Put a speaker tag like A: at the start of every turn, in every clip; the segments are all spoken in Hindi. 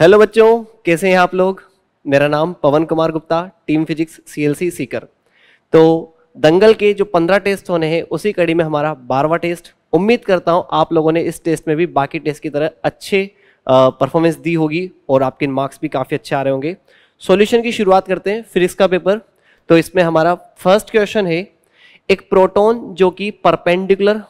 A: हेलो बच्चों कैसे हैं आप लोग मेरा नाम Pawan Kumar Gupta team physics CLC Sikar तो दंगल के जो पंद्रह टेस्ट होने हैं उसी कड़ी में हमारा बारवा टेस्ट उम्मीद करता हूं आप लोगों ने इस टेस्ट में भी बाकी टेस्ट की तरह अच्छे परफॉर्मेंस दी होगी और आपके मार्क्स भी काफ़ी अच्छे आ रहे होंगे सोल्यूशन की शुरुआत करते हैं फिजिक्स का पेपर तो इसमें हमारा फर्स्ट क्वेश्चन है एक प्रोटोन जो कि परपेंडिकुलर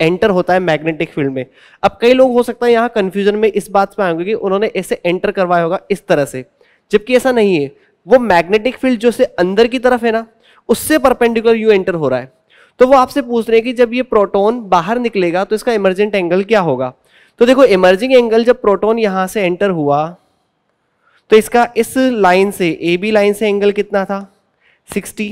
A: एंटर होता है मैग्नेटिक फील्ड में अब कई लोग हो सकता है यहाँ कन्फ्यूजन में इस बात पर आएंगे कि उन्होंने ऐसे एंटर करवाया होगा इस तरह से जबकि ऐसा नहीं है वो मैग्नेटिक फील्ड जो से अंदर की तरफ है ना उससे परपेंडिकुलर यू एंटर हो रहा है तो वो आपसे पूछ रहे हैं कि जब ये प्रोटोन बाहर निकलेगा तो इसका इमरजेंट एंगल क्या होगा तो देखो इमर्जिंग एंगल जब प्रोटोन यहां से एंटर हुआ तो इसका इस लाइन से ए बी लाइन से एंगल कितना था 60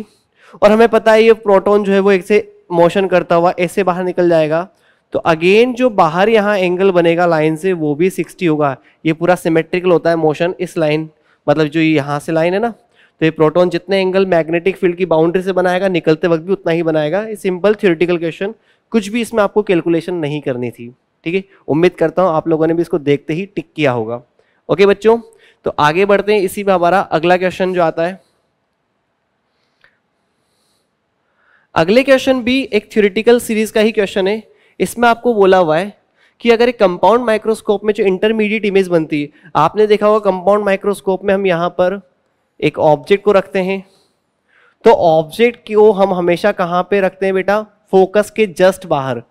A: और हमें पता है ये प्रोटॉन जो है वो एक से मोशन करता हुआ ऐसे बाहर निकल जाएगा तो अगेन जो बाहर यहाँ एंगल बनेगा लाइन से वो भी 60 होगा ये पूरा सिमेट्रिकल होता है मोशन इस लाइन मतलब जो यहाँ से लाइन है ना तो ये प्रोटॉन जितने एंगल मैग्नेटिक फील्ड की बाउंड्री से बनाएगा निकलते वक्त भी उतना ही बनाएगा ये सिंपल थियोरटिकल क्वेश्चन कुछ भी इसमें आपको कैलकुलेशन नहीं करनी थी ठीक है उम्मीद करता हूँ आप लोगों ने भी इसको देखते ही टिक किया होगा ओके बच्चों तो आगे बढ़ते हैं इसी में हमारा अगला क्वेश्चन जो आता है अगले क्वेश्चन भी एक थ्योरिटिकल सीरीज का ही क्वेश्चन है इसमें आपको बोला हुआ है कि अगर एक कंपाउंड माइक्रोस्कोप में जो इंटरमीडिएट इमेज बनती है आपने देखा होगा कंपाउंड माइक्रोस्कोप में हम यहाँ पर एक ऑब्जेक्ट को रखते हैं तो ऑब्जेक्ट को हम हमेशा कहाँ पे रखते हैं बेटा फोकस के जस्ट बाहर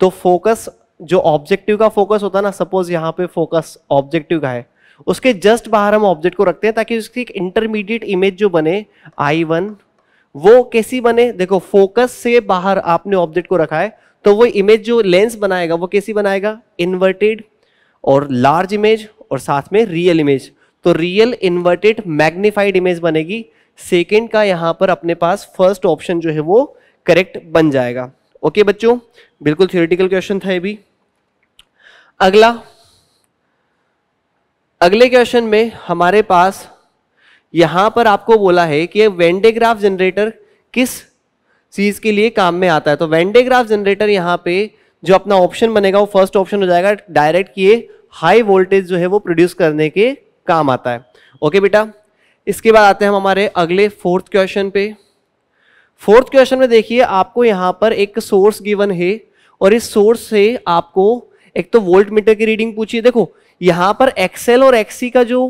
A: तो फोकस जो ऑब्जेक्टिव का फोकस होता है ना सपोज यहाँ पे फोकस ऑब्जेक्टिव का है उसके जस्ट बाहर हम ऑब्जेक्ट को रखते हैं ताकि उसकी एक इंटरमीडिएट इमेज जो बने आई वन वो कैसी बने देखो फोकस से बाहर आपने ऑब्जेक्ट को रखा है तो वो इमेज जो लेंस बनाएगा वो कैसी बनाएगा इन्वर्टेड और लार्ज इमेज और साथ में रियल इमेज तो रियल इन्वर्टेड मैग्निफाइड इमेज बनेगी सेकेंड का यहाँ पर अपने पास फर्स्ट ऑप्शन जो है वो करेक्ट बन जाएगा ओके बच्चों बिल्कुल थियोरिटिकल क्वेश्चन था ये भी अगला अगले क्वेश्चन में हमारे पास यहां पर आपको बोला है कि वेंडेग्राफ जनरेटर किस चीज के लिए काम में आता है तो वेंडेग्राफ जनरेटर यहाँ पे जो अपना ऑप्शन बनेगा वो फर्स्ट ऑप्शन हो जाएगा डायरेक्ट ये हाई वोल्टेज जो है वो प्रोड्यूस करने के काम आता है ओके बेटा इसके बाद आते हैं हम हमारे अगले फोर्थ क्वेश्चन पे फोर्थ क्वेश्चन में देखिए आपको यहाँ पर एक सोर्स गिवन है और इस सोर्स से आपको एक तो वोल्ट मीटर की रीडिंग पूछिए देखो यहां पर एक्सएल और एक्सी का जो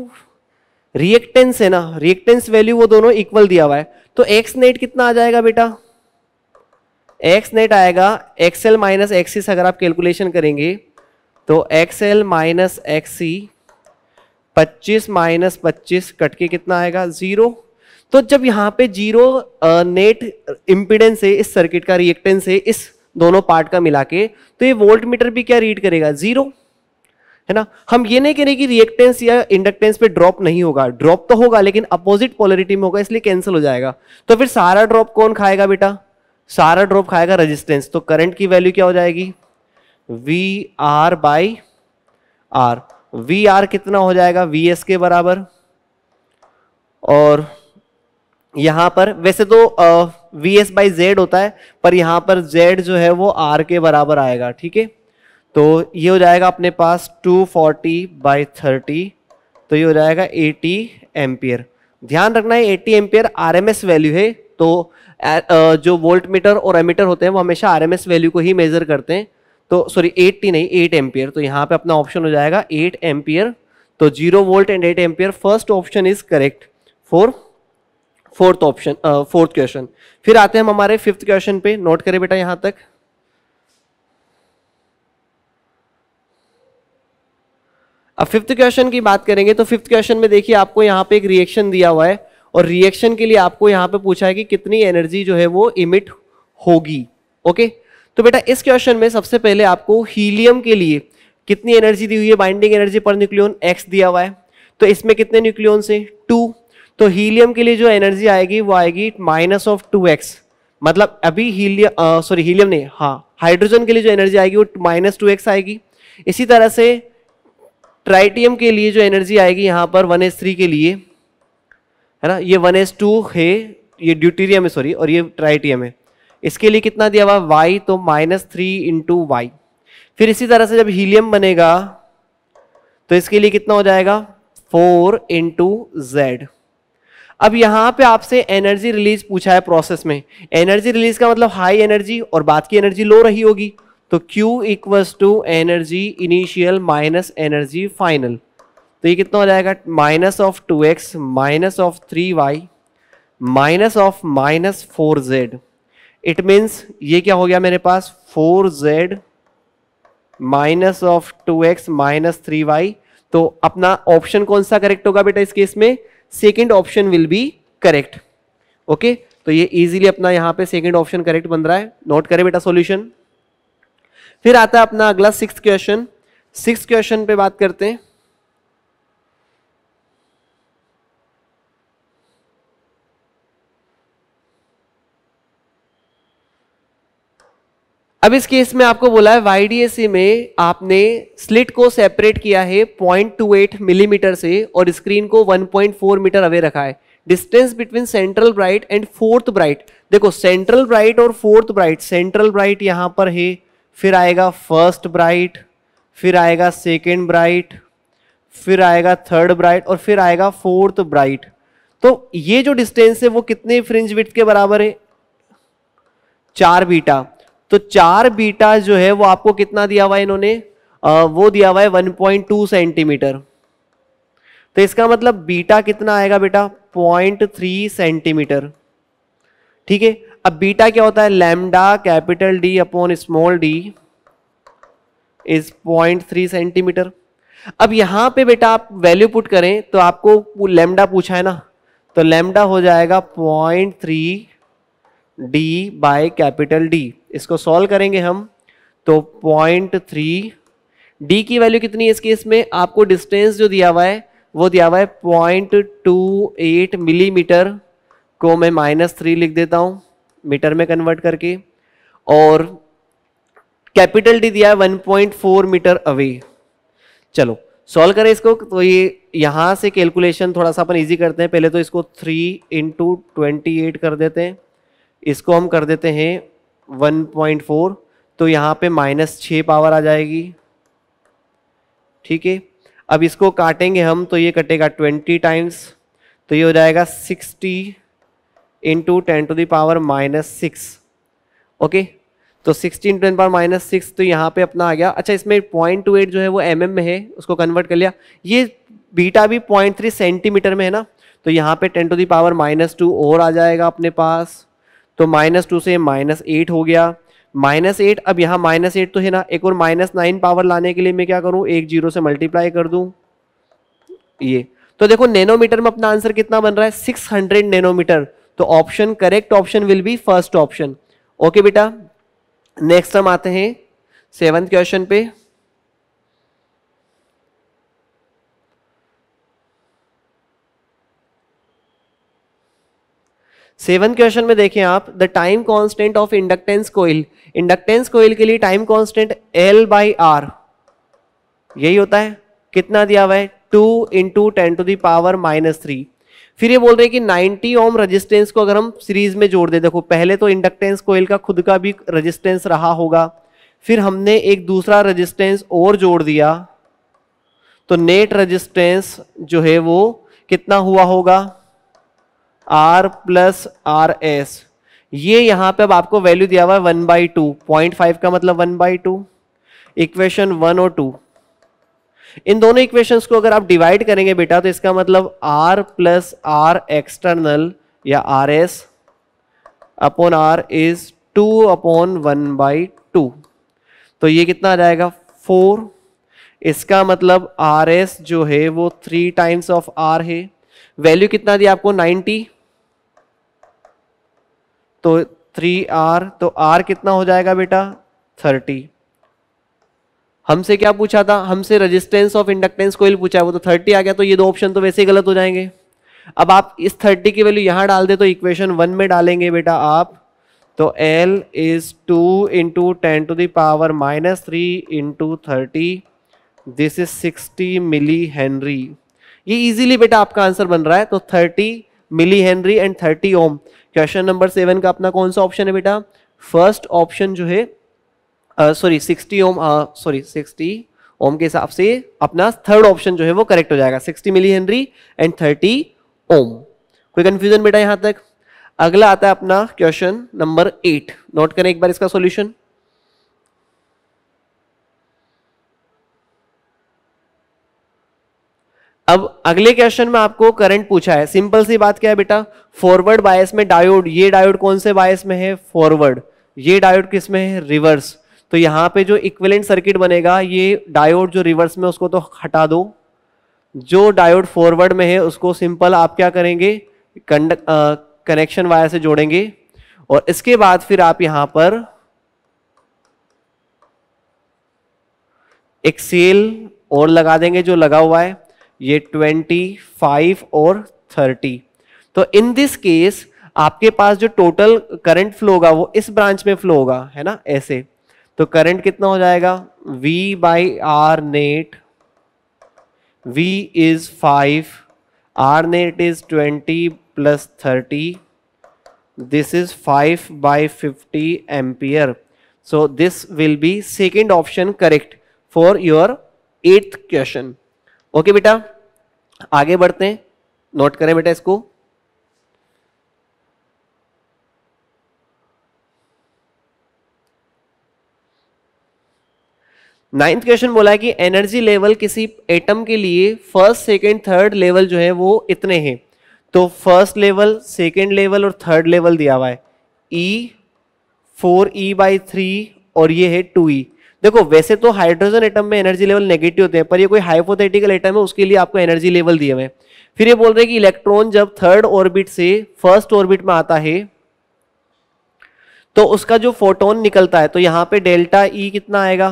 A: रिएक्टेंस है ना रिएक्टेंस वैल्यू वो दोनों इक्वल दिया हुआ है तो एक्स नेट कितना आ जाएगा बेटा एक्स नेट आएगा एक्सएल माइनस एक्सिस अगर आप कैलकुलेशन करेंगे तो एक्सएल माइनस एक्सी पच्चीस माइनस पच्चीस कट के कितना आएगा जीरो तो जब यहां पे जीरो नेट इम्पिडेंस है इस सर्किट का रिएक्टेंस है इस दोनों पार्ट का मिला के तो ये वोल्ट मीटर भी क्या रीड करेगा जीरो है ना हम ये नहीं कह रहे कि रिएक्टेंस या इंडक्टेंस पे ड्रॉप नहीं होगा ड्रॉप तो होगा लेकिन अपोजिट पॉलिटी में होगा इसलिए कैंसिल हो जाएगा तो फिर सारा ड्रॉप कौन खाएगा बेटा सारा ड्रॉप खाएगा रेजिस्टेंस तो करंट की वैल्यू क्या हो जाएगी V R by R V R कितना हो जाएगा वी एस के बराबर और यहां पर वैसे तो वी एस बाई जेड होता है पर यहां पर जेड जो है वो आर के बराबर आएगा ठीक है तो ये हो जाएगा अपने पास 240 फोर्टी बाई थर्टी तो ये हो जाएगा 80 एम्पियर ध्यान रखना है 80 एम्पियर आरएमएस वैल्यू है तो जो वोल्ट मीटर और एमीटर होते हैं वो हमेशा आरएमएस वैल्यू को ही मेजर करते हैं तो सॉरी 80 नहीं 8 एम्पियर तो यहाँ पे अपना ऑप्शन हो जाएगा 8 एम्पियर तो zero volt and 8 ampere first option is correct for fourth option fourth question फिर आते हैं हम हमारे फिफ्थ क्वेश्चन पे नोट करें बेटा यहाँ तक अब फिफ्थ क्वेश्चन की बात करेंगे तो फिफ्थ क्वेश्चन में देखिए आपको यहाँ पे एक रिएक्शन दिया हुआ है और रिएक्शन के लिए आपको यहाँ पे पूछा है कि कितनी एनर्जी जो है वो इमिट होगी ओके तो बेटा इस क्वेश्चन में सबसे पहले आपको हीलियम के लिए कितनी एनर्जी दी हुई है binding energy per nucleon X दिया हुआ है तो इसमें कितने न्यूक्लियोन से टू तो हीलियम के लिए जो एनर्जी आएगी वो आएगी माइनस ऑफ टू एक्स मतलब अभी हीलियम सॉरी हीलियम नहीं हाँ हाइड्रोजन के लिए जो एनर्जी आएगी वो माइनस टू एक्स आएगी इसी तरह से ट्राइटियम के लिए जो एनर्जी आएगी यहाँ पर वन एस थ्री के लिए है ना ये वन एस टू है ये ड्यूटीरियम है सॉरी और ये ट्राइटियम है इसके लिए कितना दिया हुआ वाई तो माइनस थ्री इंटू वाई फिर इसी तरह से जब हीलियम बनेगा तो इसके लिए कितना हो जाएगा फोर इंटू जेड अब यहां पे आपसे एनर्जी रिलीज पूछा है प्रोसेस में एनर्जी रिलीज का मतलब हाई एनर्जी और बात की एनर्जी लो रही होगी तो Q equals to energy initial minus energy final तो ये कितना हो जाएगा minus of two X minus of three Y minus of minus four Z it means ये क्या हो गया मेरे पास four Z minus of two X minus three Y तो अपना ऑप्शन कौन सा करेक्ट होगा बेटा इस केस में second option will be correct okay तो ये इजीली अपना यहां पे सेकेंड ऑप्शन करेक्ट बन रहा है नोट करें बेटा सॉल्यूशन फिर आता है अपना अगला सिक्स क्वेश्चन सिक्स क्वेश्चन पे बात करते हैं अब इस केस में आपको बोला है वाईडीएससी में आपने स्लिट को सेपरेट किया है 0.28 मिलीमीटर mm से और स्क्रीन को 1.4 मीटर अवे रखा है distance between central bright and fourth bright देखो सेंट्रल ब्राइट और फोर्थ ब्राइट सेंट्रल ब्राइट यहां पर है फिर आएगा फर्स्ट ब्राइट फिर आएगा सेकेंड ब्राइट फिर आएगा थर्ड ब्राइट और फिर आएगा फोर्थ ब्राइट तो ये जो डिस्टेंस है वो कितने फ्रिंज विथ के बराबर है चार बीटा तो चार बीटा जो है वो आपको कितना दिया हुआ है इन्होंने वो दिया हुआ है 1.2 सेंटीमीटर तो इसका मतलब बीटा कितना आएगा बेटा 0.3 सेंटीमीटर ठीक है अब बीटा क्या होता है lambda capital D upon small D is point three centimetre अब यहां पे बेटा आप वैल्यू पुट करें तो आपको लेमडा पूछा है ना तो लेमडा हो जाएगा point three D by capital D इसको सॉल्व करेंगे हम तो पॉइंट थ्री डी की वैल्यू कितनी है इस केस में आपको डिस्टेंस जो दिया हुआ है वो दिया हुआ है पॉइंट टू एट मिलीमीटर को मैं माइनस थ्री लिख देता हूं मीटर में कन्वर्ट करके और कैपिटल डी दिया है 1.4 मीटर अवे चलो सॉल्व करें इसको तो ये यहाँ से कैलकुलेशन थोड़ा सा अपन इजी करते हैं पहले तो इसको 3 इंटू ट्वेंटी कर देते हैं इसको हम कर देते हैं 1.4 तो यहाँ पे माइनस छः पावर आ जाएगी ठीक है अब इसको काटेंगे हम तो ये कटेगा 20 टाइम्स तो ये हो जाएगा sixty into ten to the power minus six okay तो sixteen ten power minus six तो यहाँ पे अपना आ गया अच्छा इसमें पॉइंट टू एट जो है वो एम mm में है उसको कन्वर्ट कर लिया ये बीटा भी पॉइंट थ्री सेंटीमीटर में है ना तो यहाँ पे ten to the power minus two और आ जाएगा अपने पास तो माइनस टू से माइनस एट हो गया माइनस एट अब यहाँ माइनस एट तो है ना एक और माइनस नाइन पावर लाने के लिए मैं क्या करूँ एक जीरो से मल्टीप्लाई कर दूँ ये तो देखो नैनोमीटर में अपना आंसर कितना बन रहा है सिक्स हंड्रेड नैनोमीटर तो option correct option will be first option okay बेटा नेक्स्ट हम आते हैं सेवंथ क्वेश्चन पे सेवन क्वेश्चन में देखें आप the time constant of inductance coil inductance coil के लिए time constant L by R यही होता है कितना दिया हुआ है two into ten to the power minus three फिर ये बोल रहे हैं कि 90 ओम रेजिस्टेंस को अगर हम सीरीज में जोड़ दे देखो पहले तो इंडक्टेंस कोयल का खुद का भी रेजिस्टेंस रहा होगा फिर हमने एक दूसरा रेजिस्टेंस और जोड़ दिया तो नेट रेजिस्टेंस जो है वो कितना हुआ होगा आर प्लस आर एस ये यहाँ पे अब आपको वैल्यू दिया हुआ है one by two point five का मतलब one by two equation one और टू इन दोनों इक्वेशंस को अगर आप डिवाइड करेंगे बेटा तो इसका मतलब आर प्लस आर एक्सटर्नल या R S upon R is two upon one by two तो ये कितना आ जाएगा फोर इसका मतलब आर एस जो है वो थ्री टाइम्स ऑफ आर है वैल्यू कितना दिया आपको नाइन्टी तो थ्री आर तो आर कितना हो जाएगा बेटा थर्टी हमसे क्या पूछा था हमसे रजिस्टेंस ऑफ इंडक्टेंस कोइल पूछा है वो तो थर्टी आ गया तो ये दो ऑप्शन तो वैसे ही गलत हो जाएंगे अब आप इस थर्टी की वैल्यू यहाँ डाल दे तो इक्वेशन वन में डालेंगे बेटा आप तो L is two into ten to the power minus three into thirty this is sixty milli henry ये इजीली बेटा आपका आंसर बन रहा है तो thirty milli henry and thirty ohm question number seven का अपना कौन सा ऑप्शन है बेटा फर्स्ट ऑप्शन जो है sorry sixty ohm sorry sixty ohm के हिसाब से अपना थर्ड ऑप्शन जो है वो करेक्ट हो जाएगा sixty milli henry and thirty ohm कोई कंफ्यूजन बेटा यहां तक अगला आता है अपना क्वेश्चन नंबर एट नोट करें एक बार इसका सॉल्यूशन अब अगले क्वेश्चन में आपको करंट पूछा है सिंपल सी बात क्या है बेटा फॉरवर्ड बायस में डायोड ये डायोड कौन से बायस में है फॉरवर्ड ये डायोड किस में है रिवर्स तो यहाँ पे जो इक्विलेंट सर्किट बनेगा ये डायोड जो रिवर्स में उसको तो हटा दो जो डायोड फॉरवर्ड में है उसको सिंपल आप क्या करेंगे कनेक्शन वायर से जोड़ेंगे और इसके बाद फिर आप यहाँ पर एक सेल और लगा देंगे जो लगा हुआ है ये ट्वेंटी फाइव और थर्टी तो इन दिस केस आपके पास जो टोटल करंट फ्लो होगा वो इस ब्रांच में फ्लो होगा है ना ऐसे तो करंट कितना हो जाएगा V by R net V is five R net is twenty plus thirty this is five by fifty ampere so this will be second option correct for your eighth question okay बेटा आगे बढ़ते हैं नोट करें बेटा इसको नाइन्थ क्वेश्चन बोला है कि एनर्जी लेवल किसी एटम के लिए फर्स्ट सेकेंड थर्ड लेवल जो है वो इतने हैं तो फर्स्ट लेवल सेकेंड लेवल और थर्ड लेवल दिया हुआ है E four E by three और ये है टू ई e। देखो वैसे तो हाइड्रोजन एटम में एनर्जी लेवल नेगेटिव होते हैं पर ये कोई हाइपोथेटिकल एटम है उसके लिए आपको एनर्जी लेवल दिए हुए फिर ये बोल रहे हैं कि इलेक्ट्रॉन जब थर्ड ऑर्बिट से फर्स्ट ऑर्बिट में आता है तो उसका जो फोटोन निकलता है तो यहाँ पे डेल्टा ई e कितना आएगा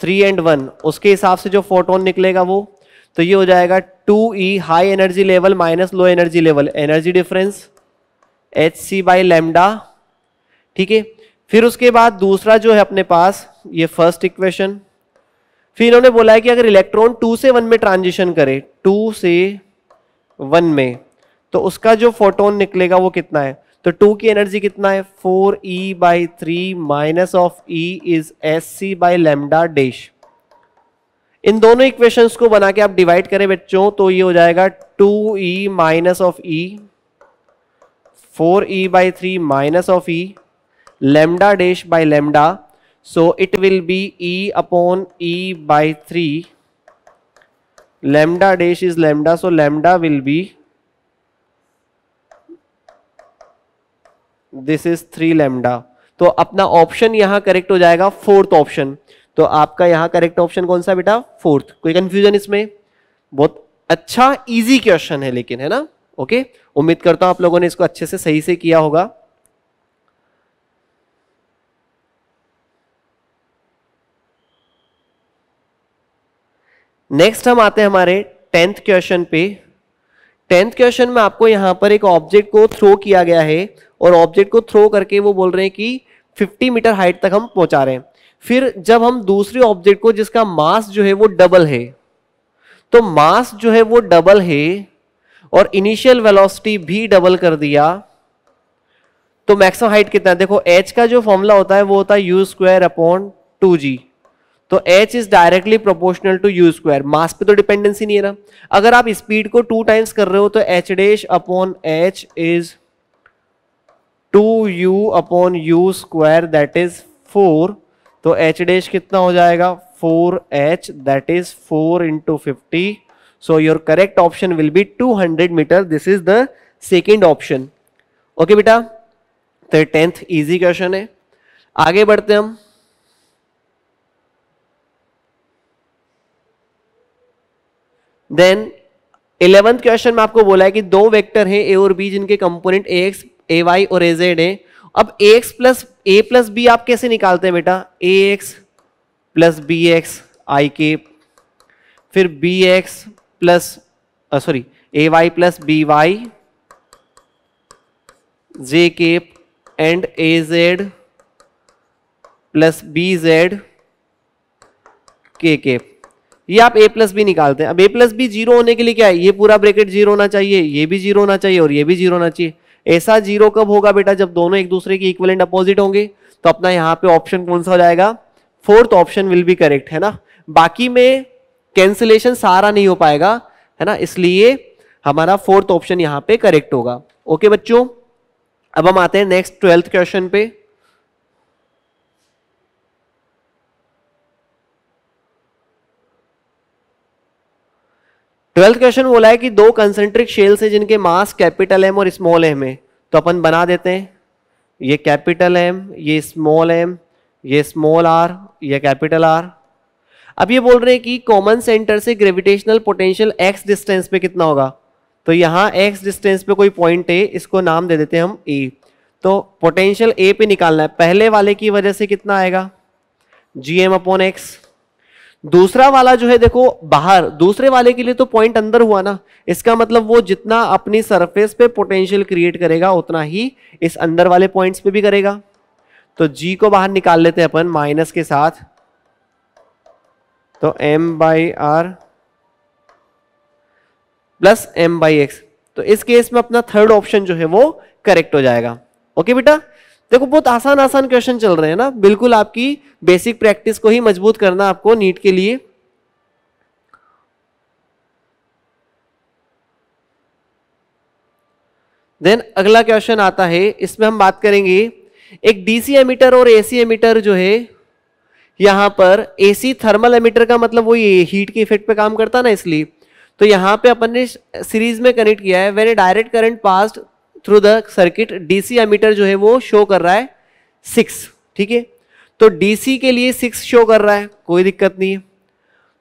A: थ्री एंड वन उसके हिसाब से जो फोटोन निकलेगा वो तो ये हो जाएगा two E high energy level minus low energy level energy difference H C by lambda ठीक है फिर उसके बाद दूसरा जो है अपने पास ये फर्स्ट इक्वेशन फिर इन्होंने बोला है कि अगर इलेक्ट्रॉन टू से वन में ट्रांजिशन करे टू से वन में तो उसका जो फोटोन निकलेगा वो कितना है तो टू की एनर्जी कितना है four E by three minus of E is S C by lambda dash इन दोनों इक्वेशंस को बना के आप डिवाइड करें बच्चों तो ये हो जाएगा two E minus of E four E by three minus of E lambda dash by lambda so it will be E upon E by three lambda dash is lambda so lambda will be this is three lambda तो अपना ऑप्शन यहां करेक्ट हो जाएगा फोर्थ ऑप्शन तो आपका यहां करेक्ट ऑप्शन कौन सा बेटा फोर्थ कोई कंफ्यूजन इसमें बहुत अच्छा इजी क्वेश्चन है लेकिन है ना ओके उम्मीद करता हूं आप लोगों ने इसको अच्छे से सही से किया होगा नेक्स्ट हम आते हैं हमारे टेंथ क्वेश्चन पे टेंथ क्वेश्चन में आपको यहाँ पर एक ऑब्जेक्ट को थ्रो किया गया है और ऑब्जेक्ट को थ्रो करके वो बोल रहे हैं कि 50 मीटर हाइट तक हम पहुंचा रहे हैं फिर जब हम दूसरे ऑब्जेक्ट को जिसका मास जो है वो डबल है तो मास जो है वो डबल है और इनिशियल वेलोसिटी भी डबल कर दिया तो मैक्सिमम हाइट कितना है देखो एच का जो फॉर्मूला होता है वो होता है U square upon two G तो h is directly proportional to U square mass पे तो डिपेंडेंसी नहीं है ना अगर आप स्पीड को टू टाइम्स कर रहे हो तो h dash upon H is two U upon U square that is four तो h डैश कितना हो जाएगा four H that is four into fifty so your correct option will be two hundred metre this is the second option okay बेटा तो टेंथ इजी क्वेश्चन है आगे बढ़ते हम देन इलेवंथ क्वेश्चन में आपको बोला है कि दो वेक्टर हैं ए और बी जिनके component A X A Y और ए जेड है अब A X plus A plus B आप कैसे निकालते हैं बेटा A X plus B X I के फिर B X plus sorry A Y plus B Y J के and A Z plus B Z K cap ये आप ए प्लस बी निकालते हैं अब ए प्लस बी जीरो होने के लिए क्या है ये पूरा ब्रैकेट जीरो होना चाहिए ये भी जीरो होना चाहिए और ये भी जीरो होना चाहिए ऐसा जीरो कब होगा बेटा जब दोनों एक दूसरे के इक्वलेंट अपोजिट होंगे तो अपना यहाँ पे ऑप्शन कौन सा हो जाएगा fourth option will be correct है ना बाकी में कैंसिलेशन सारा नहीं हो पाएगा है ना इसलिए हमारा फोर्थ ऑप्शन यहाँ पे करेक्ट होगा ओके बच्चों अब हम आते हैं नेक्स्ट ट्वेल्थ क्वेश्चन पे ट्वेल्थ क्वेश्चन बोला है कि दो कंसेंट्रिक शेल्स है जिनके मास कैपिटल एम और स्मॉल एम है तो अपन बना देते हैं ये कैपिटल एम ये स्मॉल एम ये स्मॉल आर ये कैपिटल आर अब ये बोल रहे हैं कि कॉमन सेंटर से ग्रेविटेशनल पोटेंशियल एक्स डिस्टेंस पे कितना होगा तो यहाँ एक्स डिस्टेंस पे कोई पॉइंट है इसको नाम दे देते हैं हम ए तो पोटेंशियल ए पे निकालना है पहले वाले की वजह से कितना आएगा जी एम अपॉन एक्स दूसरा वाला जो है देखो बाहर दूसरे वाले के लिए तो पॉइंट अंदर हुआ ना इसका मतलब वो जितना अपनी सरफेस पे पोटेंशियल क्रिएट करेगा उतना ही इस अंदर वाले पॉइंट्स पे भी करेगा तो जी को बाहर निकाल लेते हैं अपन माइनस के साथ तो M by R plus M by X तो इस केस में अपना थर्ड ऑप्शन जो है वो करेक्ट हो जाएगा ओके बेटा देखो बहुत आसान आसान क्वेश्चन चल रहे हैं ना बिल्कुल आपकी बेसिक प्रैक्टिस को ही मजबूत करना आपको नीट के लिए देन अगला क्वेश्चन आता है इसमें हम बात करेंगे एक डीसी एमीटर और एसी एमीटर जो है यहां पर एसी थर्मल एमीटर का मतलब वो ये हीट के इफेक्ट पे काम करता ना इसलिए तो यहां पे अपन ने सीरीज में कनेक्ट किया है where a direct current passed through the circuit DC ammeter जो है वो शो कर रहा है सिक्स ठीक है तो डीसी के लिए सिक्स शो कर रहा है कोई दिक्कत नहीं है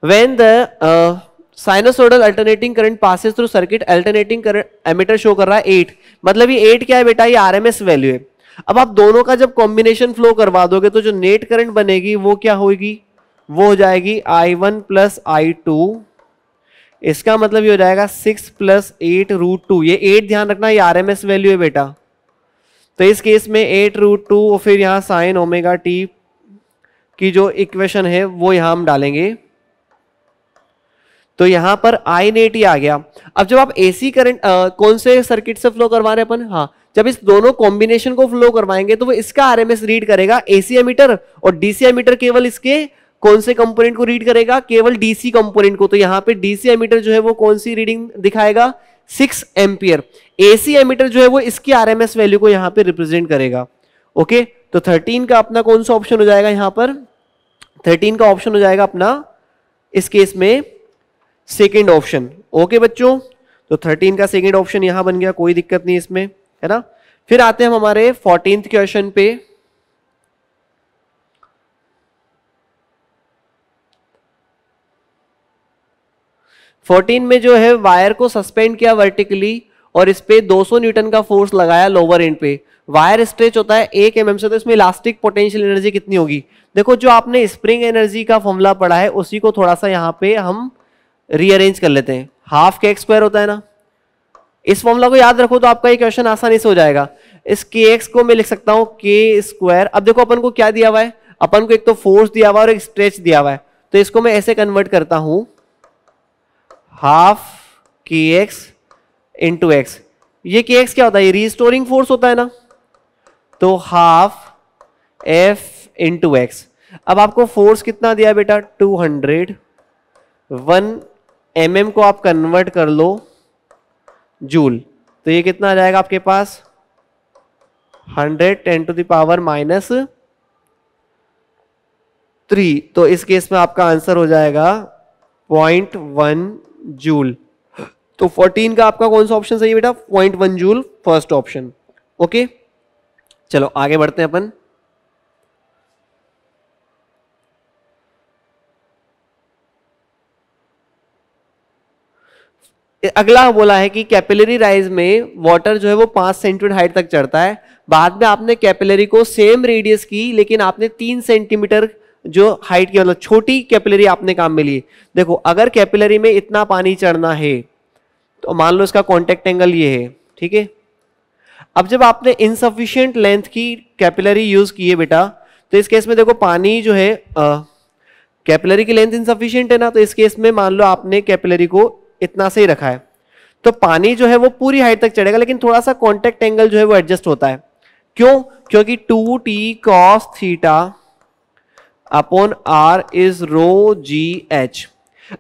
A: when the sinusoidal alternating current passes through circuit alternating ammeter show कर रहा है एट मतलब ये एट क्या है बेटा ये आरएमएस वैल्यू है अब आप दोनों का जब कॉम्बिनेशन फ्लो करवा दोगे तो जो नेट करंट बनेगी वो क्या होगी वो हो जाएगी I one plus I two इसका मतलब ये हो जाएगा six plus eight root two ये एट ध्यान रखना ये आर वैल्यू है बेटा तो इस केस में एट रूट टू और फिर यहाँ साइन ओमेगा टी की जो इक्वेशन है वो यहाँ हम डालेंगे तो यहाँ पर आई नेट ही आ गया अब जब आप एसी करंट कौन से सर्किट से फ्लो करवा रहे अपन हाँ जब इस दोनों कॉम्बिनेशन को फ्लो करवाएंगे तो वो इसका आरएमएस रीड करेगा एसी एमीटर और डीसी एमीटर केवल इसके कौन से कंपोनेंट को रीड करेगा केवल डीसी कंपोनेंट को तो यहां पे डीसी एमीटर जो है वो कौन सी रीडिंग दिखाएगा सिक्स एम्पियर एसी एमीटर जो है वो इसकी आरएमएस वैल्यू को यहां पे रिप्रेजेंट करेगा ओके तो थर्टीन का अपना कौन सा ऑप्शन हो जाएगा यहां पर थर्टीन का ऑप्शन हो जाएगा अपना इस केस में सेकेंड ऑप्शन ओके बच्चों तो थर्टीन का सेकेंड ऑप्शन यहां बन गया कोई दिक्कत नहीं इसमें है ना फिर आते हैं हम हमारे फोर्टीन क्वेश्चन पे 14 में जो है वायर को सस्पेंड किया वर्टिकली और इस पे सौ न्यूटन का फोर्स लगाया लोअर एंड पे वायर स्ट्रेच होता है एक एम से तो इसमें इलास्टिक पोटेंशियल एनर्जी कितनी होगी देखो जो आपने स्प्रिंग एनर्जी का फॉर्मूला पढ़ा है उसी को थोड़ा सा यहाँ पे हम रीअरेंज कर लेते हैं हाफ के एक्स स्क्वायर होता है ना इस फॉर्मूला को याद रखो तो आपका ये क्वेश्चन आसानी से हो जाएगा इस के एक्स को मैं लिख सकता हूँ के स्क्वायर अब देखो अपन को क्या दिया हुआ है अपन को एक तो फोर्स दिया हुआ है और एक स्ट्रेच दिया हुआ है तो इसको मैं ऐसे कन्वर्ट करता हूँ हाफ के एक्स इंटू एक्स ये के एक्स क्या होता है ये रिस्टोरिंग फोर्स होता है ना तो हाफ एफ इंटू एक्स अब आपको फोर्स कितना दिया बेटा 200 हंड्रेड वन एम एम को आप कन्वर्ट कर लो जूल तो ये कितना आ जाएगा आपके पास hundred ten to the power minus three तो इस केस में आपका आंसर हो जाएगा पॉइंट वन जूल तो 14 का आपका कौन सा ऑप्शन सही बेटा point one joule first option okay चलो आगे बढ़ते हैं अपन अगला बोला है कि कैपिलरी राइज में वाटर जो है वो पांच सेंटीमीटर हाइट तक चढ़ता है बाद में आपने कैपिलरी को सेम रेडियस की लेकिन आपने तीन सेंटीमीटर जो हाइट की मतलब छोटी कैपिलरी आपने काम में ली देखो अगर कैपिलरी में इतना पानी चढ़ना है तो मान लो इसका कॉन्टेक्ट एंगल ये है ठीक है अब जब आपने इनसफिशियंट लेंथ की कैपिलरी यूज की है बेटा तो इस केस में देखो पानी जो है कैपिलरी की लेंथ इनसफिशियंट है ना तो इस केस में मान लो आपने कैपिलरी को इतना से ही रखा है तो पानी जो है वो पूरी हाइट तक चढ़ेगा लेकिन थोड़ा सा कॉन्टेक्ट एंगल जो है वो एडजस्ट होता है क्यों क्योंकि two T cos theta upon R is rho G H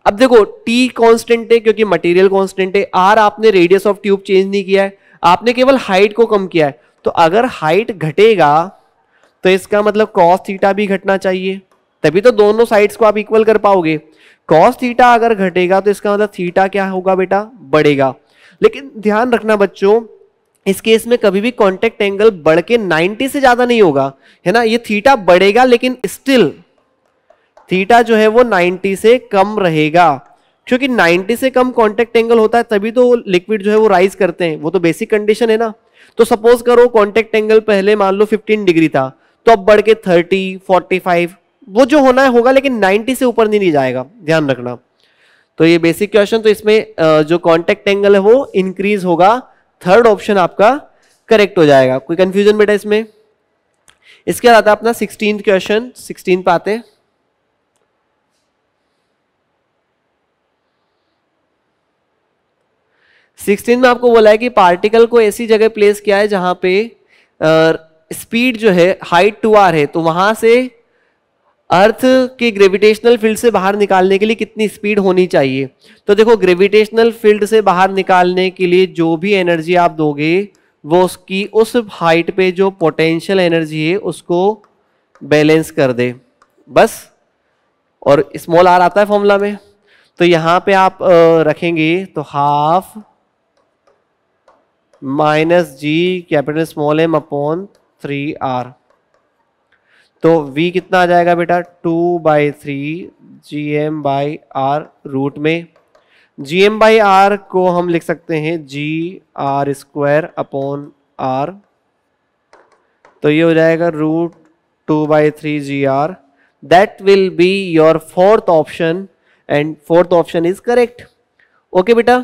A: अब देखो टी कांस्टेंट है क्योंकि मटेरियल कांस्टेंट है आर आपने रेडियस ऑफ ट्यूब चेंज नहीं किया है आपने केवल हाइट को कम किया है तो अगर हाइट घटेगा तो इसका मतलब कॉस थीटा भी घटना चाहिए तभी तो दोनों साइड्स को आप इक्वल कर पाओगे कॉस थीटा अगर घटेगा तो इसका मतलब थीटा क्या होगा बेटा बढ़ेगा लेकिन ध्यान रखना बच्चों इस केस में कभी भी कॉन्टेक्ट एंगल बढ़ के नाइनटी से ज्यादा नहीं होगा है ना ये थीटा बढ़ेगा लेकिन स्टिल थीटा जो है वो नाइनटी से कम रहेगा क्योंकि 90 से कम कांटेक्ट एंगल होता है तभी तो लिक्विड जो है वो राइज करते हैं वो तो बेसिक कंडीशन है ना तो सपोज करो कांटेक्ट एंगल पहले मान लो 15 डिग्री था तो अब बढ़ के 30, 45 वो जो होना है होगा लेकिन 90 से ऊपर नहीं जाएगा ध्यान रखना तो ये बेसिक क्वेश्चन तो इसमें जो कांटेक्ट एंगल है वो इंक्रीज होगा थर्ड ऑप्शन आपका करेक्ट हो जाएगा कोई कंफ्यूजन बेटा इसमें इसके बाद आता है अपना सिक्सटीन क्वेश्चन सिक्सटीन पे आते सिक्सटीन में आपको बोला है कि पार्टिकल को ऐसी जगह प्लेस किया है जहां पे स्पीड जो है हाइट टू आर है तो वहां से अर्थ के ग्रेविटेशनल फील्ड से बाहर निकालने के लिए कितनी स्पीड होनी चाहिए तो देखो ग्रेविटेशनल फील्ड से बाहर निकालने के लिए जो भी एनर्जी आप दोगे वो उसकी उस हाइट पे जो पोटेंशियल एनर्जी है उसको बैलेंस कर दे बस और स्मॉल आर आता है फॉर्मूला में तो यहाँ पे आप रखेंगे तो half minus G capital small M upon three R तो v कितना आ जाएगा बेटा two by three G M by R root में जी एम बाई आर को हम लिख सकते हैं G R square upon R तो ये हो जाएगा root two by three G R that will be your fourth option and fourth option is correct okay बेटा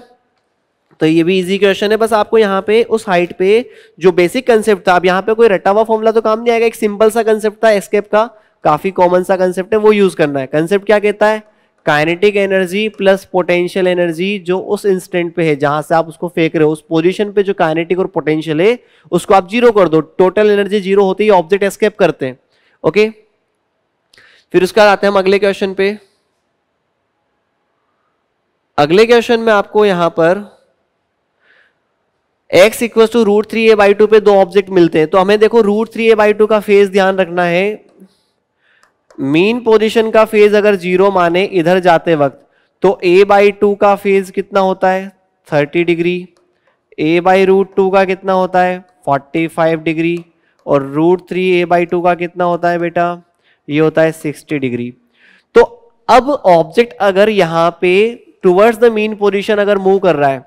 A: तो ये भी इजी क्वेश्चन है बस आपको यहाँ पे उस हाइट पे जो बेसिक कंसेप्ट था अब यहाँ पे कोई रटा हुआ फॉर्मूला तो काम नहीं आएगा एक सिंपल सा कंसेप्ट था एस्केप का काफी कॉमन सा कंसेप्ट है वो यूज करना है कंसेप्ट क्या कहता है kinetic energy plus potential energy जो उस इंस्टेंट पे है जहां से आप उसको फेंक रहे हो उस पोजीशन पे जो काइनेटिक और पोटेंशियल है उसको आप जीरो कर दो टोटल एनर्जी जीरो होती है ऑब्जेक्ट एस्केप करते हैं ओके फिर उसके बाद आते हैं हम अगले क्वेश्चन पे अगले क्वेश्चन में आपको यहां पर X equal to root three A by two पे दो ऑब्जेक्ट मिलते हैं तो हमें देखो root three A by two का फेज ध्यान रखना है मीन पोजिशन का फेज अगर जीरो माने इधर जाते वक्त तो ए बाई टू का फेज कितना होता है thirty degree A by root two का कितना होता है फोर्टी फाइव डिग्री और root three A by two का कितना होता है बेटा ये होता है सिक्सटी डिग्री तो अब ऑब्जेक्ट अगर यहाँ पे टुवर्ड्स द मीन पोजिशन अगर मूव कर रहा है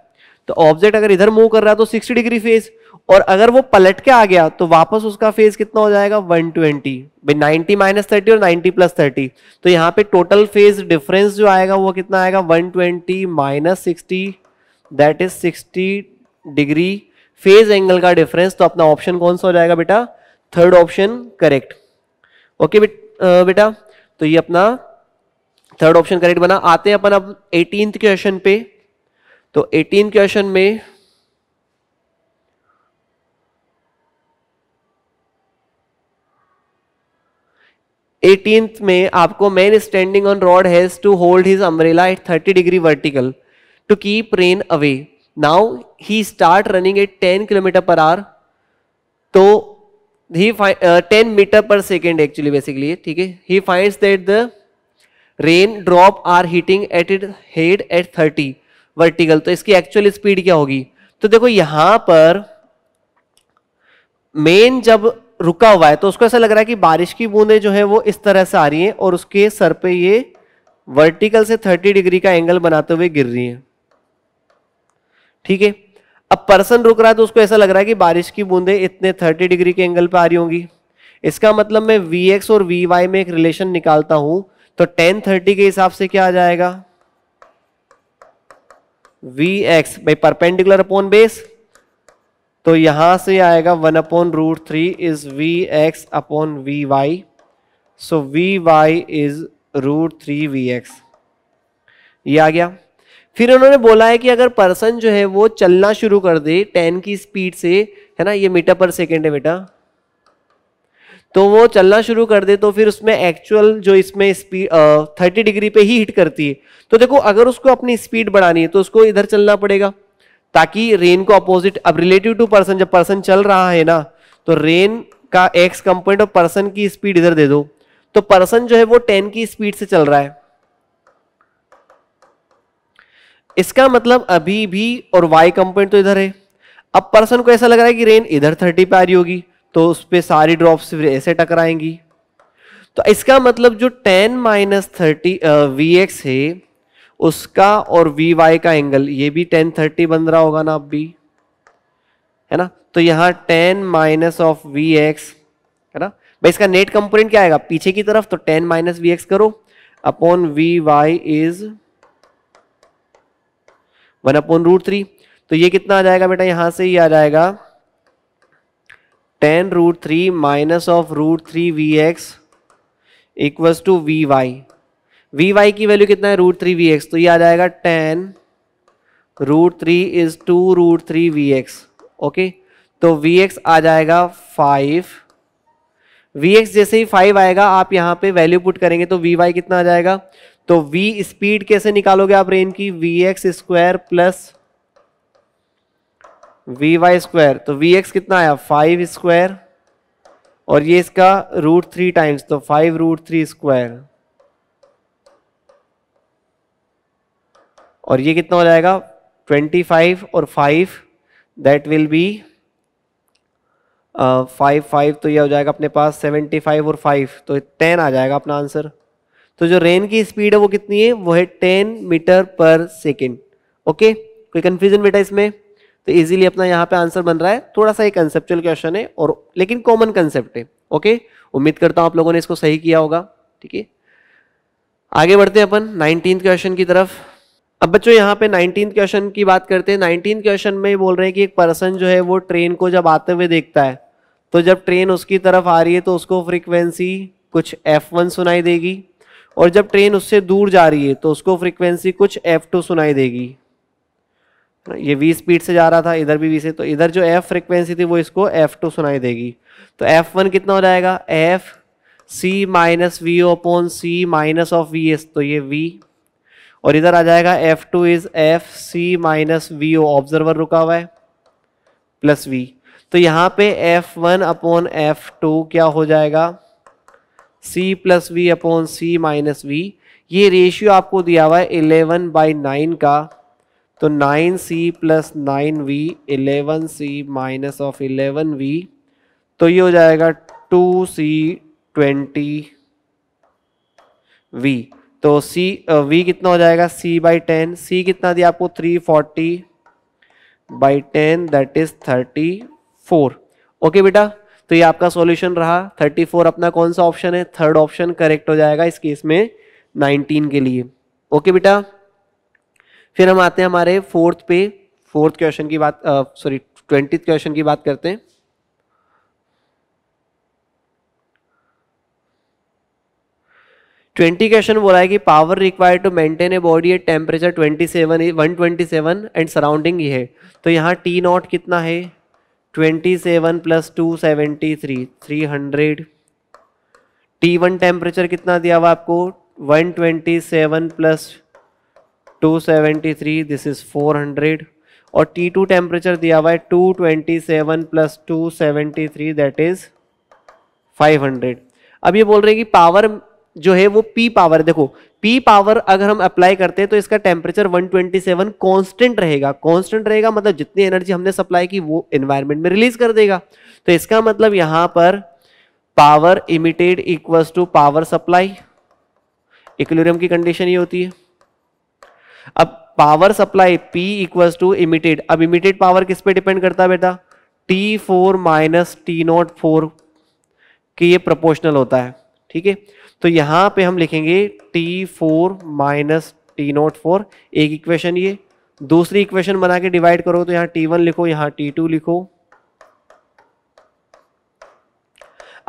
A: तो ऑब्जेक्ट अगर इधर मूव कर रहा है तो 60 डिग्री फेज और अगर वो पलट के आ गया तो वापस उसका फेज कितना हो जाएगा 120 ट्वेंटी नाइनटी माइनस थर्टी और 90 प्लस थर्टी तो यहाँ पे टोटल फेज डिफरेंस जो आएगा वो कितना आएगा 120 twenty minus sixty that is 60 degree phase angle का डिफरेंस तो अपना ऑप्शन कौन सा हो जाएगा बेटा थर्ड ऑप्शन करेक्ट ओके बेटा तो ये अपना थर्ड ऑप्शन करेक्ट बना आते हैं अपन अब एटीन क्वेश्चन पे तो 18 क्वेश्चन में एटीन में आपको man standing on rod has to hold his umbrella at thirty degree vertical to keep rain away now he start running at 10 kilometre per hour तो he ten metre per second actually basically ठीक है he finds that the rain drop are hitting at it head at thirty vertical तो इसकी एक्चुअल स्पीड क्या होगी तो देखो यहां पर मेन जब रुका हुआ है तो उसको ऐसा लग रहा है कि बारिश की बूंदें जो है वो इस तरह से आ रही हैं और उसके सर पे ये वर्टिकल से 30 डिग्री का एंगल बनाते हुए गिर रही हैं ठीक है अब पर्सन रुक रहा है तो उसको ऐसा लग रहा है कि बारिश की बूंदें इतने 30 डिग्री के एंगल पे आ रही होंगी इसका मतलब मैं वी और वी में एक रिलेशन निकालता हूं तो टेन थर्टी के हिसाब से क्या आ जाएगा V X by perpendicular upon base तो यहां से आएगा one upon root three is V X upon V Y so V Y is root three we X ये आ गया फिर उन्होंने बोला है कि अगर पर्सन जो है वो चलना शुरू कर दे टेन की स्पीड से है ना ये मीटर पर सेकेंड है बेटा तो वो चलना शुरू कर दे तो फिर उसमें एक्चुअल जो इसमें स्पीड थर्टी डिग्री पे ही हिट करती है तो देखो अगर उसको अपनी स्पीड बढ़ानी है तो उसको इधर चलना पड़ेगा ताकि रेन को अपोजिट अब रिलेटिव टू पर्सन जब पर्सन चल रहा है ना तो रेन का एक्स कंपोनेंट और पर्सन की स्पीड इधर दे दो तो पर्सन जो है वो टेन की स्पीड से चल रहा है इसका मतलब अभी भी और वाई कंपोनेंट तो इधर है अब पर्सन को ऐसा लग रहा है कि रेन इधर थर्टी पे आ रही होगी तो उस पर सारी ड्रॉप्स फिर ऐसे टकराएंगी तो इसका मतलब जो ten minus thirty V X है उसका और वी वाई का एंगल ये भी टेन थर्टी बन रहा होगा ना अब भी है ना तो यहाँ ten minus of V X है ना भाई इसका नेट कंपोनेंट क्या आएगा पीछे की तरफ तो टेन माइनस वी एक्स करो upon V Y is one upon root three तो ये कितना आ जाएगा बेटा यहां से ही आ जाएगा ten root three minus of root three we X equals two V Y V Y की वैल्यू कितना है रूट थ्री वी एक्स तो ये आ जाएगा ten root three is two root three we x okay तो वी एक्स आ जाएगा फाइव वी एक्स जैसे ही फाइव आएगा आप यहाँ पे वैल्यू पुट करेंगे तो वी वाई कितना आ जाएगा तो वी स्पीड कैसे निकालोगे आप रेन की v x square plus v y square तो वी एक्स कितना आया फाइव स्क्वायर और ये इसका रूट थ्री टाइम्स तो फाइव रूट थ्री स्क्वायर और ये कितना हो जाएगा ट्वेंटी फाइव और five that will be five five तो ये हो जाएगा अपने पास सेवेंटी फाइव और फाइव तो टेन आ जाएगा अपना आंसर तो जो रेन की स्पीड है वो कितनी है वो है ten metre per second okay कोई कंफ्यूजन बेटा इसमें तो इजीली अपना यहाँ पे आंसर बन रहा है थोड़ा सा एक कंसेप्चुअल क्वेश्चन है और लेकिन कॉमन कंसेप्ट है ओके उम्मीद करता हूँ आप लोगों ने इसको सही किया होगा ठीक है आगे बढ़ते हैं अपन नाइनटीन क्वेश्चन की तरफ अब बच्चों यहाँ पे नाइनटीन क्वेश्चन की बात करते हैं नाइनटीन क्वेश्चन में बोल रहे हैं कि एक पर्सन जो है वो ट्रेन को जब आते हुए देखता है तो जब ट्रेन उसकी तरफ आ रही है तो उसको फ्रीक्वेंसी कुछ एफ वन सुनाई देगी और जब ट्रेन उससे दूर जा रही है तो उसको फ्रीक्वेंसी कुछ एफ टू सुनाई देगी ये वी स्पीड से जा रहा था इधर भी वी से तो इधर जो एफ फ्रिक्वेंसी थी वो इसको एफ टू सुनाई देगी तो एफ वन कितना हो जाएगा f c minus v upon c minus of v s तो ये वी और इधर आ जाएगा f two is f c minus v o observer रुका हुआ है प्लस वी तो यहाँ पे f one upon f two क्या हो जाएगा c plus v upon c minus v ये रेशियो आपको दिया हुआ है इलेवन बाई नाइन का तो nine c plus nine v eleven C minus of eleven v तो ये हो जाएगा टू सी ट्वेंटी वी तो सी वी कितना हो जाएगा सी बाई टेन सी कितना दिया आपको three forty by ten that is thirty four okay बेटा तो ये आपका सॉल्यूशन रहा थर्टी फोर अपना कौन सा ऑप्शन है थर्ड ऑप्शन करेक्ट हो जाएगा इस केस में नाइनटीन के लिए ओके बेटा फिर हम आते हैं हमारे फोर्थ पे फोर्थ क्वेश्चन की बात सॉरी ट्वेंटी क्वेश्चन की बात करते हैं ट्वेंटी क्वेश्चन बोला है कि power required to maintain a body at temperature twenty seven one twenty seven and surrounding ये है तो यहाँ टी नॉट कितना है twenty seven plus two seventy three three hundred t one temperature कितना दिया हुआ आपको one twenty seven plus 273 this is 400 और T2 टेम्परेचर दिया हुआ है 227 प्लस टू दैट इज 500 अब ये बोल रहे हैं कि पावर जो है वो P पावर देखो P पावर अगर हम अप्लाई करते हैं तो इसका टेम्परेचर 127 कांस्टेंट रहेगा कांस्टेंट रहेगा मतलब जितनी एनर्जी हमने सप्लाई की वो एनवायरमेंट में रिलीज कर देगा तो इसका मतलब यहां पर power emitted equals to power supply equilibrium की कंडीशन ये होती है अब power supply P equal to emitted अब इमिटेड पावर किस पे डिपेंड करता है बेटा T4 four minus t naught four के ये प्रोपोर्शनल होता है ठीक है तो यहाँ पे हम लिखेंगे T4 four minus t naught four एक इक्वेशन ये दूसरी इक्वेशन बना के डिवाइड करो तो यहाँ टी वन लिखो यहाँ टी टू लिखो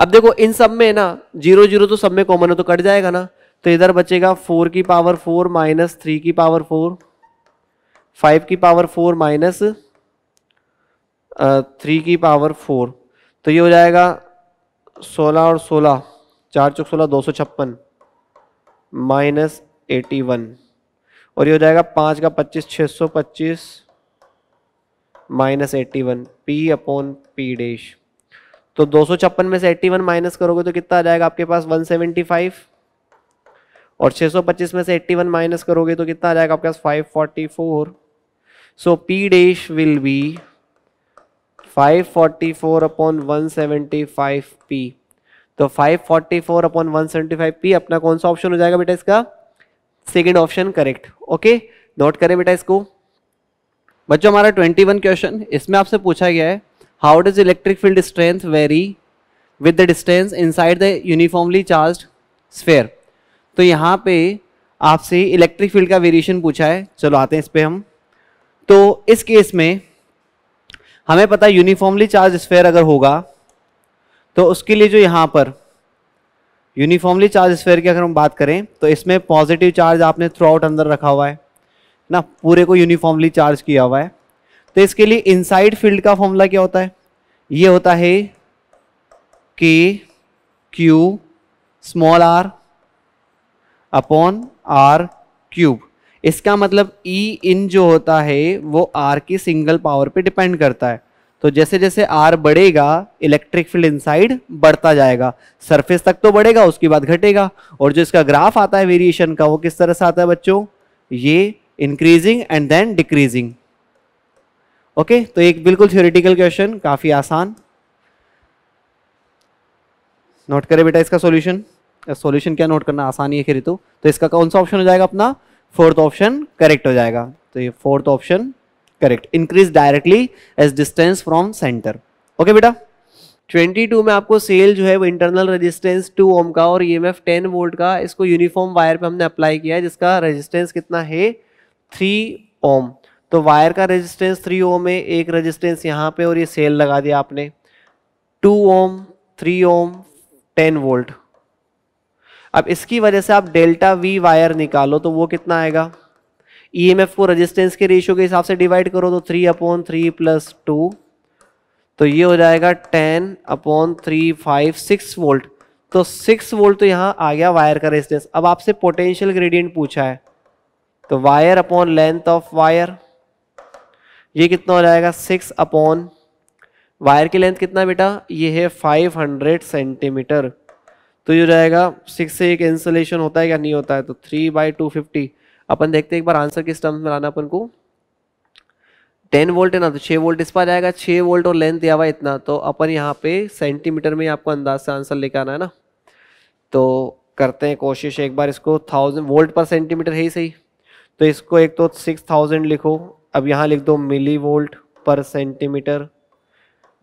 A: अब देखो इन सब में ना जीरो जीरो तो सब में कॉमन हो तो कट जाएगा ना तो इधर बचेगा फोर की पावर फोर माइनस थ्री की पावर फोर फाइव की पावर फोर माइनस थ्री की पावर फोर तो ये हो जाएगा सोलह और सोलह चार चौक सोलह दो सौ छप्पन माइनस एटी वन और ये हो जाएगा पाँच का पच्चीस छः सौ पच्चीस minus eighty one p upon p dash तो दो सौ छप्पन में से एट्टी वन माइनस करोगे तो कितना आ जाएगा आपके पास वन सेवेंटी फाइव और 625 में से 81 माइनस करोगे तो कितना आ जाएगा आपके पास 544 so p dash will be 544 upon one p तो 544 अपॉन वन पी अपना कौन सा ऑप्शन हो जाएगा बेटा इसका second option correct okay note करें बेटा इसको बच्चों हमारा 21 क्वेश्चन इसमें आपसे पूछा गया है how does electric field strength vary with the distance inside the uniformly charge sphere तो यहाँ पे आपसे इलेक्ट्रिक फील्ड का वेरिएशन पूछा है चलो आते हैं इस पर हम तो इस केस में हमें पता यूनिफॉर्मली चार्ज स्फेयर अगर होगा तो उसके लिए जो यहाँ पर यूनिफॉर्मली चार्ज स्फेयर की अगर हम बात करें तो इसमें पॉजिटिव चार्ज आपने थ्रू आउट अंदर रखा हुआ है ना पूरे को यूनिफॉर्मली चार्ज किया हुआ है तो इसके लिए इनसाइड फील्ड का फॉर्मूला क्या होता है ये होता है के q small r upon r cube इसका मतलब ई e इन जो होता है वो आर की सिंगल पावर पे डिपेंड करता है तो जैसे जैसे आर बढ़ेगा इलेक्ट्रिक फील्ड इनसाइड बढ़ता जाएगा सरफेस तक तो बढ़ेगा उसके बाद घटेगा और जो इसका ग्राफ आता है वेरिएशन का वो किस तरह से आता है बच्चों ये increasing and then decreasing okay तो एक बिल्कुल थियोरिटिकल क्वेश्चन काफी आसान नोट करें बेटा इसका सॉल्यूशन सॉल्यूशन क्या नोट करना आसानी है खरीदो तो? तो इसका कौन सा ऑप्शन हो जाएगा अपना फोर्थ ऑप्शन करेक्ट हो जाएगा तो ये fourth option correct increase directly as distance from centre okay बेटा 22 में आपको सेल जो है वो इंटरनल रेजिस्टेंस 2 ओम का और ईएमएफ 10 वोल्ट का इसको यूनिफॉर्म वायर पे हमने अप्लाई किया है जिसका रेजिस्टेंस कितना है 3 ओम तो वायर का रेजिस्टेंस 3 ओम है एक रेजिस्टेंस यहाँ पे और ये सेल लगा दिया आपने 2 ओम 3 ओम 10 वोल्ट अब इसकी वजह से आप डेल्टा वी वायर निकालो तो वो कितना आएगा ईएमएफ e को रेजिस्टेंस के रेशियो के हिसाब से डिवाइड करो तो three upon three plus two तो ये हो जाएगा ten upon three five six volt तो सिक्स वोल्ट तो यहाँ आ गया वायर का रेजिस्टेंस अब आपसे पोटेंशियल ग्रेडियंट पूछा है तो wire upon length of wire ये कितना हो जाएगा सिक्स अपॉन वायर की लेंथ कितना बेटा ये है फाइव हंड्रेड सेंटीमीटर तो ये रहेगा सिक्स से एक इंसुलेशन होता है या नहीं होता है तो थ्री बाई टू फिफ्टी अपन देखते हैं एक बार आंसर किस टर्म्स में लाना अपन को टेन वोल्ट है ना तो छः वोल्ट इस पर जाएगा छः वोल्ट और लेंथ दिया हुआ इतना तो अपन यहाँ पे सेंटीमीटर में आपको अंदाज से आंसर लेकर आना है ना तो करते हैं कोशिश एक बार इसको थाउजेंड वोल्ट पर सेंटीमीटर है ही सही तो इसको एक तो सिक्स थाउजेंड लिखो अब यहाँ लिख दो मिली वोल्ट पर सेंटीमीटर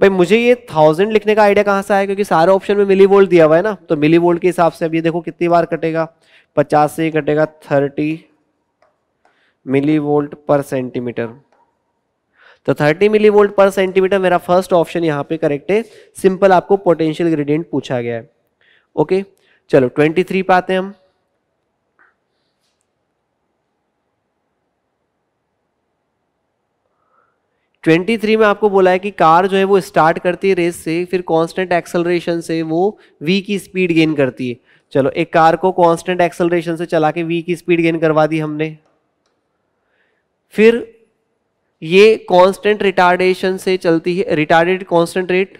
A: भाई मुझे ये थाउजेंड लिखने का आइडिया कहाँ से आया क्योंकि सारे ऑप्शन में मिली वोल्ट दिया हुआ है ना तो मिली वोल्ट के हिसाब से अब ये देखो कितनी बार कटेगा पचास से कटेगा thirty millivolt per centimetre तो 30 मिली वोल्ट पर सेंटीमीटर मेरा फर्स्ट ऑप्शन यहाँ पे करेक्ट है सिंपल आपको पोटेंशियल ग्रेडियंट पूछा गया है ओके चलो 23 पे आते हैं हम 23 में आपको बोला है कि कार जो है वो स्टार्ट करती है रेस से फिर कांस्टेंट एक्सलरेशन से वो वी की स्पीड गेन करती है चलो एक कार को कांस्टेंट एक्सेलरेशन से चला के वी की स्पीड गेन करवा दी हमने फिर ये कांस्टेंट रिटार्डेशन से चलती है retarded constant rate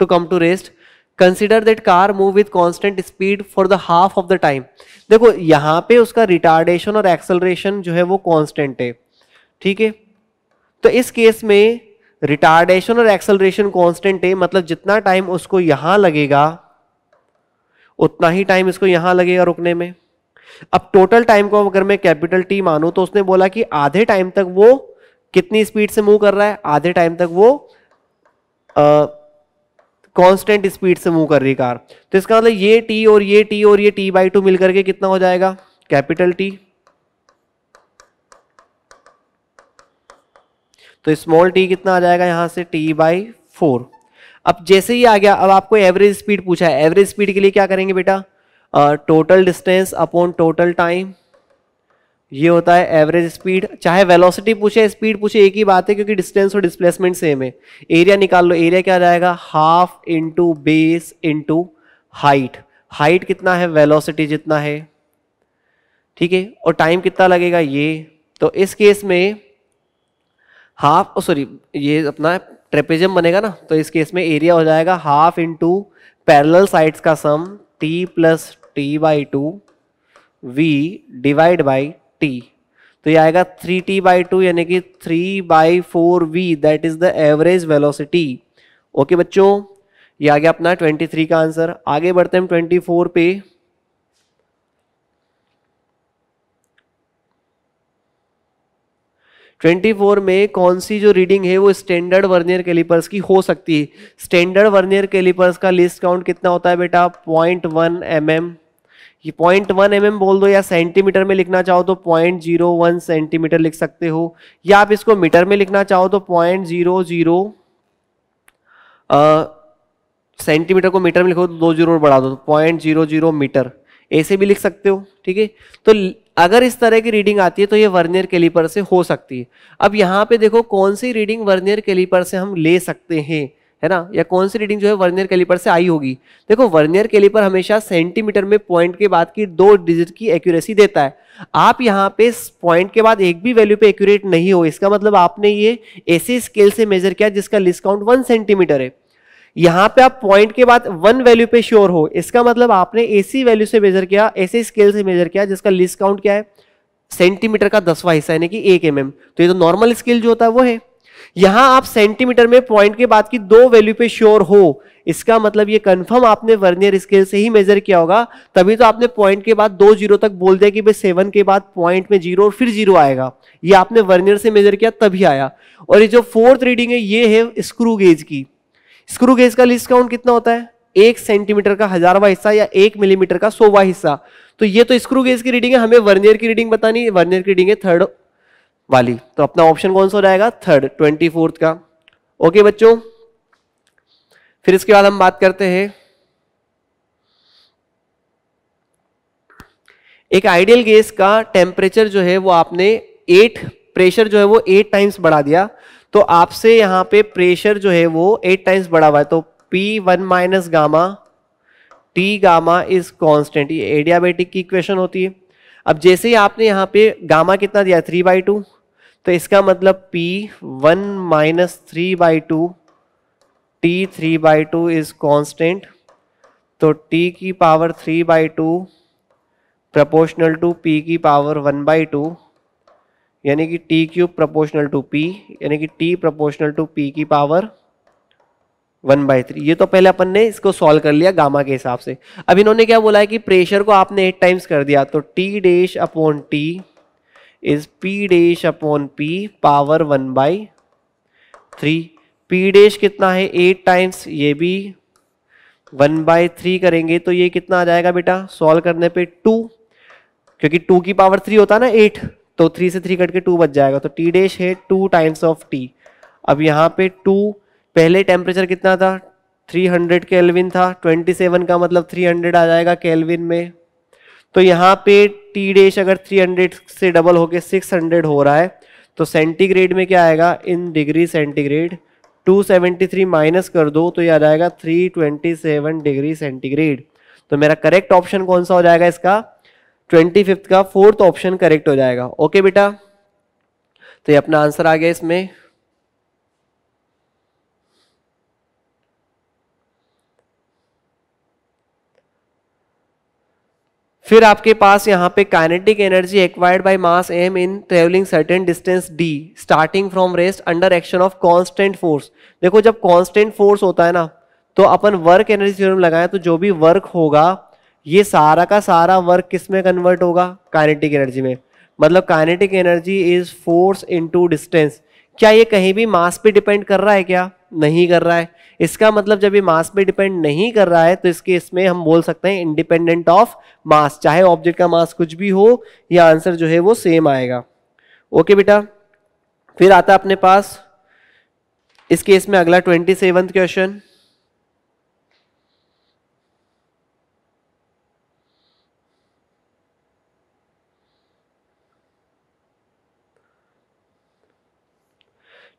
A: to come to rest consider that car move with constant speed for the half of the time देखो यहाँ पे उसका रिटार्डेशन और एक्सलरेशन जो है वो कॉन्स्टेंट है ठीक है तो इस केस में रिटार्डेशन और एक्सलरेशन कांस्टेंट है मतलब जितना टाइम उसको यहां लगेगा उतना ही टाइम इसको यहां लगेगा रुकने में अब टोटल टाइम को अगर मैं कैपिटल टी मानू तो उसने बोला कि आधे टाइम तक वो कितनी स्पीड से मूव कर रहा है आधे टाइम तक वो कांस्टेंट स्पीड से मूव कर रही कार तो इसका मतलब ये टी और ये टी और ये टी बाई टू मिलकर के कितना हो जाएगा कैपिटल टी तो स्मॉल टी कितना आ जाएगा यहाँ से टी बाई फोर अब जैसे ही आ गया अब आपको एवरेज स्पीड पूछा है एवरेज स्पीड के लिए क्या करेंगे बेटा total distance upon total time ये होता है एवरेज स्पीड चाहे वेलोसिटी पूछे स्पीड पूछे एक ही बात है क्योंकि डिस्टेंस और डिस्प्लेसमेंट सेम है एरिया निकाल लो एरिया क्या जाएगा half into base into height height कितना है वेलोसिटी जितना है ठीक है और टाइम कितना लगेगा ये तो इस केस में हाफ सॉरी ये अपना ट्रेपेजियम बनेगा ना तो इस केस में एरिया हो जाएगा हाफ इंटू पैरल साइड्स का sum t plus t by two v divide by t तो ये आएगा थ्री टी बाई टू यानी कि three by four v that is the average velocity okay बच्चों ये आ गया अपना 23 का आंसर आगे बढ़ते हैं हम 24 पे 24 में कौन सी जो रीडिंग है वो स्टैंडर्ड वर्नियर कैलिपर्स की हो सकती है स्टैंडर्ड वर्नियर कैलिपर्स का लिस्ट काउंट कितना होता है बेटा पॉइंट वन एम एम ये पॉइंट वन एम बोल दो या सेंटीमीटर में लिखना चाहो तो पॉइंट जीरो वन सेंटीमीटर लिख सकते हो या आप इसको मीटर में लिखना चाहो तो पॉइंट जीरो जीरो सेंटीमीटर को मीटर में लिखो तो दो जीरो बढ़ा दो पॉइंट जीरो जीरो मीटर ऐसे भी लिख सकते हो ठीक है तो अगर इस तरह की रीडिंग आती है तो ये वर्नियर कैलिपर से हो सकती है अब यहाँ पे देखो कौन सी रीडिंग वर्नियर कैलिपर से हम ले सकते हैं है ना या कौन सी रीडिंग जो है वर्नियर कैलिपर से आई होगी देखो वर्नियर कैलिपर हमेशा सेंटीमीटर में पॉइंट के बाद की दो डिजिट की एक्यूरेसी देता है आप यहाँ पे पॉइंट के बाद एक भी वैल्यू पे एक्यूरेट नहीं हो इसका मतलब आपने ये ऐसे स्केल से मेजर किया जिसका लिस्काउंट वन सेंटीमीटर है यहां पे आप पॉइंट के बाद वन वैल्यू पे श्योर हो इसका मतलब आपने एसी वैल्यू से मेजर किया ऐसे स्केल से मेजर किया जिसका लिस्ट काउंट क्या है सेंटीमीटर का दसवा हिस्सा यानी कि एक एम तो ये तो नॉर्मल स्केल जो होता है वो है यहां आप सेंटीमीटर में पॉइंट के बाद की दो वैल्यू पे श्योर हो इसका मतलब ये कंफर्म आपने वर्नियर स्केल से ही मेजर किया होगा तभी तो आपने पॉइंट के बाद दो जीरो तक बोल दिया कि भाई सेवन के बाद पॉइंट में जीरो और फिर जीरो आएगा ये आपने वर्नियर से मेजर किया तभी आया और ये जो फोर्थ रीडिंग है ये है स्क्रू गेज की स्क्रू गेज का लिस्ट काउंट कितना होता है एक सेंटीमीटर का हजारवा हिस्सा या एक मिलीमीटर का सोवा हिस्सा तो ये तो स्क्रू गेज की रीडिंग है हमें वर्नियर की रीडिंग बतानी वर्नियर की रीडिंग है थर्ड वाली तो अपना ऑप्शन कौन सा हो जाएगा थर्ड ट्वेंटी फोर्थ का ओके बच्चों फिर इसके बाद हम बात करते हैं एक आइडियल गैस का टेम्परेचर जो है वो आपने एट प्रेशर जो है वो एट टाइम्स बढ़ा दिया तो आपसे यहाँ पे प्रेशर जो है वो एट टाइम्स बढ़ा हुआ है तो p one minus gamma t gamma is constant ये एडियाबेटिक की इक्वेशन होती है अब जैसे ही आपने यहाँ पे गामा कितना दिया थ्री बाई टू तो इसका मतलब p one minus three by two t three by two is constant तो टी की power three by two proportional to p की पावर वन बाई टू यानी कि t cube proportional to p यानी कि टी प्रपोर्शनल टू पी की पावर वन बाई थ्री ये तो पहले अपन ने इसको सॉल्व कर लिया गामा के हिसाब से अब इन्होंने क्या बोला है कि प्रेशर को आपने एट टाइम्स कर दिया तो t dash upon t is p dash upon p power one by three p dash कितना है एट टाइम्स ये भी वन बाई थ्री करेंगे तो ये कितना आ जाएगा बेटा सॉल्व करने पे टू क्योंकि टू की पावर थ्री होता है ना एट तो थ्री से थ्री कट के टू बच जाएगा तो टी डेश है टू टाइम्स ऑफ टी अब यहाँ पे टू पहले टेम्परेचर कितना था 300 हंड्रेड केलविन था 27 का मतलब 300 आ जाएगा केलविन में तो यहाँ पे टी डेश अगर 300 से डबल होके 600 हो रहा है तो सेंटीग्रेड में क्या आएगा इन डिग्री सेंटीग्रेड 273 माइनस कर दो तो ये आ जाएगा 327 डिग्री सेंटीग्रेड तो मेरा करेक्ट ऑप्शन कौन सा हो जाएगा इसका ट्वेंटी फिफ्थ का फोर्थ ऑप्शन करेक्ट हो जाएगा ओके बेटा तो ये अपना आंसर आ गया इसमें फिर आपके पास यहां पे kinetic energy acquired by mass m in travelling certain distance d starting from rest under action of constant force देखो जब कांस्टेंट फोर्स होता है ना तो अपन वर्क एनर्जी थ्योरम लगाए तो जो भी वर्क होगा ये सारा का सारा वर्क किस में कन्वर्ट होगा काइनेटिक एनर्जी में मतलब kinetic energy is force into distance क्या ये कहीं भी मास पे डिपेंड कर रहा है क्या नहीं कर रहा है इसका मतलब जब ये मास पे डिपेंड नहीं कर रहा है तो इसके इसमें हम बोल सकते हैं इंडिपेंडेंट ऑफ मास चाहे ऑब्जेक्ट का मास कुछ भी हो ये आंसर जो है वो सेम आएगा ओके बेटा फिर आता अपने पास इस केस में अगला ट्वेंटी सेवन्थ क्वेश्चन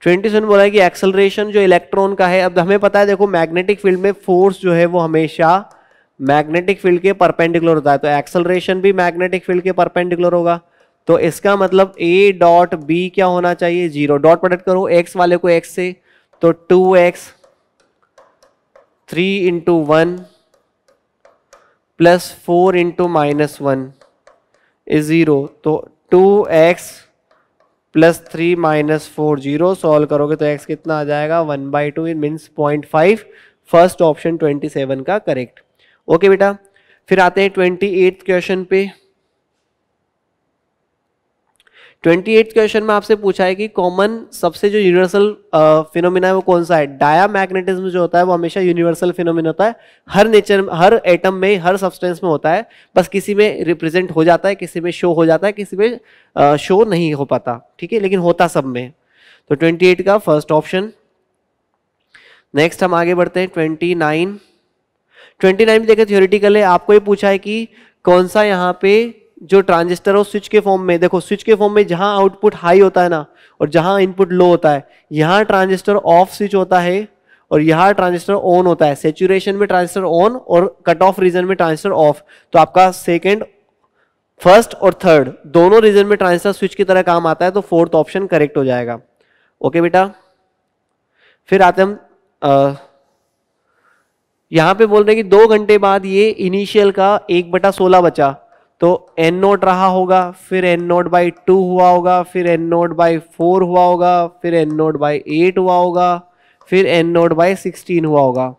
A: सेवन बोला है कि एक्सलरेशन जो इलेक्ट्रॉन का है अब हमें पता है देखो मैग्नेटिक फील्ड में फोर्स जो है वो हमेशा मैग्नेटिक फील्ड के परपेंडिकुलर होता है तो एक्सलरेशन भी मैग्नेटिक फील्ड के परपेंडिकुलर होगा तो इसका मतलब ए डॉट बी क्या होना चाहिए जीरो डॉट प्रोडक्ट करो एक्स वाले को एक्स से तो two x three into one plus four into minus one is zero तो two x plus three minus four zero solve करोगे तो एक्स कितना आ जाएगा one by two in means point five first option twenty seven का करेक्ट ओके बेटा फिर आते हैं ट्वेंटी एट क्वेश्चन पे ट्वेंटी क्वेश्चन में आपसे पूछा है कि कॉमन सबसे जो यूनिवर्सल फिनोमिना है वो कौन सा है डाया मैग्नेटिज्म जो होता है वो हमेशा यूनिवर्सल फिनोमिना होता है हर नेचर हर एटम में हर सब्सटेंस में होता है बस किसी में रिप्रेजेंट हो जाता है किसी में शो हो जाता है किसी में शो नहीं हो पाता ठीक है लेकिन होता सब में तो एट का फर्स्ट ऑप्शन नेक्स्ट हम आगे बढ़ते हैं ट्वेंटी नाइन ट्वेंटी नाइन देखें थियोरिटिकल है आपको ये पूछा है कि कौन सा यहाँ पे जो ट्रांजिस्टर हो स्विच के फॉर्म में देखो स्विच के फॉर्म में जहां आउटपुट हाई होता है ना और जहां इनपुट लो होता है यहां ट्रांजिस्टर ऑफ स्विच होता है और यहां ट्रांजिस्टर ऑन होता है सेचुरेशन में ट्रांजिस्टर ऑन और कट ऑफ रीजन में ट्रांजिस्टर ऑफ तो आपका सेकेंड फर्स्ट और थर्ड दोनों रीजन में ट्रांजिस्टर स्विच की तरह काम आता है तो फोर्थ ऑप्शन करेक्ट हो जाएगा ओके बेटा फिर आते हम आ, यहां पे बोल रहे हैं कि दो घंटे बाद ये इनिशियल का एक बटा सोलह बचा तो एन नोट रहा होगा फिर एन नोट बाई टू हुआ होगा फिर एन नोट बाई फोर हुआ होगा फिर एन नोट बाई एट हुआ होगा फिर एन नोट बाई सिक्सटीन हुआ होगा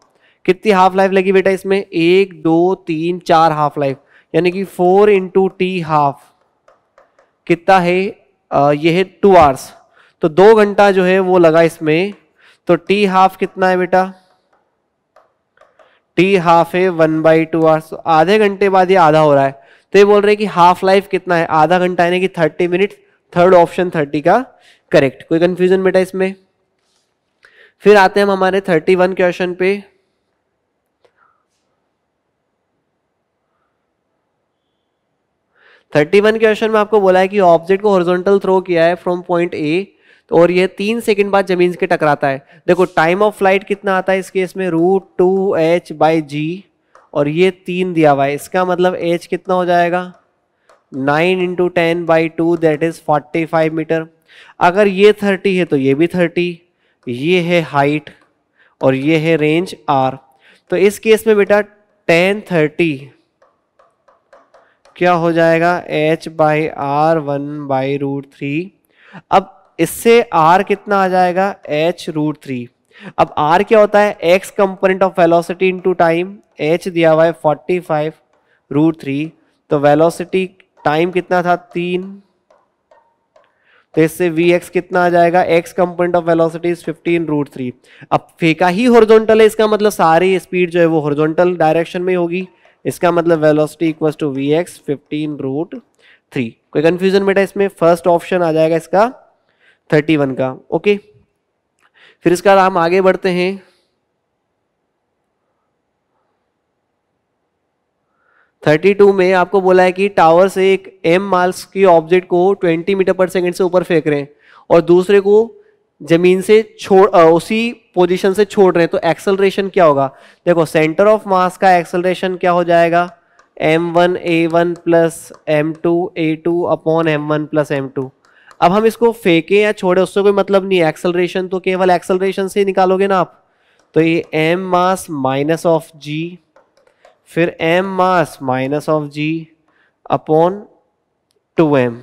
A: कितनी हाफ लाइफ लगी बेटा इसमें एक दो तीन चार हाफ लाइफ यानी कि फोर इंटू टी हाफ कितना है आ, ये है टू आवर्स तो दो घंटा जो है वो लगा इसमें तो टी हाफ कितना है बेटा टी हाफ है वन बाई टू आवर्स आधे घंटे बाद ये आधा हो रहा है तो ये बोल रहे हैं कि हाफ लाइफ कितना है आधा घंटा यानी कि thirty minute third option thirty का करेक्ट कोई कंफ्यूजन बेटा इसमें फिर आते हैं हम हमारे थर्टी वन क्वेश्चन पे थर्टी वन क्वेश्चन में आपको बोला है कि ऑब्जेक्ट को हॉरिजॉन्टल थ्रो किया है फ्रॉम पॉइंट ए तो और यह तीन सेकंड बाद जमीन के टकराता है देखो टाइम ऑफ फ्लाइट कितना आता है इस केस में root two h by g और ये तीन दिया हुआ है इसका मतलब एच कितना हो जाएगा nine into ten by two that is forty five metre अगर ये थर्टी है तो ये भी थर्टी ये है हाइट और ये है रेंज आर तो इस केस में बेटा टेन थर्टी क्या हो जाएगा h by r one by root three अब इससे आर कितना आ जाएगा एच रूट थ्री अब आर क्या होता है x component of velocity into time h दिया हुआ है फोर्टी फाइव रूट थ्री तो वेलोसिटी टाइम कितना था तीन तो इससे वी एक्स कितना आ जाएगा x component of velocity is fifteen root three अब फेका ही हॉरिजॉन्टल है इसका मतलब सारी स्पीड जो है वो हॉरिजॉन्टल डायरेक्शन में होगी इसका मतलब velocity equal to v x fifteen root three कोई कंफ्यूजन बेटा इसमें फर्स्ट ऑप्शन आ जाएगा इसका थर्टी वन का ओके okay? फिर इसके बाद हम आगे बढ़ते हैं थर्टी टू में आपको बोला है कि टावर से एक एम मार्क्स की ऑब्जेक्ट को ट्वेंटी मीटर पर सेकंड से ऊपर फेंक रहे हैं और दूसरे को जमीन से छोड़ उसी पोजीशन से छोड़ रहे हैं तो एक्सेलरेशन क्या होगा देखो सेंटर ऑफ मास का एक्सेलरेशन क्या हो जाएगा m one a one plus m two A two upon m one plus m two अब हम इसको फेंके या छोड़े उससे कोई मतलब नहीं एक्सलरेशन तो केवल एक्सलरेशन से ही निकालोगे ना आप तो ये m mass minus of g फिर m mass minus of g upon two m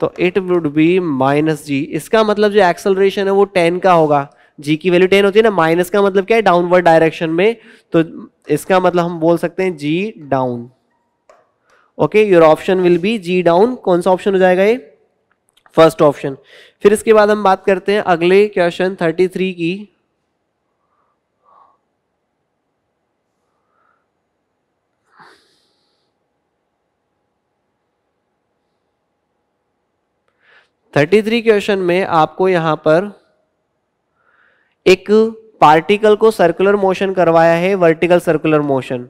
A: तो it would be minus g इसका मतलब जो एक्सलरेशन है वो टेन का होगा जी की वैल्यू टेन होती है ना माइनस का मतलब क्या है डाउनवर्ड डायरेक्शन में तो इसका मतलब हम बोल सकते हैं g down okay your option will be g down कौन सा ऑप्शन हो जाएगा ये फर्स्ट ऑप्शन फिर इसके बाद हम बात करते हैं अगले क्वेश्चन 33 की थर्टी थ्री क्वेश्चन में आपको यहां पर एक पार्टिकल को सर्कुलर मोशन करवाया है वर्टिकल सर्कुलर मोशन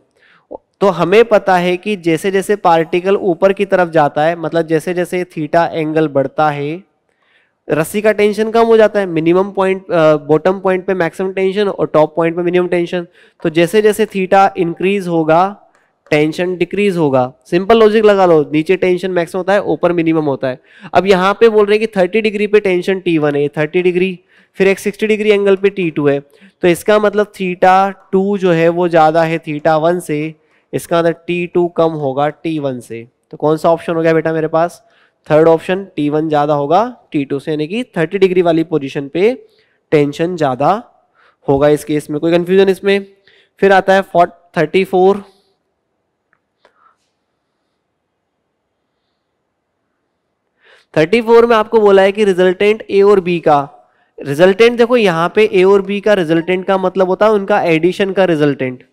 A: तो हमें पता है कि जैसे जैसे पार्टिकल ऊपर की तरफ जाता है मतलब जैसे जैसे थीटा एंगल बढ़ता है रस्सी का टेंशन कम हो जाता है मिनिमम पॉइंट बॉटम पॉइंट पे मैक्सिमम टेंशन और टॉप पॉइंट पे मिनिमम टेंशन तो जैसे जैसे थीटा इंक्रीज होगा टेंशन डिक्रीज होगा सिंपल लॉजिक लगा लो नीचे टेंशन मैक्सिमम होता है ऊपर मिनिमम होता है अब यहाँ पे बोल रहे हैं कि थर्टी डिग्री पे टेंशन वन है थर्टी डिग्री फिर एक सिक्सटी डिग्री एंगल पे टू है तो इसका मतलब थीटा टू जो है वो ज़्यादा है थीटा वन से इसका अंदर टी टू कम होगा टी वन से तो कौन सा ऑप्शन हो गया बेटा मेरे पास थर्ड ऑप्शन टी वन ज़्यादा होगा टी टू से यानी कि थर्टी डिग्री वाली पोजिशन पे टेंशन ज़्यादा होगा इस केस में कोई कंफ्यूजन इसमें फिर आता है fourth thirty four thirty four में आपको बोला है कि रिजल्टेंट ए और बी का रिजल्टेंट देखो यहां पे ए और बी का रिजल्टेंट का मतलब होता है उनका एडिशन का रिजल्टेंट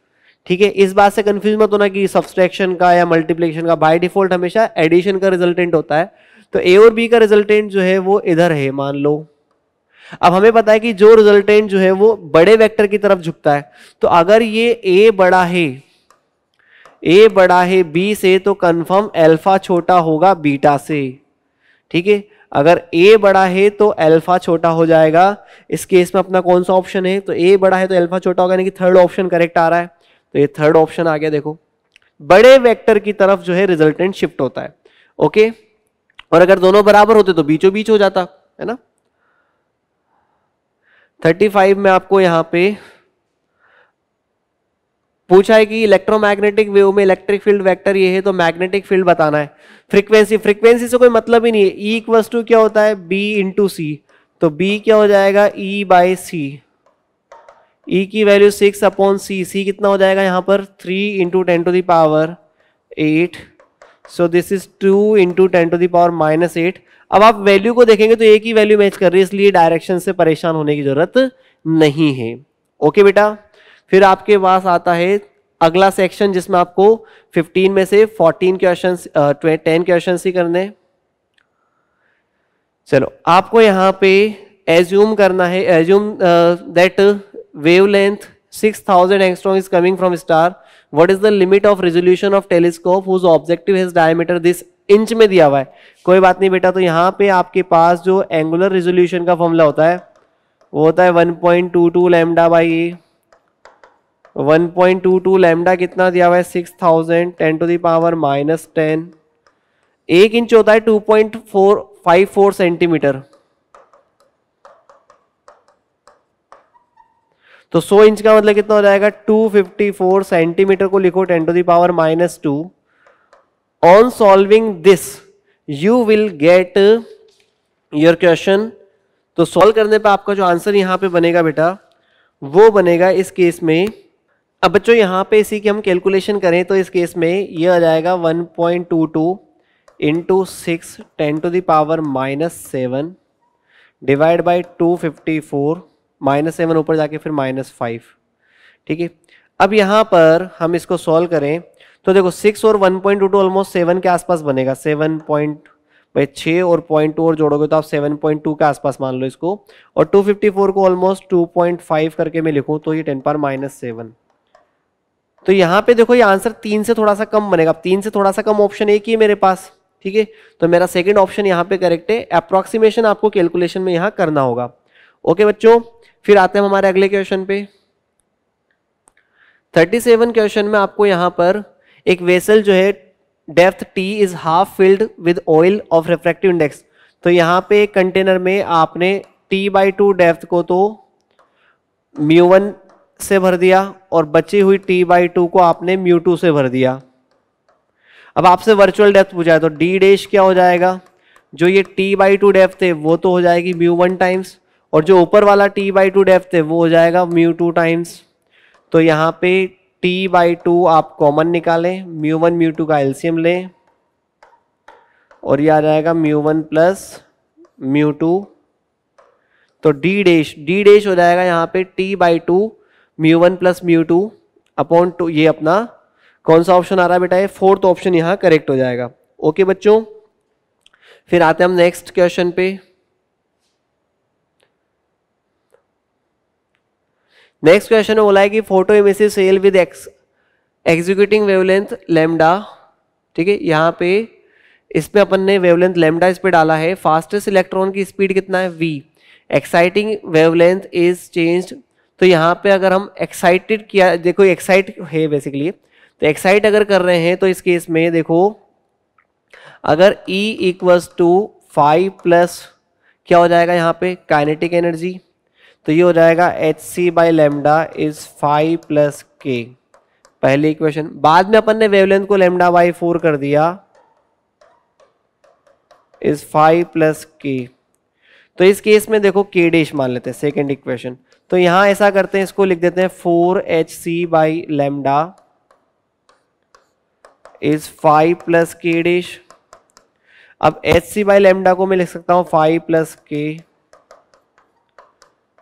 A: ठीक है इस बात से कंफ्यूज मत होना कि सब्सट्रैक्शन का या मल्टीप्लिकेशन का बाय डिफॉल्ट हमेशा एडिशन का रिजल्टेंट होता है तो ए और बी का रिजल्टेंट जो है वो इधर है मान लो अब हमें पता है कि जो रिजल्टेंट जो है वो बड़े वेक्टर की तरफ झुकता है तो अगर ये ए बड़ा है ए बड़ा है बी से तो कंफर्म अल्फा छोटा होगा बीटा से ठीक है अगर ए बड़ा है तो अल्फा छोटा हो जाएगा इस केस में अपना कौन सा ऑप्शन है तो ए बड़ा है तो अल्फा छोटा होगा यानी कि थर्ड ऑप्शन करेक्ट आ रहा है तो ये थर्ड ऑप्शन आ गया देखो बड़े वेक्टर की तरफ जो है रिजल्टेंट शिफ्ट होता है ओके और अगर दोनों बराबर होते तो बीचों बीच हो जाता है ना 35 में आपको यहां पे पूछा है कि इलेक्ट्रोमैग्नेटिक वेव में इलेक्ट्रिक फील्ड वेक्टर ये है तो मैग्नेटिक फील्ड बताना है फ्रीक्वेंसी फ्रीक्वेंसी से कोई मतलब ही नहीं है ई इक्वल्स टू क्या होता है बी इंटू सी तो बी क्या हो जाएगा ई बाई सी e की value six upon c c कितना हो जाएगा यहाँ पर three into ten to the power eight so this is two into ten to the power minus eight अब आप वैल्यू को देखेंगे तो ए की वैल्यू मैच कर रही है इसलिए डायरेक्शन से परेशान होने की जरूरत नहीं है ओके बेटा फिर आपके पास आता है अगला सेक्शन जिसमें आपको 15 में से 14 क्वेश्चन टेन क्वेश्चन ही करने चलो आपको यहाँ पे एज्यूम करना है assume that uh, wavelength 6000 angstrom is coming from star what is the limit of resolution of telescope whose objective has diameter this inch में दिया हुआ है कोई बात नहीं बेटा तो यहाँ पे आपके पास जो एंगुलर रेजोल्यूशन का फॉर्मूला होता है वो होता है 1.22 point two two lambda by one point two two lambda कितना दिया हुआ है six thousand ten to the power minus ten एक इंच होता है two point four five four centimetre तो 100 इंच का मतलब कितना हो जाएगा 254 सेंटीमीटर को लिखो 10 to power minus two on solving this you will get your question तो सॉल्व करने पर आपका जो आंसर यहाँ पे बनेगा बेटा वो बनेगा इस केस में अब बच्चों यहाँ पे इसी की हम कैलकुलेशन करें तो इस केस में ये आ जाएगा 1.22 point two two into six ten to the power minus seven divide by two fifty four minus seven ऊपर जाके फिर माइनस फाइव ठीक है अब यहाँ पर हम इसको सॉल्व करें तो देखो सिक्स और one point two two almost seven के आसपास बनेगा सेवन पॉइंट भाई छः और पॉइंट टू और जोड़ोगे तो आप सेवन पॉइंट टू के आसपास मान लो इसको और टू फिफ्टी फोर को ऑलमोस्ट टू पॉइंट फाइव करके मैं लिखूँ तो ये टेन पार माइनस सेवन तो यहाँ पे देखो ये आंसर तीन से थोड़ा सा कम बनेगा अब तीन से थोड़ा सा कम ऑप्शन एक ही है मेरे पास ठीक है तो मेरा सेकेंड ऑप्शन यहाँ पे करेक्ट है अप्रॉक्सीमेशन आपको कैलकुलेशन में यहाँ करना होगा ओके बच्चों फिर आते हैं हमारे अगले क्वेश्चन पे 37 क्वेश्चन में आपको यहां पर एक वेसल जो है depth t is half filled with oil of refractive index तो यहां पे कंटेनर में आपने टी बाई टू डेप्थ को तो म्यू वन से भर दिया और बची हुई टी बाई टू को आपने म्यू टू से भर दिया अब आपसे वर्चुअल डेप्थ पूछा है तो डी डेश क्या हो जाएगा जो ये टी बाई टू डेफ्थ है वो तो हो जाएगी म्यू वन टाइम्स और जो ऊपर वाला टी बाई टू डेफ है वो हो जाएगा म्यू टू टाइम्स तो यहाँ पे टी बाई टू आप कॉमन निकालें म्यू वन म्यू टू का एल्सियम लें और ये आ जाएगा mu one plus mu two तो डी डेश डी डेश हो जाएगा यहाँ पे t by two mu one plus mu two upon two ये अपना कौन सा ऑप्शन आ रहा है बेटा ये फोर्थ ऑप्शन यहाँ करेक्ट हो जाएगा ओके बच्चों फिर आते हैं हम नेक्स्ट क्वेश्चन पे नेक्स्ट क्वेश्चन बोला है कि photo emissive cell with ex executing wavelength lambda ठीक है यहाँ पे इसमें अपन ने वेवलेंथ लेमडा इस पर डाला है फास्टेस्ट इलेक्ट्रॉन की स्पीड कितना है v exciting wavelength is change तो यहाँ पे अगर हम एक्साइटेड किया देखो एक्साइट है बेसिकली तो एक्साइट अगर कर रहे हैं तो इस केस में देखो अगर e equals to five plus क्या हो जाएगा यहाँ पे काइनेटिक एनर्जी तो ये हो जाएगा h C by lambda is five plus k पहली इक्वेशन बाद में अपन ने वेवलेंथ को लेमडा बाई फोर कर दिया इज फाइव प्लस के तो इस केस में देखो के डिश मान लेते हैं सेकेंड इक्वेशन तो यहां ऐसा करते हैं इसको लिख देते हैं four h C by lambda is five plus k dash अब एच सी बाई लेमडा को मैं लिख सकता हूं five plus k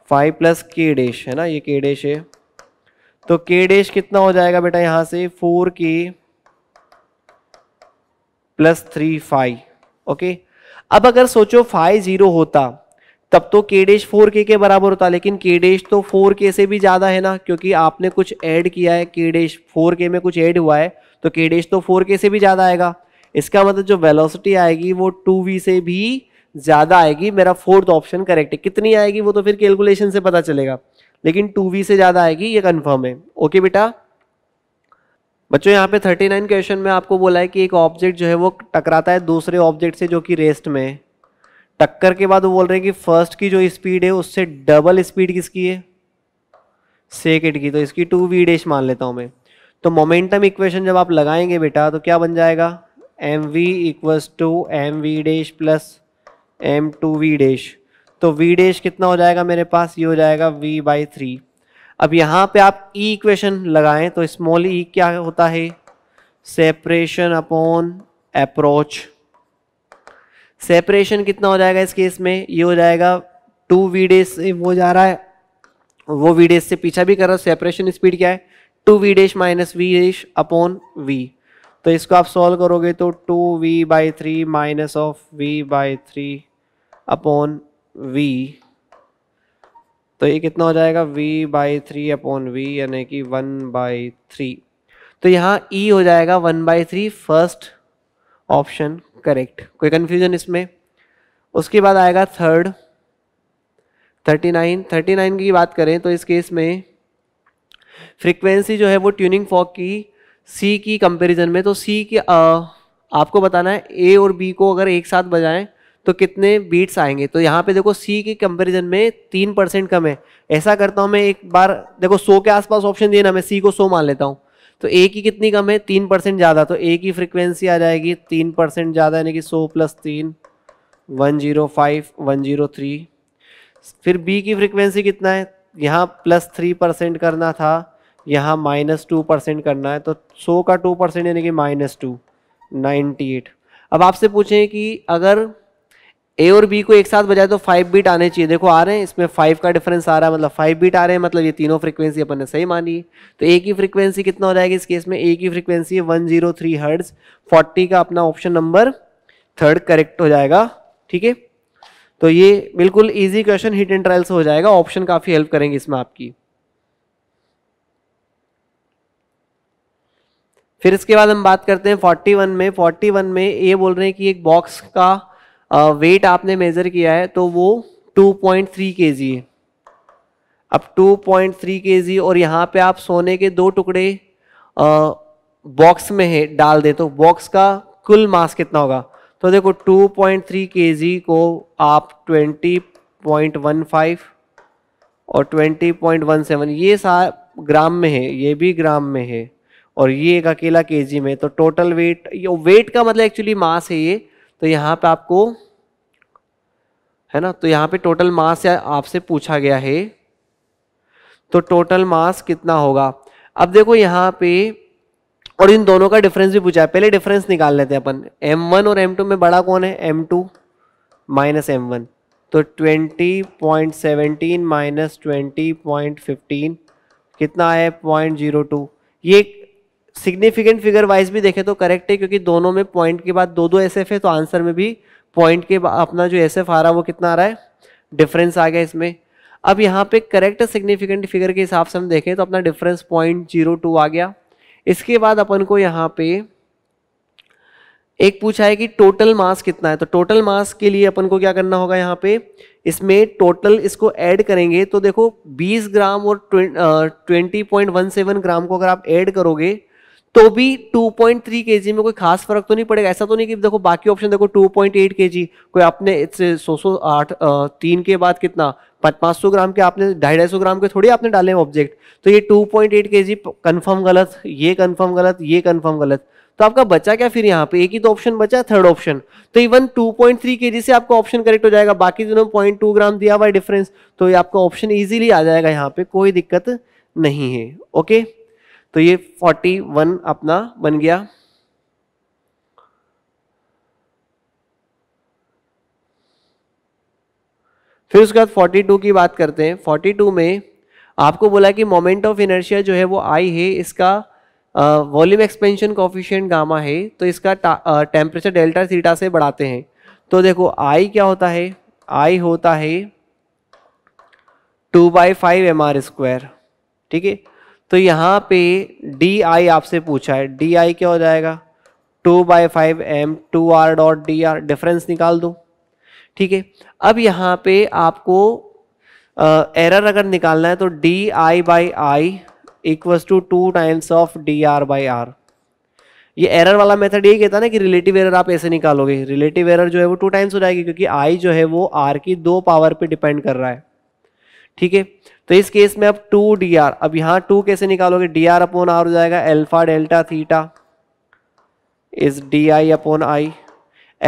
A: five plus k dash है ना ये के डैश है तो के डैश कितना हो जाएगा बेटा यहां से फोर के प्लस थ्री फाइव ओके अब अगर सोचो फाइव जीरो होता तब तो के डेश फोर के के बराबर होता लेकिन के डेश तो फोर के से भी ज़्यादा है ना क्योंकि आपने कुछ ऐड किया है के डेश फोर के में कुछ ऐड हुआ है तो के डेश तो फोर के से भी ज़्यादा आएगा इसका मतलब जो वेलोसिटी आएगी वो टू वी से भी ज्यादा आएगी मेरा फोर्थ ऑप्शन करेक्ट है कितनी आएगी वो तो फिर कैलकुलेशन से पता चलेगा लेकिन टू वी से ज्यादा आएगी ये कन्फर्म है ओके बेटा बच्चों यहाँ पे 39 क्वेश्चन में आपको बोला है कि एक ऑब्जेक्ट जो है वो टकराता है दूसरे ऑब्जेक्ट से जो कि रेस्ट में टक्कर के बाद वो बोल रहे हैं कि फर्स्ट की जो स्पीड है उससे डबल स्पीड किसकी है सेकेंड की तो इसकी टू वी डेश मान लेता हूँ मैं तो मोमेंटम इक्वेशन जब आप लगाएंगे बेटा तो क्या बन जाएगा m v equal to m v dash plus m two v dash तो वी डैश कितना हो जाएगा मेरे पास ये हो जाएगा वी बाई थ्री अब यहाँ पे आप ई e इक्वेशन लगाएं तो स्मॉल ई e क्या होता है सेपरेशन अपॉन अप्रोच सेपरेशन कितना हो जाएगा इस केस में ये हो जाएगा टू वी डैश से वो जा रहा है वो वी डैश से पीछा भी कर रहा है सेपरेशन स्पीड क्या है two v dash minus v dash upon v तो इसको आप सॉल्व करोगे तो two v by three minus of v by three upon v तो ये कितना हो जाएगा v by three upon v यानी कि वन बाई थ्री तो यहाँ e हो जाएगा one by three first option correct कोई कन्फ्यूजन इसमें उसके बाद आएगा third thirty nine thirty nine की बात करें तो इस केस में फ्रीक्वेंसी जो है वो ट्यूनिंग फॉक की सी की कंपैरिजन में तो सी की आ, आपको बताना है ए और बी को अगर एक साथ बजाएं तो कितने बीट्स आएंगे तो यहाँ पे देखो सी के कंपैरिजन में तीन परसेंट कम है ऐसा करता हूँ मैं एक बार देखो सौ के आसपास ऑप्शन दिए ना मैं सी को सौ मान लेता हूँ तो ए की कितनी कम है तीन परसेंट ज़्यादा तो ए की फ्रिक्वेंसी आ जाएगी तीन परसेंट ज़्यादा यानी कि सौ प्लस तीन one zero five one zero three फिर बी की फ्रिक्वेंसी कितना है यहाँ प्लस थ्री परसेंट करना था यहाँ माइनस टू परसेंट करना है तो सौ का टू परसेंट यानी कि माइनस टू नाइन्टी एट अब आपसे पूछें कि अगर ए और बी को एक साथ बजाए तो फाइव बीट आने चाहिए देखो आ रहे हैं इसमें फाइव का डिफरेंस आ रहा है मतलब फाइव बीट आ रहे हैं मतलब ये तीनों फ्रीक्वेंसी अपन ने सही मानी तो ए की फ्रीक्वेंसी कितना हो जाएगी इस केस में ए की frequency one zero three hertz forty का अपना ऑप्शन नंबर थर्ड करेक्ट हो जाएगा ठीक है तो ये बिल्कुल easy question hit and trials हो जाएगा ऑप्शन काफ़ी हेल्प करेंगे इसमें आपकी फिर इसके बाद हम बात करते हैं 41 में 41 में ए बोल रहे हैं कि एक बॉक्स का वेट आपने मेज़र किया है तो वो 2.3 पॉइंट है अब 2.3 पॉइंट और यहाँ पे आप सोने के दो टुकड़े बॉक्स में है डाल दें तो बॉक्स का कुल मास कितना होगा तो देखो 2.3 पॉइंट को आप 20.15 और 20.17 ये सा ग्राम में है ये भी ग्राम में है और ये एक अकेला के में तो टोटल वेट ये वेट का मतलब एक्चुअली मास है ये तो यहाँ पे आपको है ना तो यहाँ पे टोटल मास आपसे पूछा गया है तो टोटल मास कितना होगा अब देखो यहाँ पे और इन दोनों का डिफरेंस भी पूछा है पहले डिफरेंस निकाल लेते हैं अपन m1 और m2 में बड़ा कौन है m2 two minus m one तो twenty point seventeen minus twenty point fifteen कितना है पॉइंट जीरो टू ये सिग्निफिकेंट फिगर वाइज भी देखें तो करेक्ट है क्योंकि दोनों में पॉइंट के बाद दो दो एस है तो आंसर में भी पॉइंट के अपना जो एस आ रहा है वो कितना आ रहा है डिफरेंस आ गया इसमें अब यहाँ पे करेक्ट सिग्निफिकेंट फिगर के हिसाब से हम देखें तो अपना डिफरेंस पॉइंट जीरो टू आ गया इसके बाद अपन को यहाँ पे एक पूछा है कि टोटल मास कितना है तो टोटल मास के लिए अपन को क्या करना होगा यहाँ पे इसमें टोटल इसको ऐड करेंगे तो देखो 20 ग्राम और twenty point one seven gram को अगर आप ऐड करोगे तो भी 2.3 पॉइंट में कोई खास फर्क तो नहीं पड़ेगा ऐसा तो नहीं कि देखो बाकी ऑप्शन देखो 2.8 पॉइंट कोई आपने सौ सौ आठ तीन के बाद कितना पाँच सौ ग्राम के आपने ढाई ढाई सौ ग्राम के थोड़ी आपने डाले ऑब्जेक्ट तो ये 2.8 पॉइंट कंफर्म गलत ये कंफर्म गलत ये कंफर्म गलत तो आपका बचा क्या फिर यहाँ पे एक ही तो ऑप्शन बचा थर्ड ऑप्शन तो इवन 2.3 पॉइंट से आपका ऑप्शन करेक्ट हो जाएगा बाकी दोनों पॉइंट टू ग्राम दिया हुआ डिफरेंस तो ये आपका ऑप्शन ईजिली आ जाएगा यहाँ पे कोई दिक्कत नहीं है ओके तो ये 41 अपना बन गया फिर उसके बाद 42 की बात करते हैं 42 में आपको बोला कि मोमेंट ऑफ इनर्शिया जो है वो आई है इसका वॉल्यूम एक्सपेंशन कॉफिशियंट गामा है तो इसका टेम्परेचर डेल्टा थीटा से बढ़ाते हैं तो देखो आई क्या होता है आई होता है two by five m r square ठीक है तो यहाँ पे डी आई आपसे पूछा है डी आई क्या हो जाएगा two by five m two r dot d r difference निकाल दो ठीक है अब यहाँ पे आपको एरर अगर निकालना है तो d i by i equals two two times of d r by r ये एरर वाला मेथड यही कहता है ना कि रिलेटिव एरर आप ऐसे निकालोगे रिलेटिव एरर जो है वो टू टाइम्स हो जाएगी क्योंकि आई जो है वो आर की दो पावर पे डिपेंड कर रहा है ठीक है तो इस केस में अब टू डी आर अब यहां टू कैसे निकालोगे डी आर अपोन आर हो जाएगा alpha delta theta is d i upon i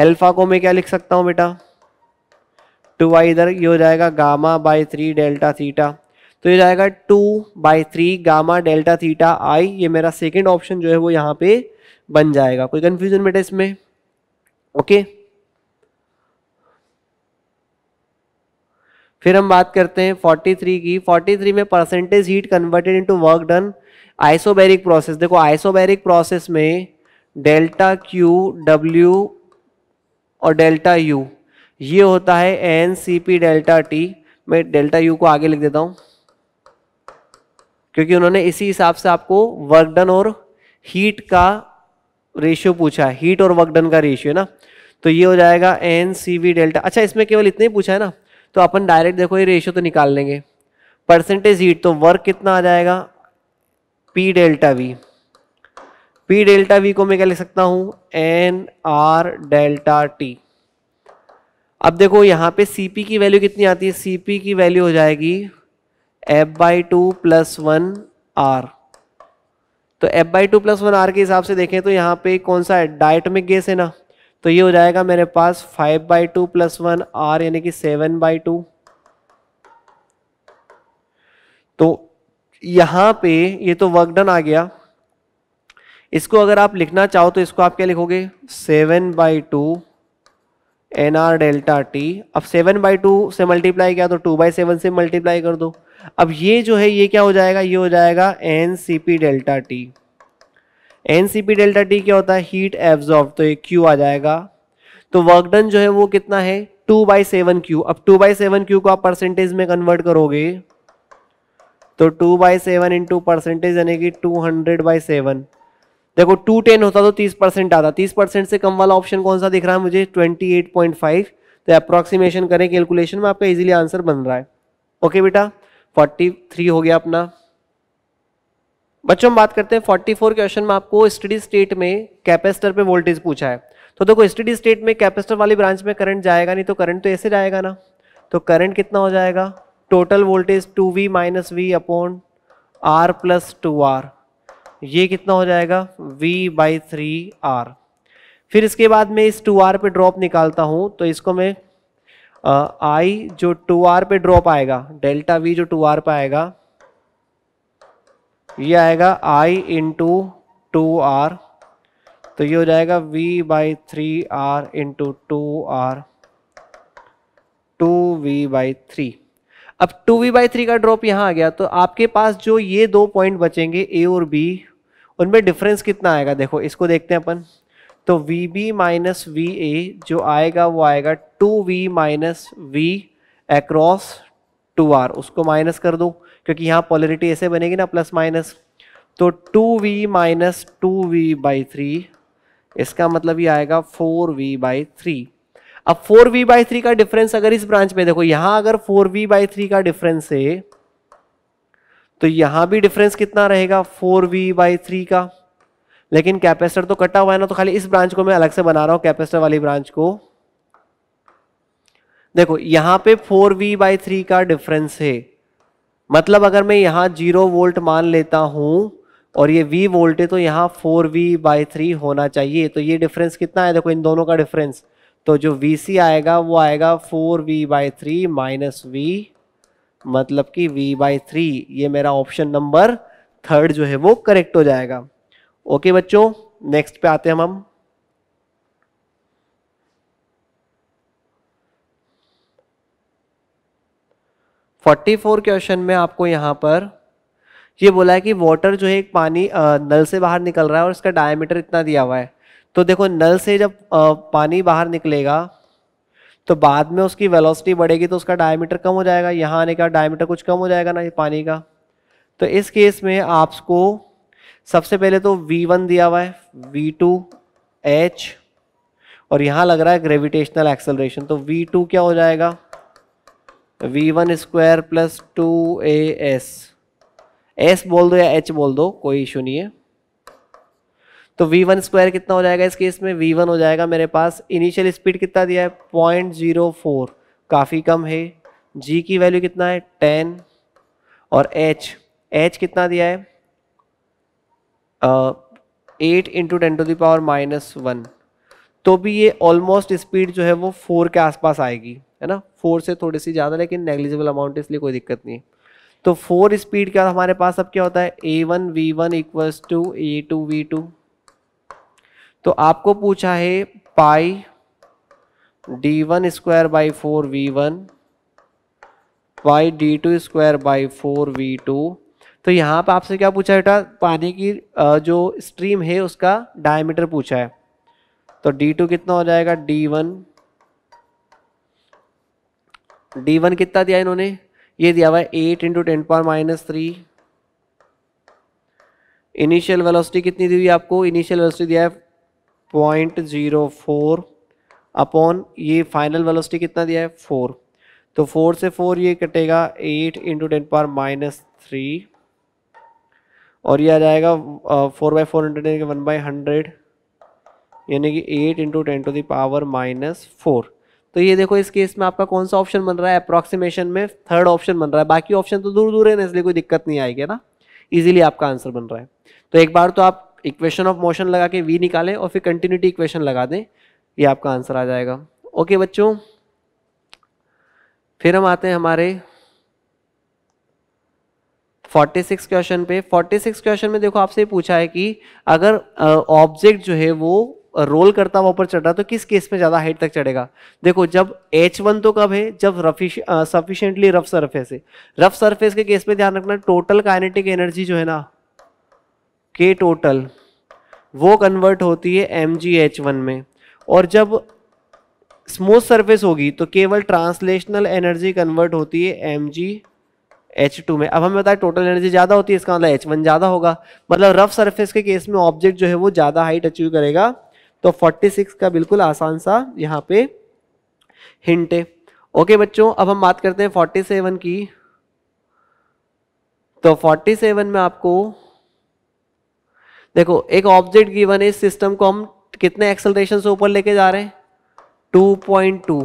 A: alpha को मैं क्या लिख सकता हूं बेटा टू आई इधर ये हो जाएगा gamma by three delta theta तो ये जाएगा two by three gamma delta theta i ये मेरा सेकेंड ऑप्शन जो है वो यहाँ पे बन जाएगा कोई कन्फ्यूजन बेटा इसमें ओके okay? फिर हम बात करते हैं 43 की 43 में percentage heat converted into work done isobaric process देखो आइसोबैरिक प्रोसेस में डेल्टा क्यू डब्ल्यू और डेल्टा यू ये होता है n c p delta t मैं डेल्टा यू को आगे लिख देता हूँ क्योंकि उन्होंने इसी हिसाब से आपको वर्क डन और हीट का रेशियो पूछा है हीट और वर्क डन का रेशियो है ना तो ये हो जाएगा एन सी वी डेल्टा अच्छा इसमें केवल इतने ही पूछा है ना तो अपन डायरेक्ट देखो ये रेशियो तो निकाल लेंगे परसेंटेज हीट तो वर्क कितना आ जाएगा p delta v p delta v को मैं क्या लिख सकता हूँ एन आर डेल्टा टी अब देखो यहाँ पे सीपी की वैल्यू कितनी आती है सीपी की वैल्यू हो जाएगी f by two plus one r तो f by two plus one r के हिसाब से देखें तो यहाँ पे कौन सा डायटमिक गैस है ना तो ये हो जाएगा मेरे पास five by two plus one r यानी कि सेवन बाई टू तो यहां पे ये तो वर्क डन आ गया इसको अगर आप लिखना चाहो तो इसको आप क्या लिखोगे seven by two n r delta t अब सेवन बाई टू से मल्टीप्लाई किया तो टू बाई सेवन से मल्टीप्लाई कर दो अब ये जो है ये क्या हो जाएगा ये हो जाएगा n c p delta t n c p delta t क्या होता है हीट एब्जॉर्ब तो ये क्यू आ जाएगा तो वर्क डन जो है वो कितना है टू बाई सेवन क्यू अब टू बाई सेवन क्यू को आप परसेंटेज में कन्वर्ट करोगे तो two by seven into percentage यानी कि टू हंड्रेड बाई सेवन देखो टू टेन होता तो तीस परसेंट आता तीस परसेंट से कम वाला ऑप्शन कौन सा दिख रहा है मुझे ट्वेंटी एट पॉइंट फाइव तो अप्रोक्सीमेशन करें कैलकुलेशन में आपका इजिली आंसर बन रहा है ओके बेटा फोर्टी थ्री हो गया अपना बच्चों हम बात करते हैं 44 क्वेश्चन में आपको स्टडी स्टेट में कैपेसिटर पे वोल्टेज पूछा है तो देखो स्टडी स्टेट में कैपेसिटर वाली ब्रांच में करंट जाएगा नहीं तो करंट तो ऐसे जाएगा ना तो करंट कितना हो जाएगा total voltage two v minus v upon are plus two r ये कितना हो जाएगा v बाई थ्री आर फिर इसके बाद मैं इस टू आर पे ड्रॉप निकालता हूँ तो इसको मैं आई जो टू आर पे ड्रॉप आएगा डेल्टा वी जो टू आर पे आएगा ये आएगा i into two r तो ये हो जाएगा v by three r into two r two v by three अब टू वी बाई थ्री का ड्रॉप यहाँ आ गया तो आपके पास जो ये दो पॉइंट बचेंगे ए और बी उनमें डिफरेंस कितना आएगा देखो इसको देखते हैं अपन तो v b minus v a जो आएगा वो आएगा two v minus v across two r उसको माइनस कर दो क्योंकि यहाँ पॉलरिटी ऐसे बनेगी ना प्लस माइनस तो two v minus two v by three इसका मतलब ये आएगा फोर वी बाई थ्री अब फोर वी बाई थ्री का डिफरेंस अगर इस ब्रांच में देखो यहां अगर फोर वी बाई थ्री का डिफरेंस है तो यहां भी डिफरेंस कितना रहेगा फोर वी बाई थ्री का लेकिन कैपेसिटर तो कटा हुआ है ना तो खाली इस ब्रांच को मैं अलग से बना रहा हूं कैपेसिटर वाली ब्रांच को देखो यहां पे फोर वी बाई थ्री का डिफरेंस है मतलब अगर मैं यहाँ जीरो वोल्ट मान लेता हूँ और ये वी वोल्ट है तो यहाँ फोर वी बाई थ्री होना चाहिए तो ये डिफरेंस कितना है देखो इन दोनों का डिफरेंस तो जो वी सी आएगा वो आएगा four we by three minus V मतलब कि वी बाई थ्री ये मेरा ऑप्शन नंबर थर्ड जो है वो करेक्ट हो जाएगा ओके बच्चों नेक्स्ट पे आते हैं हम हम 44 क्वेश्चन में आपको यहाँ पर ये बोला है कि वाटर जो है एक पानी नल से बाहर निकल रहा है और इसका डायमीटर इतना दिया हुआ है तो देखो नल से जब पानी बाहर निकलेगा तो बाद में उसकी वेलोसिटी बढ़ेगी तो उसका डायमीटर कम हो जाएगा यहाँ आने का डायमीटर कुछ कम हो जाएगा ना ये पानी का तो इस केस में आपको सबसे पहले तो वन दिया हुआ है टू एच और यहाँ लग रहा है ग्रेविटेशनल एक्सेलरेशन तो टू क्या हो जाएगा v one square plus two a s s बोल दो या एच बोल दो कोई इशू नहीं है तो वी वन स्क्वायर कितना हो जाएगा इस केस में वी वन हो जाएगा मेरे पास इनिशियल स्पीड कितना दिया है पॉइंट जीरो फोर काफ़ी कम है जी की वैल्यू कितना है टेन और एच एच कितना दिया है eight into ten to the power minus one तो भी ये ऑलमोस्ट स्पीड जो है वो फोर के आसपास आएगी है ना फोर से थोड़ी सी ज़्यादा लेकिन नेग्लिजिबल अमाउंट इसलिए कोई दिक्कत नहीं है तो फोर स्पीड क्या हमारे पास अब क्या होता है A one V one equals to A two V two तो आपको पूछा है pi D one square by four V one pi D two square by four V two तो यहाँ पे आपसे क्या पूछा बेटा पानी की जो स्ट्रीम है उसका डायमीटर पूछा है तो डी टू कितना हो जाएगा डी वन डी वन कितना दिया इन्होंने ये दिया हुआ है eight into ten power minus three initial velocity कितनी दी हुई आपको इनिशियल वेलोसिटी दिया है पॉइंट जीरो फोर अपॉन ये फाइनल वेलोसिटी कितना दिया है फोर तो फोर से फोर ये कटेगा eight into ten power minus three और ये आ जाएगा four by four hundred one by hundred यानी कि eight into ten to the power minus four तो ये देखो इस केस में आपका कौन सा ऑप्शन बन रहा है अप्रोक्सीमेशन में थर्ड ऑप्शन बन रहा है बाकी ऑप्शन तो दूर दूर है ना इसलिए कोई दिक्कत नहीं आएगी ना इजीली आपका आंसर बन रहा है तो एक बार तो आप इक्वेशन ऑफ मोशन लगा के वी निकालें और फिर कंटिन्यूटी इक्वेशन लगा दें ये आपका आंसर आ जाएगा ओके बच्चों फिर हम आते हैं हमारे सिक्स क्वेश्चन पे सिक्स क्वेश्चन में देखो आपसे पूछा है कि अगर ऑब्जेक्ट जो है वो रोल करता हुआ ऊपर चढ़ रहा तो किस केस में ज़्यादा हाइट तक चढ़ेगा देखो जब एच वन तो कब है जब सफिशियंटली रफ सरफेस है रफ सरफेस के केस में ध्यान रखना टोटल काइनेटिक एनर्जी जो है ना के टोटल वो कन्वर्ट होती है एम जी एच वन में और जब स्मूथ सरफेस होगी तो केवल ट्रांसलेशनल एनर्जी कन्वर्ट होती है एम जी एच टू में अब हमें बताया टोटल एनर्जी ज़्यादा होती है इसका मतलब एच वन ज़्यादा होगा मतलब रफ सरफेस के केस में ऑब्जेक्ट जो है वो ज़्यादा हाइट अचीव करेगा तो 46 का बिल्कुल आसान सा यहाँ पे हिंट है ओके बच्चों अब हम बात करते हैं 47 की तो 47 में आपको देखो एक ऑब्जेक्ट गिवन है इस सिस्टम को हम कितने एक्सलेशन से ऊपर लेके जा रहे हैं 2.2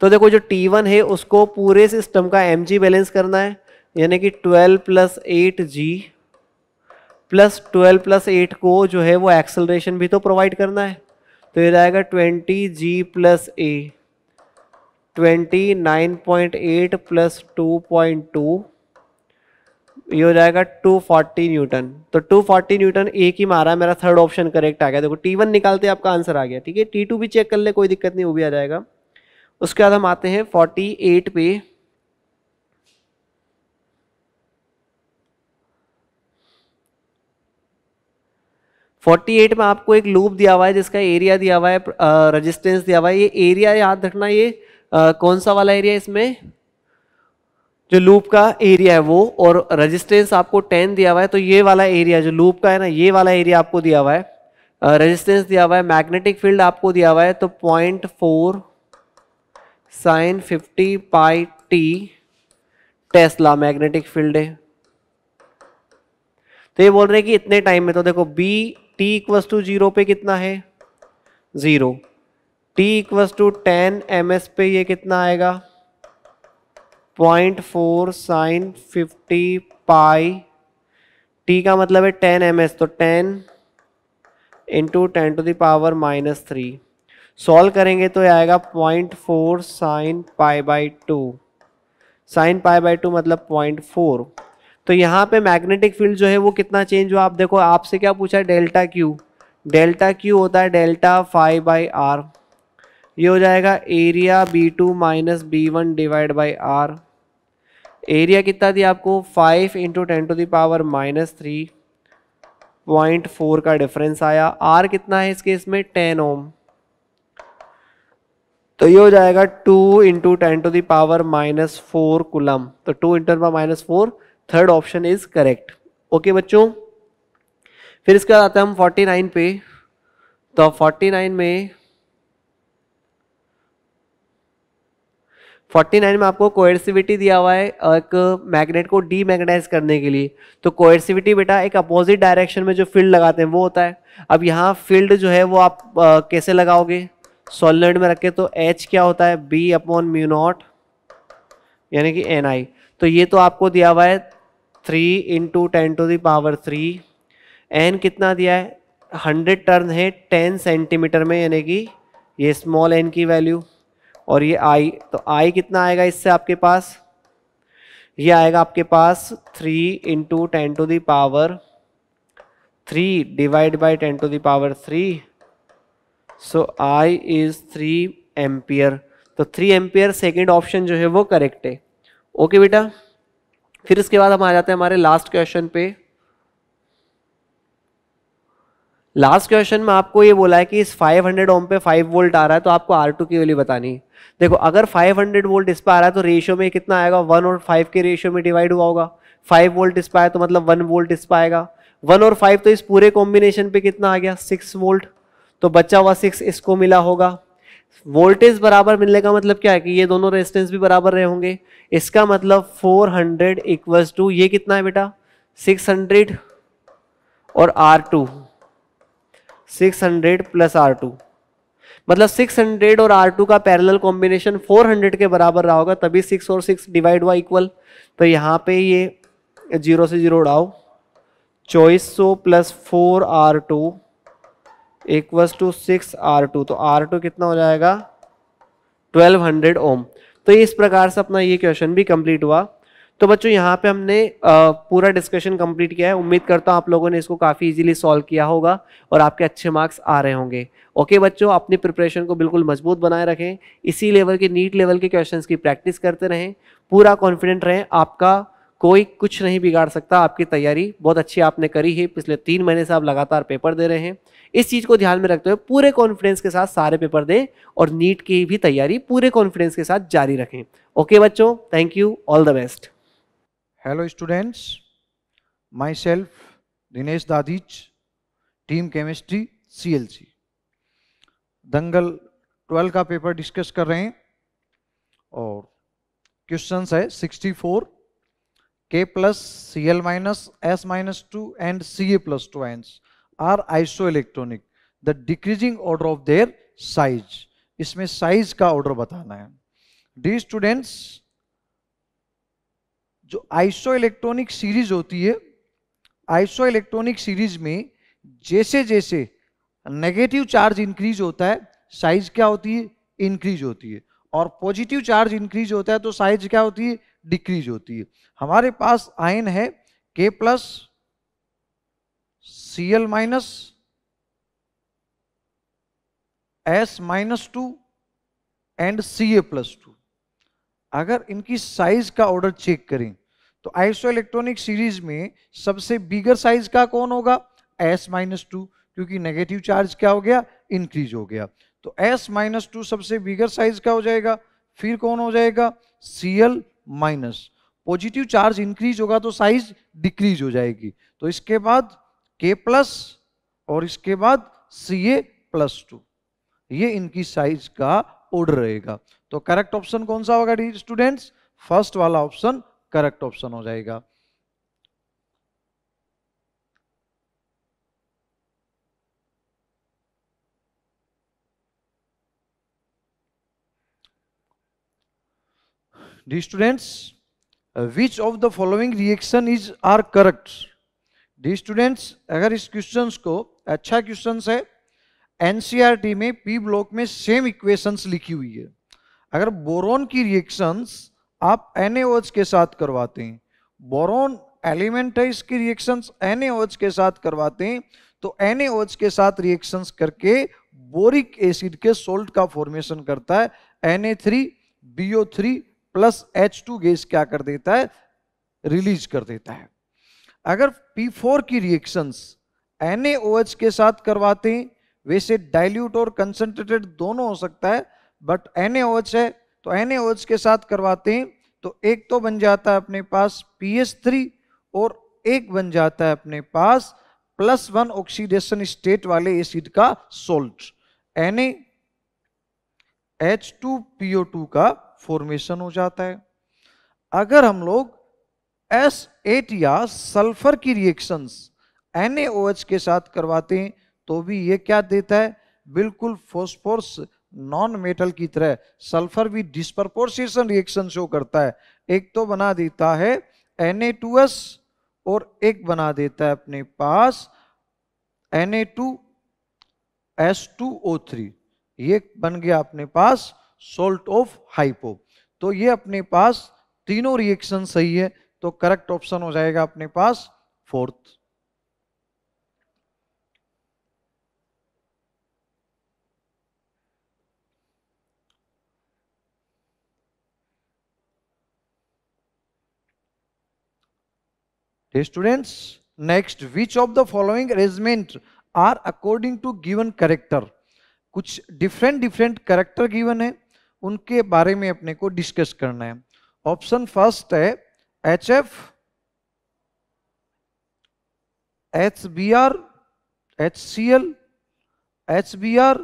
A: तो देखो जो T1 है उसको पूरे सिस्टम का एम बैलेंस करना है यानी कि 12 plus eight g plus twelve plus eight को जो है वो एक्सेलरेशन भी तो प्रोवाइड करना है तो ये जाएगा twenty g plus a twenty nine point eight plus two point two ये हो जाएगा 240 न्यूटन तो 240 न्यूटन ए की मारा मेरा थर्ड ऑप्शन करेक्ट आ गया देखो टी वन निकालते आपका आंसर आ गया ठीक है टी टू भी चेक कर ले कोई दिक्कत नहीं वो भी आ जाएगा उसके बाद हम आते हैं 48 पे 48 में आपको एक लूप दिया हुआ है जिसका एरिया दिया हुआ है रजिस्टेंस दिया हुआ है ये एरिया याद रखना ये आ, कौन सा वाला एरिया इसमें जो लूप का एरिया है वो और रजिस्टेंस आपको 10 दिया हुआ है तो ये वाला एरिया जो लूप का है ना ये वाला एरिया आपको दिया हुआ है रजिस्टेंस दिया हुआ है मैग्नेटिक फील्ड आपको दिया हुआ है तो point four sine fifty pi t tesla magnetic field है तो ये बोल रहे हैं कि इतने टाइम में तो देखो B t equals to zero पे कितना है zero t equals to ten m s पे ये कितना आएगा point four sine fifty pi t का मतलब है टेन एम एस तो ten into ten to the power minus three solve करेंगे तो ये आएगा point four sine pi by two sine pi by two मतलब पॉइंट फोर तो यहाँ पे मैग्नेटिक फील्ड जो है वो कितना चेंज हुआ आप देखो आपसे क्या पूछा है डेल्टा क्यू डेल्टा क्यू होता है डेल्टा फाइव बाई आर ये हो जाएगा area B two minus B one divide by R area कितना दिया आपको five into ten to the power minus three point four का डिफरेंस आया आर कितना है इसके इसमें टेन ओम तो ये हो जाएगा two into ten to the power minus four coulomb तो two into minus four third option is correct okay बच्चों फिर इसके बाद आते हैं हम नाइन पे तो फोर्टी नाइन में फोर्टी नाइन में आपको कोएर्सिविटी दिया हुआ है एक मैग्नेट को डी मैग्नेटाइज करने के लिए तो कोएर्सिविटी बेटा एक अपोजिट डायरेक्शन में जो फील्ड लगाते हैं वो होता है अब यहाँ फील्ड जो है वो आप आ, कैसे लगाओगे सॉलिड में रखे तो एच क्या होता है बी अपॉन म्यू नॉट यानी कि एन आई तो ये तो आपको दिया हुआ है three into ten to the power three N कितना दिया है हंड्रेड टर्न है टेन सेंटीमीटर में यानी कि ये स्मॉल एन की वैल्यू और ये आई तो आई कितना आएगा इससे आपके पास ये आएगा आपके पास three into ten to the power three divide by ten to the power three so I is three ampere तो थ्री एम्पियर सेकेंड ऑप्शन जो है वो करेक्ट है ओके बेटा फिर इसके बाद हम आ जाते हैं हमारे लास्ट क्वेश्चन पे लास्ट क्वेश्चन में आपको ये बोला है कि इस 500 हंड्रेड ओम पे 5 वोल्ट आ रहा है तो आपको आर टू की वैल्यू बतानी देखो अगर 500 हंड्रेड वोल्ट इस पर आ रहा है तो रेशियो में कितना आएगा वन और फाइव के रेशियो में डिवाइड हुआ होगा फाइव वोल्ट इस पर आया तो मतलब वन वोल्ट इस पर आएगा वन और फाइव तो इस पूरे कॉम्बिनेशन पे कितना आ गया सिक्स वोल्ट तो बच्चा हुआ सिक्स इसको मिला होगा वोल्टेज बराबर मिलने का मतलब क्या है कि ये दोनों रेजिस्टेंस भी बराबर रहे होंगे इसका मतलब 400 हंड्रेड इक्वल्स टू ये कितना है बेटा 600 और R2 600 प्लस R2 मतलब 600 और R2 का पैरेलल कॉम्बिनेशन 400 के बराबर रहा होगा तभी 6 और 6 डिवाइड हुआ इक्वल तो यहाँ पे ये जीरो से जीरो उड़ाओ चौबीस सौ plus four R two equals to six R two तो आर टू कितना हो जाएगा ट्वेल्व हंड्रेड ओम तो इस प्रकार से अपना ये क्वेश्चन भी कंप्लीट हुआ तो बच्चों यहाँ पे हमने पूरा डिस्कशन कंप्लीट किया है उम्मीद करता हूँ आप लोगों ने इसको काफ़ी इजीली सॉल्व किया होगा और आपके अच्छे मार्क्स आ रहे होंगे ओके बच्चों अपनी प्रिपरेशन को बिल्कुल मजबूत बनाए रखें इसी लेवल के नीट लेवल के क्वेश्चंस की प्रैक्टिस करते रहें पूरा कॉन्फिडेंट रहें आपका कोई कुछ नहीं बिगाड़ सकता आपकी तैयारी बहुत अच्छी आपने करी है पिछले तीन महीने से आप लगातार पेपर दे रहे हैं इस चीज़ को ध्यान में रखते हुए पूरे कॉन्फिडेंस के साथ सारे पेपर दें और नीट की भी तैयारी पूरे कॉन्फिडेंस के साथ जारी रखें ओके बच्चों thank you all the
B: best hello students myself Dinesh Dadhich team chemistry सी दंगल ट्वेल्व का पेपर डिस्कस कर रहे हैं और क्वेश्चंस है 64 K plus Cl minus S minus 2 and Ca plus 2 ions are isoelectronic. The decreasing order of their size. इसमें साइज का ऑर्डर बताना है डी स्टूडेंट्स जो आइसो इलेक्ट्रॉनिक सीरीज होती है आइसो इलेक्ट्रॉनिक सीरीज में जैसे जैसे नेगेटिव चार्ज इंक्रीज होता है साइज क्या होती है इंक्रीज होती है और पॉजिटिव चार्ज इंक्रीज होता है तो साइज क्या होती है डिक्रीज होती है हमारे पास आयन है K plus C L minus S minus two and C A plus two अगर इनकी साइज का ऑर्डर चेक करें तो आइसो इलेक्ट्रॉनिक सीरीज में सबसे बिगर साइज का कौन होगा एस माइनस टू क्योंकि नेगेटिव चार्ज क्या हो गया इंक्रीज हो गया तो एस माइनस टू सबसे बिगर साइज का हो जाएगा फिर कौन हो जाएगा C L minus positive charge increase होगा तो साइज डिक्रीज हो जाएगी तो इसके बाद के प्लस और इसके बाद सी ए प्लस टू ये इनकी साइज का ऑर्डर रहेगा तो करेक्ट ऑप्शन कौन सा होगा स्टूडेंट्स फर्स्ट वाला ऑप्शन करेक्ट ऑप्शन हो जाएगा dear students uh, which of the following reaction is are correct dear अगर इस क्वेश्चन को अच्छा क्वेश्चन है टी e में पी ब्लॉक में सेम इक्वेशंस लिखी हुई है अगर बोरोन की रिएक्शन आप एन एच के साथ करवाते हैं बोरोन एलिमेंटाइज की रिएक्शंस एनएओएच के साथ करवाते हैं तो एन एच के साथ रिएक्शन करके बोरिक एसिड के सोल्ट का फॉर्मेशन करता है N A three B O three plus H two gas क्या कर देता है रिलीज कर देता है अगर P4 की रिएक्शंस NaOH के साथ करवाते हैं वैसे डाइल्यूट और कंसंट्रेटेड दोनों हो सकता है बट NaOH है तो NaOH के साथ करवाते हैं तो एक तो बन जाता है अपने पास PH3 और एक बन जाता है अपने पास प्लस वन ऑक्सीडेशन स्टेट वाले एसिड का salt N H two P O two का फॉर्मेशन हो जाता है अगर हम लोग एस एट या सल्फर की रिएक्शंस एन के साथ करवाते हैं तो भी ये क्या देता है बिल्कुल फोस्फोर्स नॉन मेटल की तरह सल्फर भी डिस्प्रपोर्सिएशन रिएक्शन शो करता है एक तो बना देता है एन और एक बना देता है अपने पास N A two two S O three ये बन गया अपने पास सोल्ट ऑफ हाइपो तो ये अपने पास तीनों रिएक्शन सही है तो करेक्ट ऑप्शन हो जाएगा अपने पास fourth students next which of the following arrangement are according to given character कुछ डिफरेंट डिफरेंट कैरेक्टर गिवन है उनके बारे में अपने को डिस्कस करना है ऑप्शन फर्स्ट है H F H B R H C L H B R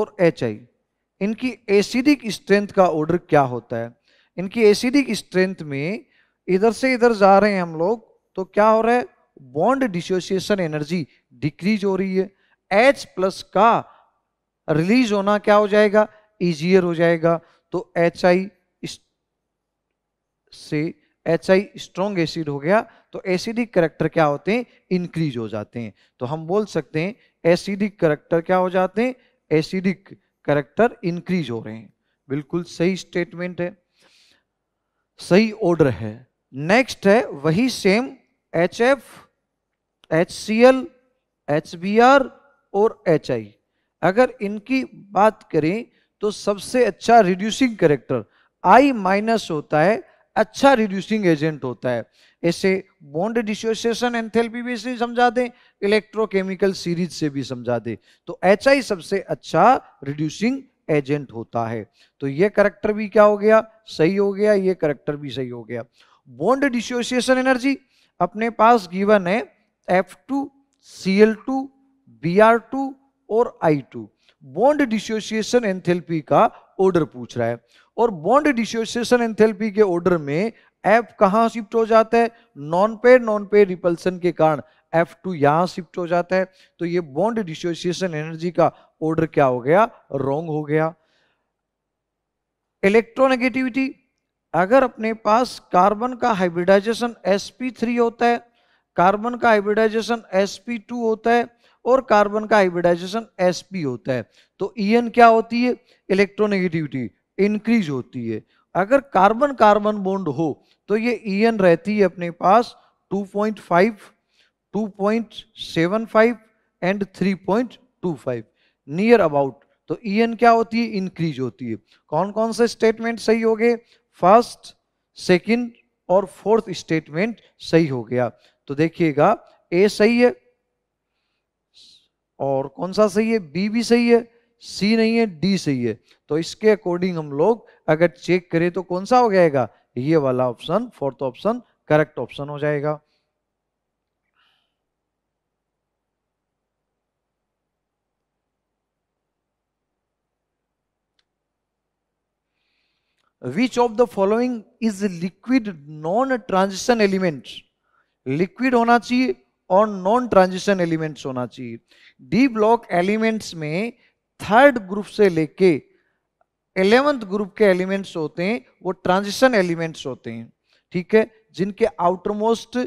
B: और एच आई इनकी एसिडिक स्ट्रेंथ का ऑर्डर क्या होता है इनकी एसिडिक स्ट्रेंथ में इधर से इधर जा रहे हैं हम लोग तो क्या हो रहा है बॉन्ड डिसोसिएशन एनर्जी डिक्रीज हो रही है एच प्लस का रिलीज होना क्या हो जाएगा ईजियर हो जाएगा तो एच आई से एच आई स्ट्रॉन्ग एसिड हो गया तो एसिडिक करेक्टर क्या होते हैं इंक्रीज हो जाते हैं तो हम बोल सकते हैं एसिडिक करेक्टर क्या हो जाते हैं एसिडिक करेक्टर इंक्रीज हो रहे हैं बिल्कुल सही स्टेटमेंट है सही ऑर्डर है नेक्स्ट है वही same H F H C L H B R और एच आई अगर इनकी बात करें तो सबसे अच्छा रिड्यूसिंग करेक्टर आई माइनस होता है अच्छा रिड्यूसिंग एजेंट होता है ऐसे बॉन्ड डिसोसिएशन एंथेल्पी भी से समझा दें इलेक्ट्रोकेमिकल सीरीज से भी समझा दें तो एच आई सबसे अच्छा रिड्यूसिंग एजेंट होता है तो ये करेक्टर भी क्या हो गया सही हो गया ये करेक्टर भी सही हो गया बॉन्ड डिसोसिएशन एनर्जी अपने पास गिवन है F two C L two B R two और I two bond dissociation enthalpy का ऑर्डर पूछ रहा है और बॉन्ड डिसोसिएशन एंथेल्पी के ऑर्डर में एफ कहाँ शिफ्ट हो जाता है lone pair lone pair repulsion के कारण एफ टू यहाँ शिफ्ट हो जाता है तो ये बॉन्ड डिसोसिएशन एनर्जी का ऑर्डर क्या हो गया रॉन्ग हो गया इलेक्ट्रोनेगेटिविटी अगर अपने पास कार्बन का हाइब्रिडाइजेशन sp3 होता है कार्बन का हाइब्रिडाइजेशन sp2 होता है और कार्बन का हाइब्रिडाइजेशन एस होता है तो ई क्या होती है इलेक्ट्रोनेगेटिविटी इंक्रीज होती है अगर कार्बन कार्बन बॉन्ड हो तो ये ई रहती है अपने पास 2.5, 2.75 एंड 3.25 नियर अबाउट तो ई क्या होती है इंक्रीज होती है कौन कौन से स्टेटमेंट सही हो गए फर्स्ट सेकंड और फोर्थ स्टेटमेंट सही हो गया तो देखिएगा ए सही है और कौन सा सही है बी भी सही है सी नहीं है डी सही है तो इसके अकॉर्डिंग हम लोग अगर चेक करें तो कौन सा हो जाएगा ये वाला option fourth option correct option हो जाएगा which of the following is liquid non transition element liquid होना चाहिए और नॉन ट्रांजिशन एलिमेंट्स होना चाहिए डी ब्लॉक एलिमेंट्स में थर्ड ग्रुप से लेके एलेवेंथ ग्रुप के एलिमेंट्स होते हैं वो ट्रांजिशन एलिमेंट्स होते हैं ठीक है जिनके आउटरमोस्ट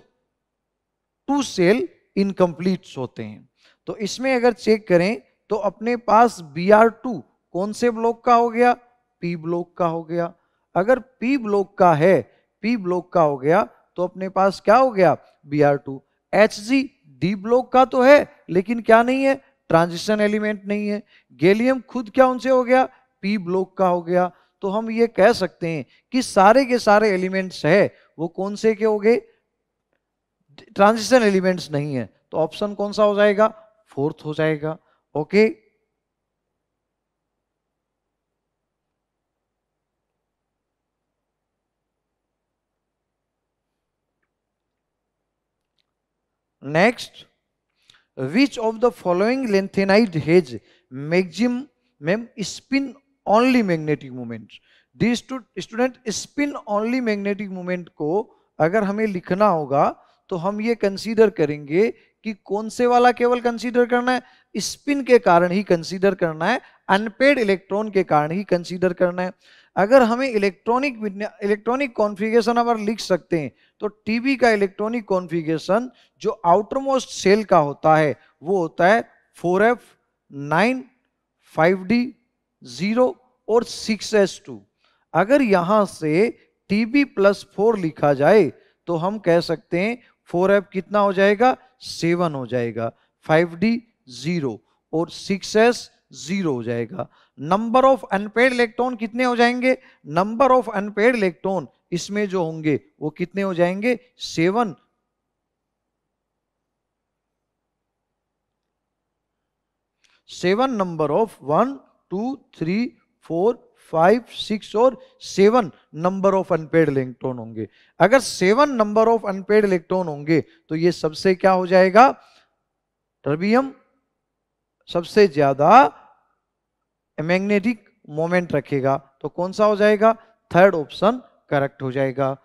B: टू सेल इनकम्प्लीट होते हैं तो इसमें अगर चेक करें तो अपने पास बी आर टू कौन से ब्लॉक का हो गया पी ब्लॉक का हो गया अगर पी ब्लॉक का है पी ब्लॉक का हो गया तो अपने पास क्या हो गया B R two H G D block का तो है लेकिन क्या नहीं है ट्रांजिशन एलिमेंट नहीं है गैलियम खुद क्या उनसे हो गया पी ब्लॉक का हो गया तो हम ये कह सकते हैं कि सारे के सारे एलिमेंट्स है वो कौन से के हो गए ट्रांजिशन एलिमेंट्स नहीं है तो ऑप्शन कौन सा हो जाएगा फोर्थ हो जाएगा okay next which of the following lanthanide has maximum spin only magnetic moment dear student spin only magnetic movement को अगर हमें लिखना होगा तो हम ये कंसीडर करेंगे कि कौन से वाला केवल कंसीडर करना है स्पिन के कारण ही कंसीडर करना है अनपेड इलेक्ट्रॉन के कारण ही कंसीडर करना है अगर हमें इलेक्ट्रॉनिक इलेक्ट्रॉनिक कॉन्फ़िगरेशन अगर लिख सकते हैं तो टीवी का इलेक्ट्रॉनिक कॉन्फ़िगरेशन जो आउटर मोस्ट सेल का होता है वो होता है four F nine five D zero और सिक्स एस टू अगर यहाँ से टीबी प्लस फोर लिखा जाए तो हम कह सकते हैं फोर एफ कितना हो जाएगा सेवन हो जाएगा फाइव डी जीरो और सिक्स एस जीरो हो जाएगा नंबर ऑफ अनपेड इलेक्ट्रॉन कितने हो जाएंगे नंबर ऑफ अनपेड इलेक्ट्रॉन इसमें जो होंगे वो कितने हो जाएंगे seven seven number of one two three four five six और seven number of unpaired electron होंगे अगर seven number of unpaired electron होंगे तो ये सबसे क्या हो जाएगा टर्बियम सबसे ज्यादा मैग्नेटिक मोमेंट रखेगा तो कौन सा हो जाएगा थर्ड ऑप्शन करेक्ट हो जाएगा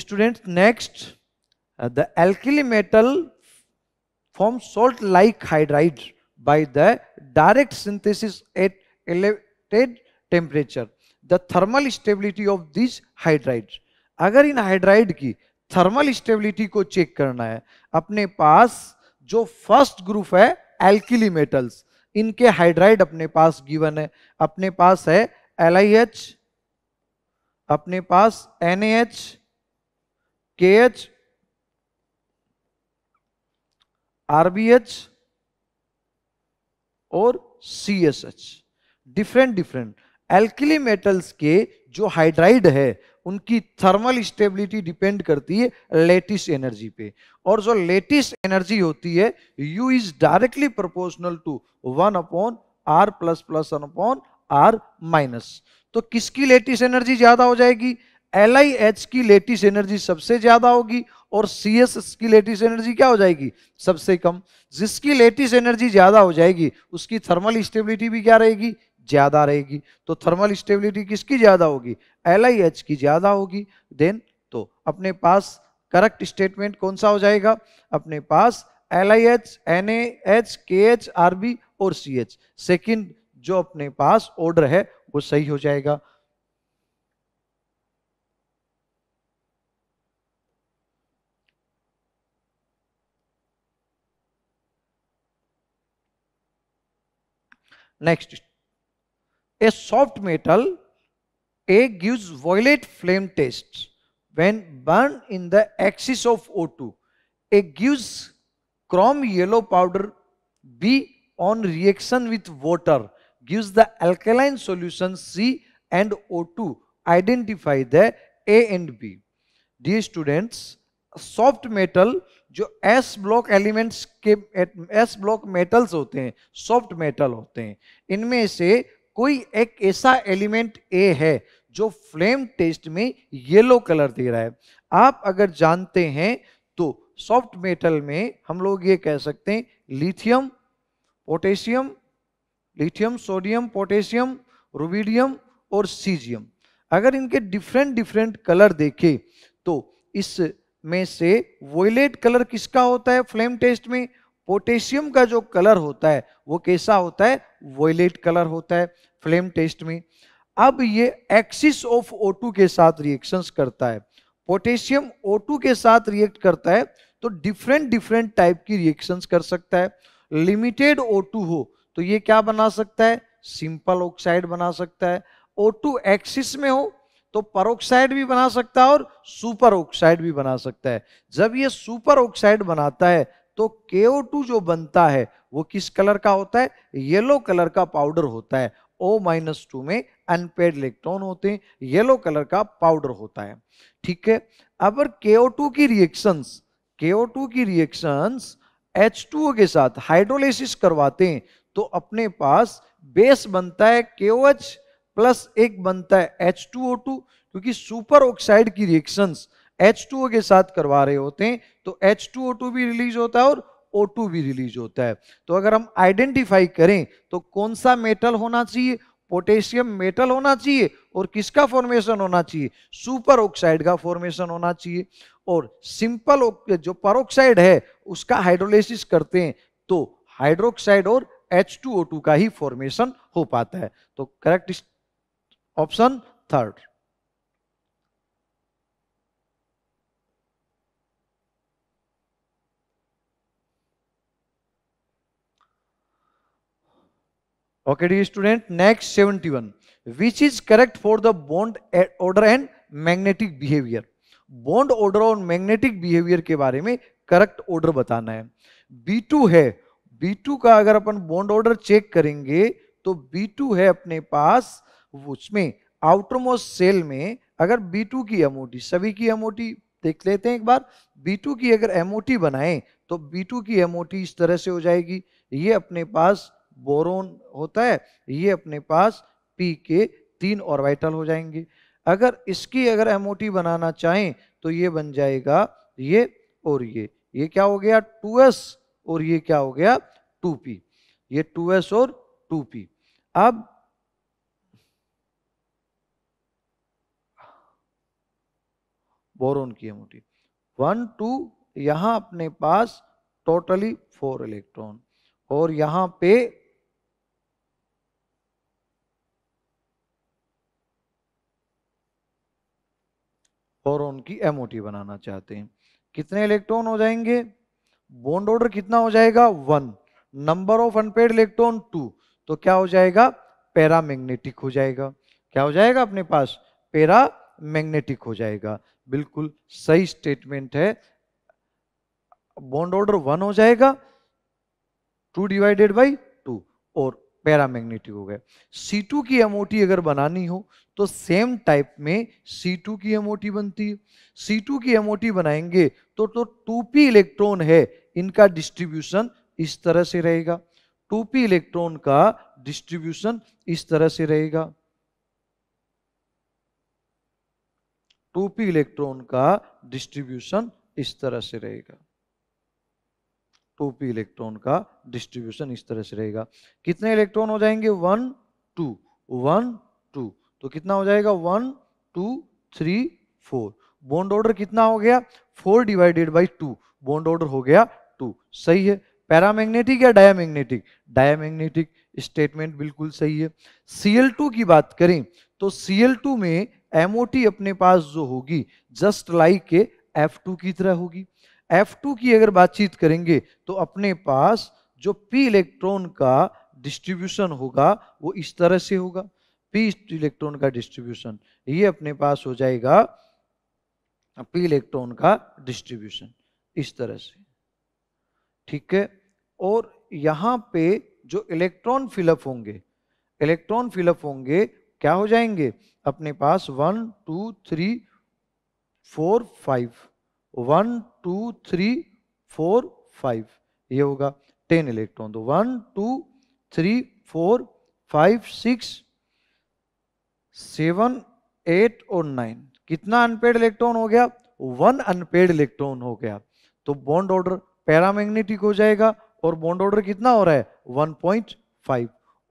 B: student next the alkali metal form salt like hydride by the direct synthesis at elevated temperature the thermal stability of this hydride अगर इन हाइड्राइड की थर्मल स्टेबिलिटी को चेक करना है अपने पास जो फर्स्ट ग्रुप है एल्किली मेटल्स इनके हाइड्राइड अपने पास गिवन है अपने पास है एल अपने पास N A H K H R B H और C S H different different alkali metals के जो हाइड्राइड है उनकी थर्मल स्टेबिलिटी डिपेंड करती है लेटिस एनर्जी पे और जो लेटिस एनर्जी होती है U is directly proportional to one upon are plus plus upon R minus तो किसकी लेटिस एनर्जी ज्यादा हो जाएगी एल आई एच की लेटिस एनर्जी सबसे ज्यादा होगी और सी एस की लेटिस एनर्जी क्या हो जाएगी सबसे कम जिसकी लेटिस एनर्जी ज्यादा हो जाएगी उसकी थर्मल स्टेबिलिटी भी क्या रहेगी ज़्यादा रहेगी तो थर्मल स्टेबिलिटी किसकी ज़्यादा होगी एल की ज़्यादा होगी देन तो अपने पास करेक्ट स्टेटमेंट कौन सा हो जाएगा अपने पास L I H N H K H R B और सी एच सेकेंड जो अपने पास ऑर्डर है वो सही हो जाएगा next A soft metal, A gives violet flame taste when burned in the axis of O2. A gives chrome yellow powder. B on reaction with water gives the alkaline solution C and O2. Identify the A and B. Dear students, soft metal जो एस ब्लॉक एलिमेंट्स के एस ब्लॉक मेटल्स होते हैं सॉफ्ट मेटल होते हैं इनमें से कोई एक ऐसा एलिमेंट ए है जो फ्लेम टेस्ट में येलो कलर दे रहा है आप अगर जानते हैं तो सॉफ्ट मेटल में हम लोग ये कह सकते हैं lithium potassium lithium sodium potassium rubidium और सीजियम अगर इनके डिफरेंट डिफरेंट कलर देखें तो इस में से वोलेट कलर किसका होता है फ्लेम टेस्ट में पोटेशियम का जो कलर होता है वो कैसा होता है वोयलेट कलर होता है फ्लेम टेस्ट में अब ये एक्सिस ऑफ O2 के साथ रिएक्शंस करता है पोटेशियम O2 के साथ रिएक्ट करता है तो डिफरेंट डिफरेंट टाइप की रिएक्शंस कर सकता है लिमिटेड O2 हो तो ये क्या बना सकता है सिंपल ऑक्साइड बना सकता है O2 एक्सिस में हो तो परोक्साइड भी बना सकता है और सुपर ऑक्साइड भी बना सकता है जब ये सुपर ऑक्साइड बनाता है तो KO2 जो बनता है वो किस कलर का होता है येलो कलर का पाउडर होता है ओ माइनस टू में अनपेड इलेक्ट्रॉन होते हैं येलो कलर का पाउडर होता है ठीक है अब टू की रिएक्शंस टू की रिएक्शंस टू के साथ हाइड्रोलिसिस करवाते हैं तो अपने पास बेस बनता है एच प्लस एक बनता है एच टू ओ टू क्योंकि सुपर ऑक्साइड की रिएक्शंस H2O के साथ करवा रहे होते हैं तो H2O2 भी रिलीज होता है और O2 भी रिलीज होता है तो अगर हम आइडेंटिफाई करें तो कौन सा मेटल होना चाहिए पोटेशियम मेटल होना चाहिए और किसका फॉर्मेशन होना चाहिए सुपर ऑक्साइड का फॉर्मेशन होना चाहिए और सिंपल जो परोक्साइड है उसका हाइड्रोलिस करते हैं तो हाइड्रोक्साइड और H2O2 का ही फॉर्मेशन हो पाता है तो correct option third okay dear student next 71 which is correct for the bond e, order and magnetic behavior bond order और मैग्नेटिक बिहेवियर के बारे में करेक्ट ऑर्डर बताना है बी टू है बी टू का अगर अपन बॉन्ड ऑर्डर चेक करेंगे तो बी टू है अपने पास उसमें आउटरमोस्ट सेल में अगर बी टू की टी सभी की टी देख लेते हैं एक बार बी टू की अगर टी बनाए तो बी टू की टी इस तरह से हो जाएगी ये अपने पास बोरोन होता है ये अपने पास पी के तीन ऑर्बिटल हो जाएंगे अगर इसकी अगर एम बनाना चाहें तो ये बन जाएगा ये और ये ये क्या हो गया 2s और ये क्या हो गया 2p ये 2s और 2p अब बोरोन की एम ओटी वन टू यहां अपने पास टोटली फोर इलेक्ट्रॉन और यहां पे बोरोन की एम बनाना चाहते हैं कितने इलेक्ट्रॉन हो जाएंगे बॉन्ड ऑर्डर कितना हो जाएगा one number of unpaired electron two तो क्या हो जाएगा पैरामैग्नेटिक हो जाएगा क्या हो जाएगा अपने पास पैरा मैग्नेटिक हो जाएगा बिल्कुल सही स्टेटमेंट है बॉन्ड ऑर्डर वन हो जाएगा टू डिवाइडेड बाई टू और पैरामैग्नेटिक हो गए सी टू की एमओटी अगर बनानी हो तो सेम टाइप में सी टू की एमओटी बनती है सी टू की एमओटी बनाएंगे तो तो टू पी इलेक्ट्रॉन है इनका डिस्ट्रीब्यूशन इस तरह से रहेगा टू पी इलेक्ट्रॉन का डिस्ट्रीब्यूशन इस तरह से रहेगा टू पी इलेक्ट्रॉन का डिस्ट्रीब्यूशन इस तरह से रहेगा टू पी इलेक्ट्रॉन का डिस्ट्रीब्यूशन इस तरह से रहेगा कितने इलेक्ट्रॉन हो जाएंगे वन टू वन टू तो कितना हो जाएगा one two three four bond order कितना हो गया four divided by two bond order हो गया टू सही है पैरामैग्नेटिक या डायमैग्नेटिक डायमैग्नेटिक स्टेटमेंट बिल्कुल सही है टू की बात करें तो टू में एमओटी अपने पास जो होगी जस्ट लाइक के टू की तरह होगी F2 की अगर बातचीत करेंगे तो अपने पास जो p इलेक्ट्रॉन का डिस्ट्रीब्यूशन होगा वो इस तरह से होगा p इलेक्ट्रॉन का डिस्ट्रीब्यूशन ये अपने पास हो जाएगा p इलेक्ट्रॉन का डिस्ट्रीब्यूशन इस तरह से ठीक है और यहाँ पे जो इलेक्ट्रॉन फिलअप होंगे इलेक्ट्रॉन फिलअप होंगे क्या हो जाएंगे अपने पास one two three four five one two three four five ये होगा टेन इलेक्ट्रॉन तो one two three four five six seven eight और नाइन कितना अनपेड इलेक्ट्रॉन हो गया वन अनपेड इलेक्ट्रॉन हो गया तो बॉन्ड ऑर्डर पैरामैग्नेटिक हो जाएगा और बॉन्ड ऑर्डर कितना हो रहा है 1.5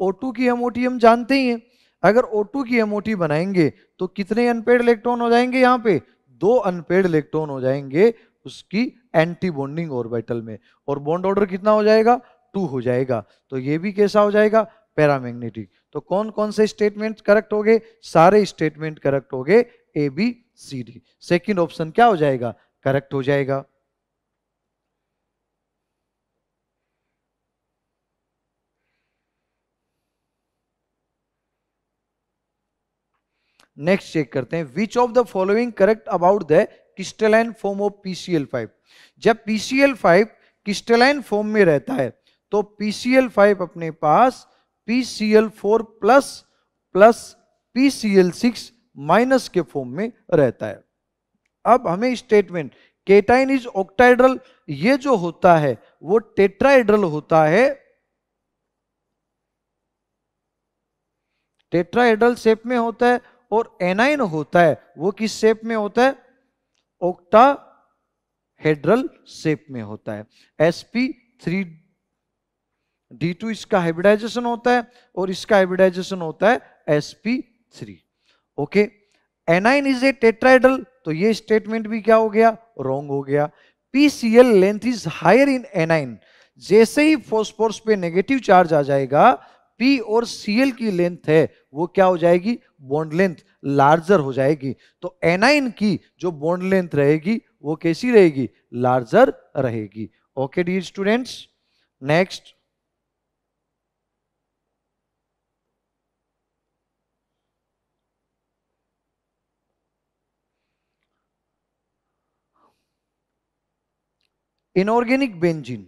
B: O2 की एमओटी हम जानते ही हैं अगर O2 की एमओटी बनाएंगे तो कितने अनपेड इलेक्ट्रॉन हो जाएंगे यहाँ पे दो अनपेड इलेक्ट्रॉन हो जाएंगे उसकी एंटी बॉन्डिंग ऑर्बिटल में और बॉन्ड ऑर्डर कितना हो जाएगा टू हो जाएगा तो ये भी कैसा हो जाएगा पैरामैग्नेटिक तो कौन कौन से स्टेटमेंट करेक्ट हो गए सारे स्टेटमेंट करेक्ट हो गए A B C D second option क्या हो जाएगा करेक्ट हो जाएगा नेक्स्ट चेक करते हैं which of the following correct about the crystalline form of PCl five जब पीसीएल फाइव क्रिस्टलाइन फॉर्म में रहता है तो पीसीएल फाइव अपने पास PCl four plus plus PCl six minus के फॉर्म में रहता है अब हमें स्टेटमेंट केटाइन इज ऑक्टाइड्रल ये जो होता है वो टेट्राइड्रल होता है टेट्राइड्रल शेप में होता है और एनाइन होता है वो किस शेप में होता है ओक्टा हेड्रल शेप में होता है sp3 थ्री डी टू इसका हाइब्रिडाइजेशन होता है और इसका हाइब्रिडाइजेशन होता है sp3 three okay anion is a tetrahedral तो ये स्टेटमेंट भी क्या हो गया रॉन्ग हो गया PCl length is higher in anion जैसे ही फोस्फोर्स पे नेगेटिव चार्ज आ जाएगा पी और सीएल की लेंथ है वो क्या हो जाएगी बॉन्ड लेंथ लार्जर हो जाएगी तो एनाइन की जो बॉन्ड लेंथ रहेगी वो कैसी रहेगी लार्जर रहेगी okay D students next inorganic benzene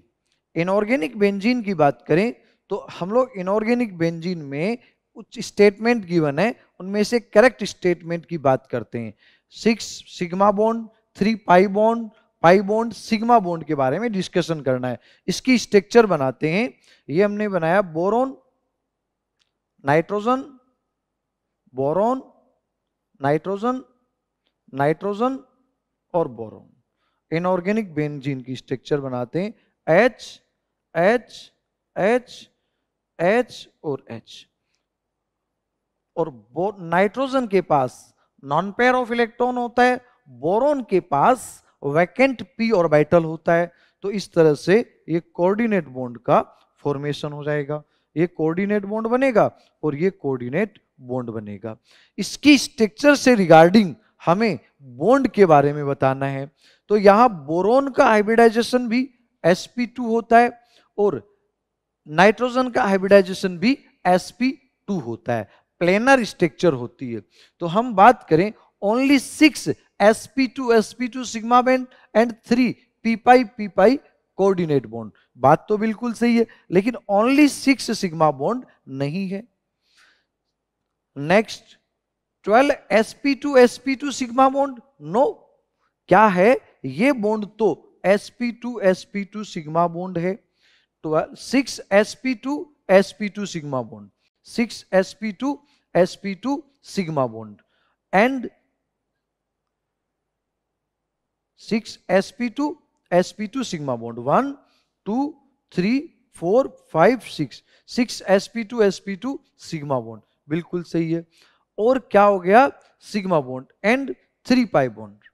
B: inorganic benzene की बात करें तो हम लोग इनऑर्गेनिक बेंजीन में कुछ स्टेटमेंट गिवन है उनमें से करेक्ट स्टेटमेंट की बात करते हैं six sigma bond three pi bond pi bond sigma bond के बारे में डिस्कशन करना है इसकी स्ट्रक्चर बनाते हैं ये हमने बनाया boron nitrogen boron nitrogen nitrogen और बोरोन इनऑर्गेनिक बेंजीन की स्ट्रक्चर बनाते हैं एच एच एच एच और एच और नाइट्रोजन के पास नॉन पेयर ऑफ इलेक्ट्रॉन होता है बोरोन के पास वैकेंट पी और बाइटल होता है तो इस तरह से ये कोऑर्डिनेट बॉन्ड का फॉर्मेशन हो जाएगा ये कोऑर्डिनेट बॉन्ड बनेगा और ये कोऑर्डिनेट बॉन्ड बनेगा इसकी स्ट्रक्चर से रिगार्डिंग हमें बॉन्ड के बारे में बताना है तो यहां बोरोन का हाइब्रिडाइजेशन भी sp2 होता है और नाइट्रोजन का हाइब्रिडाइजेशन भी sp2 होता है प्लेनर स्ट्रक्चर होती है तो हम बात करें only six sp2 sp2 sigma bond and three p pi p pi coordinate bond बात तो बिल्कुल सही है लेकिन ओनली सिक्स सिग्मा बॉन्ड नहीं है next twelve sp2 sp2 sigma bond no क्या है ये बॉन्ड तो sp2 sp2 सिग्मा बॉन्ड है six s p two s p two sigma bond six s p two s p two sigma bond and six s p two s p two sigma bond one two three four five six six s p two s p two sigma bond बिल्कुल सही है और क्या हो गया sigma bond and three pi bond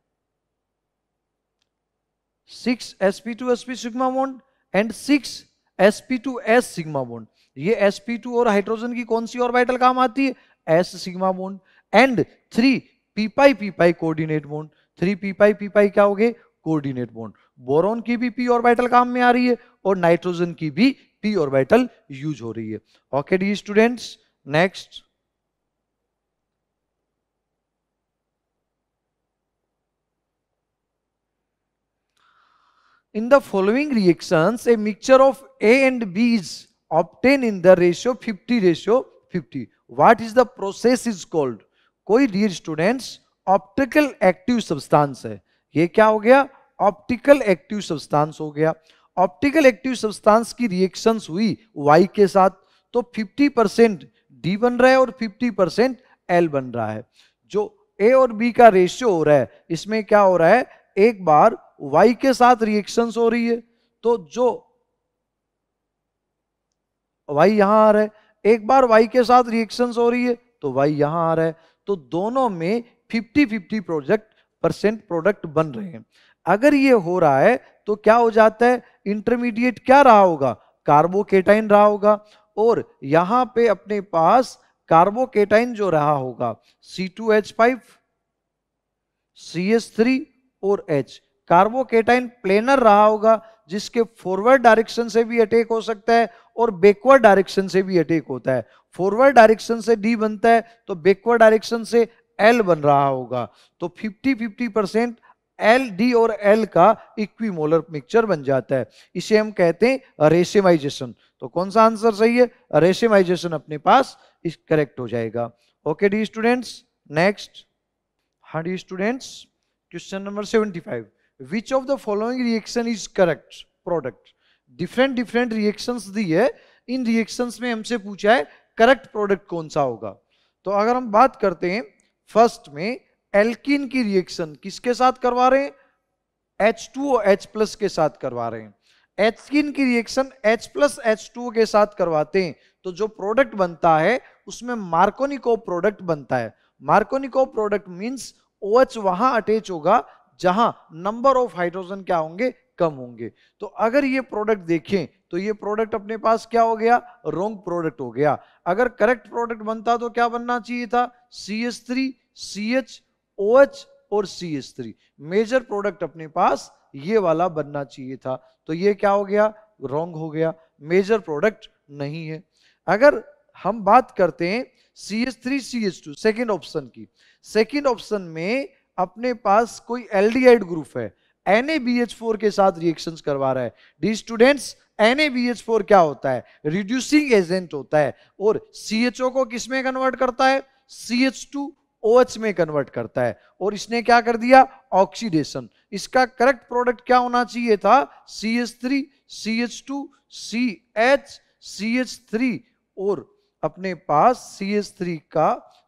B: six s p two s p sigma bond and six s p two s sigma bond ये एस पी टू और हाइड्रोजन की कौन सी और वाइटल काम आती है s sigma bond and three p pi p pi coordinate bond three p pi p pi क्या हो गए कोऑर्डिनेट बोन्ड बोरोन की भी पी और वाइटल काम में आ रही है और नाइट्रोजन की भी पी और वाइटल यूज हो रही है okay D students next In the following reactions, a mixture of A and B is obtained in the ratio 50 ratio 50. What is the process is called? कोई dear students optical active substance है ये क्या हो गया ऑप्टिकल एक्टिव सब्सटेंस हो गया ऑप्टिकल एक्टिव सब्सटेंस की रिएक्शंस हुई वाई के साथ तो 50 परसेंट डी बन रहा है और 50 परसेंट एल बन रहा है जो ए और बी का रेशियो हो रहा है इसमें क्या हो रहा है एक बार वाई के साथ रिएक्शंस हो रही है तो जो वाई यहां आ रहा है एक बार वाई के साथ रिएक्शंस हो रही है तो वाई यहां आ रहा है तो दोनों में 50 50 प्रोजेक्ट परसेंट प्रोडक्ट बन रहे हैं अगर ये हो रहा है तो क्या हो जाता है इंटरमीडिएट क्या रहा होगा कार्बोकेटाइन रहा होगा और यहां पे अपने पास कार्बोकेटाइन जो रहा होगा C2H5 CS3 और H कार्बोकेटाइन प्लेनर रहा होगा जिसके फॉरवर्ड डायरेक्शन से भी अटैक हो सकता है और बैकवर्ड डायरेक्शन से भी अटैक होता है फॉरवर्ड डायरेक्शन से डी बनता है तो बैकवर्ड डायरेक्शन से एल बन रहा होगा तो 50 50 परसेंट एल डी और एल का इक्वीमोलर मिक्सचर बन जाता है इसे हम कहते हैं रेशेमाइजेशन तो कौन सा आंसर सही है रेशेमाइजेशन अपने पास इस करेक्ट हो जाएगा ओके डी स्टूडेंट्स नेक्स्ट हाँ dear students question number seventy which of the following reaction is correct product different different reactions दी है इन रिएक्शंस में हमसे पूछा है करेक्ट प्रोडक्ट कौन सा होगा तो अगर हम बात करते हैं फर्स्ट में एल्किन की रिएक्शन किसके साथ करवा रहे हैं H2 टू एच प्लस के साथ करवा रहे हैं एचकिन की रिएक्शन H प्लस एच के साथ करवाते हैं तो जो प्रोडक्ट बनता है उसमें मार्कोनिको प्रोडक्ट बनता है Markovnikov product means O H वहां अटैच होगा जहां नंबर ऑफ हाइड्रोजन क्या होंगे कम होंगे तो अगर ये प्रोडक्ट देखें तो ये प्रोडक्ट अपने पास क्या हो गया रोंग प्रोडक्ट हो गया अगर करेक्ट प्रोडक्ट बनता तो क्या बनना चाहिए था C H three C H O H और C H three major product अपने पास ये वाला बनना चाहिए था तो ये क्या हो गया रोंग हो गया मेजर प्रोडक्ट नहीं है अगर हम बात करते हैं C H three C H two second option की सेकेंड ऑप्शन में अपने पास कोई एल ग्रुप है एन के साथ रिएक्शन करवा रहा है डी स्टूडेंट्स एन क्या होता है रिड्यूसिंग एजेंट होता है और सी को किस में कन्वर्ट करता है सी OH में कन्वर्ट करता है और इसने क्या कर दिया ऑक्सीडेशन इसका करेक्ट प्रोडक्ट क्या होना चाहिए था C C C H H three two H C H three और अपने पास सी एच थ्री का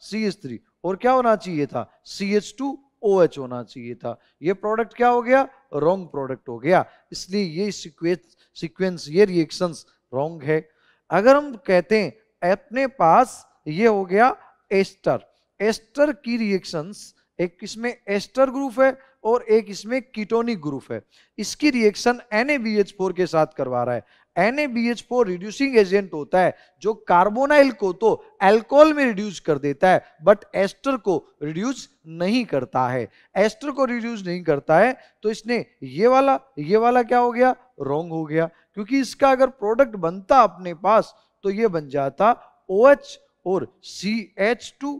B: सी एच थ्री और क्या होना चाहिए था C H two O OH होना चाहिए था ये प्रोडक्ट क्या हो गया रॉन्ग प्रोडक्ट हो गया इसलिए ये सिक्वेंस ये रिएक्शन रॉन्ग है अगर हम कहते हैं अपने पास ये हो गया एस्टर एस्टर की रिएक्शंस एक इसमें एस्टर ग्रुप है और एक इसमें कीटोनिक ग्रुप है इसकी रिएक्शन एन के साथ करवा रहा है एन रिड्यूसिंग एजेंट होता है जो कार्बोनाइल को तो एल्कोहल में रिड्यूस कर देता है बट एस्टर को रिड्यूस नहीं करता है एस्टर को रिड्यूस नहीं करता है तो इसने ये वाला ये वाला क्या हो गया रोंग हो गया क्योंकि इसका अगर प्रोडक्ट बनता अपने पास तो ये बन जाता ओ OH और C H two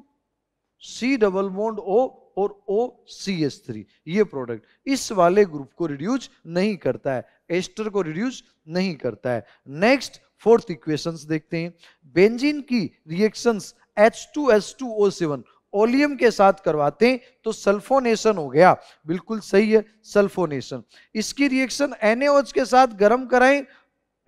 B: C double bond O और ओ सी एस थ्री ये प्रोडक्ट इस वाले ग्रुप को रिड्यूस नहीं करता है एस्टर को रिड्यूस नहीं करता है नेक्स्ट फोर्थ इक्वेशंस देखते हैं बेंजीन की reactions H two two S O seven oleum के साथ करवाते हैं तो सल्फोनेशन हो गया बिल्कुल सही है सल्फोनेशन इसकी रिएक्शन NaOH के साथ गर्म कराएं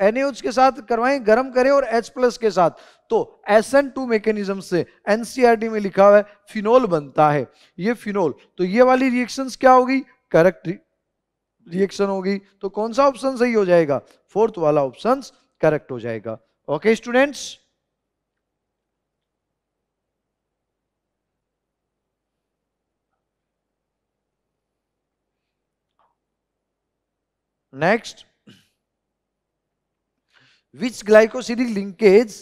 B: एनएच के साथ करवाएं गर्म करें और एच प्लस के साथ तो एस एन टू मैकेनिज्म से एनसीआरटी में लिखा हुआ है फिनोल बनता है ये फिनोल तो ये वाली रिएक्शंस क्या होगी करेक्ट रिएक्शन होगी तो कौन सा ऑप्शन सही हो जाएगा फोर्थ वाला ऑप्शन करेक्ट हो जाएगा okay students next which glycosidic linkage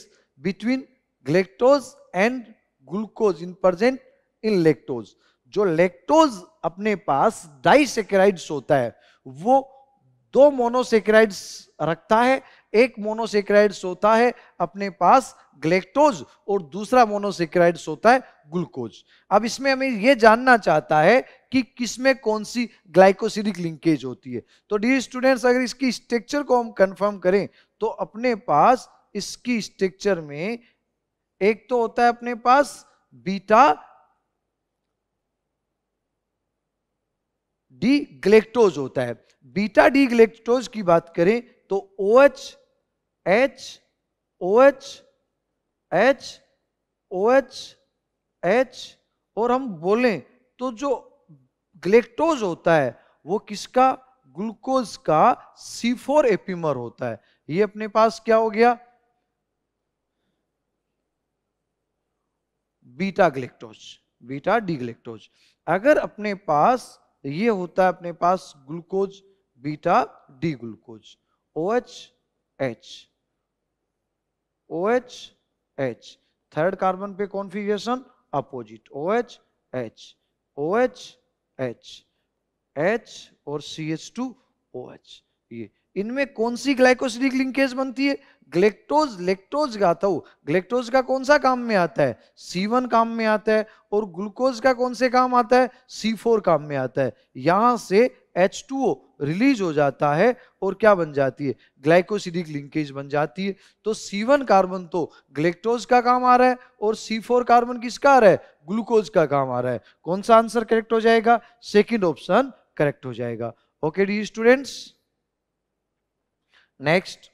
B: between galactose and glucose in present in lactose जो लैक्टोज अपने पास डाइसेकेराइड्स होता है वो दो मोनोसेकेराइड्स रखता है एक मोनोसेकेराइड्स होता है अपने पास ग्लेक्टोज और दूसरा मोनोसेक्राइड होता है ग्लूकोज अब इसमें हमें यह जानना चाहता है कि किसमें कौन सी ग्लाइकोसिडिक लिंकेज होती है तो डी स्टूडेंट्स अगर इसकी स्ट्रक्चर को हम कंफर्म करें तो अपने पास इसकी स्ट्रक्चर में एक तो होता है अपने पास बीटा डी ग्लेक्टोज होता है बीटा डी ग्लेक्टोज की बात करें तो O H H O H H O H H और हम बोलें तो जो ग्लेक्टोज होता है वो किसका ग्लूकोज का सी फोर एपिमर होता है ये अपने पास क्या हो गया बीटा ग्लेक्टोज बीटा डीग्लिक्टोज अगर अपने पास ये होता है अपने पास glucose beta D glucose O H H O H H third carbon पे configuration opposite O H H O H H H और C H two O H ये इनमें कौन सी ग्लाइकोसिडिक लिंकेज बनती है ग्लेक्टोज लेक्टोज गाता आता ग्लेक्टोज का कौन सा काम में आता है सी वन काम में आता है और ग्लूकोज का कौन से काम आता है सी फोर काम में आता है यहां से एच टू ओ रिलीज हो जाता है और क्या बन जाती है ग्लाइकोसिडिक लिंकेज बन जाती है तो सी वन कार्बन तो ग्लेक्टोज का काम आ रहा है और सी फोर कार्बन किसका आ रहा है ग्लूकोज का काम आ रहा है कौन सा आंसर करेक्ट हो जाएगा सेकेंड ऑप्शन करेक्ट हो जाएगा okay D students Next,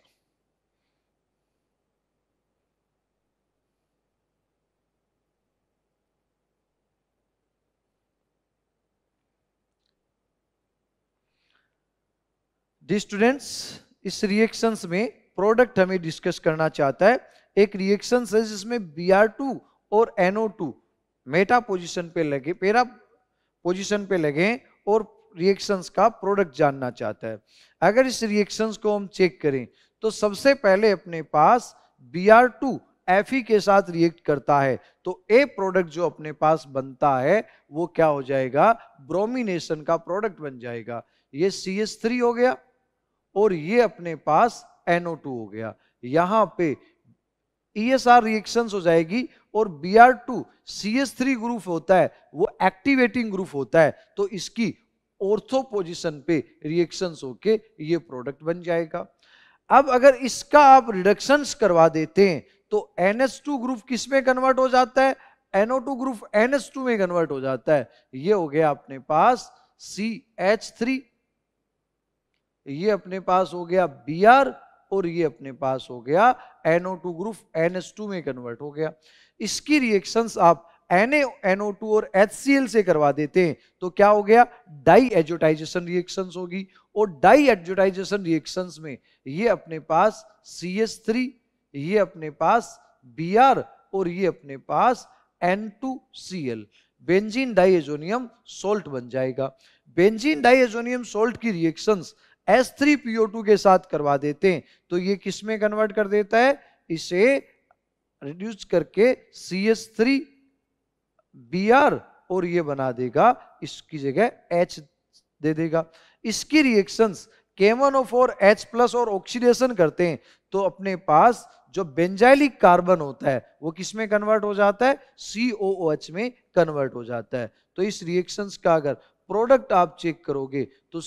B: students इस रिएक्शंस में प्रोडक्ट हमें डिस्कस करना चाहता है एक रिएक्शन है जिसमें बी टू और एनओ टू मेटा पोजिशन पे लगे पेरा पोजिशन पे लगे और रिएक्शंस का प्रोडक्ट जानना चाहता है अगर इस रिएक्शंस को हम चेक करें तो सबसे पहले अपने पास बी आर टू एफ के साथ रिएक्ट करता है तो ए प्रोडक्ट जो अपने पास बनता है वो क्या हो जाएगा ब्रोमिनेशन का प्रोडक्ट बन जाएगा ये सी एस थ्री हो गया और ये अपने पास एनओ टू हो गया यहां पे ई एस आर रिएक्शन हो जाएगी और B R two C S three group होता है वो एक्टिवेटिंग ग्रुप होता है तो इसकी ऑर्थो पोजिशन पे रिएक्शन होके ये प्रोडक्ट बन जाएगा अब अगर इसका आप रिडक्शन करवा देते हैं तो NH2 ग्रुप किस में कन्वर्ट हो जाता है NO2 ग्रुप NH2 में कन्वर्ट हो जाता है ये हो गया अपने पास CH3 ये अपने पास हो गया Br और ये अपने पास हो गया NO2 ग्रुप NH2 में कन्वर्ट हो गया इसकी रिएक्शंस आप एन एनओ टू और एच से करवा देते हैं तो क्या हो गया डाई एजोटाइजेशन रिएक्शन होगी और डाई एजोटाइजेशन रिएक्शन में ये अपने पास सी एस थ्री ये अपने पास बी आर और ये अपने पास N two C L benzene diazonium salt बन जाएगा बेंजीन डाइएजोनियम सोल्ट की रिएक्शंस S3PO2 के साथ करवा देते हैं तो ये किस में कन्वर्ट कर देता है इसे रिड्यूस करके C S three B R और ये बना देगा इसकी जगह एच दे देगा इसकी reactions O four H plus और ऑक्सीडेशन करते हैं तो अपने पास जो बेंजाइलिक कार्बन होता है वो किस में कन्वर्ट हो जाता है एच में कन्वर्ट हो जाता है तो इस रिएक्शंस का अगर प्रोडक्ट आप चेक करोगे तो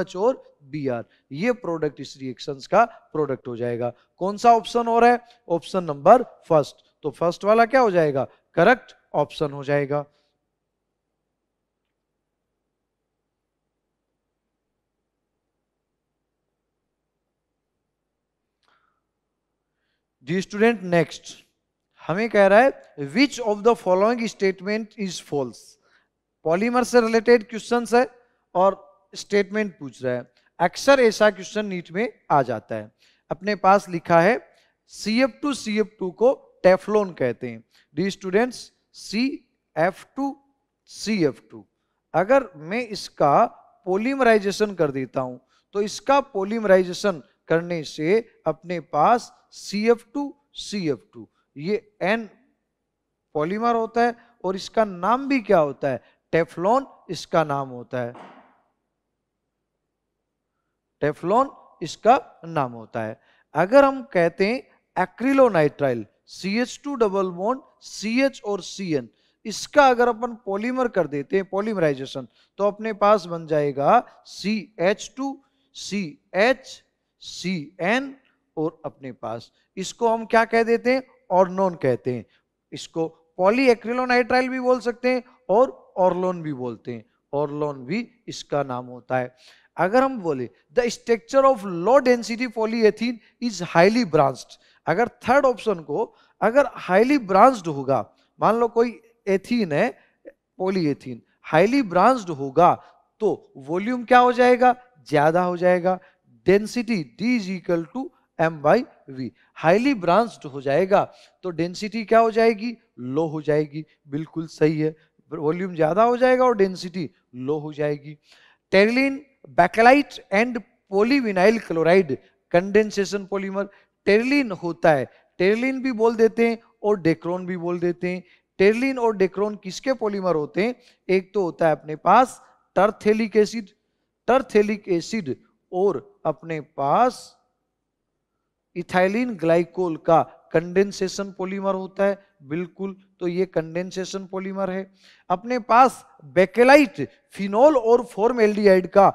B: एच और बी आर ये प्रोडक्ट इस रिएक्शंस का प्रोडक्ट हो जाएगा कौन सा ऑप्शन और है ऑप्शन नंबर फर्स्ट तो फर्स्ट वाला क्या हो जाएगा करेक्ट ऑप्शन हो जाएगा जी स्टूडेंट नेक्स्ट हमें कह रहा है which of the following statement is false polymer से रिलेटेड क्वेश्चन है और स्टेटमेंट पूछ रहा है अक्सर ऐसा क्वेश्चन नीट में आ जाता है अपने पास लिखा है C F two C F two को टेफलोन कहते हैं D students C F two C F two अगर मैं इसका पोलीमराइजेशन कर देता हूं तो इसका पोलीमराइजेशन करने से अपने पास C F two C F two ये एन पॉलीमर होता है और इसका नाम भी क्या होता है टेफलॉन इसका नाम होता है टेफलॉन इसका नाम होता है अगर हम कहते हैं acrylonitrile C H two double bond C H और सी एन इसका अगर अपन पॉलीमर कर देते हैं पॉलीमराइजेशन तो अपने पास बन जाएगा C H two C H C N और अपने पास इसको हम क्या कह देते हैं और नॉन कहते हैं इसको पॉलीएक्रिलोनाइट्राइल भी बोल सकते हैं और ऑर्लोन भी बोलते हैं ऑर्लोन भी इसका नाम होता है अगर हम बोले the structure of low density polyethylene is highly branched अगर थर्ड ऑप्शन को अगर हाईली ब्रांच्ड होगा मान लो कोई एथीन है पॉलीएथीन हाईली ब्रांच्ड होगा तो वॉल्यूम क्या हो जाएगा ज्यादा हो जाएगा density D is equal to M by V highly branched हो जाएगा तो डेंसिटी क्या हो जाएगी लो हो जाएगी बिल्कुल सही है वॉल्यूम ज्यादा हो जाएगा और डेंसिटी लो हो जाएगी terylene bakelite and polyvinyl chloride condensation polymer terylene होता है टेरलिन भी बोल देते हैं और डेक्रोन भी बोल देते हैं टेरलिन और डेक्रोन किसके पॉलीमर होते हैं एक तो होता है अपने पास टर्थेलिक एसिड टर्थेलिक एसिड और अपने पास इथाइलिन ग्लाइकोल का कंडेंसेशन पॉलीमर होता है बिल्कुल तो ये कंडेंसेशन पॉलीमर है अपने पास बेकेलाइट फिनोल और फॉर्म एल्डिहाइड का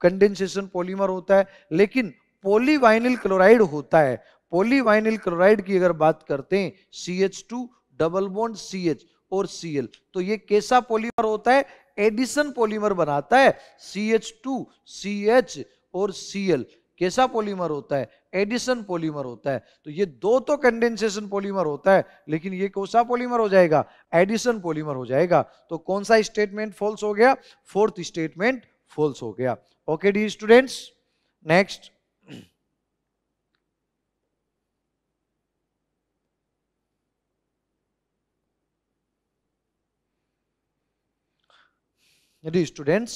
B: कंडेंसेशन पॉलीमर होता है लेकिन पोलीवाइनिल क्लोराइड होता है पोलीवाइनिल क्लोराइड की अगर बात करते हैं C H two double bond C H और सी एल तो ये कैसा पॉलीमर होता है एडिसन पॉलीमर बनाता है C H two C H और सी एल कैसा पॉलीमर होता है एडिसन पॉलीमर होता है तो ये दो तो कंडेंसेशन पॉलीमर होता है लेकिन ये कौसा पॉलीमर हो जाएगा एडिसन पॉलीमर हो जाएगा तो कौन सा स्टेटमेंट फॉल्स हो गया फोर्थ स्टेटमेंट फॉल्स हो गया okay D students next dear students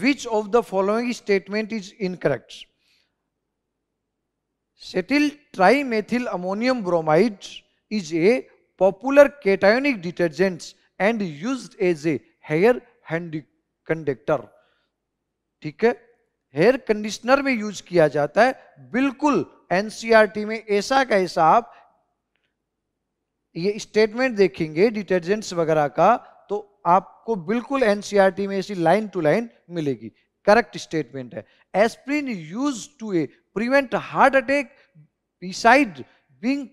B: which of the following statement is incorrect cetyl trimethyl ammonium bromide is a popular cationic detergent and use as a hair hand conductor ठीक है हेयर कंडीशनर में यूज किया जाता है बिल्कुल एनसीआरटी e में ऐसा का ऐसा आप ये स्टेटमेंट देखेंगे डिटर्जेंट्स वगैरह का तो आपको बिल्कुल एनसीआरटी e में ऐसी लाइन टू लाइन मिलेगी करेक्ट स्टेटमेंट है aspirin use to a prevent heart attack beside being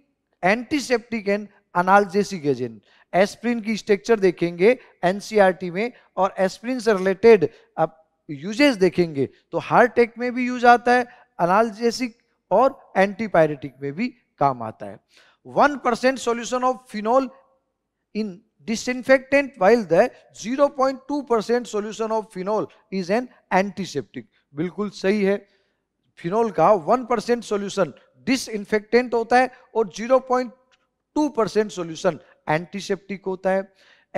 B: antiseptic and analgesic agent aspirin की स्ट्रक्चर देखेंगे एनसीआरटी e में और एस्प्रिन से रिलेटेड आप यूजेस देखेंगे तो हार्ट अटैक में भी यूज आता है अनालजेसिक और एंटीपायरेटिक में भी काम आता है one percent solution of phenol in while the zero point two percent solution of phenol is an antiseptic बिल्कुल सही है फिनोल का वन परसेंट सोल्यूशन डिसइंफेक्टेंट होता है और zero point two percent solution antiseptic होता है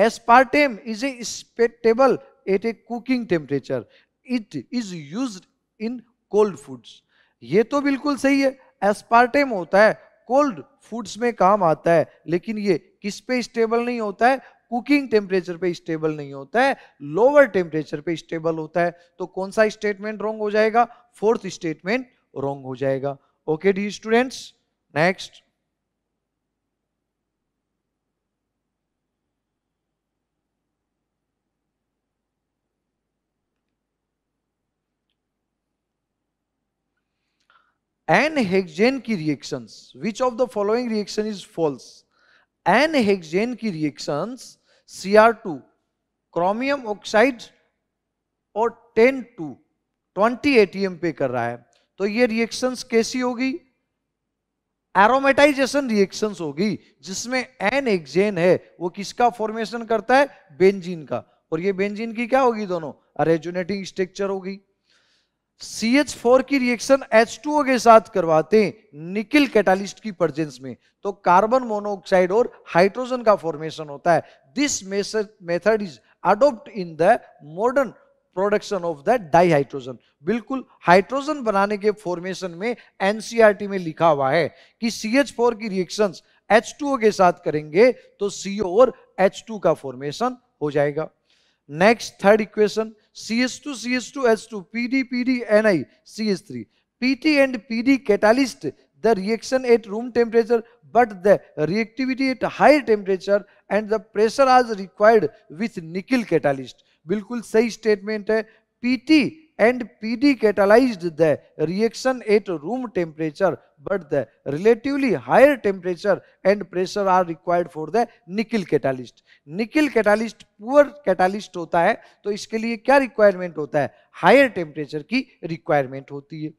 B: aspartame is a acceptable at a cooking temperature it is use in cold foods ये तो बिल्कुल सही है एस्पार्टेम होता है कोल्ड फूड्स में काम आता है लेकिन ये किस पे स्टेबल नहीं होता है कुकिंग टेम्परेचर पे स्टेबल नहीं होता है लोअर टेम्परेचर पे स्टेबल होता है तो कौन सा स्टेटमेंट रॉन्ग हो जाएगा फोर्थ स्टेटमेंट रॉन्ग हो जाएगा okay D students next N hexane की reactions which of the following reaction is false N hexane की reactions C R two chromium oxide और टेन टू ट्वेंटी एटीएम पे कर रहा है तो ये रिएक्शंस कैसी होगी एरोमेटाइजेशन रिएक्शंस होगी जिसमें एन एक्जेन है वो किसका फॉर्मेशन करता है बेंजीन का और ये बेंजीन की क्या होगी दोनों अरेजुनेटिंग स्ट्रक्चर होगी सी एच फोर की रिएक्शन एच टू ओ के साथ करवाते निकिल कैटालिस्ट की प्रजेंस में तो कार्बन मोनोऑक्साइड और हाइड्रोजन का फॉर्मेशन होता है this method is adopt in the modern production of the dihydrogen बिल्कुल हाइड्रोजन बनाने के फॉर्मेशन में एनसीईआरटी e में लिखा हुआ है कि सी एच फोर की रिएक्शन एच टू ओ के साथ करेंगे तो सीओ और एच टू का फॉर्मेशन हो जाएगा next third equation CS2, CS2, S2, PD, PD, NI, CS3. PT and PD catalyst the reaction at room temperature but the reactivity at high temperature and the pressure as required with nickel catalyst. बिल्कुल सही स्टेटमेंट है PT and PD catalyzed the reaction at room temperature, but the relatively higher temperature and pressure are required for the nickel catalyst nickel catalyst poor catalyst होता है तो इसके लिए क्या रिक्वायरमेंट होता है हायर टेम्परेचर की रिक्वायरमेंट होती है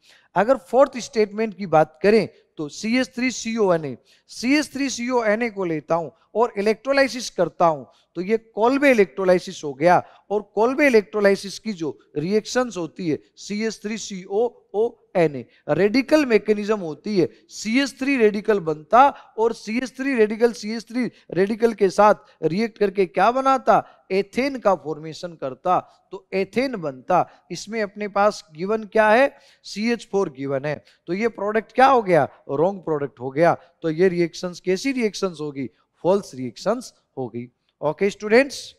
B: अगर फोर्थ स्टेटमेंट की बात करें तो C S three C O N A C S three C O N A को लेता हूं और इलेक्ट्रोलाइसिस करता हूं तो ये कोल्बे इलेक्ट्रोलाइसिस हो गया और कोल्बे इलेक्ट्रोलाइसिस की जो रिएक्शंस होती है C S three C O O N A radical mechanism होती है सी एस थ्री रेडिकल बनता और C S three radical C S three radical के साथ रिएक्ट करके क्या बनाता एथेन का फॉर्मेशन करता तो एथेन बनता इसमें अपने पास गिवन क्या है सी एच फोर गिवन है तो ये प्रोडक्ट क्या हो गया रॉन्ग प्रोडक्ट हो गया तो ये रिएक्शंस कैसी रिएक्शंस होगी फॉल्स रिएक्शंस होगी ओके स्टूडेंट्स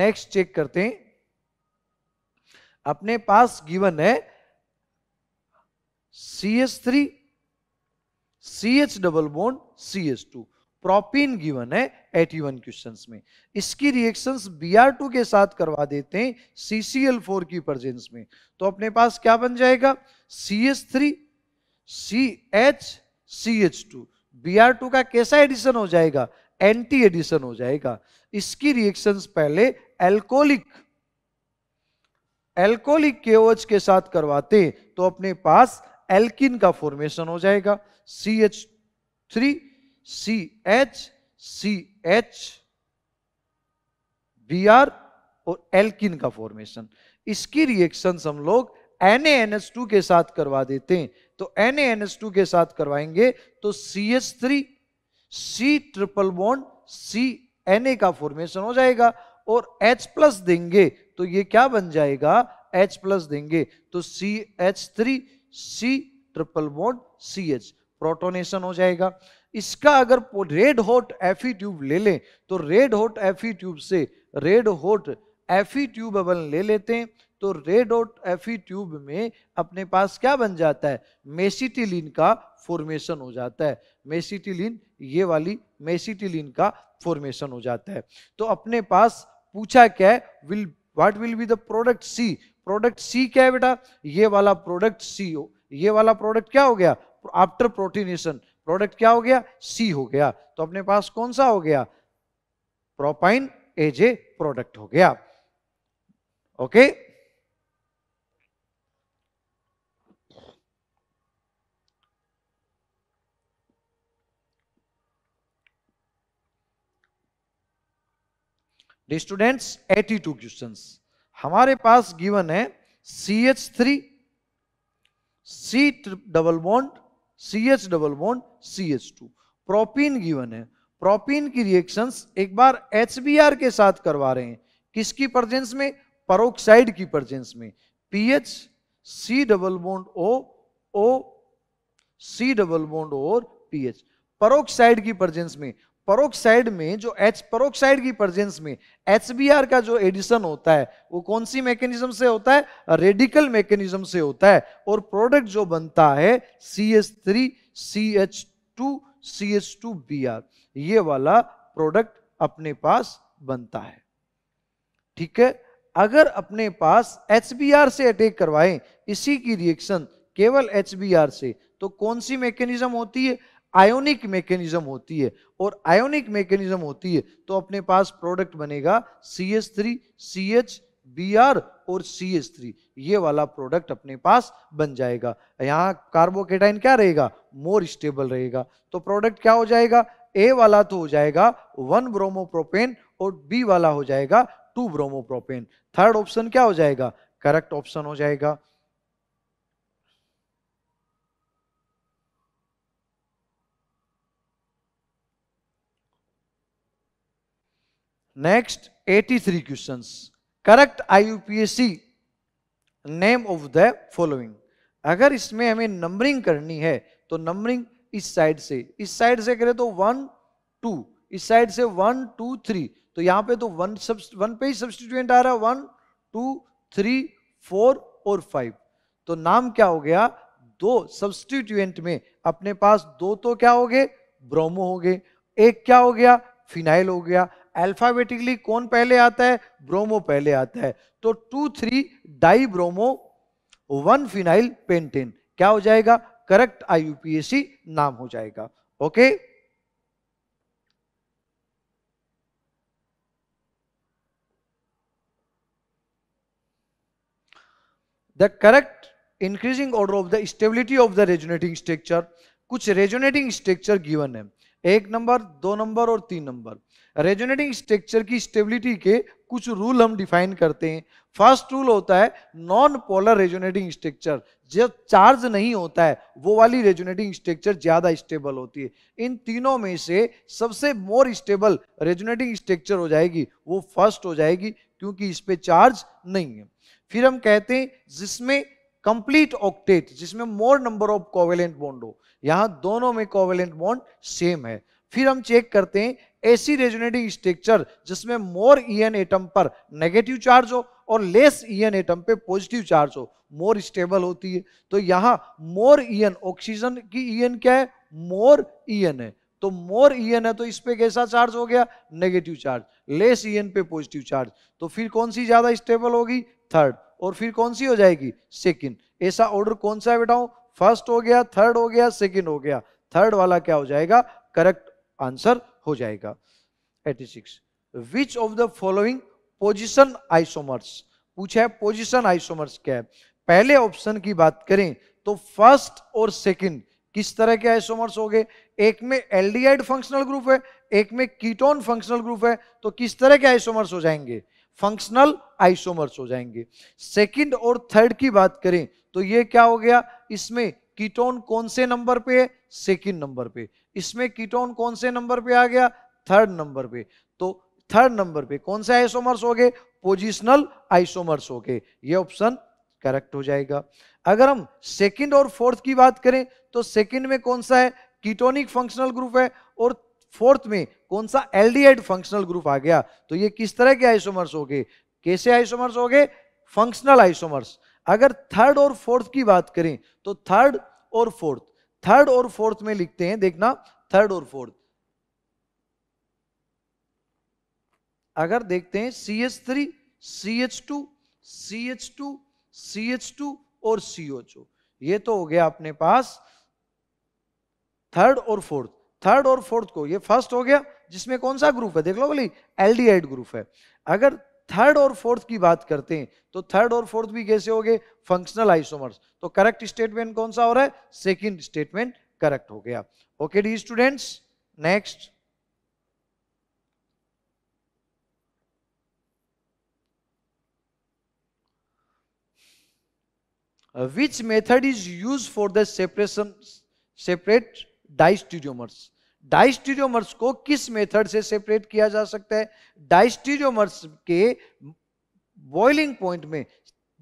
B: नेक्स्ट चेक करते हैं अपने पास गिवन है C S three C H double bond C S two propene given है 81 क्वेश्चंस में इसकी रिएक्शंस Br2 के साथ करवा देते हैं CCl4 की प्रेजेंस में तो अपने पास क्या बन जाएगा CH3 CH CH2 Br2 का कैसा एडिशन हो जाएगा एंटी एडिशन हो जाएगा इसकी रिएक्शंस पहले एल्कोलिक एल्कोहलिक केओएच के साथ करवाते हैं तो अपने पास एल्किन का फॉर्मेशन हो जाएगा C H three C H C H B R और एल्किन का फॉर्मेशन इसकी रिएक्शन हम लोग एन एन टू के साथ करवा देते हैं तो एन एन टू के साथ करवाएंगे तो C three C triple bond C N A का फॉर्मेशन हो जाएगा और एच प्लस देंगे तो ये क्या बन जाएगा एच प्लस देंगे तो C H three C triple bond H protonation हो जाएगा इसका अगर रेड हॉट एफी ट्यूब ले लें तो रेड हॉट एफी ट्यूब से रेड हॉट एफी ट्यूब अपन ले लेते हैं तो रेड हॉट एफी ट्यूब में अपने पास क्या बन जाता है मेसिटिलीन का फॉर्मेशन हो जाता है मेसिटिलीन ये वाली मेसिटिलीन का फॉर्मेशन हो जाता है तो अपने पास पूछा क्या है will what will be the product C product C क्या है बेटा ये वाला प्रोडक्ट सी हो ये वाला प्रोडक्ट क्या हो गया आफ्टर प्रोटीनेशन प्रोडक्ट क्या हो गया सी हो गया तो अपने पास कौन सा हो गया प्रोपाइन एज ए प्रोडक्ट हो गया ओके स्टूडेंट्स स्टूडेंट्स 82 क्वेश्चन हमारे पास गिवन है C H three C double bond C H double bond C H two propene given है प्रोपीन की रिएक्शंस एक बार एच के साथ करवा रहे हैं किसकी प्रजेंस में परोक्साइड की प्रजेंस में PH C double bond O O C double bond और पी एच परोक्साइड की प्रजेंस में परोक्साइड में जो एच परोक्साइड की प्रजेंस में एच का जो एडिशन होता है वो कौन सी मैकेनिज्म से होता है रेडिकल मैकेनिज्म से होता है और प्रोडक्ट जो बनता है C H three C H two C H two B R ये वाला प्रोडक्ट अपने पास बनता है ठीक है अगर अपने पास एच से अटैक करवाएं इसी की रिएक्शन केवल एच से तो कौन सी मैकेनिज्म होती है आयोनिक मैकेनिज्म होती है और आयोनिक मैकेनिज्म होती है तो अपने पास प्रोडक्ट बनेगा C H three C H B R और सी एच थ्री ये वाला प्रोडक्ट अपने पास बन जाएगा यहाँ कार्बोकेटाइन क्या रहेगा मोर स्टेबल रहेगा तो प्रोडक्ट क्या हो जाएगा ए वाला तो हो जाएगा वन ब्रोमोप्रोपेन और बी वाला हो जाएगा टू ब्रोमोप्रोपेन थर्ड ऑप्शन क्या हो जाएगा करेक्ट ऑप्शन हो जाएगा Next, 83 questions. Correct IUPAC name of the following अगर इसमें हमें नंबरिंग करनी है तो नंबरिंग इस साइड से इस साइड से करें तो वन टू इस साइड से वन टू थ्री तो यहां पे तो वन सब वन पे ही सब्सटीट्यूएंट आ रहा है वन टू थ्री फोर और फाइव तो नाम क्या हो गया दो सब्सटीट्यूएंट में अपने पास दो तो क्या हो गए ब्रोमो हो गए एक क्या हो गया फिनाइल हो गया अल्फाबेटिकली कौन पहले आता है ब्रोमो पहले आता है तो two three dibromo one phenyl pentane क्या हो जाएगा करेक्ट आई नाम हो जाएगा okay the correct increasing order of the stability of the resonating structure कुछ रेजोनेटिंग स्ट्रक्चर गिवन है एक नंबर दो नंबर और तीन नंबर रेजोनेटिंग स्ट्रक्चर की स्टेबिलिटी के कुछ रूल हम डिफाइन करते हैं फर्स्ट रूल होता है नॉन पोलर रेजोनेटिंग स्ट्रक्चर जब चार्ज नहीं होता है वो वाली रेजोनेटिंग स्ट्रक्चर ज्यादा स्टेबल होती है इन तीनों में से सबसे मोर स्टेबल रेजोनेटिंग स्ट्रक्चर हो जाएगी वो फर्स्ट हो जाएगी क्योंकि इस पर चार्ज नहीं है फिर हम कहते हैं जिसमें कंप्लीट ऑक्टेट जिसमें more number of covalent bond हो यहां दोनों में कोवेलेंट बॉन्ड सेम है फिर हम चेक करते हैं ऐसी रेजोनेटिंग स्ट्रक्चर जिसमें मोर ईएन एटम पर नेगेटिव चार्ज हो और लेस ईएन एटम पे पॉजिटिव चार्ज हो मोर स्टेबल होती है तो यहाँ मोर ईएन ऑक्सीजन की ईएन क्या है मोर ईएन है तो मोर ईएन है तो इस पे कैसा चार्ज हो गया नेगेटिव चार्ज लेस ईएन पे पॉजिटिव चार्ज तो फिर कौन सी ज्यादा स्टेबल होगी थर्ड और फिर कौन सी हो जाएगी सेकेंड ऐसा ऑर्डर कौन सा है बेटा फर्स्ट हो गया थर्ड हो गया सेकेंड हो गया थर्ड वाला क्या हो जाएगा करेक्ट आंसर हो जाएगा 86 which of the following position isomers पूछा है पोजिशन आइसोमर्स क्या है पहले ऑप्शन की बात करें तो फर्स्ट और सेकेंड किस तरह के आइसोमर्स हो गए एक में एल्डिहाइड फंक्शनल ग्रुप है एक में कीटोन फंक्शनल ग्रुप है तो किस तरह के आइसोमर्स हो जाएंगे फंक्शनल आइसोमर्स हो जाएंगे सेकंड और थर्ड की बात करें तो ये क्या हो गया इसमें कीटोन कौन से नंबर पे है सेकंड नंबर पे इसमें कीटोन कौन से नंबर पे आ गया थर्ड नंबर पे तो थर्ड नंबर पे कौन से आइसोमर्स हो गए पोजिशनल आइसोमर्स हो गए ये ऑप्शन करेक्ट हो जाएगा अगर हम सेकंड और फोर्थ की बात करें तो सेकंड में कौन सा है कीटोनिक फंक्शनल ग्रुप है और फोर्थ में कौन सा एल्डिहाइड फंक्शनल ग्रुप आ गया तो ये किस तरह के आइसोमर्स हो गए कैसे आइसोमर्स हो गए फंक्शनल आइसोमर्स अगर थर्ड और फोर्थ की बात करें तो थर्ड और फोर्थ थर्ड और फोर्थ में लिखते हैं देखना थर्ड और फोर्थ अगर देखते हैं C H three C H two C H two C H two और सी एच ओ ये तो हो गया अपने पास थर्ड और फोर्थ थर्ड और फोर्थ को ये फर्स्ट हो गया जिसमें कौन सा ग्रुप है देख लो बोली एल ग्रुप है अगर थर्ड और फोर्थ की बात करते हैं तो थर्ड और फोर्थ भी कैसे हो गए फंक्शनल आइसोमर्स तो करेक्ट स्टेटमेंट कौन सा हो रहा है सेकेंड स्टेटमेंट करेक्ट हो गया okay D students next which method is use for the separation separate diastereomers diastereomers को किस मेथड से सेपरेट किया जा सकता है डाइस्टीरियोमर्स के बॉइलिंग पॉइंट में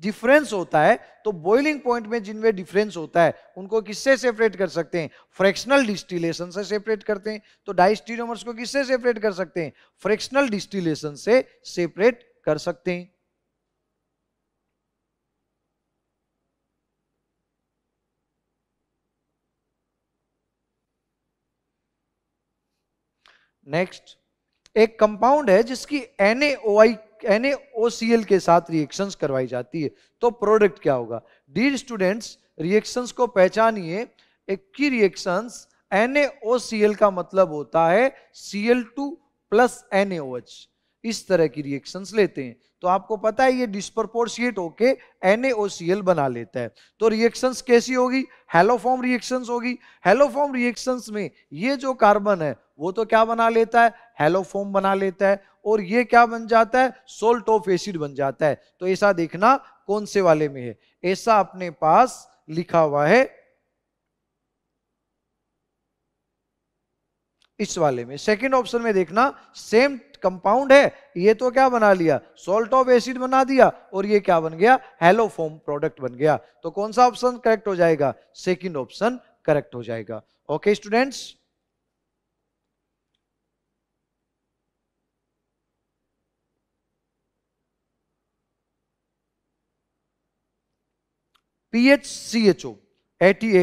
B: डिफरेंस होता है तो बॉइलिंग पॉइंट में जिनमें डिफरेंस होता है उनको किससे सेपरेट कर सकते हैं फ्रैक्शनल डिस्टिलेशन से सेपरेट करते हैं तो डाइस्टीरियोमर्स को किससे सेपरेट कर सकते हैं फ्रैक्शनल डिस्टिलेशन से सेपरेट कर सकते हैं नेक्स्ट एक कंपाउंड है जिसकी एन ए के साथ रिएक्शंस करवाई जाती है तो प्रोडक्ट क्या होगा डी स्टूडेंट्स रिएक्शंस को पहचानिए एक की रिएक्शंस एन का मतलब होता है सीएल टू प्लस एन इस तरह की रिएक्शंस लेते हैं तो आपको पता है ये डिस्प्रपोर्शिएट होके एन बना लेता है तो रिएक्शंस कैसी होगी हेलोफॉर्म रिएक्शंस होगी हेलोफॉर्म रिएक्शंस में ये जो कार्बन है वो तो क्या बना लेता है हेलोफॉर्म बना लेता है और ये क्या बन जाता है सोल्ट ऑफ एसिड बन जाता है तो ऐसा देखना कौन से वाले में है ऐसा अपने पास लिखा हुआ है इस वाले में सेकंड ऑप्शन में देखना सेम कंपाउंड है ये तो क्या बना लिया सोल्ट ऑफ एसिड बना दिया और ये क्या बन गया फोम प्रोडक्ट बन गया तो कौन सा ऑप्शन करेक्ट हो जाएगा सेकेंड ऑप्शन करेक्ट हो जाएगा okay students PHCHO, C PHCHO, eighty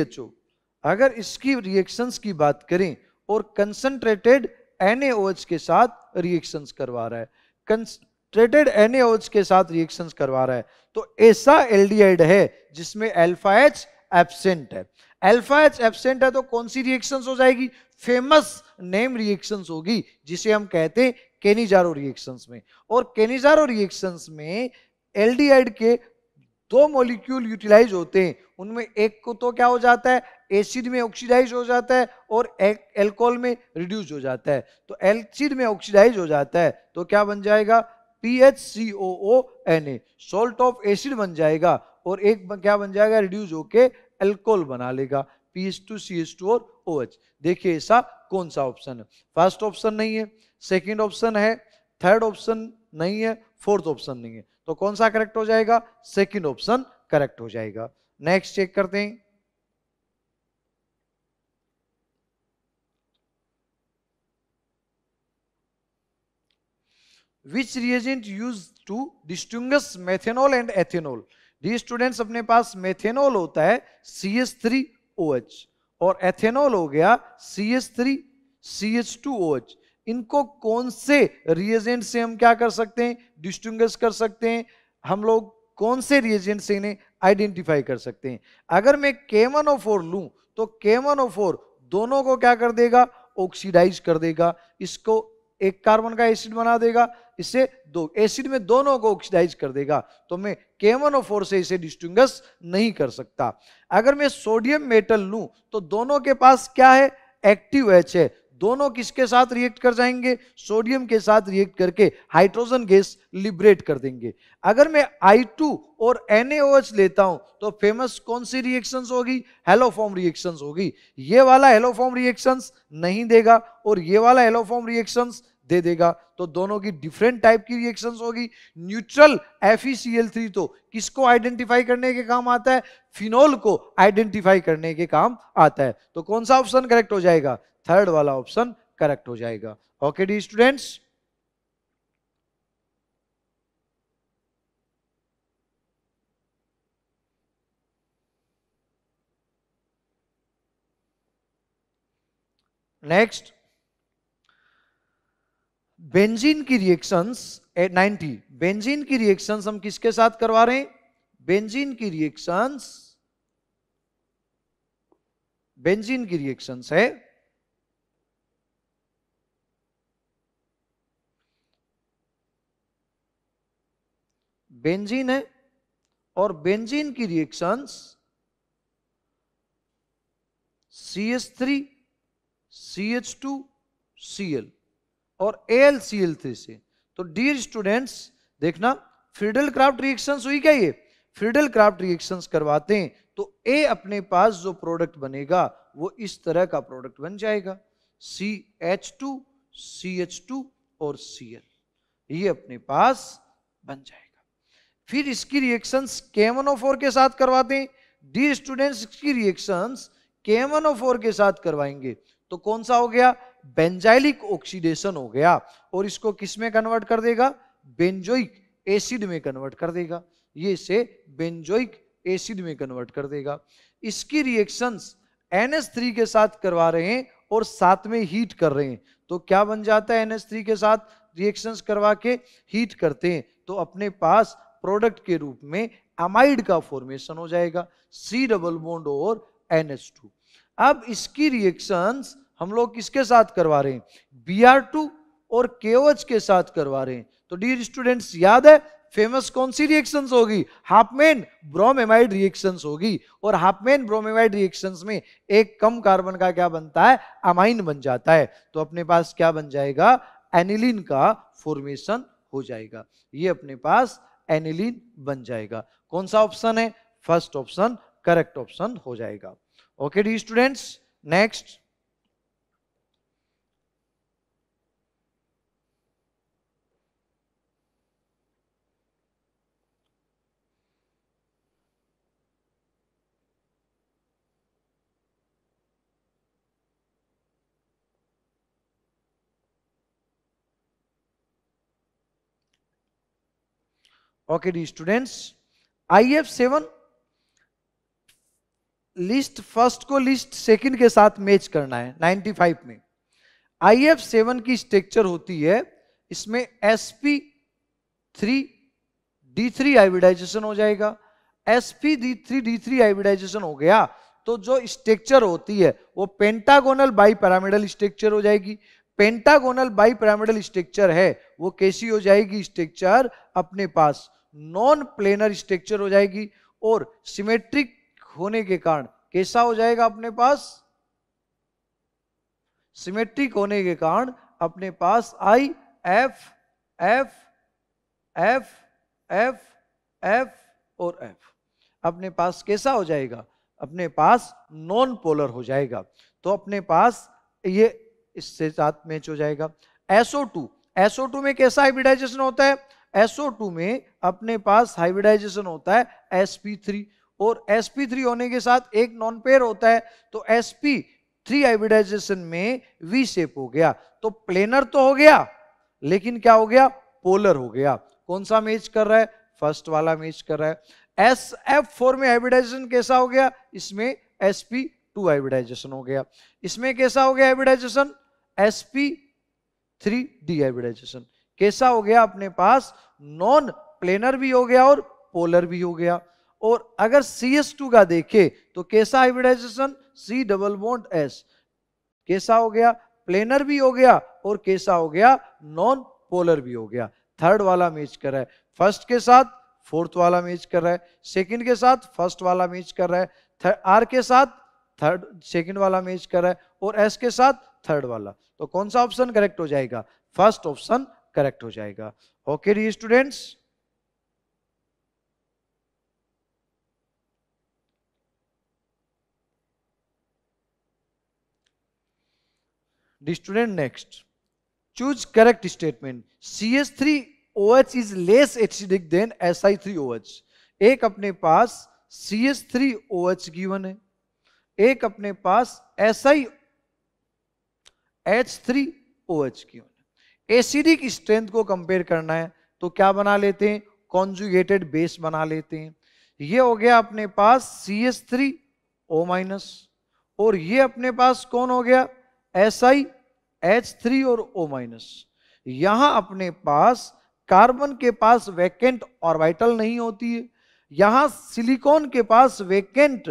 B: eight अगर इसकी रिएक्शंस की बात करें और कंसंट्रेटेड एन के साथ रिएक्शंस करवा रहा है कंसट्रेटेड एन के साथ रिएक्शंस करवा रहा है तो ऐसा एल है जिसमें एल्फा एच एबसेंट है एल्फा एच एबसेंट है तो कौन सी रिएक्शंस हो जाएगी फेमस नेम रिएक्शंस होगी जिसे हम कहते हैं केनीजारो रिएक्शंस में और केनीजारो रिएक्शंस में एल के दो मॉलिक्यूल यूटिलाइज होते हैं उनमें एक को तो क्या हो जाता है एसिड में ऑक्सीडाइज हो जाता है और एल्कोहल में रिड्यूस हो जाता है तो एसिड में ऑक्सीडाइज हो जाता है तो क्या बन जाएगा P H C O O N A salt of acid बन जाएगा और एक क्या बन जाएगा रिड्यूस होके एल्कोहल बना लेगा P H two C H two और ओ एच देखिए ऐसा कौन सा ऑप्शन है फर्स्ट ऑप्शन नहीं है सेकेंड ऑप्शन है थर्ड ऑप्शन नहीं है फोर्थ ऑप्शन नहीं है तो कौन सा करेक्ट हो जाएगा सेकेंड ऑप्शन करेक्ट हो जाएगा नेक्स्ट चेक करते हैं which reagent use to distinguish methanol and ethanol the students अपने पास मेथेनॉल होता है C H three O H और एथेनॉल हो गया C H three C H two O H इनको कौन से रिएजेंट से हम क्या कर सकते हैं डिस्टिंगस कर सकते हैं हम लोग कौन से रिएजेंट से इन्हें आइडेंटिफाई कर सकते हैं अगर मैं केमन ओ फोर लूँ तो केमन ओ फोर दोनों को क्या कर देगा ऑक्सीडाइज कर देगा इसको एक कार्बन का एसिड बना देगा इसे दो एसिड में दोनों को ऑक्सीडाइज कर देगा तो मैं केवन फोर से इसे डिस्टिंग नहीं कर सकता अगर मैं सोडियम मेटल लूं तो दोनों के पास क्या है एक्टिव एच है दोनों किसके साथ रिएक्ट कर जाएंगे सोडियम के साथ रिएक्ट करके हाइड्रोजन गैस लिबरेट कर देंगे अगर मैं I2 और NaOH लेता हूं तो फेमस कौन सी रिएक्शंस होगी हेलोफॉर्म रिएक्शंस होगी ये वाला हेलोफॉर्म रिएक्शंस नहीं देगा और ये वाला हेलोफॉर्म रिएक्शंस दे देगा तो दोनों की डिफरेंट टाइप की रिएक्शंस होगी न्यूट्रल थ्री e तो किसको आइडेंटिफाई करने के काम आता है फिनोल को आइडेंटिफाई करने के काम आता है तो कौन सा ऑप्शन करेक्ट हो जाएगा थर्ड वाला ऑप्शन करेक्ट हो जाएगा okay D students next benzene की रिएक्शंस 90 बेंजीन की रिएक्शंस हम किसके साथ करवा रहे हैं बेंजीन की रिएक्शंस बेंजीन की रिएक्शंस है बेंजीन है और बेंजीन की reactions C H three C H two C L और एल सी एल थ्री से तो डियर स्टूडेंट्स देखना फ्रीडल क्राफ्ट रिएक्शन हुई क्या ये फ्रीडल क्राफ्ट रिएक्शन करवाते हैं तो ए अपने पास जो प्रोडक्ट बनेगा वो इस तरह का प्रोडक्ट बन जाएगा C H two C H two और सी एल ये अपने पास बन जाएगा फिर इसकी रिएक्शन ओ फोर के साथ करवाते हैं डी स्टूडेंट्स की रिएक्शन ओ फोर के साथ करवाएंगे तो कौन सा हो गया बेंजाइलिक ऑक्सीडेशन हो गया और इसको किस में कन्वर्ट कर देगा बेंजोइक एसिड में कन्वर्ट कर देगा ये इसे बेंजोइक एसिड में कन्वर्ट कर देगा इसकी रिएक्शंस थ्री के साथ करवा रहे हैं और साथ में हीट कर रहे हैं तो क्या बन जाता है थ्री के साथ रिएक्शंस करवा के हीट करते हैं तो अपने पास प्रोडक्ट के रूप में अमाइड का फॉर्मेशन हो जाएगा सी डबल बोन्ड और एनएस टू अब इसकी रिएक्शंस हम लोग किसके साथ करवा रहे हैं बी आर टू और केवच के साथ करवा रहे हैं तो डियर स्टूडेंट्स याद है फेमस कौन सी रिएक्शन होगी हाफमेन ब्रोमेमाइड रिएक्शन होगी और हाफमेन ब्रोमेमाइड रिएक्शन में एक कम कार्बन का क्या बनता है अमाइन बन जाता है तो अपने पास क्या बन जाएगा एनिलीन का फॉर्मेशन हो जाएगा ये अपने पास एनिलीन बन जाएगा कौन सा ऑप्शन है फर्स्ट ऑप्शन करेक्ट ऑप्शन हो जाएगा okay D students next okay D students I F seven list first को लिस्ट सेकंड के साथ मैच करना है 95 में आई एफ सेवन की स्ट्रक्चर होती है इसमें S P three D three hybridization हो जाएगा S P D three D three hybridization हो गया तो जो स्ट्रक्चर होती है वो पेंटागोनल बाई पैरामिडल स्ट्रक्चर हो जाएगी पेंटागोनल बाई पैरामिडल स्ट्रक्चर है वो कैसी हो जाएगी स्ट्रक्चर अपने पास नॉन प्लेनर स्ट्रक्चर हो जाएगी और सिमेट्रिक होने के कारण कैसा हो जाएगा अपने पास सिमेट्रिक होने के कारण अपने पास I F F F F F और एफ अपने पास कैसा हो जाएगा अपने पास नॉन पोलर हो जाएगा तो अपने पास ये इससे साथ मैच हो जाएगा टू एसओ टू में कैसा हाइब्रिडाइजेशन होता है SO2 में अपने पास हाइब्रिडाइजेशन होता है sp3 और sp3 होने के साथ एक नॉन पेयर होता है तो sp3 हाइब्रिडाइजेशन में v शेप हो गया तो प्लेनर तो हो गया लेकिन क्या हो गया पोलर हो गया कौन सा मैच कर रहा है फर्स्ट वाला मैच कर रहा है sf4 में हाइब्रिडाइजेशन कैसा हो गया इसमें sp2 हाइब्रिडाइजेशन हो गया इसमें कैसा हो गया hybridisation sp3 P D hybridisation कैसा हो गया अपने पास नॉन प्लेनर भी हो गया और पोलर भी हो गया और अगर सी एस टू का देखे तो कैसा hybridization C double bond S कैसा हो गया प्लेनर भी हो गया और कैसा हो गया नॉन पोलर भी हो गया थर्ड वाला मैच कर रहा है फर्स्ट के साथ फोर्थ वाला मैच कर रहा है सेकंड के साथ फर्स्ट वाला मैच कर रहा है आर के साथ थर्ड सेकंड वाला मैच कर रहा है और एस के साथ थर्ड वाला तो कौन सा ऑप्शन करेक्ट हो जाएगा फर्स्ट ऑप्शन करेक्ट हो जाएगा okay dear students student next choose correct statement C S three O H is less acidic than S I three O H एक अपने पास C S three O H given है एक अपने पास S I H three O H given acidic strength को कंपेयर करना है तो क्या बना लेते हैं कॉन्जुगेटेड बेस बना लेते हैं ये हो गया अपने पास C S three O minus और ये अपने पास कौन हो गया एस आई एच थ्री और ओ माइनस यहां अपने पास कार्बन के पास वैकेंट ऑर्बिटल नहीं होती है यहां सिलिकॉन के पास वैकेंट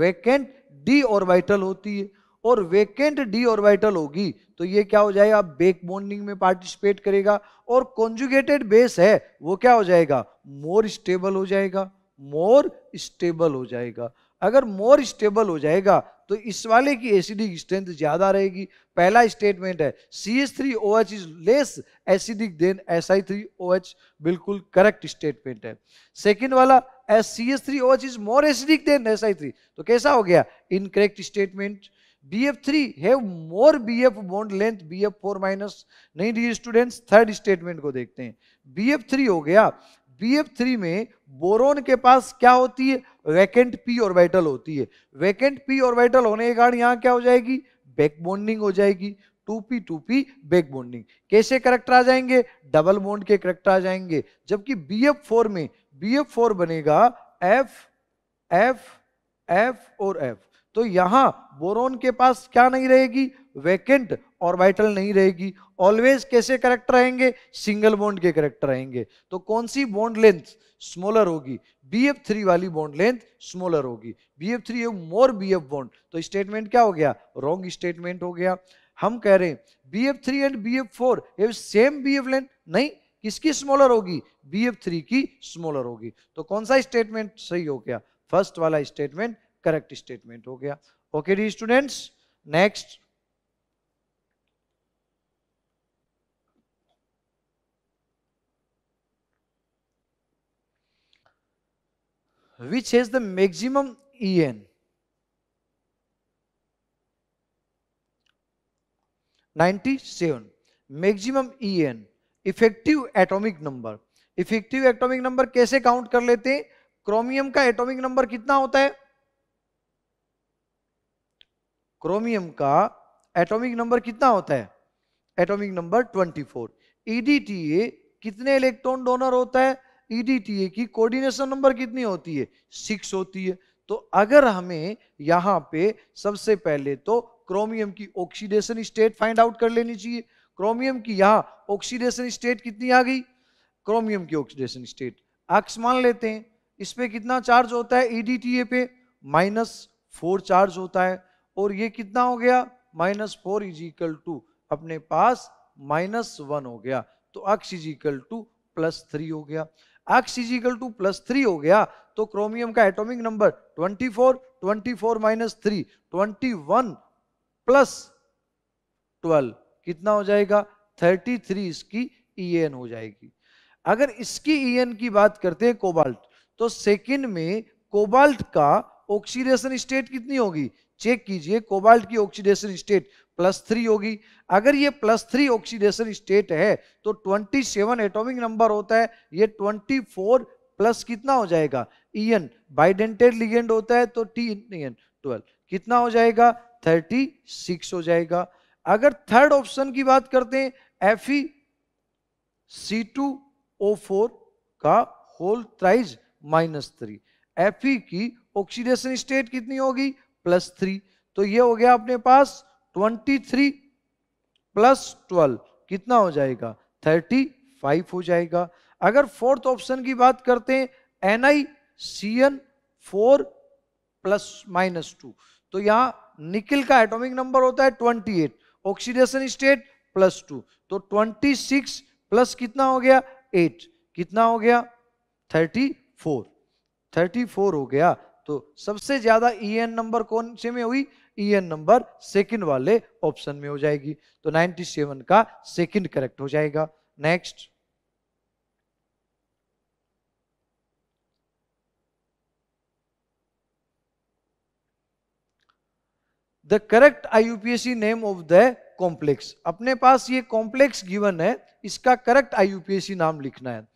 B: वैकेंट डी ऑर्बिटल होती है और वेकेंट डी ऑर्बिटल होगी तो ये क्या हो जाएगा बेक बॉन्डिंग में पार्टिसिपेट करेगा और कॉन्जुगेटेड बेस है वो क्या हो जाएगा मोर स्टेबल हो जाएगा मोर स्टेबल हो जाएगा अगर मोर स्टेबल हो जाएगा तो इस वाले की एसिडिक स्ट्रेंथ ज्यादा रहेगी पहला स्टेटमेंट है C S three O H is less acidic than S I three O H बिल्कुल करेक्ट स्टेटमेंट है सेकेंड वाला S C S three O H is more acidic than S I three तो कैसा हो गया incorrect statement BF3 have more BF bond length BF4 minus नहीं दिए स्टूडेंट्स थर्ड स्टेटमेंट को देखते हैं BF3 हो गया BF3 में बोरोन के पास क्या होती है वैकेंट पी और ऑर्बिटल होती है वैकेंट पी और ऑर्बिटल होने के कारण यहाँ क्या हो जाएगी बैक बॉन्डिंग हो जाएगी two P two P back bonding कैसे करेक्टर आ जाएंगे डबल बॉन्ड के करेक्टर आ जाएंगे जबकि बी एफ फोर में बी एफ फोर बनेगा एफ एफ एफ और एफ तो यहां बोरोन के पास क्या नहीं रहेगी वैकेंट वाइटल नहीं रहेगी ऑलवेज कैसे करेक्ट रहेंगे सिंगल बॉन्ड के करेक्ट रहेंगे तो कौन सी बॉन्ड लेंथ स्मॉलर होगी बी एफ थ्री वाली बॉन्ड लेंथ स्मॉलर होगी B F three more B F bond तो स्टेटमेंट क्या हो गया रॉन्ग स्टेटमेंट हो गया हम कह रहे हैं B F three and B F four ये सेम बी एफ लेंथ नहीं किसकी स्मॉलर होगी बी एफ थ्री की स्मॉलर होगी तो कौन सा स्टेटमेंट सही हो गया फर्स्ट वाला स्टेटमेंट करेक्ट स्टेटमेंट हो गया okay D students next which which the maximum E N ninety seven maximum E N effective atomic number effective atomic number कैसे काउंट कर लेते हैं क्रोमियम का एटोमिक नंबर कितना होता है क्रोमियम का एटॉमिक नंबर कितना होता है एटॉमिक नंबर 24 ईडीटीए कितने इलेक्ट्रॉन डोनर होता है ईडीटीए e की कोऑर्डिनेशन नंबर कितनी होती है सिक्स होती है तो अगर हमें यहाँ पे सबसे पहले तो क्रोमियम की ऑक्सीडेशन स्टेट फाइंड आउट कर लेनी चाहिए क्रोमियम की यहाँ ऑक्सीडेशन स्टेट कितनी आ गई क्रोमियम की ऑक्सीडेशन स्टेट अक्स मान लेते हैं इस पर कितना चार्ज होता है ईडीटीए e पे माइनस फोर चार्ज होता है और ये कितना हो गया minus four is equal to अपने पास माइनस वन हो गया तो x is equal to plus three हो गया x is equal to plus three हो गया तो क्रोमियम का atomic number twenty four twenty four minus three twenty one plus twelve कितना हो जाएगा थर्टी थ्री इसकी ई e हो जाएगी अगर इसकी ई e की बात करते हैं कोबाल्ट तो सेकेंड में कोबाल्ट का ऑक्सीडेशन स्टेट कितनी होगी चेक कीजिए कोबाल्ट की ऑक्सीडेशन स्टेट प्लस थ्री होगी अगर ये प्लस थ्री ऑक्सीडेशन स्टेट है तो ट्वेंटी सेवन एटोमिक नंबर होता है ये ट्वेंटी फोर प्लस कितना हो जाएगा ईएन बाइडेंटेड लिगेंड होता है तो टी ईएन ट्वेल्व कितना हो जाएगा थर्टी सिक्स हो जाएगा अगर थर्ड ऑप्शन की बात करते हैं F E C two O four का whole price minus three F E की ऑक्सीडेशन स्टेट कितनी होगी प्लस थ्री तो ये हो गया अपने पास ट्वेंटी थ्री प्लस ट्वेल्व कितना हो जाएगा थर्टी फाइव हो जाएगा अगर फोर्थ ऑप्शन की बात करते हैं N I C N four plus minus two तो यहां निकिल का एटॉमिक नंबर होता है twenty eight oxidation state plus two तो ट्वेंटी सिक्स प्लस कितना हो गया एट कितना हो गया थर्टी फोर थर्टी फोर हो गया तो सबसे ज्यादा ई e नंबर कौन से में हुई ई नंबर सेकंड वाले ऑप्शन में हो जाएगी तो 97 का सेकंड करेक्ट हो जाएगा next the correct IUPAC name of the complex अपने पास ये कॉम्प्लेक्स गिवन है इसका करेक्ट आईयूपीएसी नाम लिखना है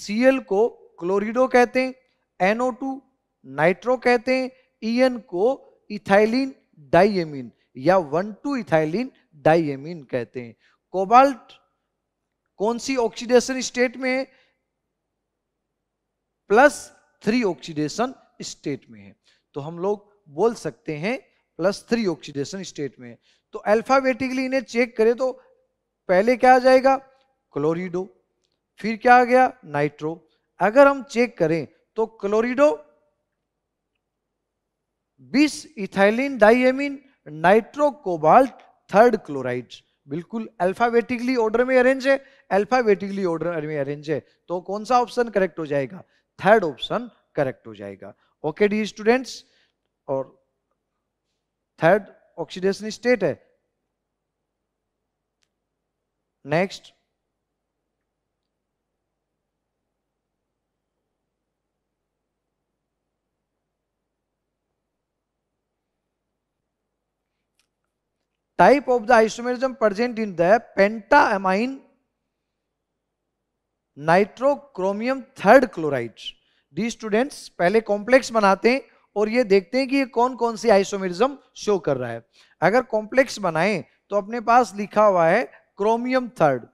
B: सीएल को क्लोरिडो कहते हैं एनओ टू नाइट्रो कहते हैं ईएन को इथाइलिन डाइएमिन या वन टू इथाइलिन डाइएमिन कहते हैं कोबाल्ट कौन सी ऑक्सीडेशन स्टेट में है प्लस थ्री ऑक्सीडेशन स्टेट में है तो हम लोग बोल सकते हैं प्लस थ्री ऑक्सीडेशन स्टेट में तो अल्फाबेटिकली इन्हें चेक करें तो पहले क्या आ जाएगा क्लोरिडो फिर क्या आ गया नाइट्रो अगर हम चेक करें तो chlorido bis ethylene diamine nitro cobalt third chloride बिल्कुल अल्फाबेटिकली ऑर्डर में अरेंज है अल्फाबेटिकली ऑर्डर में अरेंज है तो कौन सा ऑप्शन करेक्ट हो जाएगा थर्ड ऑप्शन करेक्ट हो जाएगा ओके डी स्टूडेंट्स और थर्ड ऑक्सीडेशन स्टेट है next type of the isomerism present in the pentaamine nitro chromium third chloride dear students पहले कॉम्प्लेक्स बनाते हैं और ये देखते हैं कि ये कौन कौन सी आइसोमेरिज्म शो कर रहा है अगर कॉम्प्लेक्स बनाए तो अपने पास लिखा हुआ है क्रोमियम थर्ड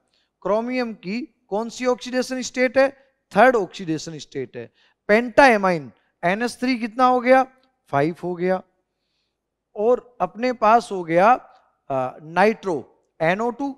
B: क्रोमियम की कौन सी ऑक्सीडेशन स्टेट है थर्ड ऑक्सीडेशन स्टेट है पेंटा एमाइन एनएस थ्री कितना हो गया फाइव हो गया और अपने पास हो गया नाइट्रो टू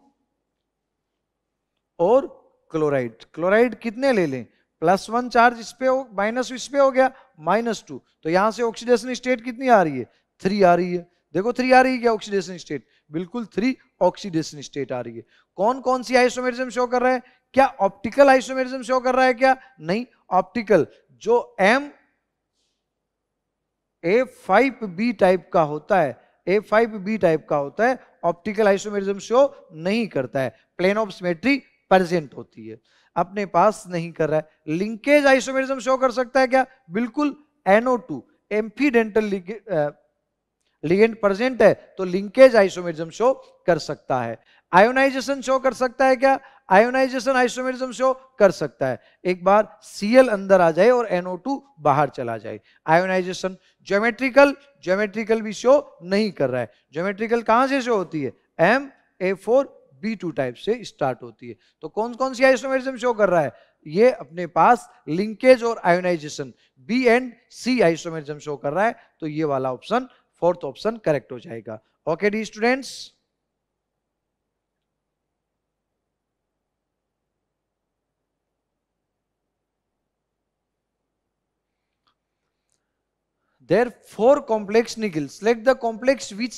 B: और क्लोराइड क्लोराइड कितने ले लें प्लस वन चार्ज इस पे हो माइनस इस पे हो गया माइनस टू तो यहां से ऑक्सीडेशन स्टेट कितनी आ रही है थ्री आ रही है देखो थ्री आ रही है क्या ऑक्सीडेशन स्टेट बिल्कुल थ्री ऑक्सीडेशन स्टेट आ रही है कौन कौन सी आइसोमेरिज्म शो कर रहा है क्या ऑप्टिकल आइसोमेरिज्म शो कर रहा है क्या नहीं ऑप्टिकल जो M A five B type का होता है ए फाइव बी टाइप का होता है ऑप्टिकल आइसोमेरिज्म शो नहीं करता है प्लेन ऑफ सिमेट्री प्रेजेंट होती है अपने पास नहीं कर रहा है लिंकेज आइसोमेरिज्म शो कर सकता है क्या बिल्कुल NO two ambidentate ligand present है तो लिंकेज आइसोमेरिज्म शो कर सकता है आयोनाइजेशन शो कर सकता है क्या आयोनाइजेशन आइसोमेरिज्म शो कर सकता है एक बार सीएल अंदर आ जाए और एनओ टू बाहर चला जाए आयोनाइजेशन ज्योमेट्रिकल ज्योमेट्रिकल भी शो नहीं कर रहा है ज्योमेट्रिकल कहां से शो होती है M A four B two type से स्टार्ट होती है तो कौन कौन सी आइसोमेरिज्म शो कर रहा है ये अपने पास लिंकेज और ionization B and C isomerism show कर रहा है तो ये वाला ऑप्शन फोर्थ ऑप्शन करेक्ट हो जाएगा okay D students therefore complex nickel select the complex which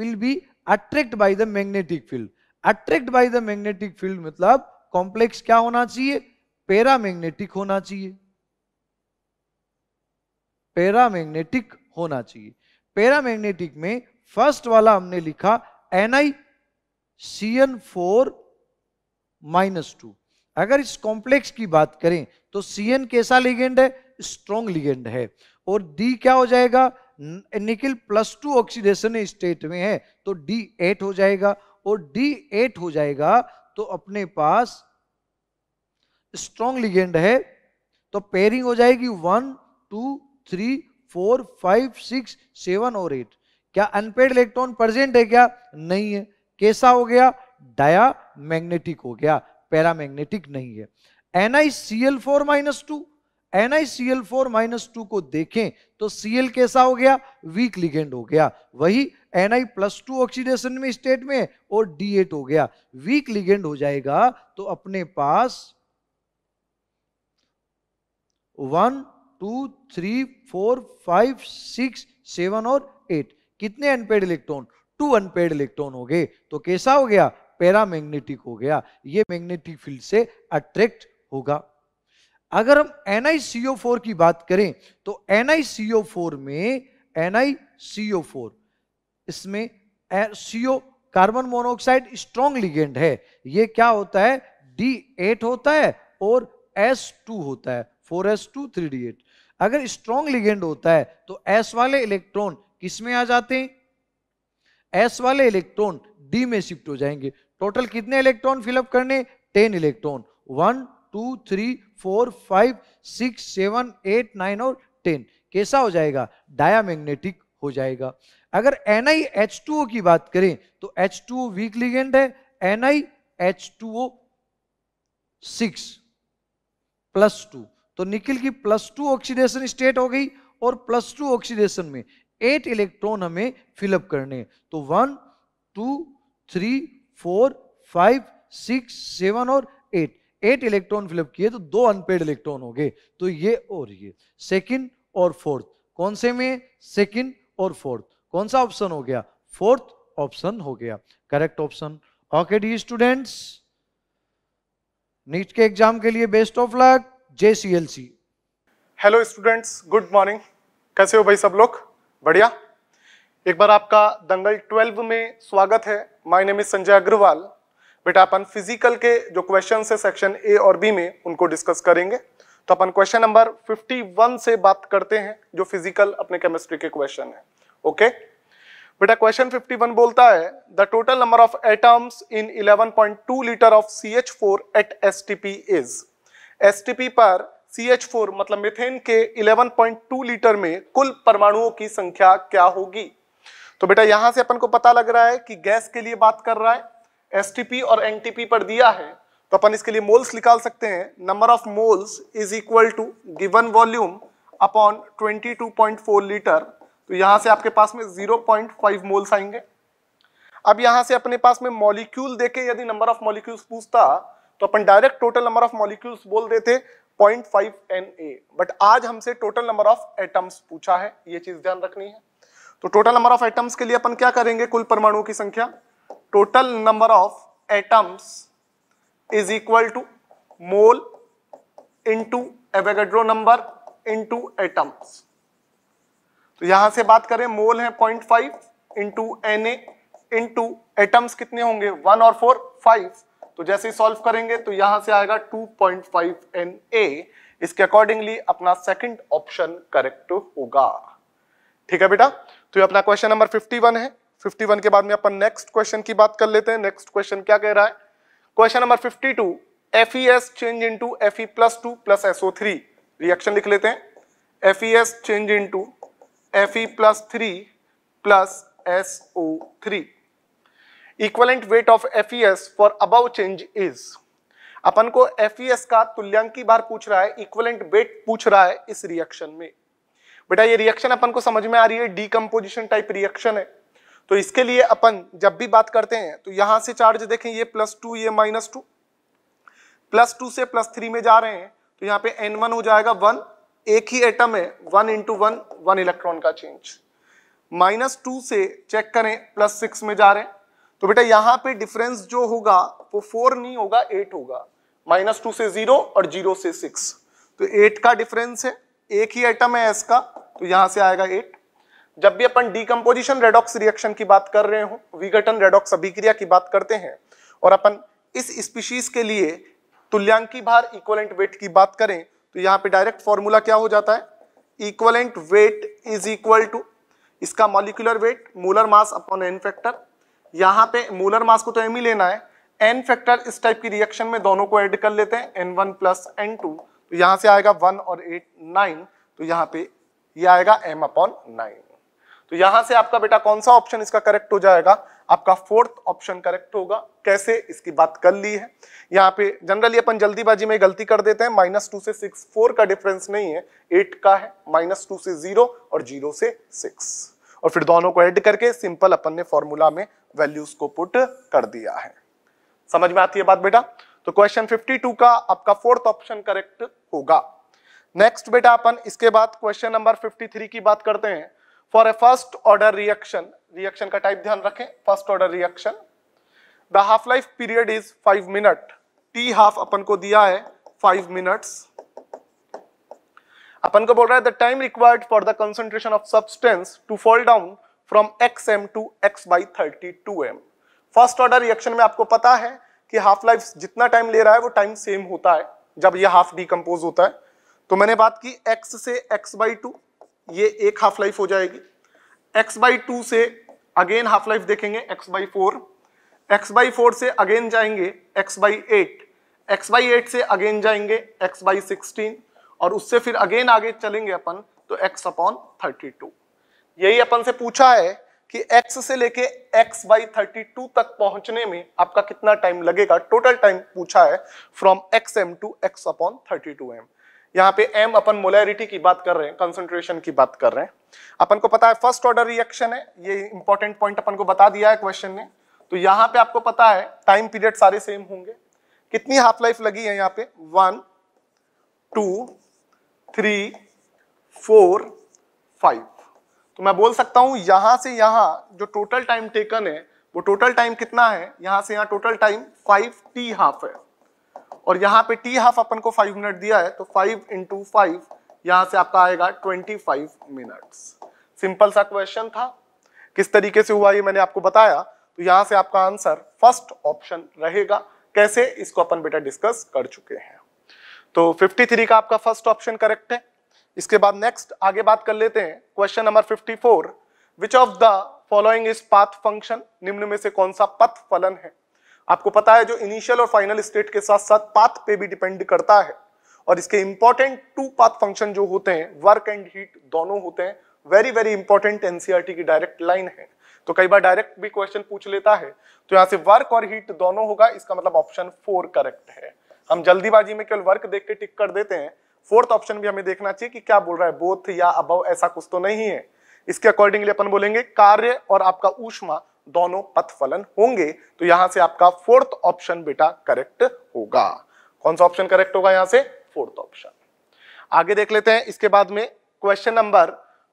B: will be attracted by the magnetic field attracted by the magnetic field मतलब complex क्या होना चाहिए पैरामैग्नेटिक होना चाहिए पैरामैग्नेटिक होना चाहिए पैरामैग्नेटिक में फर्स्ट वाला हमने लिखा NI C N four minus two अगर इस कॉम्प्लेक्स की बात करें तो सी एन कैसा लिगेंड है स्ट्रॉन्ग लिगेंड है और डी क्या हो जाएगा nickel plus two oxidation state में है तो डी एट हो जाएगा और डी एट हो जाएगा तो अपने पास स्ट्रॉन्ग लिगेंड है तो पेयरिंग हो जाएगी one two three four five six seven और एट क्या अनपेड इलेक्ट्रॉन प्रेजेंट है क्या नहीं है कैसा हो गया डाया मैग्नेटिक हो गया पैरामैग्नेटिक नहीं है NICL C L four minus two NiCl4 minus two को देखें तो Cl कैसा हो गया वीक लिगेंड हो गया वही Ni+2 प्लस टू ऑक्सीडेशन में स्टेट में और D8 हो गया वीक लिगेंड हो जाएगा तो अपने पास one two three four five six seven और एट कितने unpaired electron two unpaired electron हो गए तो कैसा हो गया पैरामैग्नेटिक हो गया ये मैग्नेटिक फील्ड से अट्रैक्ट होगा अगर हम एन की बात करें तो एन में एन इसमें CO carbon monoxide strong ligand है ये क्या होता है D8 होता है और S2 होता है 4S2 3D8 अगर स्ट्रॉन्ग लिगेंड होता है तो S वाले इलेक्ट्रॉन किस में आ जाते हैं S वाले इलेक्ट्रॉन D में शिफ्ट हो जाएंगे टोटल कितने इलेक्ट्रॉन फिलअप करने ten electron one two three four five six seven eight nine और टेन कैसा हो जाएगा मैग्नेटिक हो जाएगा अगर N I H two O की बात करें तो H two O weak ligand है N I H two O six plus two तो निकिल की प्लस टू ऑक्सीडेशन स्टेट हो गई और प्लस टू ऑक्सीडेशन में एट इलेक्ट्रॉन हमें फिलअप करने तो one two three four five six seven और एट एट इलेक्ट्रॉन फिलअप किए तो दो अनपेड इलेक्ट्रॉन हो गए तो ये और ये सेकंड और फोर्थ कौन से में सेकंड और फोर्थ कौन सा ऑप्शन हो गया फोर्थ ऑप्शन हो गया correct option okay D students NEET के एग्जाम के लिए बेस्ट ऑफ लक जेसीएलसी
C: हेलो स्टूडेंट्स गुड मॉर्निंग कैसे हो भाई सब लोग बढ़िया एक बार आपका दंगल 12 में स्वागत है my name is Sanjay Agarwal बेटा अपन फिजिकल के जो क्वेश्चन है सेक्शन ए और बी में उनको डिस्कस करेंगे तो अपन क्वेश्चन नंबर 51 से बात करते हैं जो फिजिकल अपने केमिस्ट्री के क्वेश्चन है ओके बेटा क्वेश्चन 51 बोलता है the total number of atoms in 11.2 litre of C H four at S T P is एस पर सी एच फोर मतलब मिथेन के 11.2 लीटर में कुल परमाणुओं की संख्या क्या होगी तो बेटा यहां से अपन को पता लग रहा है कि गैस के लिए बात कर रहा है एसटीपी और एनटीपी पर दिया है तो अपन इसके लिए मोल्स निकाल सकते हैं number of moles is equal to given volume upon 22.4 litre तो यहां से आपके पास में 0.5 मोल्स आएंगे अब यहां से अपने पास में मॉलिक्यूल देखे यदि नंबर ऑफ मॉलिक्यूल्स पूछता तो अपन direct total number of molecules बोल देते 0.5 Na बट आज हमसे टोटल नंबर ऑफ एटम्स पूछा है ये चीज ध्यान रखनी है तो टोटल नंबर ऑफ एटम्स के लिए अपन क्या करेंगे कुल परमाणुओं की संख्या total number of atoms is equal to mole into Avogadro number into atoms. तो यहां से बात करें मोल है 0.5 five into N A into atoms कितने होंगे वन और फोर फाइव तो जैसे ही सॉल्व करेंगे तो यहां से आएगा 2.5 पॉइंट फाइव एन ए इसके अकॉर्डिंगली अपना सेकंड ऑप्शन करेक्ट होगा ठीक है बेटा तो ये अपना क्वेश्चन नंबर 51 है 51 के बाद में अपन नेक्स्ट क्वेश्चन की बात कर लेते हैं नेक्स्ट क्वेश्चन क्या कह रहा है question number 52 two F E S change into F E plus two plus SO three reaction लिख लेते हैं F E S change into F E plus three plus SO three equivalent weight of F E S for above change is अपन को एफ ई एस का तुल्यांकी बार पूछ रहा है इक्वलेंट वेट पूछ रहा है इस रिएक्शन में बेटा ये रिएक्शन अपन को समझ में आ रही है डीकम्पोजिशन टाइप रिएक्शन है तो इसके लिए अपन जब भी बात करते हैं तो यहां से चार्ज देखें ये प्लस टू ये माइनस टू प्लस टू से प्लस थ्री में जा रहे हैं तो यहाँ पे एन वन हो जाएगा वन एक ही एटम है one into one one electron का चेंज माइनस टू से चेक करें प्लस सिक्स में जा रहे हैं तो बेटा यहाँ पे डिफरेंस जो होगा वो फोर नहीं होगा एट होगा माइनस टू से जीरो और जीरो से सिक्स तो एट का डिफरेंस है एक ही एटम है इसका तो यहां से आएगा एट जब भी अपन डीकम्पोजिशन रेडॉक्स रिएक्शन की बात कर रहे हो विघटन रेडॉक्स अभिक्रिया की बात करते हैं और अपन इस स्पीशीज के लिए तुल्यांकी भार इक्वलेंट वेट की बात करें तो यहाँ पे डायरेक्ट फॉर्मूला क्या हो जाता है equivalent weight is equal to इसका molecular weight molar mass upon N factor यहाँ पे मूलर मास को तो एम ही लेना है एन फैक्टर इस टाइप की रिएक्शन में दोनों को ऐड कर लेते हैं N one plus N two तो यहाँ से आएगा वन और एट नाइन तो यहाँ पे ये यह आएगा एम अपॉन नाइन तो यहां से आपका बेटा कौन सा ऑप्शन इसका करेक्ट हो जाएगा आपका फोर्थ ऑप्शन करेक्ट होगा कैसे इसकी बात कर ली है यहाँ पे जनरली अपन जल्दीबाजी में गलती कर देते हैं माइनस टू से सिक्स फोर का डिफरेंस नहीं है एट का है माइनस टू से जीरो और जीरो से सिक्स और फिर दोनों को ऐड करके सिंपल अपन ने फॉर्मूला में वैल्यूज को पुट कर दिया है समझ में आती है बात बेटा तो क्वेश्चन टू का आपका फोर्थ ऑप्शन करेक्ट होगा नेक्स्ट बेटा अपन इसके बाद क्वेश्चन नंबर थ्री की बात करते हैं for a first order reaction reaction का टाइप ध्यान रखें first order reaction the half life period is five minute T half अपन को दिया है फाइव minutes अपन को बोल रहा है the time required for the concentration of substance to fall down from X M to X by thirty two M first order reaction में आपको पता है कि हाफ लाइफ जितना टाइम ले रहा है वो टाइम सेम होता है जब ये हाफ डिकम्पोज होता है तो मैंने बात की एक्स से एक्स बाई टू ये एक हाफ लाइफ हो जाएगी एक्स बाई टू से अगेन हाफ लाइफ देखेंगे X by four X by four से अगेन जाएंगे X by eight X by eight से अगेन जाएंगे एक्स बाई सिक्सटीन और उससे फिर अगेन आगे चलेंगे अपन तो एक्स अपॉन थर्टी टू यही अपन से पूछा है कि x से लेके x बाई थर्टी टू तक पहुंचने में आपका कितना टाइम लगेगा टोटल टाइम पूछा है from X M to X upon thirty two M यहाँ पे एम अपन मोलैरिटी की बात कर रहे हैं कंसंट्रेशन की बात कर रहे हैं अपन को पता है फर्स्ट ऑर्डर रिएक्शन है ये इंपॉर्टेंट पॉइंट अपन को बता दिया है क्वेश्चन ने तो यहाँ पे आपको पता है टाइम पीरियड सारे सेम होंगे कितनी हाफ लाइफ लगी है यहाँ पे one two three four five तो मैं बोल सकता हूं यहां से यहां जो टोटल टाइम टेकन है वो टोटल टाइम कितना है यहां से यहां total time five T half है और यहाँ पे टी हाफ अपन को फाइव मिनट दिया है तो फाइव इंटू फाइव यहाँ से आपका आएगा ट्वेंटी फाइव मिनट सिंपल सा क्वेश्चन था किस तरीके से हुआ ये मैंने आपको बताया तो यहां से आपका आंसर फर्स्ट ऑप्शन रहेगा कैसे इसको अपन बेटा डिस्कस कर चुके हैं तो 53 का आपका फर्स्ट ऑप्शन करेक्ट है इसके बाद नेक्स्ट आगे बात कर लेते हैं question number 54 which of the following is path function निम्न में से कौन सा पथ फलन है आपको पता है जो इनिशियल और फाइनल स्टेट के साथ साथ पाथ पे भी डिपेंड करता है और इसके इंपॉर्टेंट टू पाथ फंक्शन जो होते हैं वर्क एंड हीट दोनों होते हैं वेरी वेरी इंपॉर्टेंट एनसीआरटी की डायरेक्ट लाइन है तो कई बार डायरेक्ट भी क्वेश्चन पूछ लेता है तो यहां से वर्क और हीट दोनों होगा इसका मतलब ऑप्शन फोर करेक्ट है हम जल्दीबाजी में केवल वर्क देख के टिक कर देते हैं फोर्थ ऑप्शन भी हमें देखना चाहिए कि क्या बोल रहा है बोथ या अब ऐसा कुछ तो नहीं है इसके अकॉर्डिंगली अपन बोलेंगे कार्य और आपका ऊष्मा दोनों पथ फलन होंगे तो यहां से आपका फोर्थ ऑप्शन बेटा करेक्ट होगा कौन सा ऑप्शन करेक्ट होगा यहां से फोर्थ ऑप्शन आगे देख लेते हैं इसके बाद में question number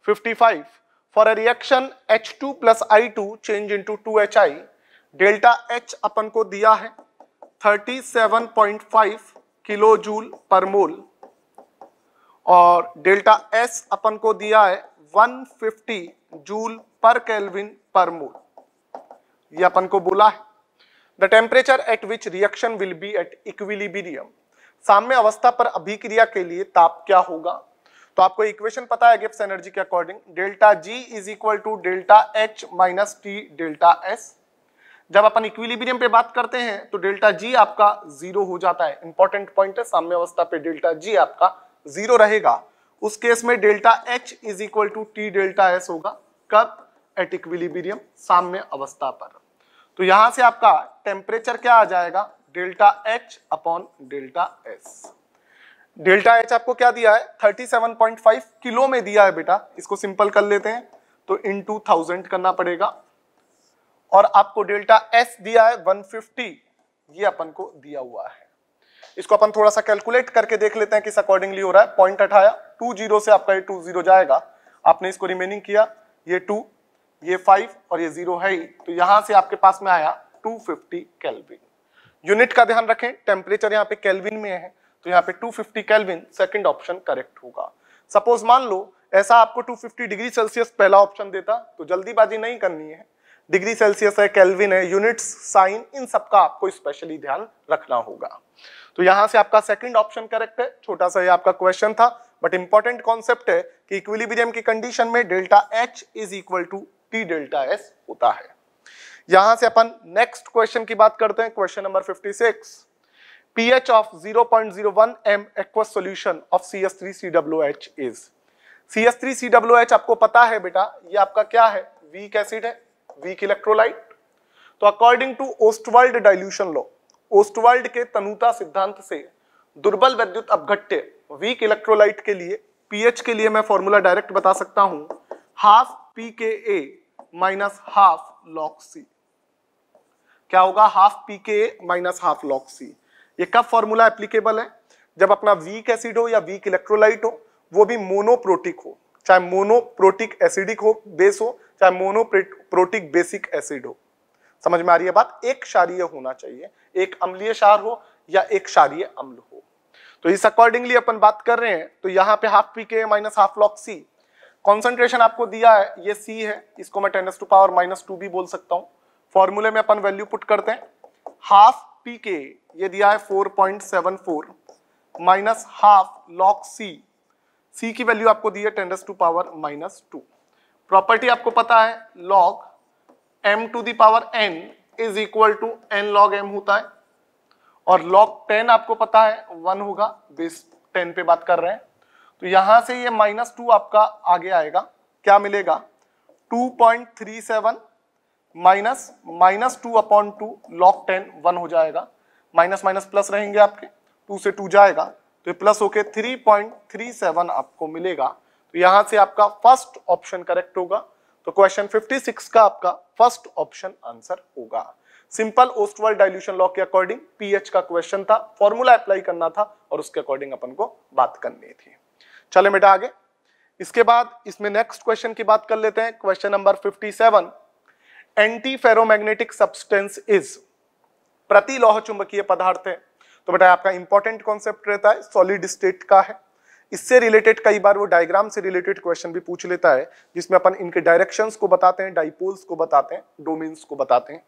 C: 55 for a reaction H2 two plus I two change into two delta H अपन को दिया है 37.5 किलो जूल पर मोल और डेल्टा एस अपन को दिया है 150 जूल पर कैलविन पर मोल ये अपन को बोला है the temperature at which reaction will be at equilibrium साम्य अवस्था पर अभिक्रिया के लिए ताप क्या होगा तो आपको इक्वेशन पता है गिप्स एनर्जी के according delta G is equal to delta H minus T delta S जब अपन इक्विलिब्रियम पे बात करते हैं तो डेल्टा जी आपका जीरो हो जाता है इंपॉर्टेंट पॉइंट है साम्य अवस्था पे डेल्टा जी आपका जीरो रहेगा उस केस में delta H is equal to T delta S होगा कब एट इक्विलिबीरियम साम्य अवस्था पर तो यहां से आपका टेम्परेचर क्या आ जाएगा delta H upon delta S delta H आपको क्या दिया है 37.5 किलो में दिया है बेटा इसको सिंपल कर लेते हैं तो इन टू थाउजेंड करना पड़ेगा और आपको डेल्टा एस दिया है 150 ये अपन को दिया हुआ है इसको अपन थोड़ा सा कैलकुलेट करके देख लेते हैं किस अकॉर्डिंगली हो रहा है पॉइंट अठाया टू जीरो से आपका ये टू जीरो जाएगा आपने इसको रिमेनिंग किया ये टू ये फाइव और ये जीरो है ही तो यहां से आपके पास में आया 250 फिफ्टी कैलविन यूनिट का ध्यान रखें टेम्परेचर यहाँ पे कैलविन में है तो यहाँ पे 250 fifty kelvin second option correct होगा सपोज मान लो ऐसा आपको 250 डिग्री सेल्सियस पहला ऑप्शन देता तो जल्दीबाजी नहीं करनी है डिग्री सेल्सियस है कैलविन है यूनिट्स साइन इन सबका आपको स्पेशली ध्यान रखना होगा तो यहां से आपका सेकंड ऑप्शन करेक्ट है छोटा सा ये आपका क्वेश्चन था बट इंपॉर्टेंट कॉन्सेप्ट है कि इक्विलिब्रियम की कंडीशन में delta H is equal to T delta S होता है यहां से अपन नेक्स्ट क्वेश्चन की बात करते हैं question number 56 pH of 0.01 M aqueous m aqueous solution of CH3CWH is CH3CWH आपको पता है बेटा ये आपका क्या है वीक एसिड है वीक इलेक्ट्रोलाइट तो according to Ostwald dilution law Ostwald के तनुता सिद्धांत से दुर्बल वैद्युत अपघट्य वीक इलेक्ट्रोलाइट के लिए पीएच के लिए मैं फॉर्मूला डायरेक्ट बता सकता हूं half p K a minus half log C क्या होगा half p K a minus half log C ये कब फॉर्मूला एप्लीकेबल है जब अपना वीक एसिड हो या वीक इलेक्ट्रोलाइट हो वो भी मोनोप्रोटिक हो चाहे मोनोप्रोटिक एसिडिक हो बेस हो चाहे मोनोप्रोटिक बेसिक एसिड हो समझ में आ रही है बात एक क्षारीय होना चाहिए एक अम्लीय क्षार हो या एक क्षारीय अम्ल हो तो इस अकॉर्डिंगली अपन बात कर रहे हैं तो यहाँ पे half p K minus half log C concentration आपको दिया है ये सी है इसको मैं tens to power minus two भी बोल सकता हूँ फॉर्मूले में अपन वैल्यू पुट करते हैं हाफ पी के ये दिया है 4.74 point seven four minus half log C C की वैल्यू आपको दी है tens to power minus two property आपको पता है log M to the power N is equal to N log M होता है और लॉग टेन आपको पता है वन होगा बेस टेन पे बात कर रहे हैं तो यहां से ये माइनस टू आपका आगे आएगा क्या मिलेगा 2.37 minus minus two upon two log ten one हो जाएगा माइनस माइनस प्लस रहेंगे आपके टू से टू जाएगा तो प्लस होके 3.37 आपको मिलेगा तो यहां से आपका फर्स्ट ऑप्शन करेक्ट होगा तो क्वेश्चन 56 का आपका फर्स्ट ऑप्शन आंसर होगा सिंपल ओस्टवर्ल डाइल्यूशन लॉ के अकॉर्डिंग पीएच का क्वेश्चन था फॉर्मूला अप्लाई करना था और उसके अकॉर्डिंग अपन को बात करनी थी चले बेटा आगे इसके बाद इसमें नेक्स्ट क्वेश्चन की बात कर लेते हैं question number 57 anti ferromagnetic substance is प्रति लौह चुंबकीय पदार्थ है तो बेटा आपका इंपॉर्टेंट कॉन्सेप्ट रहता है सॉलिड स्टेट का है इससे रिलेटेड कई बार वो डायग्राम से रिलेटेड क्वेश्चन भी पूछ लेता है जिसमें अपन इनके डायरेक्शंस को बताते हैं डाइपोल्स को बताते हैं डोमेन्स को बताते हैं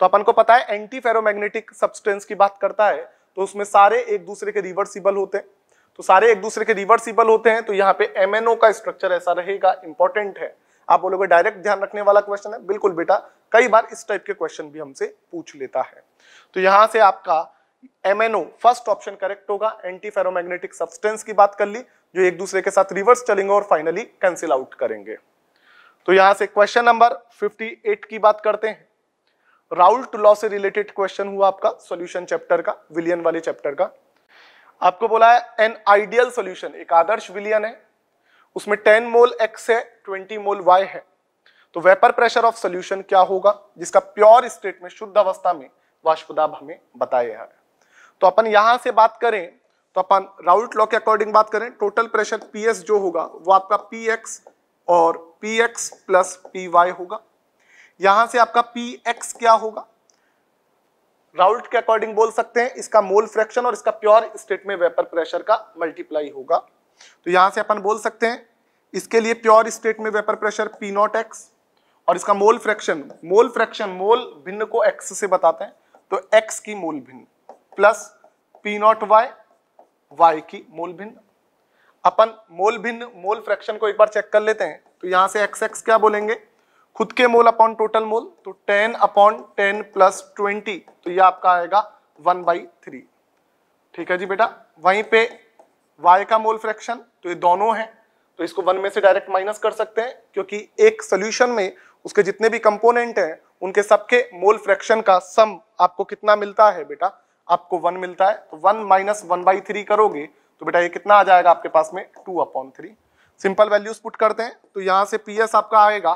C: तो अपन को पता है एंटी फेरोमैग्नेटिक सब्सटेंस की बात करता है तो उसमें सारे एक दूसरे के रिवर्सिबल होते हैं तो सारे एक दूसरे के रिवर्सिबल होते हैं तो यहाँ पे एमएनओ का स्ट्रक्चर ऐसा रहेगा इंपॉर्टेंट है आप बोलोगे डायरेक्ट ध्यान रखने वाला क्वेश्चन है बिल्कुल बेटा कई बार इस टाइप के क्वेश्चन भी हमसे पूछ लेता है तो यहाँ से आपका एमएनओ फर्स्ट ऑप्शन करेक्ट होगा एंटी फेरोमैग्नेटिक सब्सटेंस की बात कर ली जो एक दूसरे के साथ रिवर्स चलेंगे और फाइनली कैंसिल आउट करेंगे तो यहाँ से क्वेश्चन नंबर 58 की बात करते हैं राउल्ट लॉ से रिलेटेड क्वेश्चन हुआ आपका सॉल्यूशन चैप्टर का विलियन वाले चैप्टर का आपको बोला है एन आइडियल सॉल्यूशन एक आदर्श विलियन है उसमें 10 मोल एक्स है 20 मोल वाई है तो वेपर प्रेशर ऑफ सॉल्यूशन क्या होगा जिसका प्योर स्टेट में शुद्ध अवस्था में वाष्पदाब हमें बताया है तो अपन यहां से बात करें तो अपन राउट लॉ के अकॉर्डिंग बात करें टोटल प्रेशर पीएस जो होगा वो आपका पी एक्स और P X plus P Y होगा यहां से आपका पी एक्स क्या होगा राउल्ट के अकॉर्डिंग बोल सकते हैं इसका मोल फ्रैक्शन और इसका प्योर स्टेट में वेपर प्रेशर का मल्टीप्लाई होगा तो यहां से अपन बोल सकते हैं इसके लिए प्योर स्टेट में vapour pressure P naught X और इसका मोल फ्रैक्शन मोल फ्रैक्शन मोल भिन्न को एक्स से बताते हैं तो एक्स की मोल भिन्न plus P naught Y Y की मोल भिन्न अपन मोल भिन्न मोल फ्रैक्शन को एक बार चेक कर लेते हैं तो यहां से एक्स एक्स क्या बोलेंगे खुद के मोल अपॉन टोटल मोल तो ten upon ten plus twenty तो ये आपका आएगा वन बाई थ्री ठीक है जी बेटा वहीं पे y का मोल फ्रैक्शन तो ये दोनों हैं तो इसको वन में से डायरेक्ट माइनस कर सकते हैं क्योंकि एक सोल्यूशन में उसके जितने भी कंपोनेंट हैं उनके सबके मोल फ्रैक्शन का सम आपको कितना मिलता है बेटा आपको वन मिलता है तो one minus one by three करोगे तो बेटा ये कितना आ जाएगा आपके पास में two upon three simple values put करते हैं तो यहाँ से पी एस आपका आएगा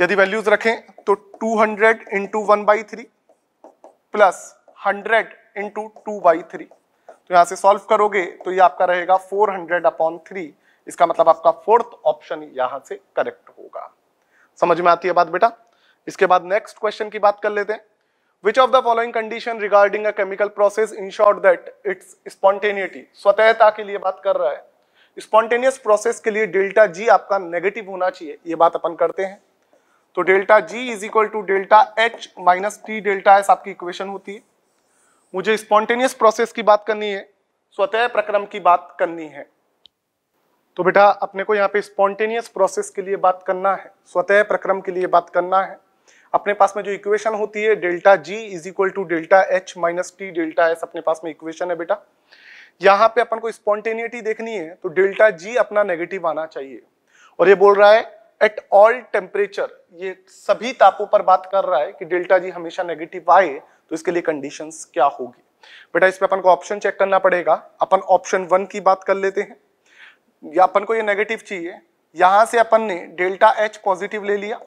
C: यदि वैल्यूज रखें तो 200 hundred into one by three plus hundred into two by three तो यहां से सॉल्व करोगे तो ये आपका रहेगा 400 हंड्रेड अपॉन थ्री इसका मतलब आपका फोर्थ ऑप्शन यहां से करेक्ट होगा समझ में आती है बात बेटा इसके बाद नेक्स्ट क्वेश्चन की बात कर लेते हैं of the following condition regarding a chemical process in short that its spontaneity स्वतःता के लिए बात कर रहा है स्पॉन्टेनियस प्रोसेस के लिए डेल्टा जी आपका नेगेटिव होना चाहिए ये बात अपन करते हैं तो delta G is equal to delta H minus T delta S आपकी इक्वेशन होती है मुझे स्पॉन्टेनियस प्रोसेस की बात करनी है स्वतः प्रक्रम की बात करनी है तो बेटा अपने को यहाँ पे स्पॉन्टेनियस प्रोसेस के लिए बात करना है स्वतः प्रक्रम के लिए बात करना है अपने पास में जो इक्वेशन होती है delta G is equal to delta H minus T delta S अपने पास में इक्वेशन है बेटा यहाँ पे अपन को स्पॉन्टेनियटी देखनी है तो डेल्टा जी अपना नेगेटिव आना चाहिए और ये बोल रहा है एट ऑल टेम्परेचर ये सभी तापों पर बात कर रहा है कि डेल्टा जी हमेशा नेगेटिव आए तो इसके लिए कंडीशंस क्या होगी बेटा इसमें अपन को ऑप्शन चेक करना पड़ेगा अपन ऑप्शन वन की बात कर लेते हैं या अपन को ये नेगेटिव चाहिए यहां से अपन ने डेल्टा एच पॉजिटिव ले लिया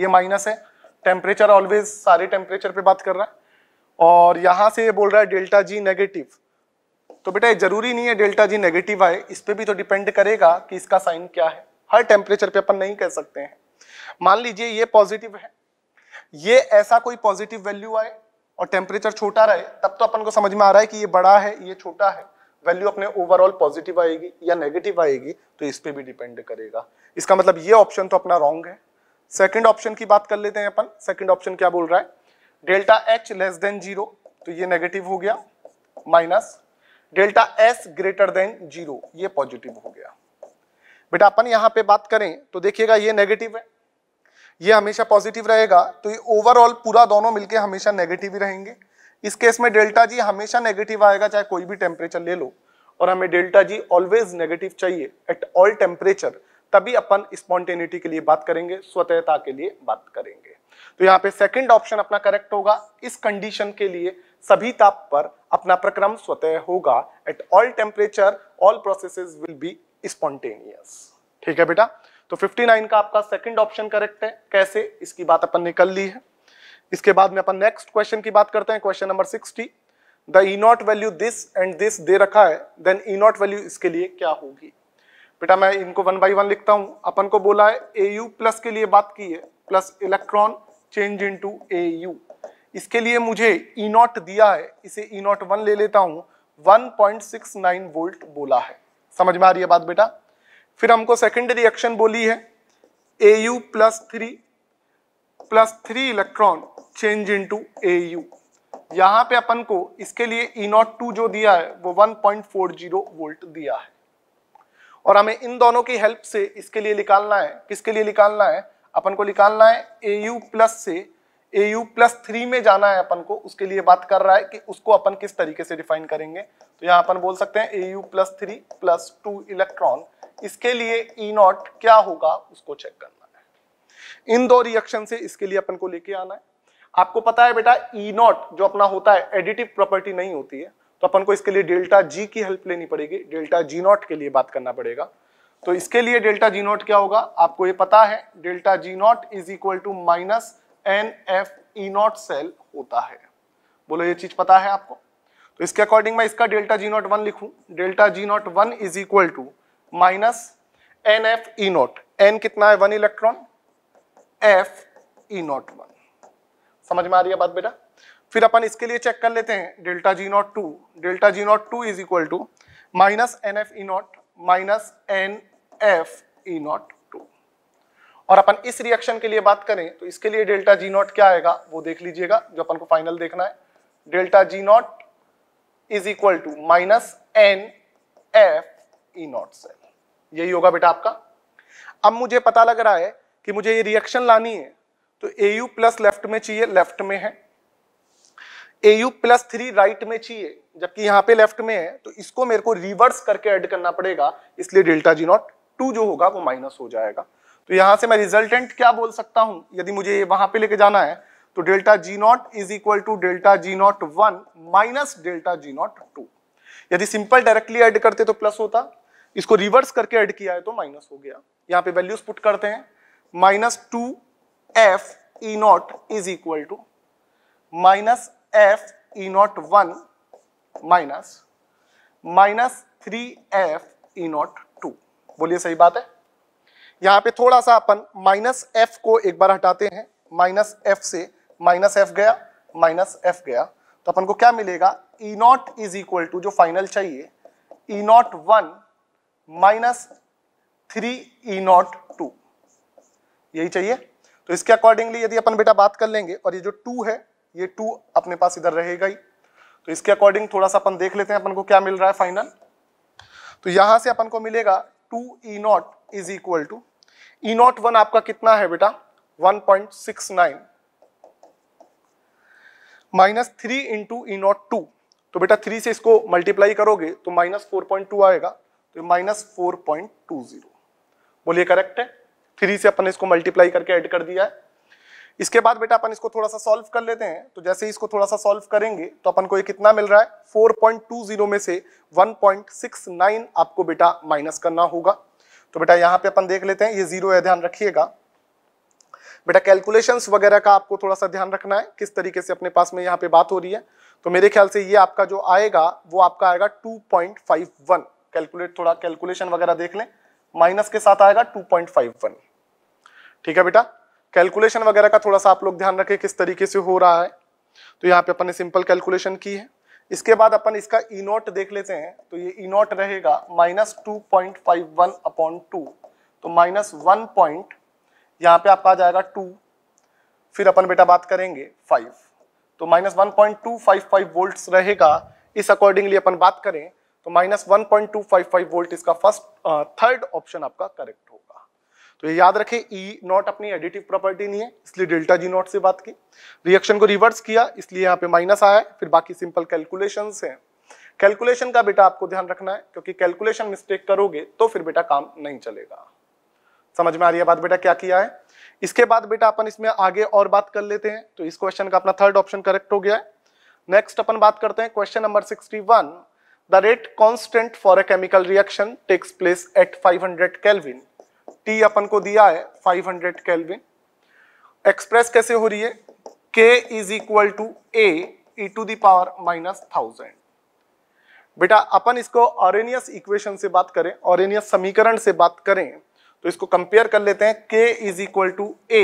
C: ये माइनस है टेम्परेचर ऑलवेज सारे टेम्परेचर पे बात कर रहा है और यहां से ये बोल रहा है डेल्टा जी नेगेटिव तो बेटा ये जरूरी नहीं है डेल्टा जी नेगेटिव आए इस पर भी तो डिपेंड करेगा कि इसका साइन क्या है हर टेम्परेचर पे अपन नहीं कह सकते हैं मान लीजिए ये पॉजिटिव है ये ऐसा कोई पॉजिटिव वैल्यू आए और टेम्परेचर छोटा रहे तब तो अपन को समझ में आ रहा है कि ये बड़ा है ये छोटा है वैल्यू अपने ओवरऑल पॉजिटिव आएगी या नेगेटिव आएगी तो इस पर भी डिपेंड करेगा इसका मतलब ये ऑप्शन तो अपना रॉन्ग है सेकेंड ऑप्शन की बात कर लेते हैं अपन सेकेंड ऑप्शन क्या बोल रहा है delta H less than zero तो ये नेगेटिव हो गया minus delta S greater than zero ये पॉजिटिव हो गया बेटा अपन यहाँ पे बात करें तो देखिएगा ये नेगेटिव है ये हमेशा पॉजिटिव रहेगा तो ये ओवरऑल पूरा दोनों मिलके हमेशा नेगेटिव ही रहेंगे इस केस में डेल्टा जी हमेशा नेगेटिव आएगा चाहे कोई भी टेम्परेचर ले लो और हमें डेल्टा जी ऑलवेज नेगेटिव चाहिए एट ऑल टेम्परेचर तभी अपन स्पॉन्टेनिटी के लिए बात करेंगे स्वतःता के लिए बात करेंगे तो यहाँ पे सेकंड ऑप्शन अपना करेक्ट होगा इस कंडीशन के लिए सभी ताप पर अपना प्रक्रम स्वतः होगा at all temperature all processes will be spontaneous ठीक है बेटा तो 59 का आपका सेकंड ऑप्शन करेक्ट है कैसे इसकी बात अपन ने कर ली है इसके बाद में अपन नेक्स्ट क्वेश्चन की बात करते हैं question number 60 the E naught value this and this दे रखा है देन ई नॉट वैल्यू इसके लिए क्या होगी बेटा मैं इनको वन बाई वन लिखता हूं अपन को बोला है ए यू प्लस के लिए बात की है plus electron change into A U इसके लिए मुझे ई नॉट दिया है इसे ई नॉट वन ले लेता हूँ 1.69 वोल्ट बोला है समझ में आ रही है बात बेटा फिर हमको सेकेंडरी रिएक्शन बोली है A U plus three plus three electron change into A U यहां पे अपन को इसके लिए ई नॉट टू जो दिया है वो 1.40 वोल्ट दिया है और हमें इन दोनों की हेल्प से इसके लिए निकालना है किसके लिए निकालना है अपन को निकालना है ए यू प्लस से ए यू प्लस थ्री में जाना है अपन को उसके लिए बात कर रहा है कि उसको अपन किस तरीके से डिफाइन करेंगे तो यहाँ अपन बोल सकते हैं A U plus three plus two electron इसके लिए ई e नॉट क्या होगा उसको चेक करना है इन दो रिएक्शन से इसके लिए अपन को लेके आना है आपको पता है बेटा ई e नॉट जो अपना होता है एडिटिव प्रॉपर्टी नहीं होती है तो अपन को इसके लिए डेल्टा जी की हेल्प लेनी पड़ेगी डेल्टा जी नॉट के लिए बात करना पड़ेगा तो इसके लिए डेल्टा जी नॉट क्या होगा आपको ये पता है delta G naught is equal to minus N F E naught cell होता है बोलो ये चीज पता है आपको तो इसके अकॉर्डिंग मैं इसका डेल्टा जी नॉट वन लिखू delta G naught one is equal to minus N F E naught N कितना है one electron F E naught one समझ में आ रही है बात बेटा फिर अपन इसके लिए चेक कर लेते हैं delta G naught two delta G naught two is equal to minus N F E naught minus N F E naught और अपन इस रिएक्शन के लिए बात करें तो इसके लिए डेल्टा जी नॉट क्या आएगा वो देख लीजिएगा जो अपन को फाइनल देखना है delta G naught is equal to minus N F E naught से यही होगा बेटा आपका अब मुझे पता लग रहा है कि मुझे ये रिएक्शन लानी है तो ए यू प्लस लेफ्ट में चाहिए लेफ्ट में है A U plus three right में चाहिए जबकि यहां पे लेफ्ट में है तो इसको मेरे को रिवर्स करके ऐड करना पड़ेगा इसलिए डेल्टा जी नॉट टू जो होगा वो माइनस हो जाएगा तो यहां से मैं रिजल्टेंट क्या बोल सकता हूं यदि मुझे वहां पे लेके जाना है तो delta G naught is equal to delta G naught one minus delta G naught two यदि सिंपल डायरेक्टली एड करते तो प्लस होता इसको रिवर्स करके एड किया है तो माइनस हो गया यहाँ पे वैल्यूज पुट करते हैं minus two F E naught is equal to minus F E naught one minus minus three F E naught two बोलिए सही बात है यहाँ पे थोड़ा सा अपन माइनस एफ को एक बार हटाते हैं माइनस एफ से माइनस एफ गया माइनस एफ गया तो अपन को क्या मिलेगा E naught is equal to जो फाइनल चाहिए E naught one minus three E naught two यही चाहिए तो इसके अकॉर्डिंगली यदि अपन बेटा बात कर लेंगे और ये जो टू है ये टू अपने पास इधर रहेगा ही तो इसके अकॉर्डिंग थोड़ा सा अपन देख लेते हैं अपन को क्या मिल रहा है फाइनल तो यहां से अपन को मिलेगा two E naught is equal to E naught one आपका कितना है बेटा 1.69 minus three into E naught two तो बेटा थ्री से इसको मल्टीप्लाई करोगे तो माइनस फोर पॉइंट टू आएगा तो minus four point two zero बोलिए करेक्ट है थ्री से अपन इसको मल्टीप्लाई करके ऐड कर दिया है इसके बाद बेटा अपन इसको थोड़ा सा सॉल्व कर लेते हैं तो जैसे इसको थोड़ा सा सॉल्व करेंगे तो अपन को ये कितना मिल रहा है 4.20 में से 1.69 आपको बेटा माइनस करना होगा तो बेटा यहाँ पे अपन देख लेते हैं ये जीरो है ध्यान रखिएगा बेटा कैलकुलेशंस वगैरह का आपको थोड़ा सा ध्यान रखना है किस तरीके से अपने पास में यहाँ पे बात हो रही है तो मेरे ख्याल से ये आपका जो आएगा वो आपका आएगा 2.51 कैलकुलेट थोड़ा कैलकुलेशन वगैरह देख लें माइनस के साथ आएगा 2.51 ठीक है बेटा कैलकुलेशन वगैरह का थोड़ा सा आप लोग ध्यान रखें किस तरीके से हो रहा है तो यहाँ पे अपन ने सिंपल कैलकुलेशन की है इसके बाद अपन इसका ई e नॉट देख लेते हैं तो ये ई e नॉट रहेगा minus two point five one upon two तो माइनस वन पॉइंट यहाँ पे आपका आ जाएगा टू फिर अपन बेटा बात करेंगे फाइव तो minus one point two five five volt रहेगा इस अकॉर्डिंगली अपन बात करें तो minus one point two five five volt इसका फर्स्ट थर्ड ऑप्शन आपका करेक्ट होगा तो ये याद रखें ई e नॉट अपनी एडिटिव प्रॉपर्टी नहीं है इसलिए डेल्टा जी नॉट से बात की रिएक्शन को रिवर्स किया इसलिए यहाँ पे माइनस आया फिर बाकी सिंपल कैलकुलेशन है कैलकुलेशन का बेटा आपको ध्यान रखना है क्योंकि कैलकुलेशन मिस्टेक करोगे तो फिर बेटा काम नहीं चलेगा समझ में आ रही है बात बेटा क्या किया है इसके बाद बेटा अपन इसमें आगे और बात कर लेते हैं तो इस क्वेश्चन का अपना थर्ड ऑप्शन करेक्ट हो गया है नेक्स्ट अपन बात करते हैं question number 61 the rate constant for a chemical reaction takes place at 500 kelvin T अपन को दिया है 500 हंड्रेड कैलविन एक्सप्रेस कैसे हो रही है K is equal to A E to the power minus thousand बेटा अपन इसको ऑरेनियस इक्वेशन से बात करें ऑरेनियस समीकरण से बात करें तो इसको कंपेयर कर लेते हैं K is equal to A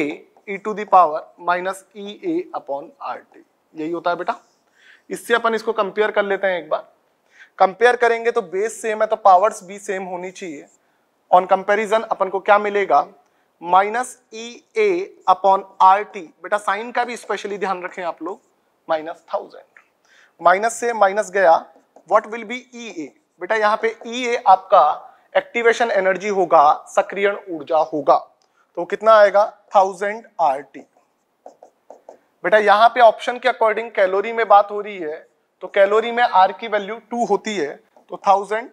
C: E to the power minus E A upon R T यही होता है बेटा इससे अपन इसको कंपेयर कर लेते हैं एक बार कंपेयर करेंगे तो बेस सेम है तो पावर्स भी सेम होनी चाहिए ऑन कंपेरिजन अपन को क्या मिलेगा minus E A upon R T बेटा साइन का भी स्पेशली ध्यान रखें आप लोग माइनस थाउजेंड माइनस से माइनस गया what will be E A बेटा यहाँ पे ई e ए आपका एक्टिवेशन एनर्जी होगा सक्रियण ऊर्जा होगा तो कितना आएगा थाउजेंड आर टी बेटा यहाँ पे ऑप्शन के अकॉर्डिंग कैलोरी में बात हो रही है तो कैलोरी में आर की वैल्यू टू होती है तो थाउजेंड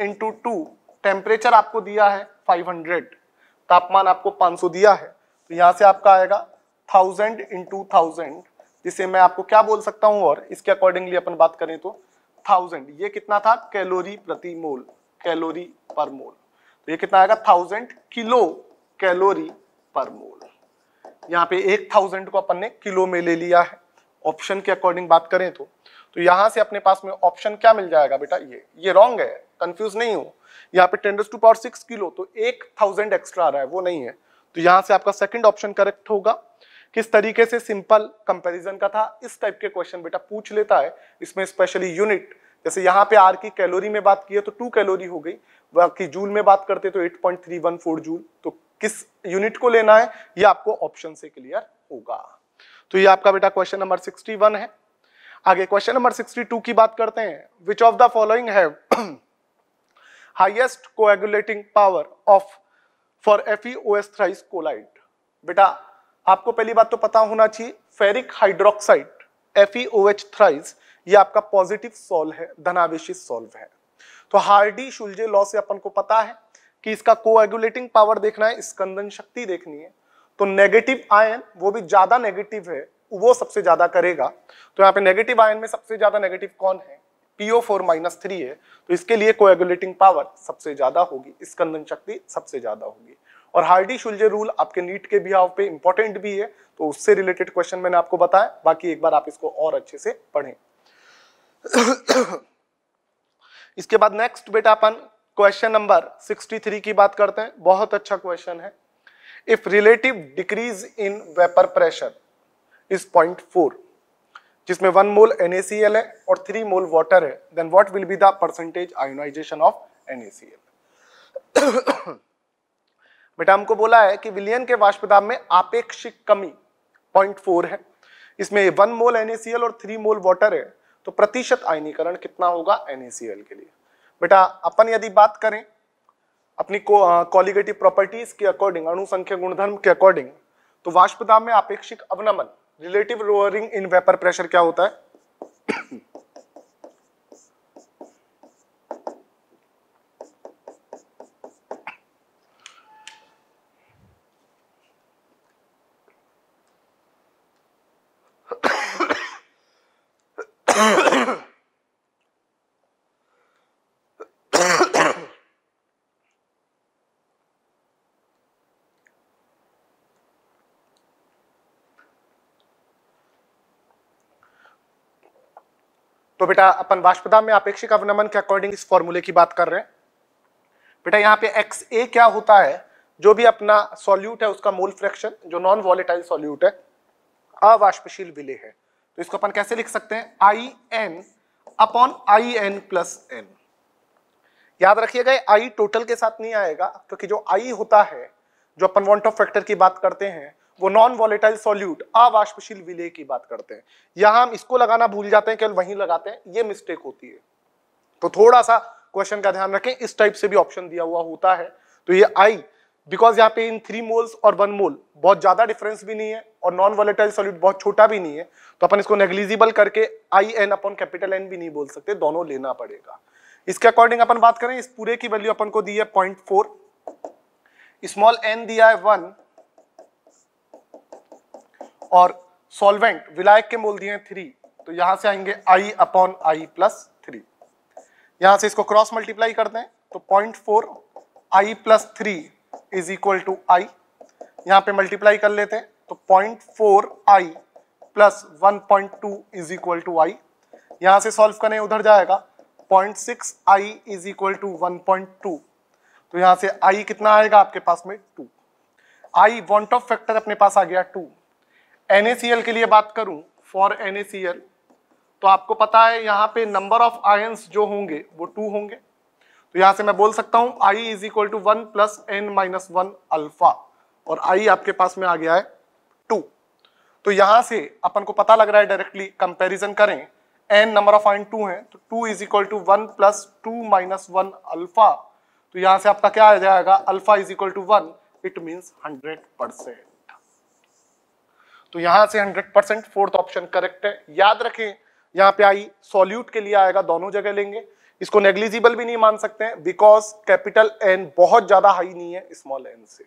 C: इंटू टू टेम्परेचर आपको दिया है 500 तापमान आपको 500 दिया है तो यहाँ से आपका आएगा थाउजेंड इंटू थाउजेंड जिसे मैं आपको क्या बोल सकता हूँ और इसके अकॉर्डिंगली अपन बात करें तो थाउजेंड ये कितना था कैलोरी प्रति मोल कैलोरी पर मोल तो ये कितना आएगा थाउजेंड किलो कैलोरी पर मोल यहाँ पे एक थाउजेंड को अपन ने किलो में ले लिया है ऑप्शन के अकॉर्डिंग बात करें तो तो यहाँ से अपने पास में ऑप्शन क्या मिल जाएगा बेटा ये ये रॉन्ग है कंफ्यूज नहीं हो यहाँ पे tens to power six kilo तो एक थाउजेंड एक्स्ट्रा आ रहा है वो नहीं है तो यहाँ से आपका सेकंड ऑप्शन करेक्ट होगा किस तरीके से सिंपल कंपैरिजन का था इस टाइप के क्वेश्चन बेटा पूछ लेता है इसमें स्पेशली यूनिट जैसे यहाँ पे आर की कैलोरी में बात की है तो टू कैलोरी हो गई बाकी जूल में बात करते तो एट जूल तो किस यूनिट को लेना है ये आपको ऑप्शन से क्लियर होगा तो ये आपका बेटा क्वेश्चन नंबर सिक्सटी है आगे क्वेश्चन नंबर 62 की बात करते हैं which of the following have coagulating power of for for thrice colloid e बेटा आपको पहली बात तो पता होना चाहिए फेरिक हाइड्रोक्साइड FeOH थ्राइज ये आपका पॉजिटिव सॉल्व है धनावेशी सॉल्व है तो हार्डी शुलजे लॉ से अपन को पता है कि इसका कोएगुलेटिंग पावर देखना है स्कंदन शक्ति देखनी है तो नेगेटिव आयन वो भी ज्यादा नेगेटिव है वो सबसे ज्यादा करेगा तो यहाँ पे नेगेटिव आयन में सबसे ज्यादा नेगेटिव कौन है पीओ फोर माइनस थ्री है तो इसके लिए कोएगुलेटिंग पावर सबसे ज्यादा होगी स्कंदन शक्ति सबसे ज्यादा होगी और हार्डी शुल्जे रूल आपके नीट के भी पे इंपॉर्टेंट भी है तो उससे रिलेटेड क्वेश्चन मैंने आपको बताया बाकी एक बार आप इसको और अच्छे से पढ़ें इसके बाद नेक्स्ट बेटा अपन क्वेश्चन नंबर 63 की बात करते हैं बहुत अच्छा क्वेश्चन है if relative decrease in vapour pressure is point four जिसमें वन मोल एन है और थ्री मोल वाटर है then what will be the percentage ionisation of N बेटा हमको बोला है कि विलियन के वाष्पदाब में आपेक्षिक कमी 0.4 है इसमें वन मोल एन और थ्री मोल वाटर है तो प्रतिशत आयनीकरण कितना होगा एन के लिए बेटा अपन यदि बात करें अपनी कॉलिगेटिव प्रॉपर्टीज के अकॉर्डिंग अनुसंख्या गुणधर्म के अकॉर्डिंग तो वाष्पदाब में आपेक्षिक अवनमन relative lowering in vapour pressure क्या होता है बेटा अपन वाष्पदाम में अपेक्षिक अवनमन के अकॉर्डिंग इस फॉर्मूले की बात कर रहे हैं बेटा यहाँ पे एक्स ए क्या होता है जो भी अपना सॉल्यूट है उसका मोल फ्रैक्शन जो नॉन वॉलेटाइल सॉल्यूट है अवाष्पशील विलय है तो इसको अपन कैसे लिख सकते हैं I N upon I N plus N याद रखिएगा आई टोटल के साथ नहीं आएगा क्योंकि जो आई होता है जो अपन वॉन्ट ऑफ फैक्टर की बात करते हैं वो नॉन वॉलेटाइल सॉल्यूट अवाष्पशील विलय की बात करते हैं यहां हम इसको लगाना भूल जाते हैं केवल वहीं लगाते हैं ये मिस्टेक होती है तो थोड़ा सा क्वेश्चन का ध्यान रखें इस टाइप से भी ऑप्शन दिया हुआ होता है तो ये आई बिकॉज यहाँ पे इन थ्री मोल्स और वन मोल बहुत ज्यादा डिफरेंस भी नहीं है और नॉन वॉलेटाइल सॉल्यूट बहुत छोटा भी नहीं है तो अपन इसको नेग्लिजिबल करके I N upon capital N भी नहीं बोल सकते दोनों लेना पड़ेगा इसके अकॉर्डिंग अपन बात करें इस पूरे की वैल्यू अपन को दी है पॉइंट फोर स्मॉल एन दिया है वन और सॉल्वेंट विलायक के मोल दिए थ्री तो यहां से आएंगे I upon I plus three यहां से इसको क्रॉस मल्टीप्लाई कर दें तो point four I plus three is equal to I यहां पे मल्टीप्लाई कर लेते हैं तो point four I plus one point two is equal to I यहां से सॉल्व करें उधर जाएगा point six I is equal to one point two तो यहां से आई कितना आएगा आपके पास में two I want of factor अपने पास आ गया टू NaCl के लिए बात करूं फॉर NaCl तो आपको पता है यहाँ पे नंबर ऑफ आयंस जो होंगे वो टू होंगे तो यहां से मैं बोल सकता हूं I is equal to one plus N minus one alpha और आई आपके पास में आ गया है टू तो यहाँ से अपन को पता लग रहा है डायरेक्टली कंपेरिजन करें N number of ion two है तो two is equal to one plus two minus one alpha तो यहां से आपका क्या आ जाएगा alpha is equal to one it means hundred percent तो यहां से 100 परसेंट फोर्थ ऑप्शन करेक्ट है याद रखें यहाँ पे आई सॉल्यूट के लिए आएगा दोनों जगह लेंगे इसको नेग्लिजिबल भी नहीं मान सकते हैं बिकॉज कैपिटल एन बहुत ज्यादा हाई नहीं है स्मॉल एन से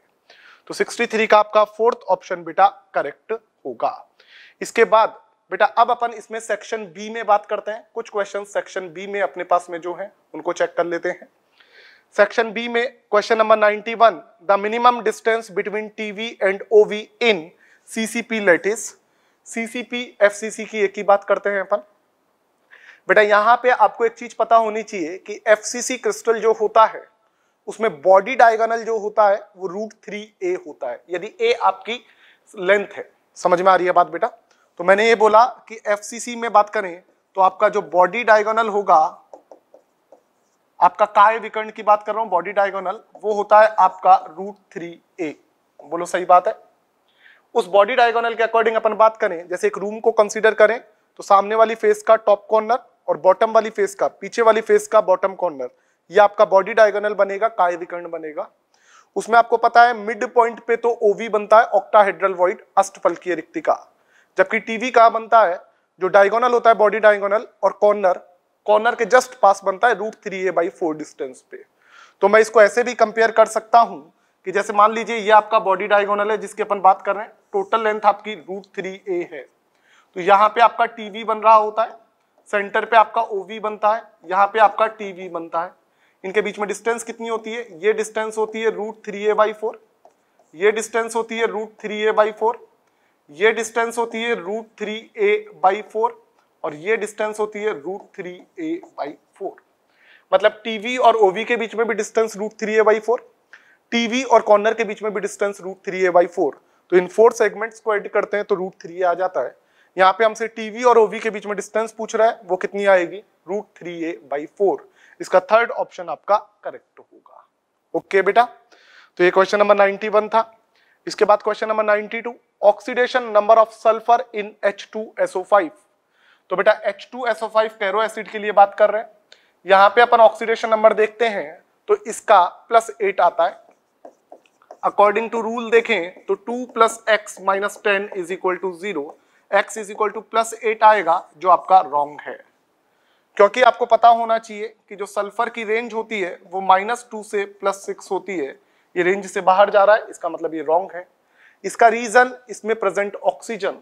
C: तो 63 का आपका फोर्थ ऑप्शन बेटा करेक्ट होगा इसके बाद बेटा अब अपन इसमें सेक्शन बी में बात करते हैं कुछ क्वेश्चन सेक्शन बी में अपने पास में जो है उनको चेक कर लेते हैं सेक्शन बी में question number 91 the minimum distance between TV and OV in CCP lattice CCP FCC की एक ही बात करते हैं अपन बेटा यहां पे आपको एक चीज पता होनी चाहिए कि एफसीसी क्रिस्टल जो होता है उसमें बॉडी डायगोनल जो होता है वो रूट थ्री ए होता है यदि ए आपकी लेंथ है समझ में आ रही है बात बेटा तो मैंने ये बोला कि एफसीसी में बात करें तो आपका जो बॉडी डायगोनल होगा आपका काय विकर्ण की बात कर रहा हूं बॉडी डायगोनल वो होता है आपका रूट थ्री ए बोलो सही बात है उस बॉडी डायगोनल के अकॉर्डिंग अपन बात करें जैसे एक रूम को कंसिडर करें तो सामने वाली फेस का टॉप कॉर्नर और बॉटम वाली फेस का पीछे वाली फेस का बॉटम कॉर्नर ये आपका बॉडी डायगोनल बनेगा काय विकर्ण बनेगा उसमें आपको पता है मिड पॉइंट पे तो ओवी बनता है ऑक्टाहेड्रल वॉइड की रिक्ति का जबकि टीवी का बनता है जो डायगोनल होता है बॉडी डायगोनल और कॉर्नर कॉर्नर के जस्ट पास बनता है root three A by four distance पे तो मैं इसको ऐसे भी कंपेयर कर सकता हूं कि जैसे मान लीजिए ये आपका बॉडी डायगोनल है जिसकी अपन बात कर रहे हैं टोटल लेंथ आपकी रूट थ्री ए है तो यहाँ पे आपका टीवी बन रहा होता है सेंटर पे आपका ओवी बनता है यहाँ पे आपका टीवी बनता है इनके बीच में डिस्टेंस कितनी होती है ये डिस्टेंस होती है root three A by four ये डिस्टेंस होती है root three A by four ये डिस्टेंस होती है root three A by four और ये डिस्टेंस होती है root three A by four मतलब टीवी और ओवी के बीच में भी distance root three A by four TV और कॉर्नर के बीच में भी distance root three A by four तो इन फोर सेगमेंट्स को एड करते हैं तो रूट थ्री आ जाता है यहाँ पे हमसे टीवी और ओवी के बीच में डिस्टेंस पूछ रहा है वो कितनी आएगी root three A by four इसका थर्ड ऑप्शन आपका करेक्ट होगा ओके बेटा तो ये क्वेश्चन नंबर नाइनटी वन था इसके बाद question number ninety two oxidation number of sulphur in H two SO five तो बेटा H two SO five Caro acid के लिए बात कर रहे हैं यहाँ पे अपन ऑक्सीडेशन नंबर देखते हैं तो इसका प्लस एट आता है अकॉर्डिंग टू रूल देखें तो two plus x minus ten is equal to zero x is equal to plus eight आएगा जो आपका रॉन्ग है क्योंकि आपको पता होना चाहिए कि जो सल्फर की रेंज होती है वो माइनस टू से प्लस सिक्स होती है ये रेंज से बाहर जा रहा है इसका मतलब ये रॉन्ग है इसका रीजन इसमें प्रेजेंट ऑक्सीजन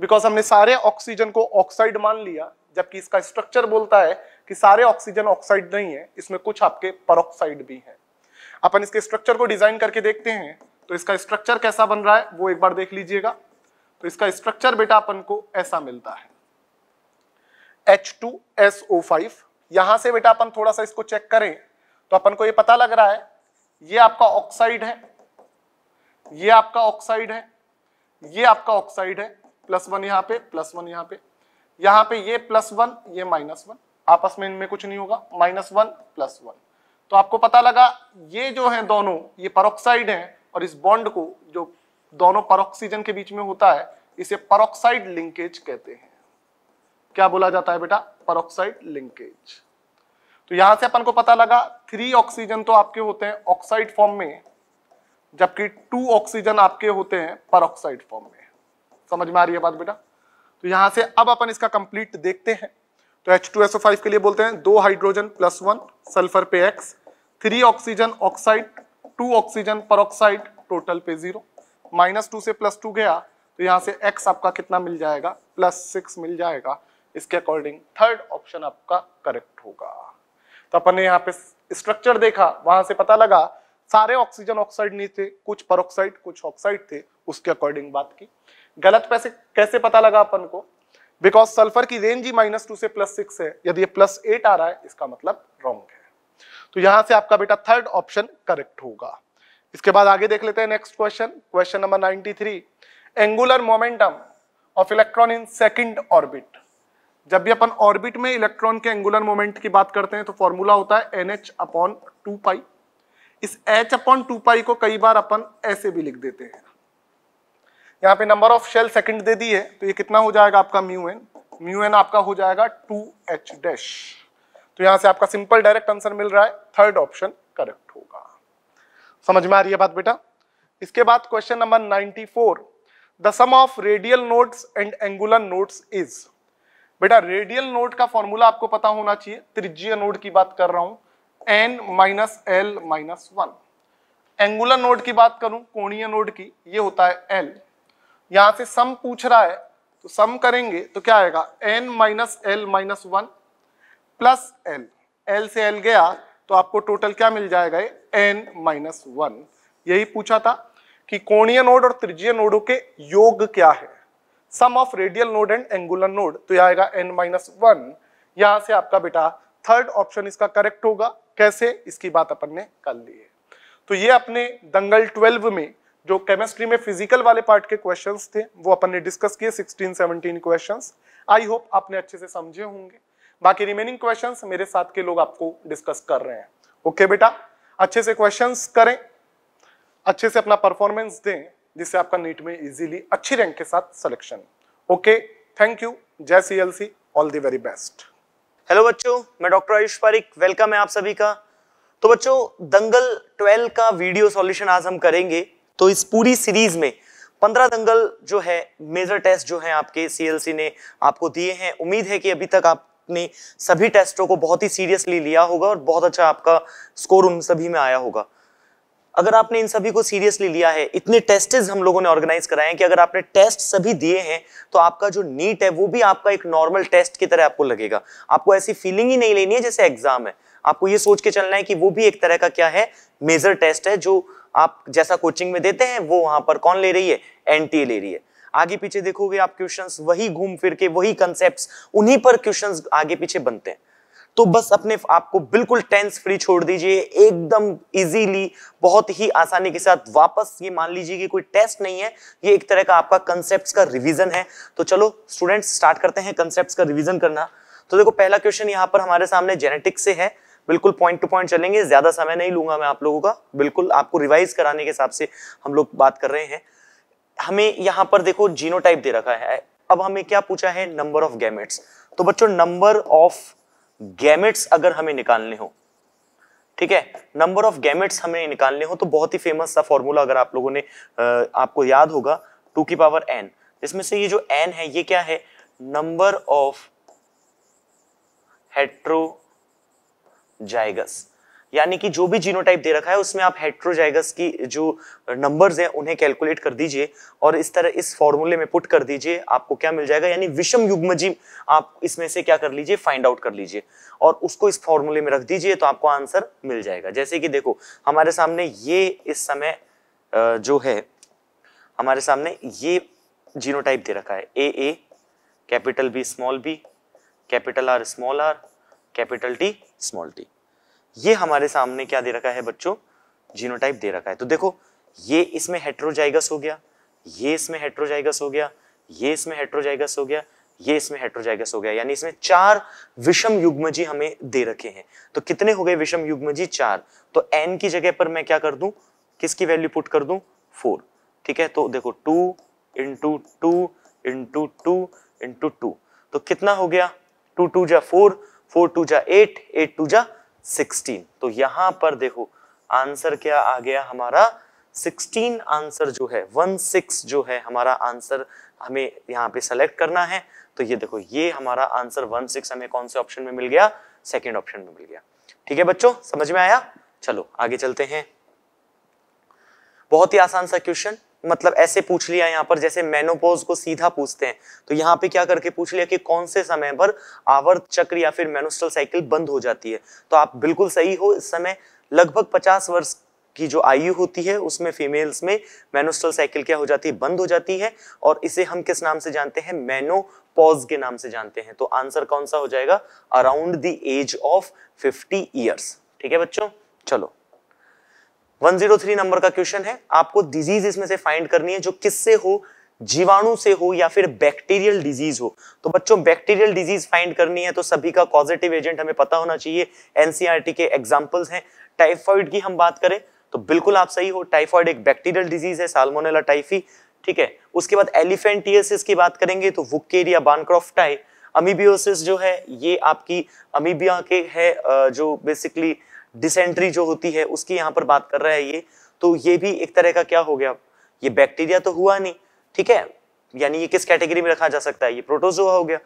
C: बिकॉज हमने सारे ऑक्सीजन को ऑक्साइड मान लिया जबकि इसका स्ट्रक्चर बोलता है कि सारे ऑक्सीजन ऑक्साइड नहीं है इसमें कुछ आपके परऑक्साइड भी हैं अपन इसके स्ट्रक्चर को डिजाइन करके देखते हैं तो इसका स्ट्रक्चर कैसा बन रहा है वो एक बार देख लीजिएगा तो इसका स्ट्रक्चर बेटा अपन को ऐसा मिलता है H two S O five यहां से बेटा अपन थोड़ा सा इसको चेक करें तो अपन को ये पता लग रहा है ये आपका ऑक्साइड है ये आपका ऑक्साइड है ये आपका ऑक्साइड है प्लस वन यहाँ पे प्लस वन यहाँ पे यहाँ पे ये प्लस वन ये माइनस वन आपस में इनमें कुछ नहीं होगा माइनस वन प्लस वन तो आपको पता लगा ये जो है दोनों ये परोक्साइड है और इस बॉन्ड को जो दोनों परोक्सीजन के बीच में होता है इसे परोक्साइड लिंकेज कहते हैं क्या बोला जाता है बेटा परोक्साइड लिंकेज तो यहां से अपन को पता लगा थ्री ऑक्सीजन तो आपके होते हैं ऑक्साइड फॉर्म में जबकि टू ऑक्सीजन आपके होते हैं परोक्साइड फॉर्म में समझ में आ रही है बात बेटा तो यहां से अब अपन इसका कंप्लीट देखते हैं तो H2SO5 के लिए बोलते हैं दो हाइड्रोजन प्लस वन सल्फर पे x three oxygen oxide two oxygen पर टोटल पे जीरो माइनस टू से प्लस टू गया तो यहाँ से एक्स आपका कितना मिल जाएगा प्लस सिक्स मिल जाएगा इसके अकॉर्डिंग थर्ड ऑप्शन आपका करेक्ट होगा तो अपन ने यहाँ पे स्ट्रक्चर देखा वहां से पता लगा सारे ऑक्सीजन ऑक्साइड नहीं थे कुछ पर कुछ ऑक्साइड थे उसके अकॉर्डिंग बात की गलत पैसे कैसे पता लगा अपन को बिकॉज सल्फर की रेंज ही माइनस टू से प्लस सिक्स है यदि ये प्लस एट आ रहा है इसका मतलब रॉन्ग है तो यहां से आपका बेटा थर्ड ऑप्शन करेक्ट होगा इसके बाद आगे देख लेते हैं next question question number 93 angular momentum of electron in second orbit जब भी अपन ऑर्बिट में इलेक्ट्रॉन के एंगुलर मोमेंट की बात करते हैं तो फॉर्मूला होता है n h upon two pi इस एच अपॉन टू पाई को कई बार अपन ऐसे भी लिख देते हैं यहाँ पे नंबर ऑफ शेल सेकंड दे दी है तो ये कितना हो जाएगा आपका म्यू एन म्यू एन आपका हो जाएगा टू एच डैश तो यहाँ से आपका सिंपल डायरेक्ट आंसर मिल रहा है थर्ड ऑप्शन करेक्ट होगा समझ में आ रही है बात बेटा इसके बाद question number four the sum of radial notes and angular notes is बेटा रेडियल नोट का फॉर्मूला आपको पता होना चाहिए त्रिज्यीय नोट की बात कर रहा हूं n minus l minus one angular note की बात करूं कोणीय नोट की ये होता है एल यहां से सम पूछ रहा है तो सम करेंगे तो क्या आएगा n minus l minus one plus l l से एल गया तो आपको टोटल क्या मिल जाएगा एन माइनस वन यही पूछा था कि कोणीय नोड और त्रिज्यीय नोडों के योग क्या है sum of radial node and angular node तो यह आएगा एन माइनस वन यहां से आपका बेटा थर्ड ऑप्शन इसका करेक्ट होगा कैसे इसकी बात अपन ने कर ली है तो ये अपने दंगल ट्वेल्व में जो केमिस्ट्री में फिजिकल वाले पार्ट के क्वेश्चंस थे वो अपन ने डिस्कस किए 16 17 क्वेश्चंस आई होप आपने अच्छे से समझे होंगे बाकी रिमेनिंग क्वेश्चंस मेरे साथ के लोग आपको डिस्कस कर रहे हैं ओके okay, बेटा अच्छे से क्वेश्चंस करें अच्छे से अपना परफॉर्मेंस दें जिससे आपका नीट में इजिली अच्छी रैंक के साथ selection okay thank you Jai C L C all the very best hello बच्चों मैं डॉक्टर आयुष पारिक वेलकम है आप सभी का तो
D: बच्चों दंगल 12 का वीडियो सॉल्यूशन आज हम करेंगे तो इस पूरी सीरीज में पंद्रह दंगल जो है मेजर टेस्ट जो है आपके सीएलसी ने आपको दिए हैं उम्मीद है कि अभी तक आपने सभी टेस्टों को बहुत ही सीरियसली लिया होगा और बहुत अच्छा आपका स्कोर उन सभी में आया होगा अगर आपने इन सभी को सीरियसली लिया है इतने टेस्टेज हम लोगों ने ऑर्गेनाइज कराए हैं कि अगर आपने टेस्ट सभी दिए हैं तो आपका जो नीट है वो भी आपका एक नॉर्मल टेस्ट की तरह आपको लगेगा आपको ऐसी फीलिंग ही नहीं लेनी है जैसे एग्जाम है आपको ये सोच के चलना है कि वो भी एक तरह का क्या है मेजर टेस्ट है जो आप जैसा कोचिंग में देते हैं वो वहां पर कौन ले रही है एनटीए ले रही है आगे पीछे देखोगे आप क्वेश्चंस वही घूम फिर के वही कंसेप्ट उन्हीं पर क्वेश्चंस आगे पीछे बनते हैं तो बस अपने आपको बिल्कुल टेंस फ्री छोड़ दीजिए एकदम इजीली बहुत ही आसानी के साथ वापस ये मान लीजिए कि कोई टेस्ट नहीं है ये एक तरह का आपका कंसेप्ट का रिविजन है तो चलो स्टूडेंट्स स्टार्ट करते हैं कंसेप्ट का रिविजन करना तो देखो पहला क्वेश्चन यहाँ पर हमारे सामने जेनेटिक्स से है बिल्कुल पॉइंट टू पॉइंट चलेंगे ज़्यादा समय नहीं लूंगा मैं आप लोगों का बिल्कुल आपको रिवाइज कराने के हिसाब से हम लोग बात कर रहे हैं हमें यहाँ पर देखो जीनोटाइप दे रखा है अब हमें क्या पूछा है नंबर ऑफ गैमेट्स तो बच्चों नंबर ऑफ गैमेट्स अगर हमें निकालने हो ठीक है नंबर ऑफ गैमेट्स हमें निकालने हो तो बहुत ही फेमस सा फॉर्मूला अगर आप लोगों ने आपको याद होगा टू की पावर एन इसमें से ये जो एन है ये क्या है नंबर ऑफ हेट्रो जायगस यानी कि जो भी जीनोटाइप दे रखा है उसमें आप हेट्रोजाइगस की जो नंबर्स हैं उन्हें कैलकुलेट कर दीजिए और इस तरह इस फॉर्मूले में पुट कर दीजिए आपको क्या मिल जाएगा यानी विषम युग्म जीव आप इसमें से क्या कर लीजिए फाइंड आउट कर लीजिए और उसको इस फॉर्मूले में रख दीजिए तो आपको आंसर मिल जाएगा जैसे कि देखो हमारे सामने ये इस समय जो है हमारे सामने ये जीनोटाइप दे रखा है A A capital B small B capital R small R capital T small T ये हमारे सामने क्या दे रखा है बच्चों जीनोटाइप दे रखा है तो देखो ये इसमें हेट्रोजाइगस हो गया ये इसमें हेट्रोजाइगस हो गया ये इसमें हेट्रोजाइगस हो गया ये इसमें हेट्रोजाइगस हो गया यानी इसमें चार विषम युग्मजी हमें दे रखे हैं तो कितने हो गए विषम युग्मजी चार तो एन की जगह पर मैं क्या कर दूं किसकी वैल्यू पुट कर दूं फोर ठीक है तो देखो two into two into two into two तो कितना हो गया टू टू जा फोर फोर टू जा एट एट टू जा सिक्सटीन तो यहां पर देखो आंसर क्या आ गया हमारा सिक्सटीन आंसर जो है वन सिक्स जो है हमारा आंसर हमें यहाँ पे सेलेक्ट करना है तो ये देखो ये हमारा आंसर वन सिक्स हमें कौन से ऑप्शन में मिल गया सेकेंड ऑप्शन में मिल गया ठीक है बच्चों समझ में आया चलो आगे चलते हैं बहुत ही आसान सा क्वेश्चन मतलब ऐसे पूछ लिया यहाँ पर जैसे मेनोपोज को सीधा पूछते हैं तो यहाँ पे क्या करके पूछ लिया कि कौन से समय पर आवर्त चक्र या फिर मेनोस्ट्रल साइकिल बंद हो जाती है तो आप बिल्कुल सही हो इस समय लगभग पचास वर्ष की जो आयु होती है उसमें फीमेल्स में मेनोस्ट्रल साइकिल क्या हो जाती है बंद हो जाती है और इसे हम किस नाम से जानते हैं मैनो पॉज के नाम से जानते हैं तो आंसर कौन सा हो जाएगा around the age of 50 years ठीक है बच्चों चलो 103 नंबर का क्वेश्चन है आपको डिजीज इसमें से फाइंड करनी है जो किससे हो जीवाणु से हो या फिर बैक्टीरियल डिजीज हो तो बच्चों बैक्टीरियल डिजीज फाइंड करनी है तो सभी का कॉजिटिव एजेंट हमें पता होना चाहिए एनसीआरटी e के एग्जाम्पल्स हैं टाइफॉइड की हम बात करें तो बिल्कुल आप सही हो टाइफॉइड एक बैक्टीरियल डिजीज है साल्मोनेला टाइफी ठीक है उसके बाद एलिफेंटियसिस की बात करेंगे तो वुकेरिया बानक्रॉफ्टाई अमीबियोसिस जो है ये आपकी अमीबिया के है जो बेसिकली डिसेंट्री जो होती है उसकी यहाँ पर बात कर रहा है ये तो ये भी एक तरह का क्या हो गया ये बैक्टीरिया तो हुआ नहीं ठीक है यानी ये किस कैटेगरी में रखा जा सकता है ये प्रोटोजोआ हो गया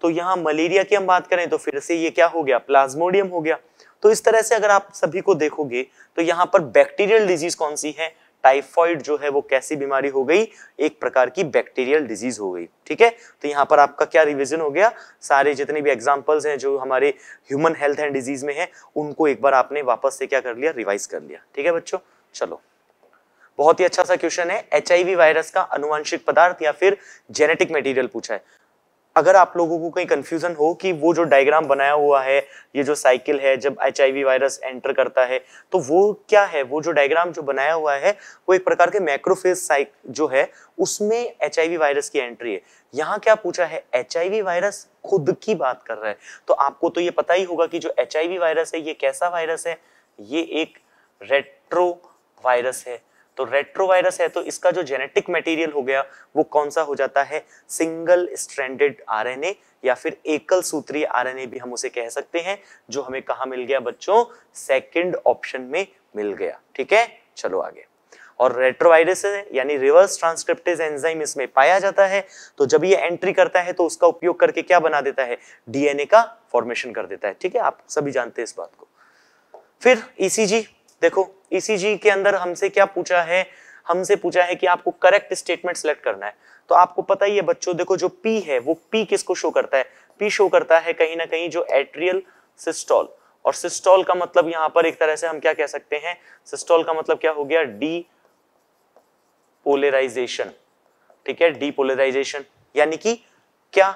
D: तो यहाँ मलेरिया की हम बात करें तो फिर से ये क्या हो गया प्लाज्मोडियम हो गया तो इस तरह से अगर आप सभी को देखोगे तो यहाँ पर बैक्टीरियल डिजीज कौन सी है टाइफॉइड जो है वो कैसी बीमारी हो गई एक प्रकार की बैक्टीरियल डिजीज हो गई ठीक है तो यहाँ पर आपका क्या रिविजन हो गया सारे जितने भी एग्जाम्पल्स हैं जो हमारे ह्यूमन हेल्थ एंड डिजीज में है उनको एक बार आपने वापस से क्या कर लिया रिवाइज कर लिया ठीक है बच्चों चलो बहुत ही अच्छा सा क्वेश्चन है एच वायरस का अनुवांशिक पदार्थ या फिर जेनेटिक मटेरियल पूछा है अगर आप लोगों को कहीं कंफ्यूजन हो कि वो जो डायग्राम बनाया हुआ है ये जो साइकिल है जब एच वायरस एंटर करता है तो वो क्या है वो जो डायग्राम जो बनाया हुआ है वो एक प्रकार के मैक्रोफेज साइक जो है उसमें एच वायरस की एंट्री है यहाँ क्या पूछा है एच वायरस खुद की बात कर रहा है तो आपको तो ये पता ही होगा कि जो एच वायरस है ये कैसा वायरस है ये एक रेट्रो वायरस है तो रेट्रोवायरस है तो इसका जो जेनेटिक मटेरियल हो गया वो कौन सा हो जाता है सिंगल स्ट्रैंडेड आरएनए या फिर एकल सूत्री आरएनए भी हम उसे कह सकते हैं जो हमें कहा मिल गया बच्चों सेकंड ऑप्शन में मिल गया ठीक है चलो आगे और रेट्रोवायरस यानी रिवर्स ट्रांसक्रिप्टेज एंजाइम इसमें पाया जाता है तो जब ये एंट्री करता है तो उसका उपयोग करके क्या बना देता है डीएनए का फॉर्मेशन कर देता है ठीक है आप सभी जानते हैं इस बात को फिर ईसीजी e देखो ईसीजी e के अंदर हमसे क्या पूछा है हमसे पूछा है कि आपको करेक्ट स्टेटमेंट सेलेक्ट करना है तो आपको पता ही है बच्चों देखो जो पी है वो पी किसको शो करता है पी शो करता है कहीं ना कहीं जो एट्रियल सिस्टॉल और सिस्टॉल का मतलब यहां पर एक तरह से हम क्या कह सकते हैं सिस्टॉल का मतलब क्या हो गया डी पोलराइजेशन ठीक है डी पोलराइजेशन यानी कि क्या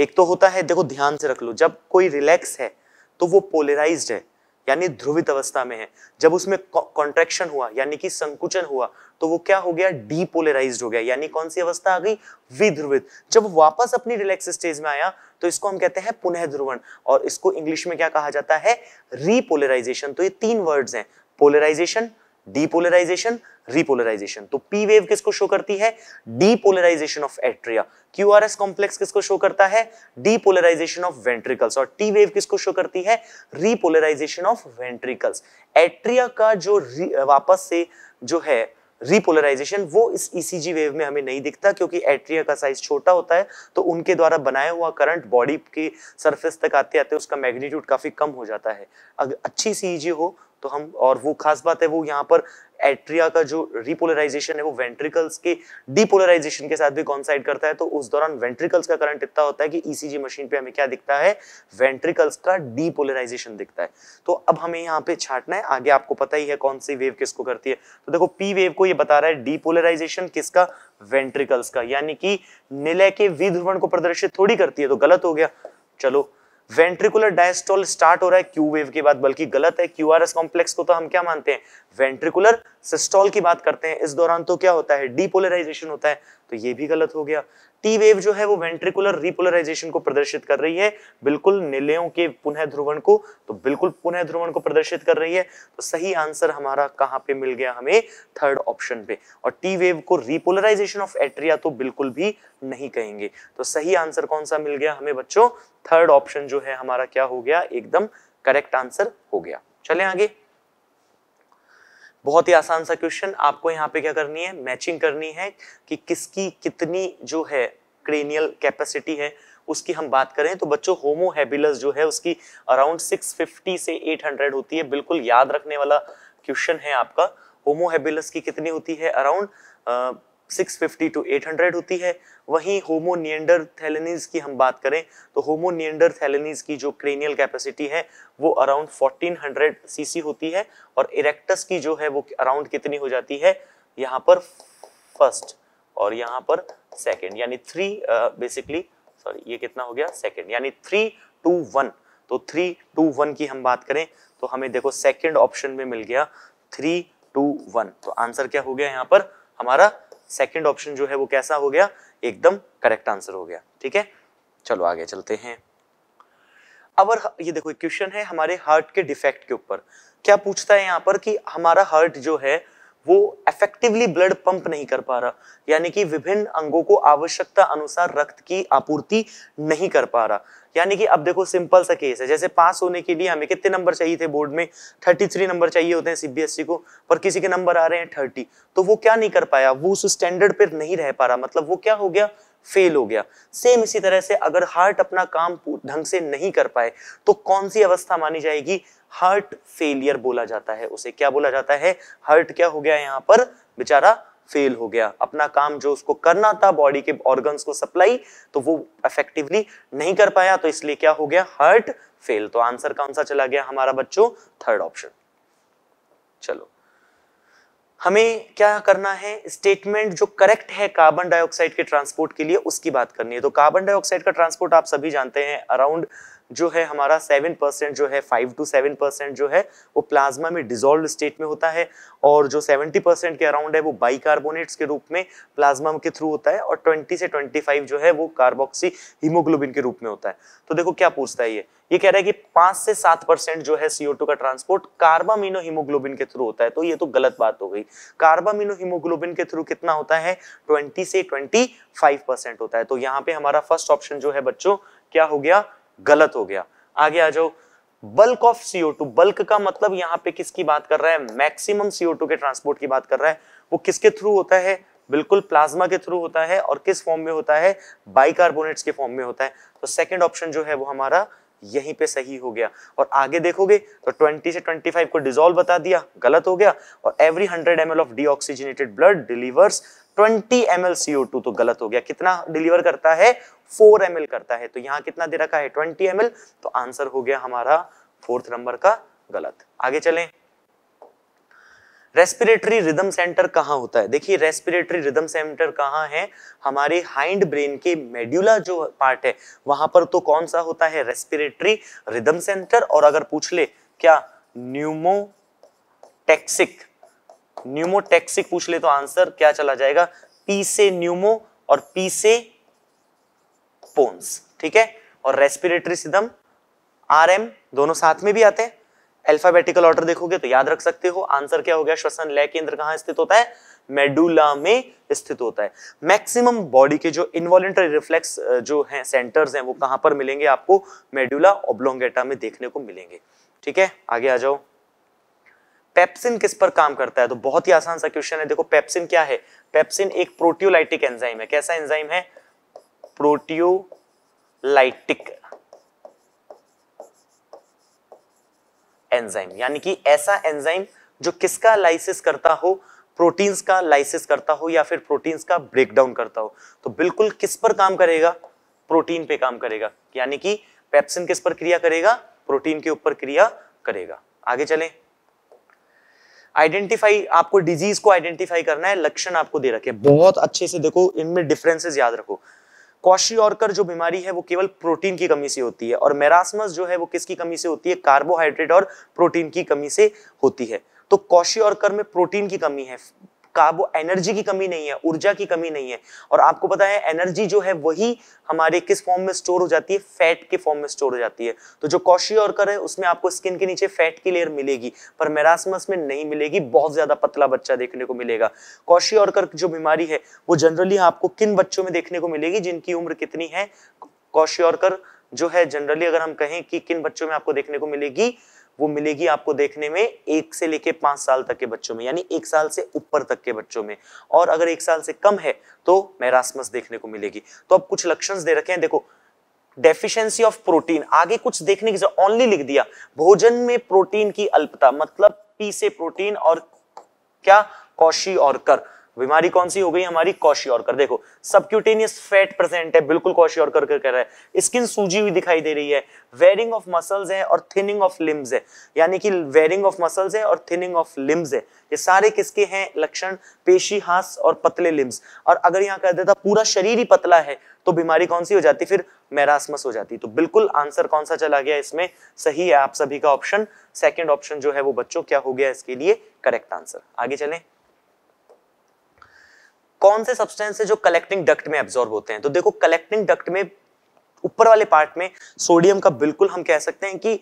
D: एक तो होता है देखो ध्यान से रख लो जब कोई रिलैक्स है तो वो पोलराइज है यानी ध्रुवित अवस्था में है जब उसमें कॉन्ट्रेक्शन हुआ यानी कि संकुचन हुआ तो वो क्या हो गया डीपोलराइज हो गया यानी कौन सी अवस्था आ गई विध्रुवित जब वापस अपनी रिलैक्स स्टेज में आया तो इसको हम कहते हैं पुनः ध्रुवन और इसको इंग्लिश में क्या कहा जाता है रीपोलराइजेशन तो ये तीन वर्ड्स हैं पोलराइजेशन डीपोलराइजेशन रिपोलराइजेशन तो पी वेव किसको शो करती है depolarisation of atria Q R S complex किसको शो करता है डीपोलराइजेशन ऑफ वेंट्रिकल्स और टी वेव किसको शो करती है रिपोलराइजेशन ऑफ वेंट्रिकल्स एट्रिया का जो वापस से जो है रिपोलराइजेशन वो इस ईसीजी e वेव में हमें नहीं दिखता क्योंकि एट्रिया का साइज छोटा होता है तो उनके द्वारा बनाया हुआ करंट बॉडी के सरफेस तक आते आते उसका मैग्नीट्यूड काफी कम हो जाता है अगर अच्छी सीईजी e हो तो हम और वो खास बात है वो यहाँ पर एट्रिया का जो रिपोलराइजेशन है वो वेंट्रिकल्स के डिपोलराइजेशन के साथ भी कॉन्साइड करता है तो उस दौरान वेंट्रिकल्स का करंट इतना होता है कि ईसीजी e मशीन पे हमें क्या दिखता है वेंट्रिकल्स का डिपोलराइजेशन दिखता है तो अब हमें यहाँ पे छाटना है आगे आपको पता ही है कौन सी वेव किसको करती है तो देखो पी वेव को ये बता रहा है डिपोलराइजेशन किसका वेंट्रिकल्स का यानी कि निलय के विध्रुवण को प्रदर्शित थोड़ी करती है तो गलत हो गया चलो वेंट्रिकुलर डायस्टोल स्टार्ट हो रहा है क्यू वेव के बाद बल्कि गलत है क्यू आर एस कॉम्प्लेक्स को तो हम क्या मानते हैं वेंट्रिकुलर सिस्टोल की बात करते हैं इस दौरान तो क्या होता है डीपोलराइजेशन होता है तो ये भी गलत हो गया टी वेव जो है वो वेंट्रिकुलर रिपोलराइजेशन को प्रदर्शित कर रही है बिल्कुल निलयों के पुनः ध्रुवन को तो बिल्कुल पुनः ध्रुवन को प्रदर्शित कर रही है तो सही आंसर हमारा कहां पे मिल गया हमें थर्ड ऑप्शन पे और टी वेव को रिपोलराइजेशन ऑफ एट्रिया तो बिल्कुल भी नहीं कहेंगे तो सही आंसर कौन सा मिल गया हमें बच्चों थर्ड ऑप्शन जो है हमारा क्या हो गया एकदम करेक्ट आंसर हो गया चले आगे बहुत ही आसान सा क्वेश्चन आपको यहाँ पे क्या करनी है मैचिंग करनी है कि किसकी कितनी जो है क्रेनियल कैपेसिटी है उसकी हम बात करें तो बच्चों होमोहेबिलस जो है उसकी अराउंड 650 से 800 होती है बिल्कुल याद रखने वाला क्वेश्चन है आपका होमोहेबिलस की कितनी होती है अराउंड 650 टू 800 होती है वहीं होमोनियंडर थैलेनीज की हम बात करें तो होमोनियंडर थैलेनीज की जो क्रेनियल कैपेसिटी है वो अराउंड 1400 सीसी होती है और इरेक्टस की जो है वो अराउंड कितनी हो जाती है यहाँ पर फर्स्ट और यहाँ पर सेकेंड यानी थ्री बेसिकली सॉरी ये कितना हो गया सेकेंड यानी थ्री टू वन तो थ्री टू वन की हम बात करें तो हमें देखो सेकेंड ऑप्शन में मिल गया थ्री टू वन तो आंसर क्या हो गया यहाँ पर हमारा सेकेंड ऑप्शन जो है वो कैसा हो गया एकदम करेक्ट आंसर हो गया ठीक है चलो आगे चलते हैं अब ये देखो क्वेश्चन है हमारे हार्ट के डिफेक्ट के ऊपर क्या पूछता है यहाँ पर कि हमारा हार्ट जो है वो इफेक्टिवली ब्लड पंप नहीं कर पा रहा यानी कि विभिन्न अंगों को आवश्यकता अनुसार रक्त की आपूर्ति नहीं कर पा रहा यानी कि अब देखो सिंपल सा केस है जैसे पास होने के लिए हमें कितने नंबर चाहिए थे बोर्ड में 33 नंबर चाहिए होते हैं सीबीएसई e को पर किसी के नंबर आ रहे हैं 30 तो वो क्या नहीं कर पाया वो उस स्टैंडर्ड पर नहीं रह पा रहा मतलब वो क्या हो गया फेल हो गया सेम इसी तरह से अगर हार्ट अपना काम ढंग से नहीं कर पाए तो कौन सी अवस्था मानी जाएगी हार्ट फेलियर बोला जाता है उसे क्या बोला जाता है हार्ट क्या हो गया यहाँ पर बेचारा फेल हो गया अपना काम जो उसको करना था बॉडी के ऑर्गन्स को सप्लाई तो वो इफेक्टिवली नहीं कर पाया तो इसलिए क्या हो गया हार्ट फेल तो आंसर कौन सा चला गया हमारा बच्चों थर्ड ऑप्शन चलो हमें क्या करना है स्टेटमेंट जो करेक्ट है कार्बन डाइऑक्साइड के ट्रांसपोर्ट के लिए उसकी बात करनी है तो कार्बन डाइऑक्साइड का ट्रांसपोर्ट आप सभी जानते हैं अराउंड जो है हमारा सेवन परसेंट जो है फाइव टू सेवन परसेंट जो है वो प्लाज्मा में डिजोल्व स्टेट में होता है और जो सेवेंटी परसेंट के अराउंड है वो बाइकार्बोनेट्स के रूप में प्लाज्मा के थ्रू होता है और ट्वेंटी से ट्वेंटी फाइव जो है वो कार्बोक्सी हीमोग्लोबिन के रूप में होता है तो देखो क्या पूछता है ये ये कह रहा है कि पांच से सात परसेंट जो है सीओ का ट्रांसपोर्ट कार्बामिनो हीमोग्लोबिन के थ्रू होता है तो ये तो गलत बात हो गई कार्बामिनो हीमोग्लोबिन के थ्रू कितना होता है ट्वेंटी से ट्वेंटी फाइव परसेंट होता है तो यहाँ पे हमारा फर्स्ट ऑप्शन जो है बच्चों क्या हो गया गलत हो गया आगे आ जाओ bulk of CO two bulk का मतलब यहां पे किसकी बात कर रहा है मैक्सिमम सीओ टू के ट्रांसपोर्ट की बात कर रहा है वो किसके थ्रू होता है बिल्कुल प्लाज्मा के थ्रू होता है और किस फॉर्म में होता है बाइकार्बोनेट्स के फॉर्म में होता है तो सेकंड ऑप्शन जो है वो हमारा यहीं पे सही हो गया और आगे देखोगे तो 20 से 25 को डिजोल्व बता दिया गलत हो गया और every 100 m of deoxygenated blood delivers 20 m l तो गलत हो गया कितना डिलीवर करता है फोर एम करता है तो यहाँ कितना दे रखा है ट्वेंटी एम तो आंसर हो गया हमारा फोर्थ नंबर का गलत आगे चले रेस्पिरेटरी रिदम सेंटर कहाँ होता है देखिए रेस्पिरेटरी रिदम सेंटर कहाँ है हमारे हाइंड ब्रेन के मेड्यूला जो पार्ट है वहां पर तो कौन सा होता है रेस्पिरेटरी रिदम सेंटर और अगर पूछ ले क्या न्यूमोटेक्सिक न्यूमोटेक्सिक पूछ ले तो आंसर क्या चला जाएगा पी से न्यूमो और पी से पोन्स ठीक है और रेस्पिरेटरी सिदम आर एम दोनों साथ में भी आते हैं अल्फाबेटिकल ऑर्डर देखोगे तो याद रख सकते हो आंसर क्या हो गया श्वसन लय केंद्र कहां स्थित होता है मेडुला में स्थित होता है मैक्सिमम बॉडी के जो इनवॉलेंटरी रिफ्लेक्स जो हैं सेंटर्स हैं वो कहां पर मिलेंगे आपको मेडुला ओब्लोंगेटा में देखने को मिलेंगे ठीक है आगे आ जाओ पेप्सिन किस पर काम करता है तो बहुत ही आसान सा क्वेश्चन है देखो पेप्सिन क्या है पेप्सिन एक प्रोटियोलाइटिक एंजाइम है कैसा एंजाइम है प्रोटियोलाइटिक एंजाइम यानी कि ऐसा एंजाइम जो किसका लाइसिस करता हो प्रोटीन्स का लाइसिस करता हो या फिर प्रोटीन्स का ब्रेकडाउन करता हो तो बिल्कुल किस पर काम करेगा प्रोटीन पे काम करेगा यानी कि पेप्सिन किस पर क्रिया करेगा प्रोटीन के ऊपर क्रिया करेगा आगे चलें आइडेंटिफाई आपको डिजीज को आइडेंटिफाई करना है लक्षण आपको दे रखे बहुत अच्छे से देखो इनमें डिफरेंसेस याद रखो कॉशियोरकर जो बीमारी है वो केवल प्रोटीन की कमी से होती है और मैरासमस जो है वो किसकी कमी से होती है कार्बोहाइड्रेट और प्रोटीन की कमी से होती है तो कर में प्रोटीन की कमी है का एनर्जी की कमी नहीं है ऊर्जा की कमी नहीं है और आपको पता है एनर्जी जो है वही हमारे किस फॉर्म में स्टोर हो जाती है फैट के फॉर्म में स्टोर हो जाती है तो जो कौशी और कर है उसमें आपको स्किन के नीचे फैट की लेयर मिलेगी पर मेरासमस में नहीं मिलेगी बहुत ज्यादा पतला बच्चा देखने को मिलेगा कौशी ऑर्कर जो बीमारी है वो जनरली आपको किन बच्चों में देखने को मिलेगी जिनकी उम्र कितनी है कौशी ऑर्कर जो है जनरली अगर हम कहें कि किन बच्चों में आपको देखने को मिलेगी वो मिलेगी आपको देखने में एक से लेके पांच साल तक के बच्चों में यानी एक साल से ऊपर तक के बच्चों में और अगर एक साल से कम है तो मैरासमस देखने को मिलेगी तो अब कुछ लक्षण दे रखे हैं देखो डेफिशिएंसी ऑफ प्रोटीन आगे कुछ देखने की ओनली लिख दिया भोजन में प्रोटीन की अल्पता मतलब पी से प्रोटीन और क्या कौशी और कर बीमारी कौन सी हो गई हमारी कॉशियोरकर देखो सबक्यूटेनियस फैट प्रेजेंट है बिल्कुल कॉशियोरकर कर रहा है स्किन सूजी हुई दिखाई दे रही है वेयरिंग ऑफ मसल्स है और थिनिंग ऑफ लिम्स है यानी कि वेयरिंग ऑफ मसल्स है और थिनिंग ऑफ लिम्स है ये सारे किसके हैं लक्षण पेशी हास और पतले लिम्स और अगर यहाँ कह देता पूरा शरीर ही पतला है तो बीमारी कौन सी हो जाती फिर मैरासमस हो जाती तो बिल्कुल आंसर कौन सा चला गया इसमें सही है आप सभी का ऑप्शन सेकेंड ऑप्शन जो है वो बच्चों क्या हो गया इसके लिए करेक्ट आंसर आगे चलें कौन से सब्सटेंस है जो कलेक्टिंग डक्ट में एब्जॉर्ब होते हैं तो देखो कलेक्टिंग डक्ट में ऊपर वाले पार्ट में सोडियम का बिल्कुल हम कह सकते हैं कि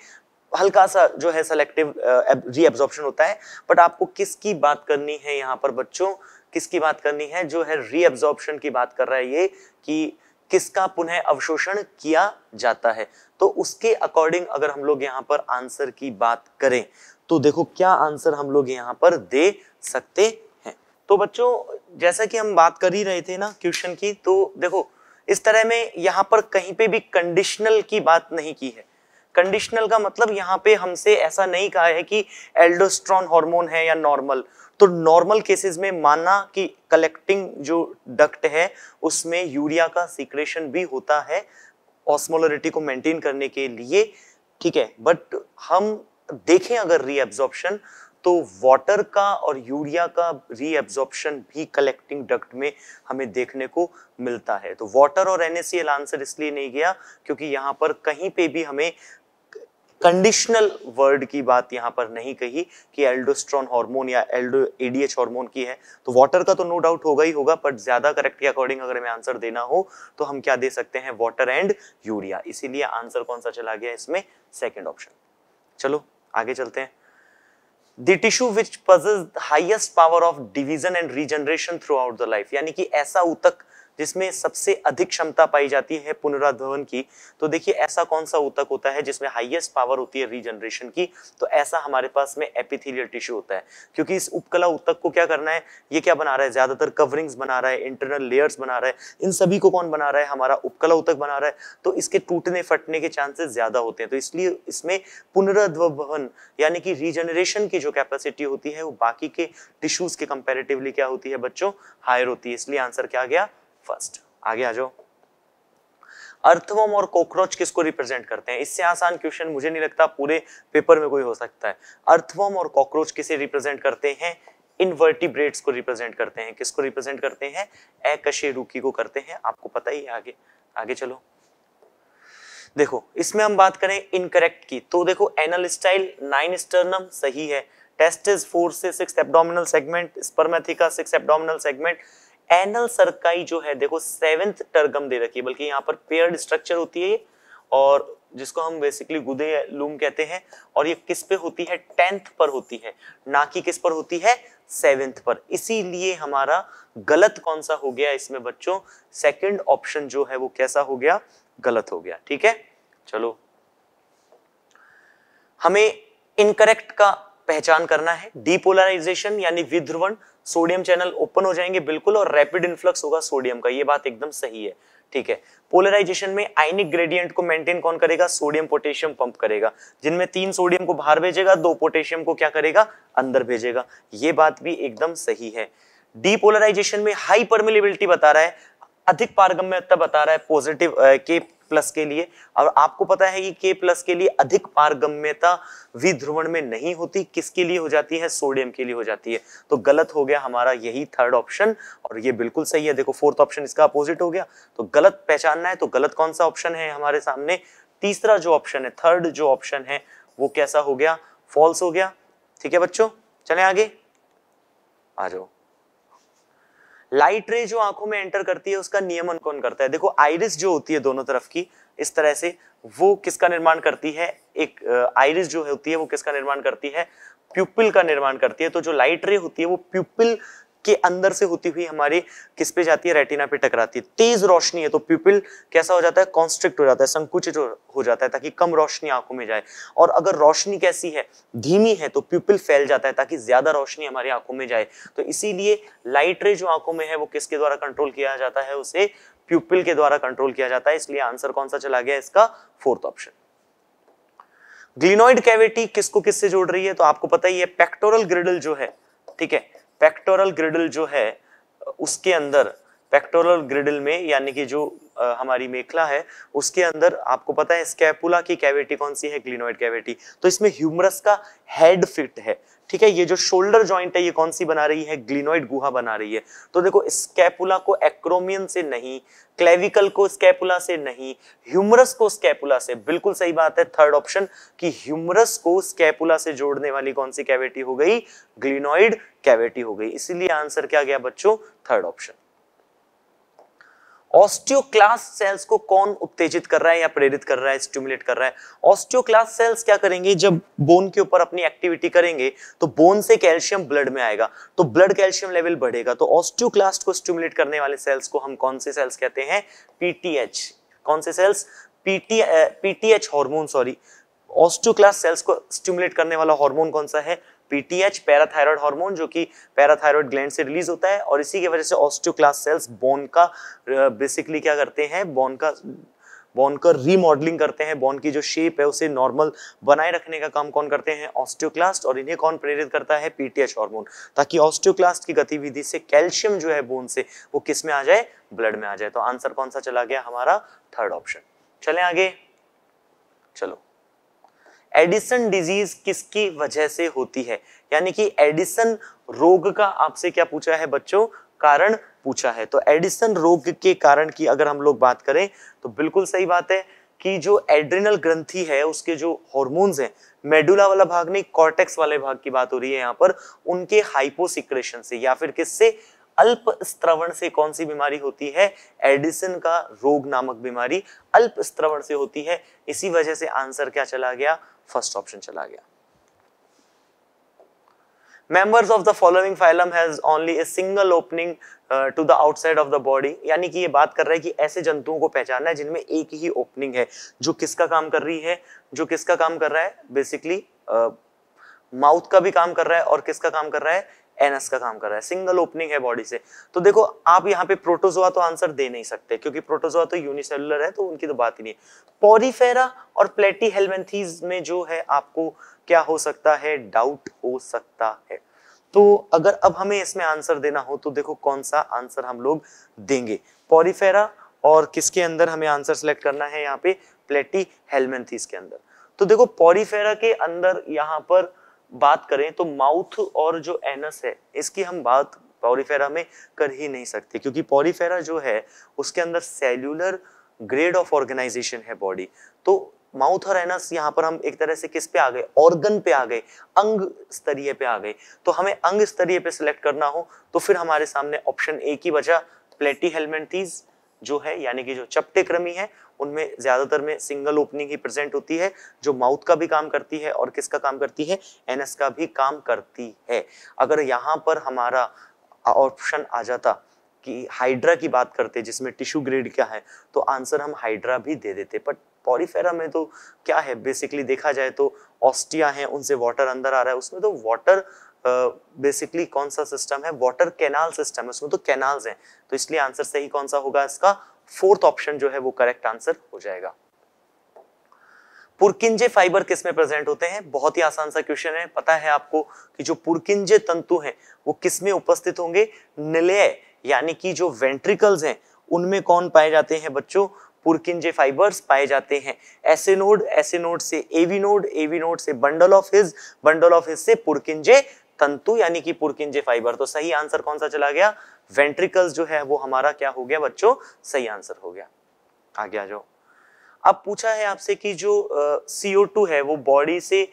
D: हल्का सा जो है सेलेक्टिव रीअब्जॉर्प्शन होता है बट आपको किसकी बात करनी है यहाँ पर बच्चों किसकी बात करनी है जो है रीअब्जॉर्प्शन की बात कर रहा है ये कि किसका पुनः अवशोषण किया जाता है तो उसके अकॉर्डिंग अगर हम लोग यहाँ पर आंसर की बात करें तो देखो क्या आंसर हम लोग यहाँ पर दे सकते तो बच्चों जैसा कि हम बात कर ही रहे थे ना क्वेश्चन की तो देखो इस तरह में यहाँ पर कहीं पे भी कंडीशनल की बात नहीं की है कंडीशनल का मतलब यहाँ पे हमसे ऐसा नहीं कहा है कि एल्डोस्ट्रॉन हार्मोन है या नॉर्मल तो नॉर्मल केसेस में माना कि कलेक्टिंग जो डक्ट है उसमें यूरिया का सिक्रेशन भी होता है ऑस्मोलोरिटी को मेंटेन करने के लिए ठीक है बट हम देखें अगर रीअब्जॉर्प्शन तो वाटर का और यूरिया का रीअब्जॉर्प्शन भी कलेक्टिंग डक्ट में हमें देखने को मिलता है तो वाटर और एन आंसर इसलिए नहीं गया क्योंकि यहाँ पर कहीं पे भी हमें कंडीशनल वर्ड की बात यहाँ पर नहीं कही कि एल्डोस्ट्रॉन हार्मोन या एल्डो एडीएच हार्मोन की है तो वाटर का तो नो डाउट होगा ही होगा बट ज्यादा करेक्ट के अकॉर्डिंग अगर हमें आंसर देना हो तो हम क्या दे सकते हैं वाटर एंड यूरिया इसीलिए आंसर कौन सा चला गया इसमें सेकेंड ऑप्शन चलो आगे चलते हैं the tissue which possesses highest power of division and regeneration throughout the life यानी कि ऐसा उतक जिसमें सबसे अधिक क्षमता पाई जाती है पुनराधवन की तो देखिए ऐसा कौन सा ऊतक होता है जिसमें हाईएस्ट पावर होती है रीजनरेशन की तो ऐसा हमारे पास में एपिथेलियल टिश्यू होता है क्योंकि इस उपकला ऊतक को क्या करना है ये क्या बना रहा है ज्यादातर कवरिंग्स बना रहा है इंटरनल लेयर्स बना रहा है इन सभी को कौन बना रहा है हमारा उपकला ऊतक बना रहा है तो इसके टूटने फटने के चांसेस ज्यादा होते हैं तो इसलिए इसमें पुनराधवन यानी कि रीजनरेशन की जो कैपेसिटी होती है वो बाकी के टिश्यूज के कंपेरेटिवली क्या होती है बच्चों हायर होती है इसलिए आंसर क्या गया फर्स्ट आगे आ जाओ अर्थवम और कॉकरोच किसको रिप्रेजेंट करते हैं इससे आसान क्वेश्चन मुझे नहीं लगता पूरे पेपर में कोई हो सकता है अर्थवम और कॉकरोच किसे रिप्रेजेंट करते हैं इनवर्टिब्रेट्स को रिप्रेजेंट करते हैं किसको रिप्रेजेंट करते हैं अकशेरुकी को करते हैं आपको पता ही है आगे आगे चलो देखो इसमें हम बात करें इनकरेक्ट की तो देखो एनल स्टाइल नाइन स्टर्नम सही है टेस्टिस फोर से six abdominal segment spermatheca six abdominal segment anal cerci जो है देखो सेवेंथ टर्गम दे रखी है बल्कि यहाँ पर पेयर स्ट्रक्चर होती है और जिसको हम बेसिकली गुदे लूम कहते हैं और ये किस पे होती है टेंथ पर होती है ना कि किस पर होती है सेवेंथ पर इसीलिए हमारा गलत कौन सा हो गया इसमें बच्चों सेकंड ऑप्शन जो है वो कैसा हो गया गलत हो गया ठीक है चलो हमें इनकरेक्ट का पहचान करना है डीपोलराइजेशन यानी विध्रुवण सोडियम चैनल ओपन हो जाएंगे बिल्कुल और रैपिड इन्फ्लक्स होगा सोडियम का ये बात एकदम सही है ठीक है पोलराइजेशन में आइनिक ग्रेडियंट को मेंटेन कौन करेगा सोडियम पोटेशियम पंप करेगा जिनमें तीन सोडियम को बाहर भेजेगा दो पोटेशियम को क्या करेगा अंदर भेजेगा ये बात भी एकदम सही है डीपोलराइजेशन में हाई परमिलेबिलिटी बता रहा है अधिक पारगम्यता बता रहा है पॉजिटिव के प्लस के लिए और आपको पता है कि के प्लस के लिए अधिक पारगम्यता विध्रुवण में नहीं होती किसके लिए हो जाती है सोडियम के लिए हो जाती है तो गलत हो गया हमारा यही थर्ड ऑप्शन और ये बिल्कुल सही है देखो फोर्थ ऑप्शन इसका अपोजिट हो गया तो गलत पहचानना है तो गलत कौन सा ऑप्शन है हमारे सामने तीसरा जो ऑप्शन है थर्ड जो ऑप्शन है वो कैसा हो गया फॉल्स हो गया ठीक है बच्चों चले आगे आ जाओ लाइट रे जो आंखों में एंटर करती है उसका नियमन कौन करता है देखो आइरिस जो होती है दोनों तरफ की इस तरह से वो किसका निर्माण करती है एक आइरिस जो होती है वो किसका निर्माण करती है प्यूपिल का निर्माण करती है तो जो लाइट रे होती है वो प्यूपिल के अंदर से होती हुई हमारी किस पे जाती है रेटिना पे टकराती है तेज रोशनी है तो प्यूपिल कैसा हो जाता है कॉन्स्ट्रिक्ट हो जाता है संकुचित हो जाता है ताकि कम रोशनी आंखों में जाए और अगर रोशनी कैसी है धीमी है तो प्यूपिल फैल जाता है ताकि ज्यादा रोशनी हमारी आंखों में जाए तो इसीलिए लाइट रे जो आंखों में है वो किसके द्वारा कंट्रोल किया जाता है उसे प्यूपिल के द्वारा कंट्रोल किया जाता है इसलिए आंसर कौन सा चला गया इसका फोर्थ ऑप्शन ग्लिनोइड कैविटी किसको किससे जोड़ रही है तो आपको पता ही है पेक्टोरल ग्रिडल जो है ठीक है पेक्टोरल ग्रिडल जो है उसके अंदर पेक्टोरल ग्रिडल में यानी कि जो आ, हमारी मेखला है उसके अंदर आपको पता है स्कैपुला की कैविटी कौन सी है ग्लिनोइड कैविटी तो इसमें ह्यूमरस का हेड फिट है ठीक है ये जो शोल्डर ज्वाइंट है ये कौन सी बना रही है ग्लिनोइड गुहा बना रही है तो देखो स्कैपुला को एक्रोमियन से नहीं क्लेविकल को स्कैपुला से नहीं ह्यूमरस को स्कैपुला से बिल्कुल सही बात है थर्ड ऑप्शन कि ह्यूमरस को स्कैपुला से जोड़ने वाली कौन सी कैविटी हो गई ग्लिनोइड कैविटी हो गई इसीलिए आंसर क्या गया बच्चों थर्ड ऑप्शन ऑस्टियोक्लास सेल्स को कौन उत्तेजित कर रहा है या प्रेरित कर रहा है स्टिमुलेट कर रहा है ऑस्टियोक्लास सेल्स क्या करेंगे जब बोन के ऊपर अपनी एक्टिविटी करेंगे तो बोन से कैल्शियम ब्लड में आएगा तो ब्लड कैल्शियम लेवल बढ़ेगा तो ऑस्टियोक्लास्ट को स्टिमुलेट करने वाले सेल्स को हम कौन से सेल्स कहते हैं पीटीएच कौन से cells PT PTH hormone sorry osteoclast cells को स्टिमुलेट करने वाला हार्मोन कौन सा है पीटीएच पैराथायरॉयड हार्मोन जो कि पैराथायरॉयड ग्लैंड से रिलीज होता है और इसी की वजह से ऑस्टियोक्लास्ट सेल्स बोन का बेसिकली क्या करते हैं बोन का बोन का रीमॉडलिंग करते हैं बोन की जो शेप है उसे नॉर्मल बनाए रखने का काम कौन करते हैं ऑस्टियोक्लास्ट और इन्हें कौन प्रेरित करता है पीटीएच हार्मोन ताकि ऑस्टियोक्लास्ट की गतिविधि से कैल्शियम जो है बोन से वो किस में आ जाए ब्लड में आ जाए तो आंसर कौन सा चला गया हमारा थर्ड ऑप्शन चले आगे चलो एडिसन डिजीज किसकी वजह से होती है यानी कि एडिसन रोग का आपसे क्या पूछा है बच्चों कारण पूछा है तो एडिसन रोग के कारण की अगर हम लोग बात करें तो बिल्कुल सही बात है कि जो एड्रिनल ग्रंथि है उसके जो हॉर्मोन्स हैं मेडुला वाला भाग नहीं कॉर्टेक्स वाले भाग की बात हो रही है यहाँ पर उनके हाइपोसिक्रेशन से या फिर किससे अल्प स्त्रवण से कौन सी बीमारी होती है एडिसन का रोग नामक बीमारी अल्प स्त्रवण से होती है इसी वजह से आंसर क्या चला गया फर्स्ट ऑप्शन चला गया members of the following phylum has only a single opening to the outside of the body यानी कि ये बात कर रहा है कि ऐसे जंतुओं को पहचानना है जिनमें एक ही ओपनिंग है जो किसका काम कर रही है जो किसका काम कर रहा है बेसिकली माउथ uh, का भी काम कर रहा है और किसका काम कर रहा है एनएस का काम कर रहा है सिंगल ओपनिंग है बॉडी से तो देखो आप यहाँ पे प्रोटोजोआ तो आंसर दे नहीं सकते क्योंकि प्रोटोजोआ तो यूनिसेलुलर है तो उनकी तो बात ही नहीं है पॉरीफेरा और प्लेटी हेलमेंथीज में जो है आपको क्या हो सकता है डाउट हो सकता है तो अगर अब हमें इसमें आंसर देना हो तो देखो कौन सा आंसर हम लोग देंगे पोरीफेरा और किसके अंदर हमें आंसर सेलेक्ट करना है यहाँ पे प्लेटी हेलमेंथीज के अंदर तो देखो पोरीफेरा के अंदर यहाँ पर बात करें तो माउथ और जो एनस है इसकी हम बात पॉरीफेरा में कर ही नहीं सकते क्योंकि पॉरीफेरा जो है उसके अंदर सेल्यूलर ग्रेड ऑफ ऑर्गेनाइजेशन है बॉडी तो माउथ और एनस यहाँ पर हम एक तरह से किस पे आ गए ऑर्गन पे आ गए अंग स्तरीय पे आ गए तो हमें अंग स्तरीय पे सिलेक्ट करना हो तो फिर हमारे सामने ऑप्शन ए की वजह प्लेटी हेलमेंटीज़ जो है यानी कि जो चपटे क्रमी है उनमें ज्यादातर में सिंगल ओपनिंग ही प्रेजेंट होती है जो माउथ का भी काम करती है और किसका काम करती है एनएस का भी काम करती है अगर यहाँ पर हमारा ऑप्शन आ जाता कि हाइड्रा की बात करते जिसमें टिश्यू ग्रेड क्या है तो आंसर हम हाइड्रा भी दे देते बट पॉरीफेरा में तो क्या है बेसिकली देखा जाए तो ऑस्टिया है उनसे वाटर अंदर आ रहा है उसमें तो वाटर बेसिकली uh, कौन सा सिस्टम है वाटर कैनाल सिस्टम है उसमें तो कैनाल्स हैं तो इसलिए आंसर सही कौन सा होगा इसका फोर्थ ऑप्शन जो है वो करेक्ट आंसर हो जाएगा पुरकिंजे फाइबर किस में प्रेजेंट होते हैं बहुत ही आसान सा क्वेश्चन है पता है आपको कि जो पुरकिंजे तंतु हैं वो किस में उपस्थित होंगे निलय यानी कि जो वेंट्रिकल्स हैं उनमें कौन पाए जाते हैं बच्चों पुरकिंजे फाइबर्स पाए जाते हैं एसिनोड एसिनोड से एविनोड एविनोड से bundle of His bundle of His से पुरकिंजे तंतु यानी कि पुरकिंजे फाइबर तो सही आंसर कौन सा चला गया वेंट्रिकल्स जो है वो हमारा क्या हो गया बच्चों सही आंसर हो गया आगे आ जाओ अब पूछा है आपसे कि जो सीओ uh, है वो बॉडी से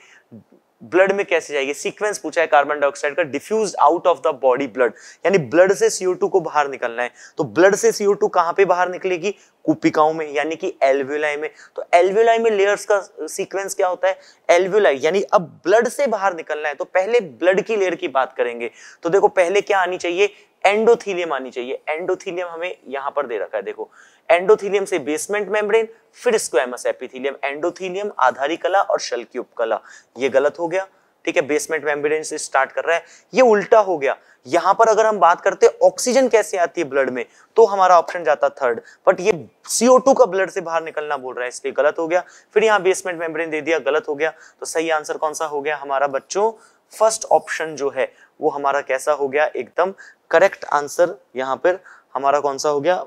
D: ब्लड में कैसे जाएगी सीक्वेंस पूछा है कार्बन डाइऑक्साइड का diffuse out of the body blood यानी ब्लड से सीओ को बाहर निकलना है तो ब्लड से सीओ टू कहां पे बाहर निकलेगी कुपिकाओं में यानी कि एल्व्यूलाई में तो एल्व्यूलाई में लेयर्स का सीक्वेंस क्या होता है एल्व्यूलाई यानी अब ब्लड से बाहर निकलना है तो पहले ब्लड की लेयर की बात करेंगे तो देखो पहले क्या आनी चाहिए एंडोथीलियम आनी चाहिए एंडोथीलियम हमें यहां पर दे रखा है देखो एंडोथीलियम से बेसमेंट मेम्ब्रेन फिर स्क्वेमस एपिथीलियम एंडोथीलियम आधारी कला और शल्क्यूप उपकला ये गलत हो गया ठीक है बेसमेंट में से स्टार्ट कर रहा है ये उल्टा हो गया यहां पर अगर हम बात करते हैं ऑक्सीजन कैसे आती है ब्लड में तो हमारा ऑप्शन जाता थर्ड बट ये CO2 का ब्लड से बाहर निकलना बोल रहा है इसलिए गलत हो गया फिर यहाँ बेसमेंट मेम्ब्रेन दे दिया गलत हो गया तो सही आंसर कौन सा हो गया हमारा बच्चों फर्स्ट ऑप्शन जो है वो हमारा कैसा हो गया एकदम करेक्ट आंसर यहाँ पर हमारा कौन सा हो गया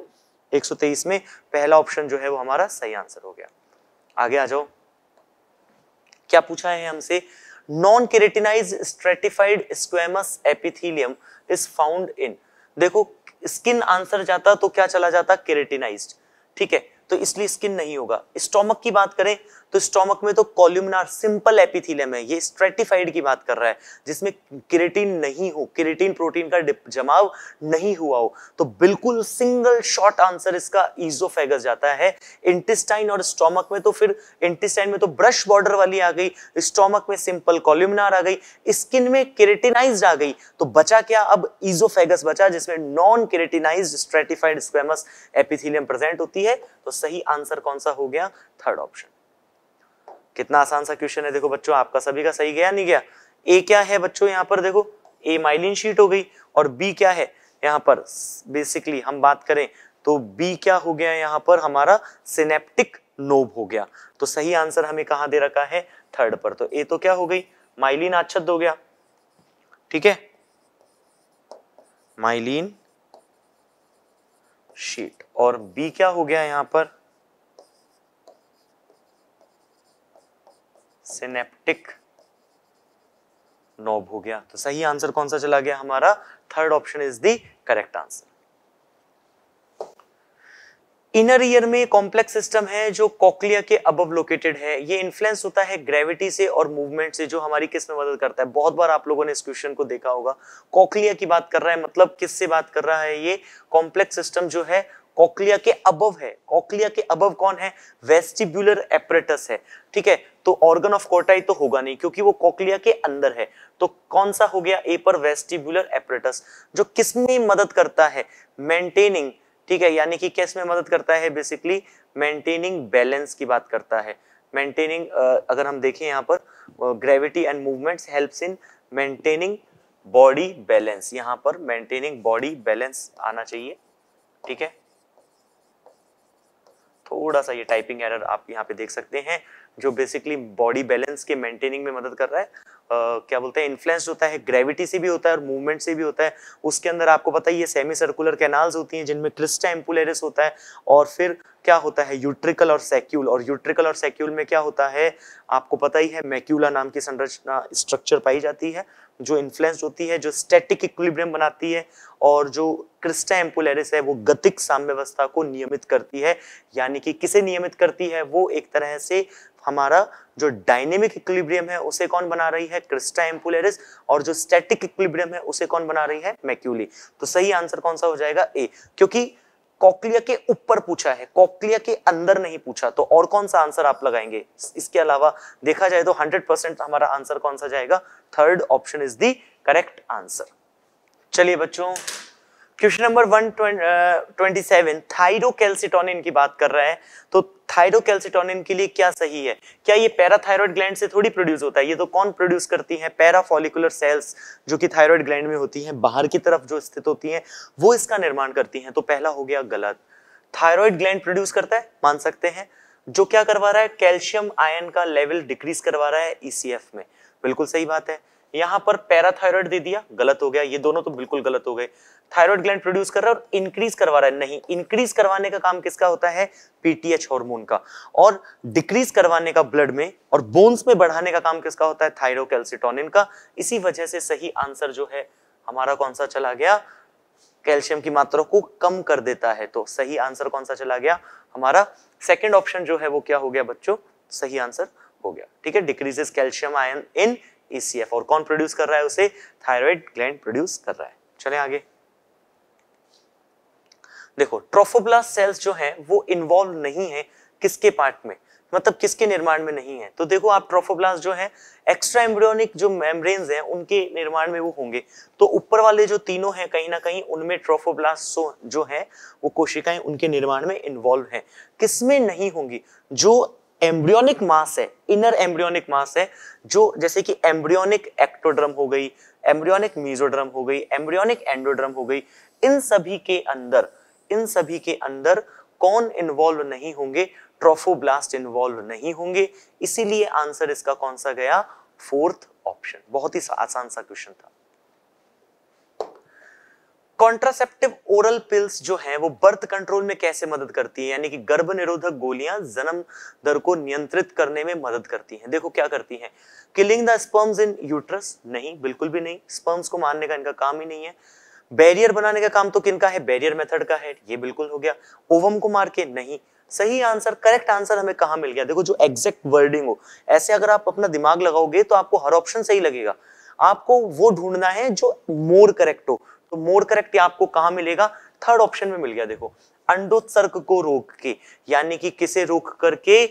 D: 123 में पहला ऑप्शन जो है वो हमारा सही आंसर हो गया आगे आ जाओ क्या पूछा है हमसे non keratinised stratified squamous epithelium is found in देखो स्किन आंसर जाता तो क्या चला जाता केरेटिनाइज ठीक है तो इसलिए स्किन नहीं होगा स्टोमक की बात करें तो स्टोमक में तो कॉल्यूमिनार सिंपल एपिथीलियम है ये स्ट्रेटिफाइड की बात कर रहा है जिसमें किरेटिन नहीं हो किरेटिन प्रोटीन का जमाव नहीं हुआ हो तो बिल्कुल सिंगल शॉर्ट आंसर इसका ईजोफेगस जाता है इंटेस्टाइन और स्टोमक में तो फिर इंटेस्टाइन में तो ब्रश बॉर्डर वाली आ गई स्टोमक में सिंपल कॉल्यूमिनार आ गई स्किन में केरेटिनाइज आ गई तो बचा क्या अब ईजोफेगस बचा जिसमें non keratinised stratified squamous epithelium present होती है तो सही आंसर कौन सा हो गया थर्ड ऑप्शन कितना आसान सा क्वेश्चन है देखो बच्चों आपका सभी का सही गया नहीं गया ए क्या है बच्चों यहाँ पर देखो ए माइलिन शीट हो गई और बी क्या है यहाँ पर बेसिकली हम बात करें तो बी क्या हो गया यहाँ पर हमारा सिनेप्टिक नोब हो गया तो सही आंसर हमें कहा दे रखा है थर्ड पर तो ए तो क्या हो गई माइलिन आच्छद हो गया ठीक है माइलिन शीट और बी क्या हो गया यहाँ पर सिनेप्टिक नोब हो गया तो सही आंसर कौन सा चला गया हमारा third option is the correct answer inner ear में कॉम्प्लेक्स सिस्टम है जो कॉकलिया के अबव लोकेटेड है ये इन्फ्लुएंस होता है ग्रेविटी से और मूवमेंट से जो हमारी किस में मदद करता है बहुत बार आप लोगों ने इस क्वेश्चन को देखा होगा कॉकलिया की बात कर रहा है मतलब किससे बात कर रहा है ये कॉम्प्लेक्स सिस्टम जो है कॉक्लिया के अबव है कॉक्लिया के अबव कौन है वेस्टिब्यूलर एपरेटस है ठीक है तो ऑर्गन ऑफ कोटाई तो होगा नहीं क्योंकि वो कॉक्लिया के अंदर है तो कौन सा हो गया ए पर वेस्टिब्यूलर एपरेटस जो किस में मदद करता है मेंटेनिंग ठीक है यानी कि किस में मदद करता है बेसिकली मेंटेनिंग बैलेंस की बात करता है मेंटेनिंग अगर हम देखें यहाँ पर gravity and movements helps in maintaining body balance यहाँ पर मेंटेनिंग बॉडी बैलेंस आना चाहिए ठीक है थोड़ा सा ये टाइपिंग एरर आप यहाँ पे देख सकते हैं जो बेसिकली बॉडी बैलेंस के मेंटेनिंग में मदद कर रहा है Uh, क्या बोलते हैं इन्फ्लुएंस होता है ग्रेविटी से भी होता है और मूवमेंट से भी होता है उसके अंदर आपको पता है ये सेमी सर्कुलर कैनाल्स होती हैं जिनमें क्रिस्टा एम्पुलेरिस होता है और फिर क्या होता है यूट्रिकल और सेक्यूल और यूट्रिकल और सेक्यूल में क्या होता है आपको पता ही है मैक्यूला नाम की संरचना स्ट्रक्चर पाई जाती है जो इन्फ्लुएंस होती है जो स्टैटिक इक्विलिब्रियम बनाती है और जो क्रिस्टा एम्पुलरिस है वो गतिक साम्यवस्था को नियमित करती है यानी कि किसे नियमित करती है वो एक तरह से हमारा जो डायनेमिक इक्विलिब्रियम है उसे कौन बना रही है क्रिस्टा एम्पुलरिस और जो स्टैटिक इक्विलिब्रियम है उसे कौन बना रही है मैक्यूली तो सही आंसर कौन सा हो जाएगा ए क्योंकि कॉकलिया के ऊपर पूछा है कॉकलिया के अंदर नहीं पूछा तो और कौन सा आंसर आप लगाएंगे इसके अलावा देखा जाए तो 100 परसेंट हमारा आंसर कौन सा जाएगा third option is the correct answer चलिए बच्चों question number one twenty seven thyrocalcitonin की बात कर रहे हैं तो थायरोकैल्सिटोनिन के लिए क्या सही है क्या ये पैराथायरॉयड ग्लैंड से थोड़ी प्रोड्यूस होता है ये तो कौन प्रोड्यूस करती है पैराफॉलिकुलर सेल्स जो कि थायरॉयड ग्लैंड में होती हैं बाहर की तरफ जो स्थित होती हैं वो इसका निर्माण करती हैं तो पहला हो गया गलत थायरॉयड ग्लैंड प्रोड्यूस करता है मान सकते हैं जो क्या करवा रहा है कैल्शियम आयन का लेवल डिक्रीज करवा रहा है ईसीएफ e में बिल्कुल सही बात है यहां पर पैराथायरॉयड दे दिया गलत हो गया ये दोनों तो बिल्कुल गलत हो गए थायराइड ग्लैंड प्रोड्यूस कर रहा है और इंक्रीज करवा रहा है नहीं इंक्रीज करवाने का काम किसका होता है पीटीएच हार्मोन का और डिक्रीज करवाने का ब्लड में और बोन्स में बढ़ाने का काम किसका होता है थायरोकैल्सिटोनिन का इसी वजह से सही आंसर जो है हमारा कौन सा चला गया कैल्शियम की मात्रा को कम कर देता है तो सही आंसर कौन सा चला गया हमारा सेकेंड ऑप्शन जो है वो क्या हो गया बच्चों सही आंसर हो गया ठीक है decreases calcium ion in ECF और कौन प्रोड्यूस कर रहा है उसे थायराइड ग्लैंड प्रोड्यूस कर रहा है चले आगे देखो ट्रोफोब्लास्ट सेल्स जो है वो इन्वॉल्व नहीं है किसके पार्ट में मतलब किसके निर्माण में नहीं है तो देखो आप ट्रोफोब्लास्ट जो है एक्स्ट्रा एम्ब्रियोनिक जो मेम्ब्रेन्स हैं उनके निर्माण में वो होंगे तो ऊपर वाले जो तीनों हैं कहीं ना कहीं उनमें ट्रोफोब्लास्ट जो है वो कोशिकाएं उनके निर्माण में इन्वॉल्व है किसमें नहीं होंगी जो एम्ब्रियोनिक मास है इनर एम्ब्रियोनिक मास है जो जैसे कि एम्ब्रियोनिक एक्टोड्रम हो गई एम्ब्रियोनिक मीजोड्रम हो गई एम्ब्रियोनिक एंडोड्रम हो गई इन सभी के अंदर इन सभी के अंदर कौन इन्वॉल्व नहीं होंगे ट्रोफोब्लास्ट इन्वॉल्व नहीं होंगे इसीलिए आंसर इसका कौन सा गया फोर्थ ऑप्शन बहुत ही आसान सा क्वेश्चन था कॉन्ट्रासेप्टिव ओरल पिल्स जो हैं वो बर्थ कंट्रोल में कैसे मदद करती हैं यानी कि गर्भ निरोधक गोलियां जन्म दर को नियंत्रित करने में मदद करती हैं देखो क्या करती हैं killing the sperms in uterus नहीं बिल्कुल भी नहीं स्पर्म्स को मारने का इनका काम ही नहीं है बैरियर बनाने का काम तो किनका है बैरियर मेथड का है ये बिल्कुल हो गया ओवम को मार के नहीं सही आंसर करेक्ट आंसर हमें कहा मिल गया देखो जो एग्जैक्ट वर्डिंग हो ऐसे अगर आप अपना दिमाग लगाओगे तो आपको हर ऑप्शन सही लगेगा आपको वो ढूंढना है जो मोर करेक्ट हो तो मोर करेक्ट आपको कहा मिलेगा थर्ड ऑप्शन में मिल गया देखो अंडोत्सर्ग को रोक के यानी कि किसे रोक करके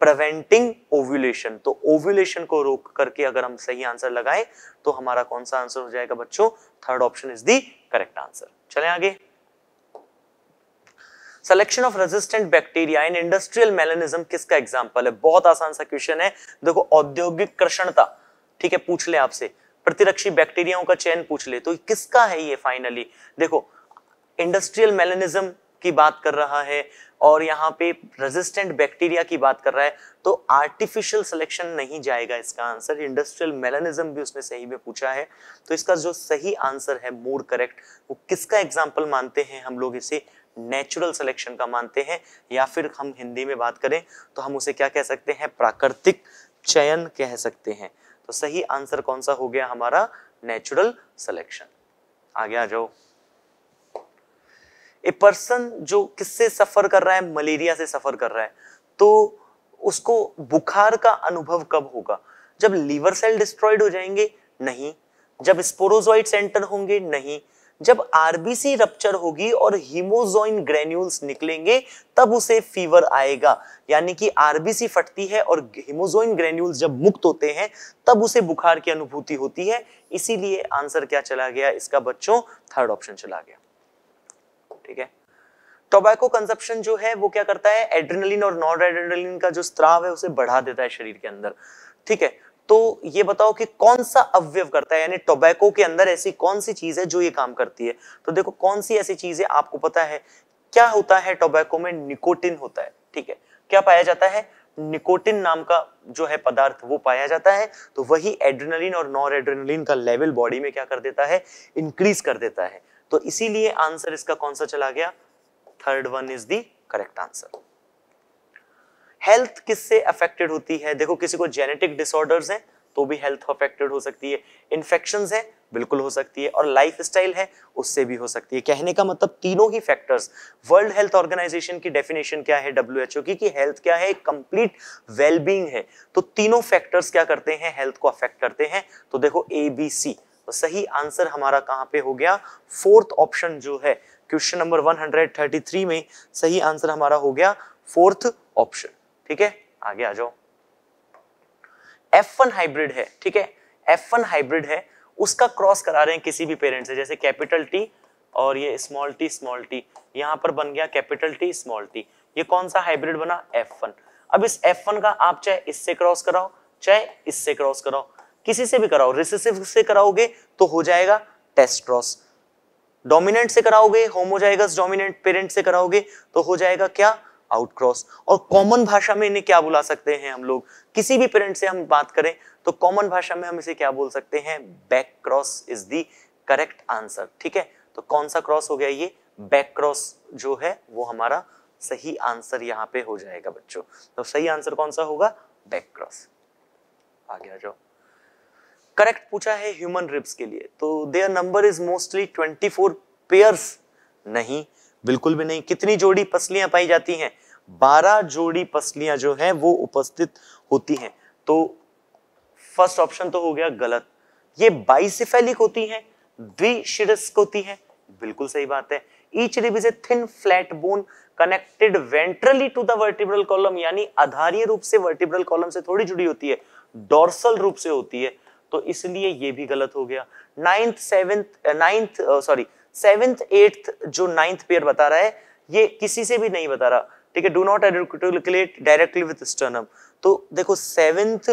D: प्रिवेंटिंग ओव्यूलेशन तो ओव्यूलेशन को रोक करके अगर हम सही आंसर लगाएं तो हमारा कौन सा आंसर हो जाएगा बच्चों third option is the correct answer चले आगे selection of resistant bacteria in industrial melanism किसका एग्जाम्पल है बहुत आसान सा क्वेश्चन है देखो औद्योगिक कृषणता ठीक है पूछ ले आपसे प्रतिरक्षी बैक्टीरियाओं का चयन पूछ ले तो किसका है ये फाइनली देखो इंडस्ट्रियल मेलेनिज्म की बात कर रहा है और यहाँ पे रेजिस्टेंट बैक्टीरिया की बात कर रहा है तो आर्टिफिशियल सिलेक्शन नहीं जाएगा इसका आंसर इंडस्ट्रियल मेलानिज्म भी उसने सही में पूछा है तो इसका जो सही आंसर है मोर करेक्ट वो किसका एग्जाम्पल मानते हैं हम लोग इसे नेचुरल सिलेक्शन का मानते हैं या फिर हम हिंदी में बात करें तो हम उसे क्या कह सकते हैं प्राकृतिक चयन कह सकते हैं तो सही आंसर कौन सा हो गया हमारा नेचुरल सिलेक्शन आगे आ जाओ ए पर्सन जो किससे सफर कर रहा है मलेरिया से सफर कर रहा है तो उसको बुखार का अनुभव कब होगा जब लीवर सेल डिस्ट्रॉयड हो जाएंगे नहीं जब स्पोरोजॉइड सेंटर होंगे नहीं जब आरबीसी रप्चर होगी और हीमोजोइन ग्रेन्यूल्स निकलेंगे तब उसे फीवर आएगा यानी कि आरबीसी फटती है और हीमोजोइन ग्रेन्यूल्स जब मुक्त होते हैं तब उसे बुखार की अनुभूति होती है इसीलिए आंसर क्या चला गया इसका बच्चों थर्ड ऑप्शन चला गया ठीक है टोबैको कंजप्शन जो है वो क्या करता है एड्रेनलिन और नॉन एड्रेनलिन का जो स्त्राव है उसे बढ़ा देता है शरीर के अंदर ठीक है तो ये बताओ कि कौन सा अवयव करता है यानी टोबैको के अंदर ऐसी कौन सी चीज है जो ये काम करती है तो देखो कौन सी ऐसी चीज है आपको पता है क्या होता है टोबैको में निकोटिन होता है ठीक है क्या पाया जाता है निकोटिन नाम का जो है पदार्थ वो पाया जाता है तो वही एड्रेनलिन और नॉर एड्रेनलिन का लेवल बॉडी में क्या कर देता है इंक्रीज कर देता है तो इसीलिए आंसर इसका कौन सा चला गया third one is the correct answer health किससे अफेक्टेड होती है देखो किसी को जेनेटिक डिसऑर्डर्स हैं तो भी हेल्थ अफेक्टेड हो सकती है इन्फेक्शन है बिल्कुल हो सकती है और लाइफ स्टाइल है उससे भी हो सकती है कहने का मतलब तीनों ही फैक्टर्स वर्ल्ड हेल्थ ऑर्गेनाइजेशन की डेफिनेशन क्या है डब्ल्यू की हेल्थ क्या है कंप्लीट वेलबींग है तो तीनों फैक्टर्स क्या करते हैं हेल्थ को अफेक्ट करते हैं तो देखो ए बी सी तो सही आंसर हमारा कहाँ पे हो गया फोर्थ ऑप्शन जो है क्वेश्चन नंबर 133 में सही आंसर हमारा हो गया फोर्थ ऑप्शन ठीक है आगे आ जाओ F1 हाइब्रिड है ठीक है F1 हाइब्रिड है उसका क्रॉस करा रहे हैं किसी भी पेरेंट से जैसे कैपिटल टी और ये स्मॉल टी स्मॉल टी यहां पर बन गया कैपिटल टी स्मॉल टी ये कौन सा हाइब्रिड बना F1 अब इस F1 का आप चाहे इससे क्रॉस कराओ चाहे इससे क्रॉस कराओ किसी से भी कराओ रिसेसिव से कराओगे तो हो जाएगा टेस्ट क्रॉस डोमिनेंट से कराओगे होमोजाइगस डोमिनेंट पेरेंट से कराओगे तो हो जाएगा क्या आउटक्रॉस और कॉमन भाषा में इन्हें क्या बुला सकते हैं हम लोग किसी भी पेरेंट से हम बात करें तो कॉमन भाषा में हम इसे क्या बोल सकते हैं back cross is the correct answer ठीक है तो कौन सा क्रॉस हो गया ये बैक क्रॉस जो है वो हमारा सही आंसर यहाँ पे हो जाएगा बच्चों तो सही आंसर कौन सा होगा बैक क्रॉस आगे आ जाओ करेक्ट पूछा है ह्यूमन रिब्स के लिए तो their number is mostly 24 pairs नहीं बिल्कुल भी नहीं कितनी जोड़ी पसलियां पाई जाती हैं बारह जोड़ी पसलियां जो हैं वो उपस्थित होती हैं तो फर्स्ट ऑप्शन तो हो गया गलत ये बाइसिफेलिक होती हैं द्विशिरस्क होती हैं बिल्कुल सही बात है each rib is a thin flat bone connected ventrally to the vertebral column यानी आधारीय रूप से वर्टिब्रल कॉलम से थोड़ी जुड़ी होती है डोर्सल रूप से होती है तो इसलिए ये भी गलत हो गया ninth seventh ninth sorry seventh eighth जो नाइन्थ पेयर बता रहा है ये किसी से भी नहीं बता रहा ठीक है do not educate directly with sternum तो देखो सेवेंथ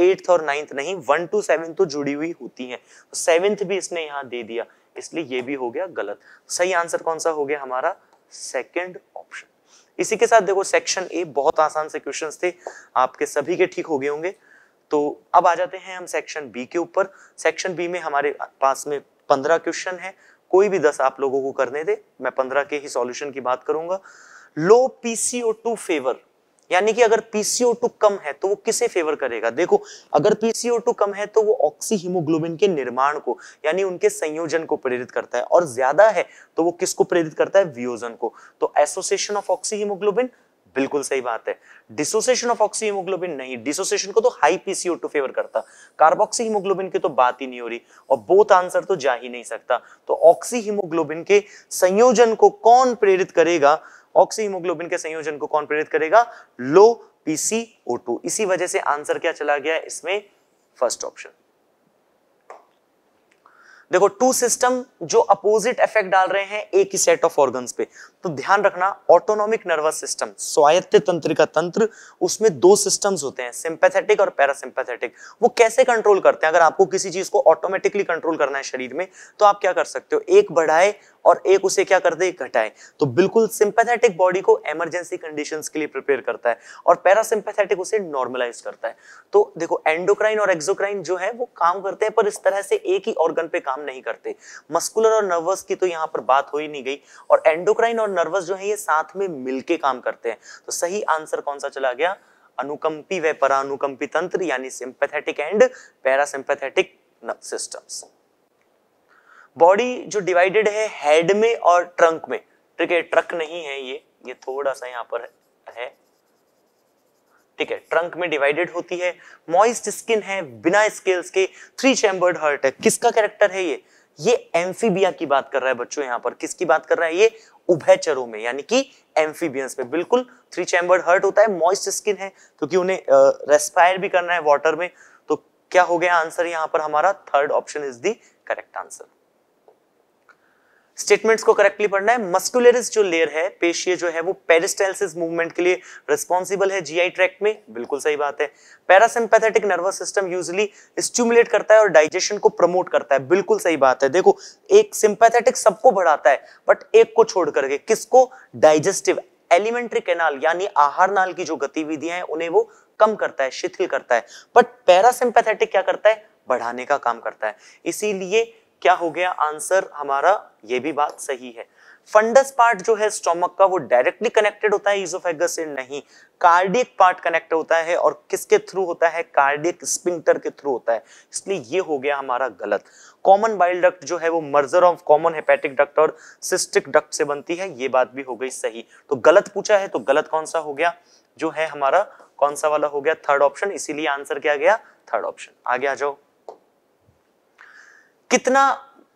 D: एट्थ और नाइन्थ नहीं वन टू सेवन तो जुड़ी हुई होती हैं तो सेवेंथ भी इसने यहाँ दे दिया इसलिए ये भी हो गया गलत सही आंसर कौन सा हो गया हमारा सेकेंड ऑप्शन इसी के साथ देखो सेक्शन ए बहुत आसान से क्वेश्चंस थे आपके सभी के ठीक हो गए होंगे तो अब आ जाते हैं हम सेक्शन बी के ऊपर सेक्शन बी में हमारे पास में पंद्रह क्वेश्चन है कोई भी दस आप लोगों को करने दे मैं पंद्रह के ही सॉल्यूशन की बात करूंगा लो पीसीओ टू फेवर यानी कि अगर पीसीओ टू कम है तो वो किसे फेवर करेगा देखो अगर पीसीओ टू कम है तो वो ऑक्सी हिमोग्लोबिन के निर्माण को यानी उनके संयोजन को प्रेरित करता है और ज्यादा है तो वो किसको प्रेरित करता है वियोजन को तो एसोसिएशन ऑफ ऑक्सी बिल्कुल सही बात है डिसोसिएशन ऑफ ऑक्सी हीमोग्लोबिन नहीं डिसोसिएशन को तो हाई पीसीओ टू फेवर करता कार्बोक्सी हीमोग्लोबिन की तो बात ही नहीं हो रही और बोथ आंसर तो जा ही नहीं सकता तो ऑक्सी हीमोग्लोबिन के संयोजन को कौन प्रेरित करेगा ऑक्सी हीमोग्लोबिन के संयोजन को कौन प्रेरित करेगा लो पीसीओ टू इसी वजह से आंसर क्या चला गया इसमें फर्स्ट ऑप्शन देखो टू सिस्टम जो अपोजिट इफेक्ट डाल रहे हैं एक ही सेट ऑफ ऑर्गन्स पे तो ध्यान रखना ऑटोनॉमिक नर्वस सिस्टम स्वायत्त तंत्र का तंत्र उसमें दो सिस्टम्स होते हैं सिंपैथेटिक और पैरासिंपैथेटिक वो कैसे कंट्रोल करते हैं अगर आपको किसी चीज को ऑटोमेटिकली कंट्रोल करना है शरीर में तो आप क्या कर सकते हो एक बढ़ाए और एक उसे क्या कर दे घटाए तो बिल्कुल सिंपैथेटिक बॉडी को इमरजेंसी कंडीशंस के लिए प्रिपेयर करता है और पैरासिंपैथेटिक उसे नॉर्मलाइज करता है तो देखो एंडोक्राइन और एक्सोक्राइन जो है वो काम करते हैं पर इस तरह से एक ही ऑर्गन पे काम नहीं करते मस्कुलर और नर्वस की तो यहाँ पर बात हो ही नहीं गई और एंडोक्राइन और नर्वस जो है ये साथ में मिलकर काम करते हैं तो सही आंसर कौन सा चला गया अनुकंपी व परानुकंपी तंत्र यानी sympathetic and parasympathetic systems body जो डिवाइडेड है हेड में और ट्रंक में ठीक है ट्रक नहीं है ये ये थोड़ा सा यहाँ पर है ठीक है ट्रंक में डिवाइडेड होती है मॉइस्ट स्किन है बिना स्केल्स के थ्री चैम्बर्ड हर्ट है किसका कैरेक्टर है ये ये एम्फीबिया की बात कर रहा है बच्चों यहाँ पर किसकी बात कर रहा है ये उभयचरों में यानी कि एम्फीबियंस में बिल्कुल थ्री चैम्बर्ड हर्ट होता है मॉइस्ट स्किन है क्योंकि उन्हें रेस्पायर भी करना है वॉटर में तो क्या हो गया आंसर यहाँ पर हमारा third option is the correct answer statements को करेक्टली पढ़ना है मस्कुलरिस जो लेयर है पेशिय जो है वो पेरिस्टाइलिस मूवमेंट के लिए रिस्पॉन्सिबल है जीआई ट्रैक्ट में बिल्कुल सही बात है parasympathetic nervous system usually stimulate करता है और डाइजेशन को प्रमोट करता है बिल्कुल सही बात है देखो एक सिंपैथेटिक सबको बढ़ाता है बट एक को छोड़ करके किसको डाइजेस्टिव एलिमेंट्री कैनाल यानी आहार नाल की जो गतिविधियां हैं उन्हें वो कम करता है शिथिल करता है बट पैरासिम्पैथेटिक क्या करता है बढ़ाने का काम करता है इसीलिए क्या हो गया आंसर हमारा ये भी बात सही है फंडस पार्ट जो है स्टोमक का वो डायरेक्टली कनेक्टेड होता है इजोफेगस से नहीं कार्डियक पार्ट कनेक्ट होता है और किसके थ्रू होता है कार्डियक स्पिंटर के थ्रू होता है इसलिए ये हो गया हमारा गलत कॉमन बाइल डक्ट जो है वो merger of common hepatic duct और सिस्टिक डक्ट से बनती है ये बात भी हो गई सही तो गलत पूछा है तो गलत कौन सा हो गया जो है हमारा कौन सा वाला हो गया थर्ड ऑप्शन इसीलिए आंसर क्या गया थर्ड ऑप्शन आगे आ जाओ कितना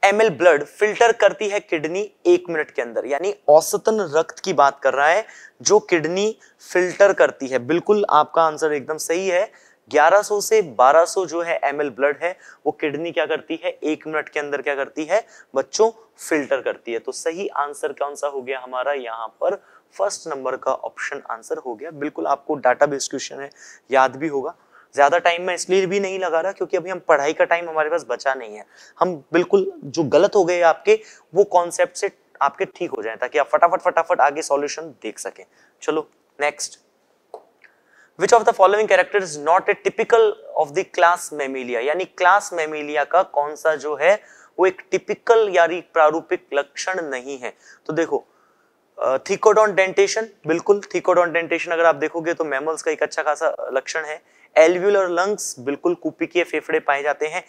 D: एम ब्लड फिल्टर करती है किडनी एक मिनट के अंदर यानी औसतन रक्त की बात कर रहा है जो किडनी फिल्टर करती है बिल्कुल आपका आंसर एकदम सही है 1100 से 1200 जो है एम ब्लड है वो किडनी क्या करती है एक मिनट के अंदर क्या करती है बच्चों फिल्टर करती है तो सही आंसर कौन सा हो गया हमारा यहाँ पर फर्स्ट नंबर का ऑप्शन आंसर हो गया बिल्कुल आपको डाटा बेस क्वेश्चन है याद भी होगा ज़्यादा टाइम मैं इसलिए भी नहीं लगा रहा क्योंकि अभी हम पढ़ाई का टाइम हमारे पास बचा नहीं है हम बिल्कुल जो गलत हो गए आपके वो कॉन्सेप्ट से आपके ठीक हो जाए ताकि आप फटाफट फटाफट आगे सॉल्यूशन देख सकें चलो next which of the following character is not a typical of the class Mammalia यानी क्लास मेमिलिया का कौन सा जो है वो एक टिपिकल यानी प्रारूपिक लक्षण नहीं है तो देखो थीकोडॉन डेंटेशन बिल्कुल थीकोडॉन डेंटेशन अगर आप देखोगे तो मैमल्स का एक अच्छा खासा लक्षण है एल्व्यूलर लंग्स बिल्कुल के फेफड़े पाए जाते हैं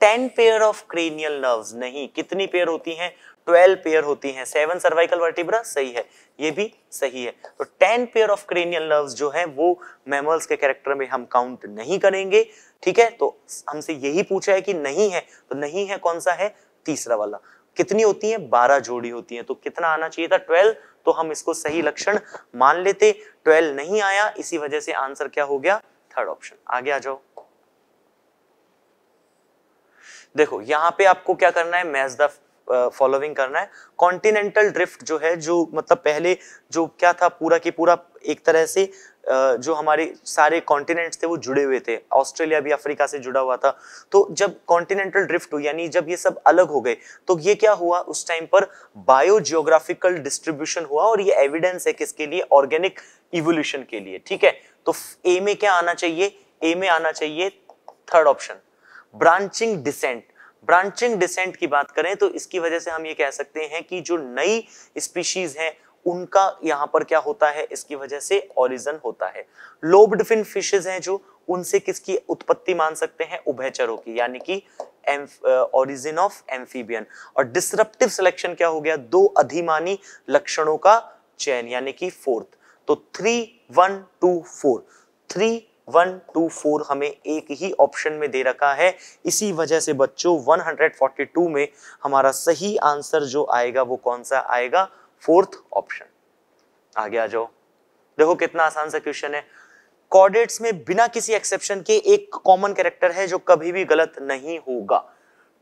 D: ten pair of cranial nerves नहीं कितनी पेयर होती हैं ट्वेल्व पेयर होती हैं सेवन सर्वाइकल वर्टिब्रा सही है ये भी सही है तो ten pair of cranial nerves जो है वो मेमल्स के कैरेक्टर में हम काउंट नहीं करेंगे ठीक है तो हमसे यही पूछा है कि नहीं है तो नहीं है कौन सा है तीसरा वाला कितनी होती है बारह जोड़ी होती है तो कितना आना चाहिए था ट्वेल्व तो हम इसको सही लक्षण मान लेते ट्वेल्व नहीं आया इसी वजह से आंसर क्या हो गया थर्ड ऑप्शन आगे आ जाओ देखो यहां पे आपको क्या करना है मैच द फॉलोइंग करना है कॉन्टिनेंटल ड्रिफ्ट जो है जो मतलब पहले जो क्या था पूरा की पूरा एक तरह से जो हमारे सारे कॉन्टिनेंट्स थे वो जुड़े हुए थे ऑस्ट्रेलिया भी अफ्रीका से जुड़ा हुआ था तो जब कॉन्टिनेंटल ड्रिफ्ट हुई यानी जब ये सब अलग हो गए तो ये क्या हुआ उस टाइम पर बायोजियोग्राफिकल डिस्ट्रीब्यूशन हुआ और ये एविडेंस है किसके लिए ऑर्गेनिक इवोल्यूशन के लिए ठीक है तो ए में क्या आना चाहिए ए में आना चाहिए third option branching descent branching descent की बात करें तो इसकी वजह से हम ये कह सकते हैं कि जो नई स्पीशीज हैं उनका यहाँ पर क्या होता है इसकी वजह से ओरिजन होता है लोब्ड फिन फिशेज हैं जो उनसे किसकी उत्पत्ति मान सकते हैं उभयचरों की यानी कि ओरिजिन ऑफ एम्फीबियन और डिसरप्टिव सिलेक्शन क्या हो गया दो अधिमानी लक्षणों का चयन यानी कि फोर्थ तो three one two four three one two four हमें एक ही ऑप्शन में दे रखा है इसी वजह से बच्चों 142 में हमारा सही आंसर जो आएगा वो कौन सा आएगा फोर्थ ऑप्शन आगे आ जाओ देखो कितना आसान सा क्वेश्चन है कॉर्डेट्स में बिना किसी एक्सेप्शन के एक कॉमन कैरेक्टर है जो कभी भी गलत नहीं होगा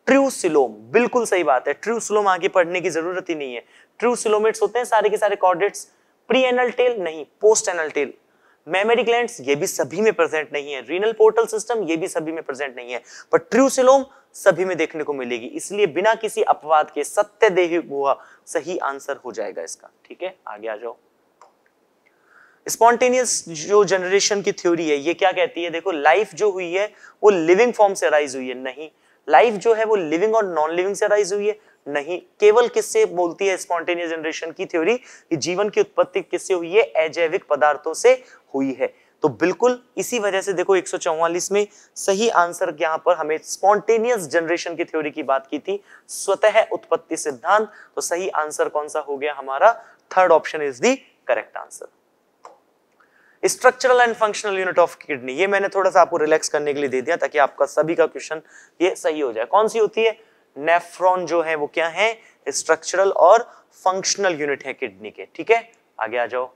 D: ट्रू सिलोम बिल्कुल सही बात है ट्रू सिलोम आगे पढ़ने की जरूरत ही नहीं है ट्रू सिलोमेट्स होते हैं सारे के सारे कॉर्डेट्स प्री एनल टेल नहीं post anal tail mammary gland ये भी सभी में प्रेजेंट नहीं है रीनल पोर्टल सिस्टम ये भी सभी में प्रेजेंट नहीं है पर ट्रूसिलोम सभी में देखने को मिलेगी इसलिए बिना किसी अपवाद के सत्य देही गुहा सही आंसर हो जाएगा इसका ठीक है आगे आ जाओ स्पॉन्टेनियस जो जनरेशन की थ्योरी है ये क्या कहती है देखो लाइफ जो हुई है वो लिविंग फॉर्म से राइज हुई है नहीं लाइफ जो है वो लिविंग और नॉन लिविंग से राइज हुई है नहीं केवल किससे बोलती है स्पॉन्टेनियस जनरेशन की थ्योरी कि जीवन की उत्पत्ति किससे हुई है अजैविक पदार्थों से हुई है तो बिल्कुल इसी वजह से देखो 144 में सही आंसर यहां पर हमें स्पॉन्टेनियस जनरेशन की थ्योरी की बात की थी स्वतः उत्पत्ति सिद्धांत तो सही आंसर कौन सा हो गया हमारा third option is the correct answer structural and functional unit of kidney ये मैंने थोड़ा सा आपको रिलैक्स करने के लिए दे दिया ताकि आपका सभी का क्वेश्चन ये सही हो जाए कौन सी होती है नेफ्रॉन जो है वो क्या है स्ट्रक्चरल और फंक्शनल यूनिट है किडनी के ठीक है आगे आ जाओ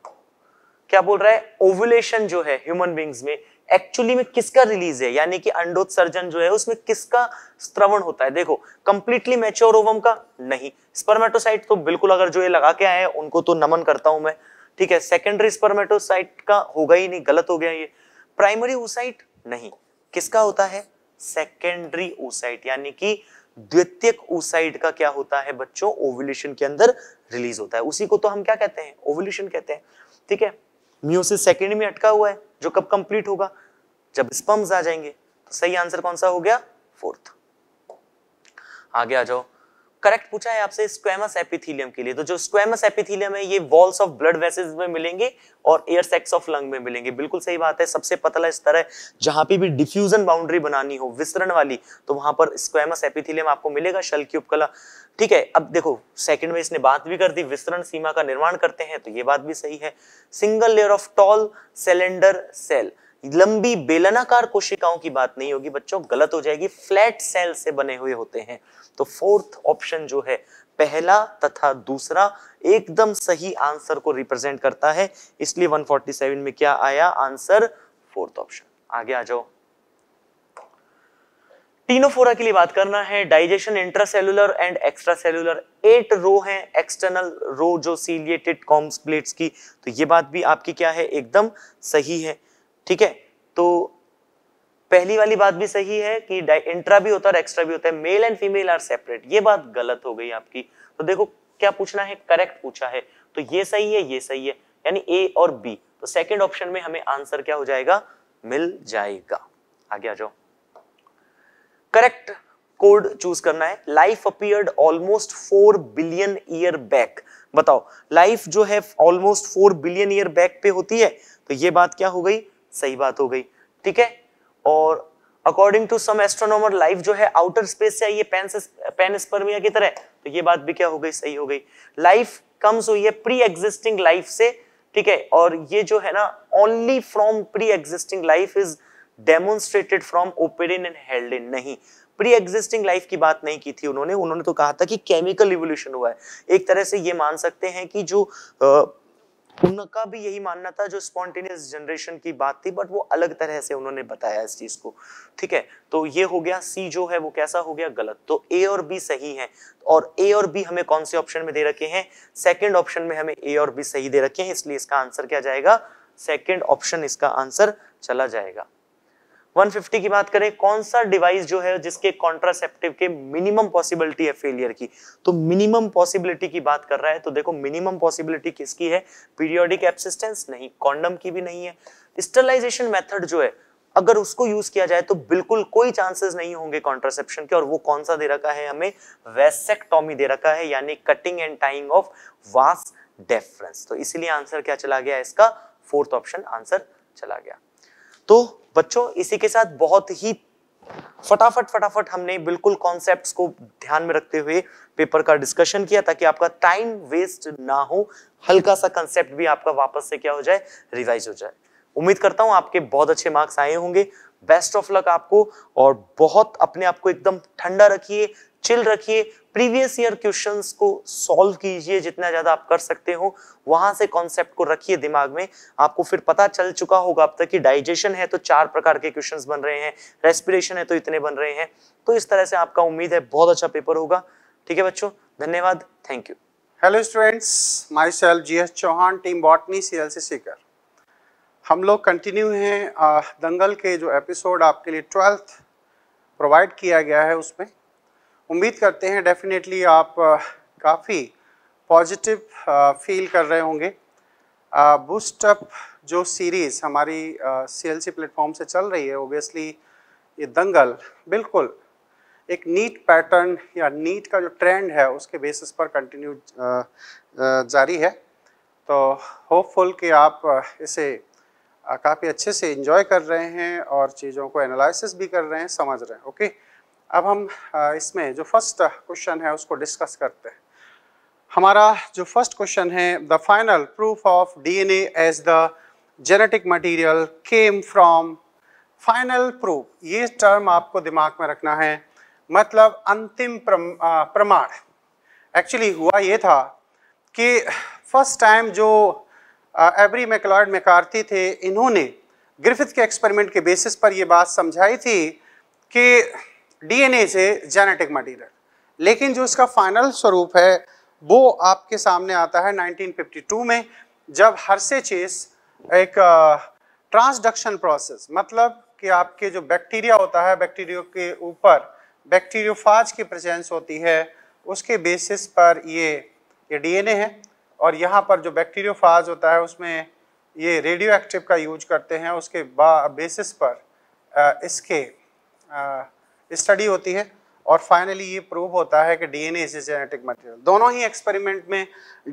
D: क्या बोल रहा है ओवुलेशन जो है ह्यूमन बींग्स में एक्चुअली में किसका रिलीज है यानी कि अंडोत्सर्जन जो है उसमें किसका स्त्रवण होता है देखो कंप्लीटली मैच्योर ओवम का नहीं स्पर्मेटोसाइट तो बिल्कुल अगर जो ये लगा के आए उनको तो नमन करता हूं मैं ठीक है सेकेंडरी स्पर्मेटोसाइट का होगा ही नहीं गलत हो गया ये प्राइमरी ओसाइट नहीं किसका होता है सेकेंडरी ओसाइट यानी कि द्वितीयक ओसाइट का क्या होता है बच्चों ओवुलेशन के अंदर रिलीज होता है उसी को तो हम क्या कहते हैं ओवुलेशन कहते हैं ठीक है म्यूसिस सेकेंड में अटका हुआ है जो कब कंप्लीट होगा जब स्पर्म्स आ जाएंगे तो सही आंसर कौन सा हो गया फोर्थ आगे आ जाओ करेक्ट पूछा है आपसे स्क्वेमस एपिथीलियम के लिए तो जो स्क्वेमस एपिथीलियम है ये वॉल्स ऑफ ब्लड वेसल्स में मिलेंगे और एयर सेक्स ऑफ लंग में मिलेंगे बिल्कुल सही बात है सबसे पतला स्तर है जहां पे भी डिफ्यूजन बाउंड्री बनानी हो विस्तरण वाली तो वहां पर स्क्वेमस एपिथीलियम आपको मिलेगा शल की उपकला ठीक है अब देखो सेकंड में इसने बात भी कर दी विस्तरण सीमा का निर्माण करते हैं तो ये बात भी सही है single layer of tall cylinder cell लंबी बेलनाकार कोशिकाओं की बात नहीं होगी बच्चों गलत हो जाएगी फ्लैट सेल से बने हुए होते हैं तो फोर्थ ऑप्शन जो है पहला तथा दूसरा एकदम सही आंसर को रिप्रेजेंट करता है इसलिए 147 में क्या आया आंसर फोर्थ ऑप्शन आगे आ जाओ टीनोफोरा के लिए बात करना है digestion intracellular and extra cellular एट रो है एक्सटर्नल रो जो सीलिएटेड कॉम्स प्लेट्स की तो ये बात भी आपकी क्या है एकदम सही है ठीक है तो पहली वाली बात भी सही है कि इंट्रा भी होता है और एक्स्ट्रा भी होता है male and female are separate ये बात गलत हो गई आपकी तो देखो क्या पूछना है करेक्ट पूछा है तो ये सही है ये सही है यानी ए और बी तो सेकेंड ऑप्शन में हमें आंसर क्या हो जाएगा मिल जाएगा आगे आ जाओ करेक्ट कोड चूज करना है life appeared almost four billion year back बताओ लाइफ जो है almost four billion year back पे होती है तो ये बात क्या हो गई सही बात हो गई ठीक है और according to some astronomer life जो है आउटर स्पेस से आई है पेन स्पर्मिया की तरह तो ये बात भी क्या हो गई सही हो गई लाइफ कम्स हुई है प्री एग्जिस्टिंग लाइफ से ठीक है और ये जो है ना only from pre existing life is demonstrated from Oparin and Haldane नहीं प्री एग्जिस्टिंग लाइफ की बात नहीं की थी उन्होंने उन्होंने तो कहा था कि केमिकल रिवोल्यूशन हुआ है एक तरह से ये मान सकते हैं कि जो उनका भी यही मानना था जो स्पॉन्टेनियस जनरेशन की बात थी बट वो अलग तरह से उन्होंने बताया इस चीज को ठीक है तो ये हो गया सी जो है वो कैसा हो गया गलत तो ए और बी सही है और ए और बी हमें कौन से ऑप्शन में दे रखे हैं सेकेंड ऑप्शन में हमें ए और बी सही दे रखे हैं इसलिए इसका आंसर क्या जाएगा सेकेंड ऑप्शन इसका आंसर चला जाएगा 150 की बात करें कौन सा डिवाइस जो है जिसके कॉन्ट्रासेप्टिव के मिनिमम पॉसिबिलिटी है फेलियर की तो मिनिमम पॉसिबिलिटी की बात कर रहा है तो देखो मिनिमम पॉसिबिलिटी किसकी है पीरियोडिक एब्सिस्टेंस नहीं कॉन्डम की भी नहीं है स्टरलाइजेशन मेथड जो है अगर उसको यूज किया जाए तो बिल्कुल कोई चांसेस नहीं होंगे कॉन्ट्रासेप्शन के और वो कौन सा दे रखा है हमें वेसेक्टोमी दे रखा है यानी cutting and tying of vas deferens तो इसीलिए आंसर क्या चला गया इसका फोर्थ ऑप्शन आंसर चला गया तो बच्चों इसी के साथ बहुत ही फटाफट फटाफट हमने बिल्कुल कॉन्सेप्ट्स को ध्यान में रखते हुए पेपर का डिस्कशन किया ताकि आपका टाइम वेस्ट ना हो हल्का सा कंसेप्ट भी आपका वापस से क्या हो जाए रिवाइज हो जाए उम्मीद करता हूं आपके बहुत अच्छे मार्क्स आए होंगे बेस्ट ऑफ लक आपको और बहुत अपने आप को एकदम ठंडा रखिए चिल रखिए प्रीवियस ईयर क्वेश्चंस को सॉल्व कीजिए जितना ज़्यादा आप कर सकते हो वहां से कॉन्सेप्ट को रखिए दिमाग में आपको फिर पता चल चुका होगा अब तक कि डाइजेशन है तो चार प्रकार के क्वेश्चंस बन रहे हैं रेस्पिरेशन है तो इतने बन रहे हैं तो इस तरह से आपका उम्मीद है बहुत अच्छा पेपर होगा ठीक है बच्चों धन्यवाद thank you hello students myself G S Chauhan team botany
E: C L Sikar हम लोग कंटिन्यू हैं दंगल के जो एपिसोड आपके लिए ट्वेल्थ प्रोवाइड किया गया है उसमें उम्मीद करते हैं डेफिनेटली आप काफ़ी पॉजिटिव फील कर रहे होंगे बूस्टअप जो सीरीज़ हमारी सी एल सी प्लेटफॉर्म से चल रही है ओबियसली ये दंगल बिल्कुल एक नीट पैटर्न या नीट का जो ट्रेंड है उसके बेसिस पर कंटिन्यू जारी है तो होपफुल कि आप इसे काफ़ी अच्छे से इंजॉय कर रहे हैं और चीज़ों को एनालिसिस भी कर रहे हैं समझ रहे हैं ओके okay? अब हम इसमें जो फर्स्ट क्वेश्चन है उसको डिस्कस करते हैं हमारा जो फर्स्ट क्वेश्चन है the final proof of DNA as the genetic material came from final proof ये टर्म आपको दिमाग में रखना है मतलब अंतिम प्रमाण एक्चुअली हुआ ये था कि फर्स्ट टाइम जो एवरी मैकलॉर्ड मैकार्थी थे इन्होंने ग्रिफिथ के एक्सपेरिमेंट के बेसिस पर ये बात समझाई थी कि डीएनए से जेनेटिक मटेरियल लेकिन जो इसका फाइनल स्वरूप है वो आपके सामने आता है 1952 में जब हर्से चेस एक ट्रांसडक्शन प्रोसेस मतलब कि आपके जो बैक्टीरिया होता है बैक्टीरियो के ऊपर बैक्टीरियोफाज की प्रेजेंस होती है उसके बेसिस पर ये ये डीएनए है और यहाँ पर जो बैक्टीरियोफाज होता है उसमें ये रेडियो एक्टिव का यूज करते हैं उसके बेसिस पर आ, इसके आ, स्टडी होती है और फाइनली ये प्रूव होता है कि डीएनए इज जेनेटिक मटेरियल दोनों ही एक्सपेरिमेंट में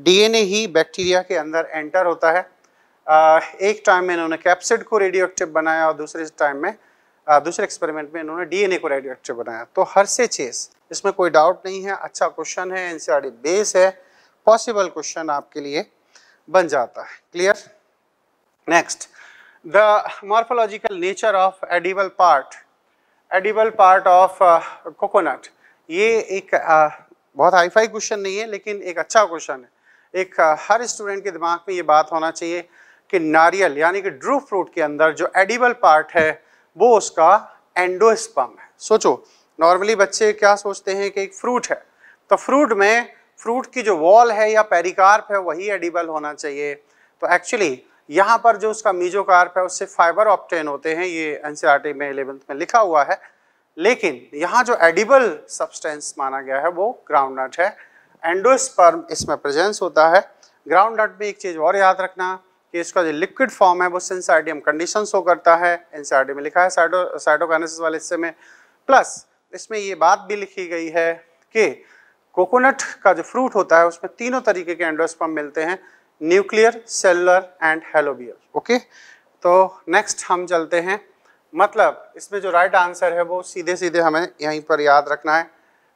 E: डीएनए ही बैक्टीरिया के अंदर एंटर होता है एक टाइम में इन्होंने कैप्सिड को रेडियो एक्टिव बनाया और दूसरे टाइम में दूसरे एक्सपेरिमेंट में इन्होंने डीएनए को रेडियो एक्टिव बनाया तो हर से चेस इसमें कोई डाउट नहीं है अच्छा क्वेश्चन है एनसीआरटी बेस है पॉसिबल क्वेश्चन आपके लिए बन जाता है clear next the morphological nature of edible part edible part of coconut ये एक uh, बहुत हाईफाई क्वेश्चन नहीं है लेकिन एक अच्छा क्वेश्चन है एक uh, हर स्टूडेंट के दिमाग में ये बात होना चाहिए कि नारियल यानी कि ड्रू फ्रूट के अंदर जो एडिबल पार्ट है वो उसका एंडोस्पम है सोचो नॉर्मली बच्चे क्या सोचते हैं कि एक फ्रूट है तो फ्रूट में फ्रूट की जो वॉल है या पेरिकार्प है वही एडिबल होना चाहिए तो एक्चुअली यहाँ पर जो उसका मीजो कार्प है उससे फाइबर ऑप्टेन होते हैं ये एन e में एलेवेंथ में लिखा हुआ है लेकिन यहाँ जो एडिबल सब्सटेंस माना गया है वो ग्राउंड नट है एंडोस्पर्म इसमें प्रेजेंस होता है ग्राउंड नट में एक चीज़ और याद रखना कि इसका जो लिक्विड फॉर्म है वो सेंसाइडियम कंडीशन शो करता है एनसीआरटी e में लिखा है साइडो साइटोकाइनेसिस वाले हिस्से में प्लस इसमें ये बात भी लिखी गई है कि कोकोनट का जो फ्रूट होता है उसमें तीनों तरीके के एंडोस्पर्म मिलते हैं nuclear cellular and helobial okay तो नेक्स्ट हम चलते हैं मतलब इसमें जो राइट right आंसर है वो सीधे सीधे हमें यहीं पर याद रखना है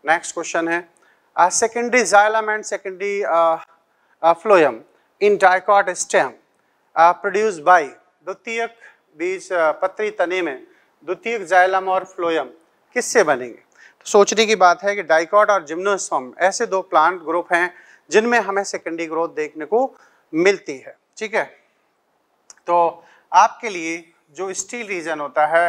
E: नेक्स्ट क्वेश्चन है secondary xylem and secondary phloem in dicot stem produce by द्वितीयक बीज uh, पत्री तने में द्वितीयक जाइलम और फ्लोयम किससे बनेंगे तो सोचने की बात है कि डाइकॉट और जिम्नोसम ऐसे दो प्लांट ग्रुप हैं जिनमें हमें सेकेंडरी ग्रोथ देखने को मिलती है ठीक है तो आपके लिए जो स्टील रीजन होता है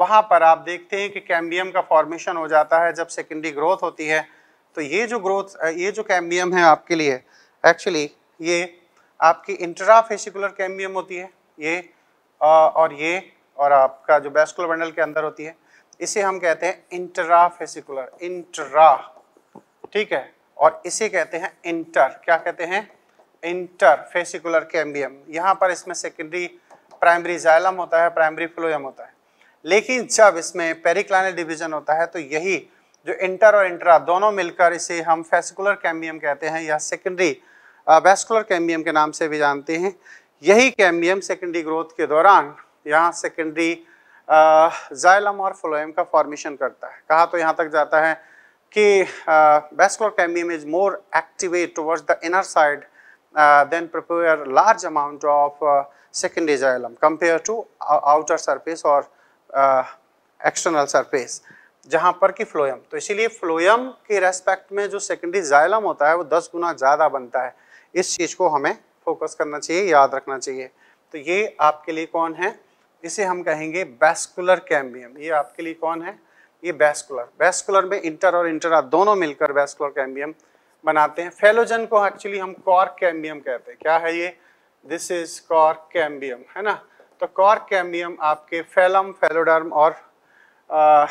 E: वहाँ पर आप देखते हैं कि कैम्बियम का फॉर्मेशन हो जाता है जब सेकेंडरी ग्रोथ होती है तो ये जो ग्रोथ ये जो कैम्बियम है आपके लिए एक्चुअली ये आपकी इंट्रा फेसिकुलर कैम्बियम होती है ये और ये और आपका जो बेस्कुलर बंडल के अंदर होती है इसे हम कहते हैं इंटरा फेसिकुलर इंटरा ठीक है और इसे कहते हैं इंटर क्या कहते हैं इंटर फेसिकुलर कैम्बियम यहाँ पर इसमें सेकेंडरी प्राइमरी जाइलम होता है प्राइमरी फ्लोयम होता है लेकिन जब इसमें पेरिक्लाइनल डिवीजन होता है तो यही जो इंटर और इंट्रा दोनों मिलकर इसे हम फेसिकुलर कैम्बियम कहते हैं या सेकेंडरी वेस्कुलर कैम्बियम के नाम से भी जानते हैं यही कैम्बियम सेकेंडरी ग्रोथ के दौरान यहाँ सेकेंडरी जाइलम और फ्लोयम का फॉर्मेशन करता है कहा तो यहाँ तक जाता है कि vascular cambium is more activate towards the inner side Uh, then prepare large amount of uh, secondary xylem compared to outer surface or external uh, surface जहाँ पर कि फ्लोयम तो इसीलिए फ्लोयम के रेस्पेक्ट में जो सेकेंडरी जाइलम होता है वो दस गुना ज़्यादा बनता है इस चीज़ को हमें फोकस करना चाहिए याद रखना चाहिए तो ये आपके लिए कौन है इसे हम कहेंगे बेस्कुलर कैम्बियम ये आपके लिए कौन है ये बेस्कुलर बेस्कुलर में इंटर और इंटरा दोनों मिलकर बेस्कुलर कैम्बियम बनाते हैं फेलोजन को एक्चुअली हम कॉर्क कैम्बियम कहते हैं क्या है ये दिस इज कॉर्क कैम्बियम है ना तो कॉर्क कैम्बियम आपके फेलम फेलोडर्म और आ,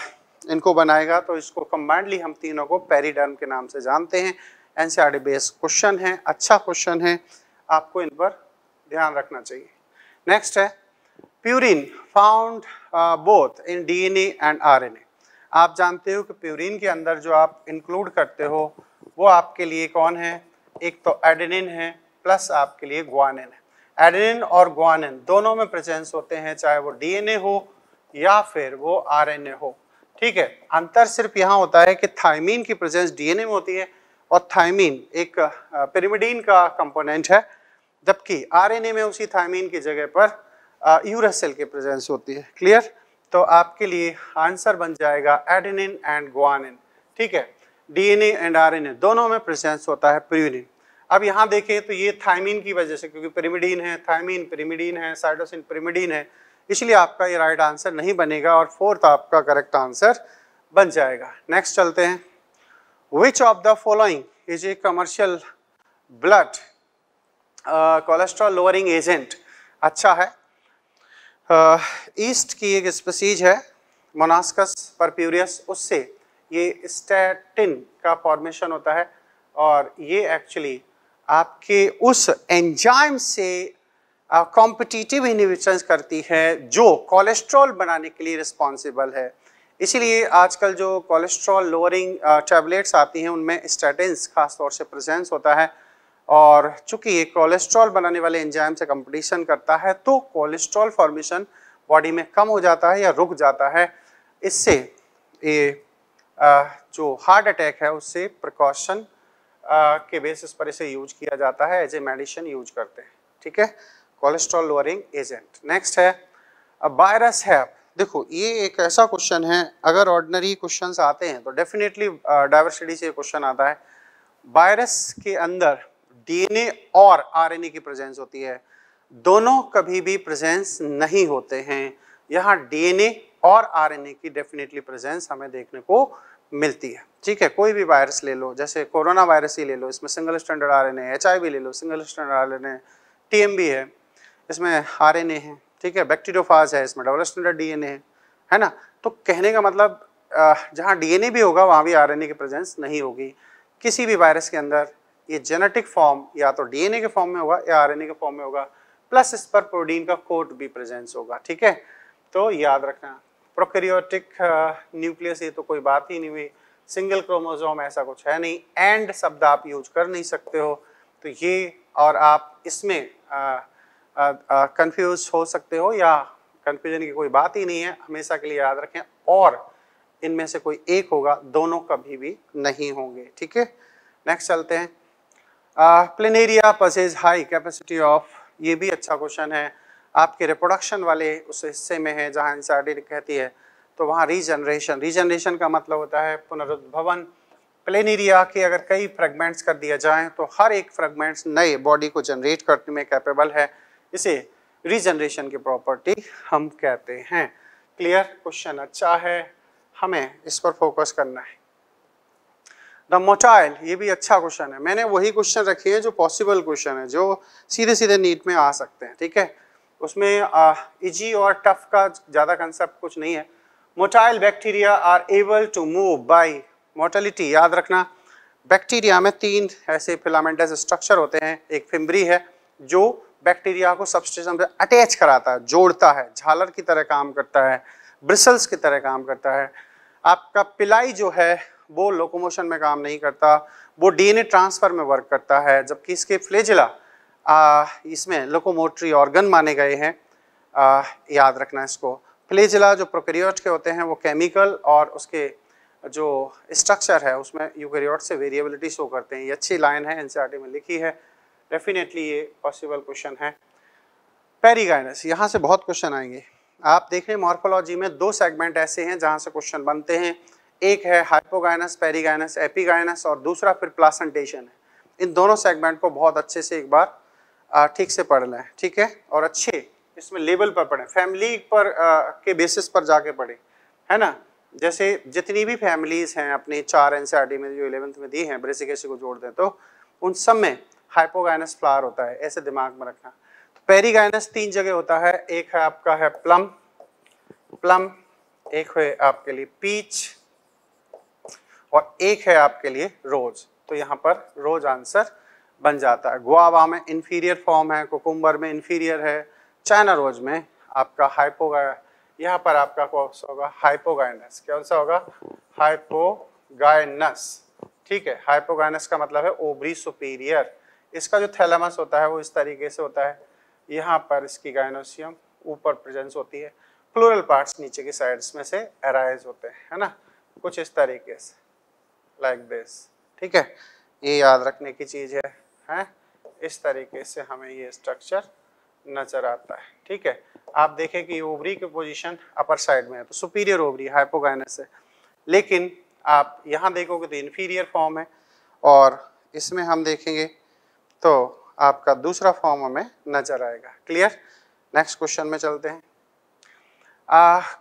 E: इनको बनाएगा तो इसको कम्बाइंडली हम तीनों को पेरीडर्म के नाम से जानते हैं एन सी बेस्ड क्वेश्चन है अच्छा क्वेश्चन है आपको इन पर ध्यान रखना चाहिए नेक्स्ट है purine found both in DNA and ए आप जानते हो कि प्यूरिन के अंदर जो आप इंक्लूड करते हो वो आपके लिए कौन है एक तो एडेनिन है प्लस आपके लिए ग्वानिन है एडेनिन और ग्वानिन दोनों में प्रेजेंस होते हैं चाहे वो डीएनए हो या फिर वो आरएनए हो ठीक है अंतर सिर्फ यहाँ होता है कि थाइमिन की प्रेजेंस डीएनए में होती है और थाइमीन एक पिरिमिडीन का कंपोनेंट है जबकि आरएनए में उसी थाइमीन की जगह पर यूरेसिल की प्रेजेंस होती है क्लियर तो आपके लिए आंसर बन जाएगा एडेनिन एंड ग्वानिन ठीक है डीएनए एंड आरएनए दोनों में प्रेजेंस होता है प्रियोनिन अब यहाँ देखें तो ये थायमिन की वजह से क्योंकि प्रिमिडीन है थायमिन प्रिमिडीन है साइडोसिन प्रिमिडीन है इसलिए आपका ये राइट आंसर नहीं बनेगा और फोर्थ आपका करेक्ट आंसर बन जाएगा नेक्स्ट चलते हैं which of the following is a commercial blood cholesterol lowering agent अच्छा है ईस्ट uh, की एक स्पेसीज है मोनास्कस परप्यूरियस उससे ये स्टैटिन का फॉर्मेशन होता है और ये एक्चुअली आपके उस एंजाइम से कॉम्पिटिटिव इनिबिशंस करती है जो कोलेस्ट्रॉल बनाने के लिए रिस्पॉन्सिबल है इसीलिए आजकल जो कोलेस्ट्रॉल लोअरिंग टैबलेट्स आती हैं उनमें स्टैटिन्स खास तौर से प्रेजेंस होता है और चूंकि ये कोलेस्ट्रॉल बनाने वाले एंजाइम से कंपटीशन करता है तो कोलेस्ट्रॉल फॉर्मेशन बॉडी में कम हो जाता है या रुक जाता है इससे ये जो हार्ट अटैक है उससे प्रिकॉशन के बेसिस पर इसे यूज किया जाता है एज ए मेडिसिन यूज करते हैं ठीक है कोलेस्ट्रॉल लोअरिंग एजेंट नेक्स्ट है वायरस है देखो ये एक ऐसा क्वेश्चन है अगर ऑर्डनरी क्वेश्चन आते हैं तो डेफिनेटली डाइवर्सिटी से क्वेश्चन आता है वायरस के अंदर डीएनए और आरएनए की प्रेजेंस होती है दोनों कभी भी प्रेजेंस नहीं होते हैं यहाँ डीएनए और आरएनए की डेफिनेटली प्रेजेंस हमें देखने को मिलती है ठीक है कोई भी वायरस ले लो जैसे कोरोना वायरस ही ले लो इसमें सिंगल स्टैंडर्ड आर एन एच आई ले लो सिंगल स्टैंडर्ड आर एन है इसमें आर एन ए है ठीक है बैक्टीरियोफाज है इसमें डबल स्टैंडर्ड डी है है ना तो कहने का मतलब जहाँ डीएनए भी होगा वहाँ भी आरएनए की प्रेजेंस नहीं होगी किसी भी वायरस के अंदर ये जेनेटिक फॉर्म या तो डीएनए के फॉर्म में होगा या आरएनए के फॉर्म में होगा प्लस इस पर प्रोटीन का कोट भी प्रेजेंस होगा ठीक है तो याद रखना प्रोकैरियोटिक न्यूक्लियस uh, ये तो कोई बात ही नहीं हुई सिंगल क्रोमोजोम ऐसा कुछ है नहीं एंड शब्द आप यूज कर नहीं सकते हो तो ये और आप इसमें कंफ्यूज uh, uh, हो सकते हो या कंफ्यूजन की कोई बात ही नहीं है हमेशा के लिए याद रखें और इनमें से कोई एक होगा दोनों कभी भी नहीं होंगे ठीक है नेक्स्ट चलते हैं planaria possess high capacity of ये भी अच्छा क्वेश्चन है आपके रिप्रोडक्शन वाले उस हिस्से में है जहाँ इंसाइडिड कहती है तो वहाँ रीजनरेशन रीजनरेशन का मतलब होता है पुनरुद्भवन प्लेन एरिया के अगर कई फ्रेगमेंट्स कर दिया जाए तो हर एक फ्रेगमेंट्स नए बॉडी को जनरेट करने में कैपेबल है इसे रीजनरेशन की प्रॉपर्टी हम कहते हैं क्लियर क्वेश्चन अच्छा है हमें इस पर फोकस करना है द मोटाइल ये भी अच्छा क्वेश्चन है मैंने वही क्वेश्चन रखे हैं जो पॉसिबल क्वेश्चन है जो सीधे सीधे नीट में आ सकते हैं ठीक है उसमें इजी और टफ का ज़्यादा कंसेप्ट कुछ नहीं है motile bacteria are able to move by motility याद रखना बैक्टीरिया में तीन ऐसे फिलामेंटस स्ट्रक्चर होते हैं एक फिम्बरी है जो बैक्टीरिया को सबस्टेशन पर अटैच कराता है जोड़ता है झालर की तरह काम करता है ब्रिसल्स की तरह काम करता है आपका पिलाई जो है वो लोकोमोशन में काम नहीं करता वो डीएनए ट्रांसफ़र में वर्क करता है जबकि इसके फ्लेजिला आ, इसमें लोकोमोटरी ऑर्गन माने गए हैं आ, याद रखना इसको प्लेजिला जो प्रोकैरियोट के होते हैं वो केमिकल और उसके जो स्ट्रक्चर है उसमें यूकैरियोट से वेरिएबिलिटी शो करते हैं ये अच्छी लाइन है एनसीईआरटी में लिखी है डेफिनेटली ये पॉसिबल क्वेश्चन है पेरीगाइनस यहाँ से बहुत क्वेश्चन आएंगे आप देख रहे हैं मॉर्फोलॉजी में दो सेगमेंट ऐसे हैं जहाँ से क्वेश्चन बनते हैं एक है हाइपोगाइनस पेरीगाइनस एपीगाइनस और दूसरा फिर प्लासेंटेशन है इन दोनों सेगमेंट को बहुत अच्छे से एक बार ठीक से पढ़ लें ठीक है और अच्छे इसमें लेवल पर पढ़ें फैमिली पर आ, के बेसिस पर जाके पढ़ें है ना जैसे जितनी भी फैमिलीज़ हैं अपने चार एन e में जो इलेवंथ में दी हैं ब्रेसिकेसी को जोड़ दें तो उन सब में हाइपोगाइनस फ्लावर होता है ऐसे दिमाग में रखना पेरीगाइनस तीन जगह होता है एक है आपका है प्लम प्लम एक है आपके लिए पीच और एक है आपके लिए रोज तो यहाँ पर रोज आंसर बन जाता है गुआवा में इन्फीरियर फॉर्म है कोकुम्बर में इन्फीरियर है चाइना रोज में आपका हाइपोगा यहाँ पर आपका कौन सा होगा हाइपोगाइनस कौन सा होगा हाइपोगाइनस ठीक है हाइपोगाइनस का मतलब है ओबरी सुपीरियर इसका जो थैलामस होता है वो इस तरीके से होता है यहाँ पर इसकी गाइनोसियम ऊपर प्रेजेंस होती है फ्लोरल पार्ट्स नीचे की साइड्स में से एराइज होते हैं है ना कुछ इस तरीके से लाइक like दिस ठीक है ये याद रखने की चीज़ है हैं इस तरीके से हमें ये स्ट्रक्चर नज़र आता है ठीक है आप देखें कि ओवरी की पोजीशन अपर साइड में है तो सुपीरियर ओवरी हाइपोगाइनस है लेकिन आप यहाँ देखोगे तो इन्फीरियर फॉर्म है और इसमें हम देखेंगे तो आपका दूसरा फॉर्म हमें नज़र आएगा क्लियर नेक्स्ट क्वेश्चन में चलते हैं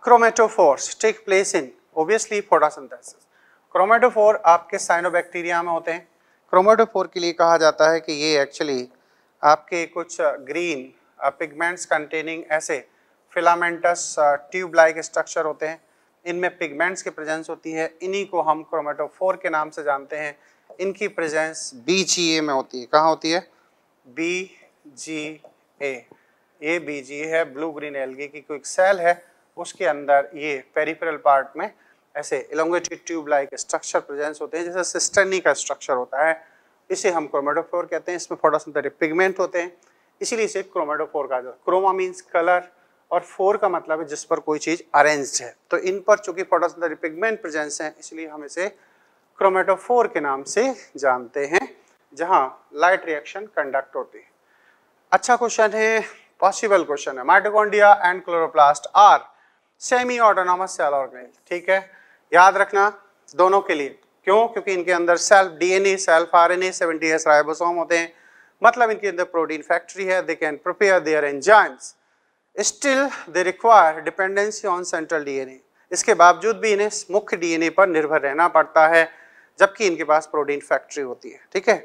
E: chromatophores take place in obviously photosynthesis chromatophore आपके साइनोबैक्टीरिया में होते हैं क्रोमेटोफोर के लिए कहा जाता है कि ये एक्चुअली आपके कुछ ग्रीन पिगमेंट्स कंटेनिंग ऐसे फिलामेंटस ट्यूब लाइक स्ट्रक्चर होते हैं इनमें पिगमेंट्स की प्रेजेंस होती है इन्हीं को हम क्रोमेटोफोर के नाम से जानते हैं इनकी प्रेजेंस बी जी ए में होती है कहाँ होती है बी जी ए ये बी जी ए है ब्लू ग्रीन एलगी की कोई सेल है उसके अंदर ये पेरिफेरल पार्ट में ऐसे elongated tube like structure presence होते हैं जैसे सिस्टर्नी का स्ट्रक्चर होता है इसे हम क्रोमेटोफोर कहते हैं इसमें फोटोसिंथेटिक पिगमेंट होते हैं इसीलिए इसे क्रोमेटोफोर कहा जाता है क्रोमा मीन्स कलर और फोर का मतलब है जिस पर कोई चीज़ अरेंज है तो इन पर चूंकि फोटोसिंथेटिक पिगमेंट प्रेजेंस है इसलिए हम इसे क्रोमेटोफोर के नाम से जानते हैं जहाँ लाइट रिएक्शन कंडक्ट होती है अच्छा क्वेश्चन है पॉसिबल क्वेश्चन है mitochondria and chloroplast are semi autonomous cell organelles ठीक है याद रखना दोनों के लिए क्यों क्योंकि इनके अंदर self DNA self RNA 70s ribosome होते हैं मतलब इनके अंदर प्रोटीन फैक्ट्री है they can prepare their enzymes still they require dependency on central DNA इसके बावजूद भी इन्हें मुख्य डीएनए पर निर्भर रहना पड़ता है जबकि इनके पास प्रोटीन फैक्ट्री होती है ठीक है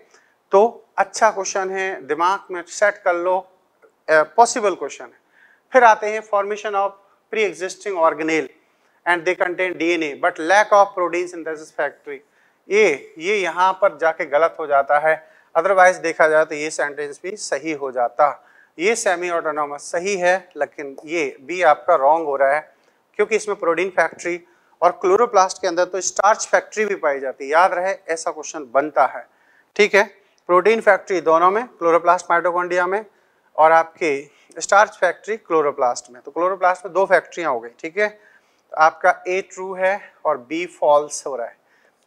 E: तो अच्छा क्वेश्चन है दिमाग में सेट कर लो पॉसिबल क्वेश्चन है फिर आते हैं formation of pre existing organelle and they contain DNA but lack of protein synthesis factory ये ये यहाँ पर जाके गलत हो जाता है अदरवाइज देखा जाए तो ये सेंटेंस भी सही हो जाता ये सेमी ऑटोनोमस सही है लेकिन ये भी आपका रॉन्ग हो रहा है क्योंकि इसमें प्रोटीन फैक्ट्री और क्लोरोप्लास्ट के अंदर तो स्टार्च फैक्ट्री भी पाई जाती है याद रहे ऐसा क्वेश्चन बनता है ठीक है प्रोटीन फैक्ट्री दोनों में क्लोरोप्लास्ट माइटोकॉन्डिया में और आपके स्टार्च फैक्ट्री क्लोरोप्लास्ट में तो क्लोरोप्लास्ट में दो फैक्ट्रियाँ हो गई ठीक है तो आपका ए ट्रू है और बी फॉल्स हो रहा है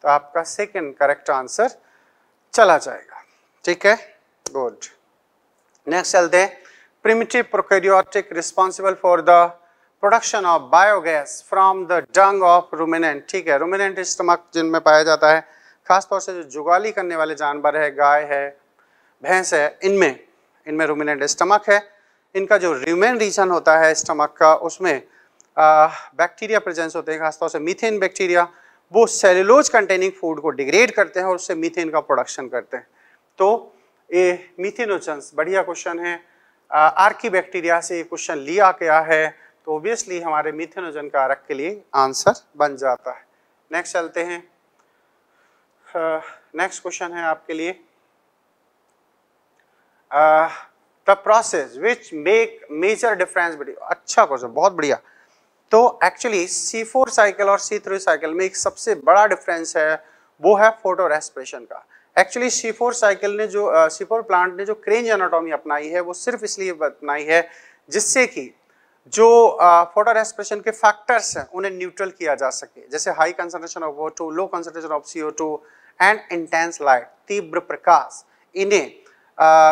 E: तो आपका सेकेंड करेक्ट आंसर चला जाएगा ठीक है गुड नेक्स्ट चलते हैं primitive prokaryotic responsible for the production of biogas from the dung of ruminant ठीक है रूमिनेंट स्टमक जिनमें पाया जाता है खासतौर से जो जुगाली करने वाले जानवर है गाय है भैंस है इनमें इनमें रूमिनेंट स्टमक है इनका जो रूमेन रीजन होता है स्टमक का उसमें बैक्टीरिया प्रेजेंस होते हैं खासतौर से मीथेन बैक्टीरिया वो सेलुलोज कंटेनिंग फूड को डिग्रेड करते हैं और उससे मीथेन का प्रोडक्शन करते हैं तो ये मीथेनोजन्स बढ़िया क्वेश्चन है आर्की बैक्टीरिया से ये क्वेश्चन लिया गया है तो ऑब्वियसली हमारे मीथेनोजन कारक के लिए आंसर बन जाता है नेक्स्ट चलते हैं नेक्स्ट uh, क्वेश्चन है आपके लिए the process which make major difference अच्छा क्वेश्चन बहुत बढ़िया तो एक्चुअली सी फोर साइकिल और सी थ्री साइकिल में एक सबसे बड़ा डिफरेंस है वो है फोटो रेस्पिरेशन का एक्चुअली सी फोर साइकिल ने जो सी फोर प्लांट ने जो क्रेंज एनाटॉमी अपनाई है वो सिर्फ इसलिए अपनाई है जिससे कि जो फोटो रेस्पिरेशन के फैक्टर्स हैं उन्हें न्यूट्रल किया जा सके जैसे high concentration of O two low concentration of C O two and intense light तीव्र प्रकाश इन्हें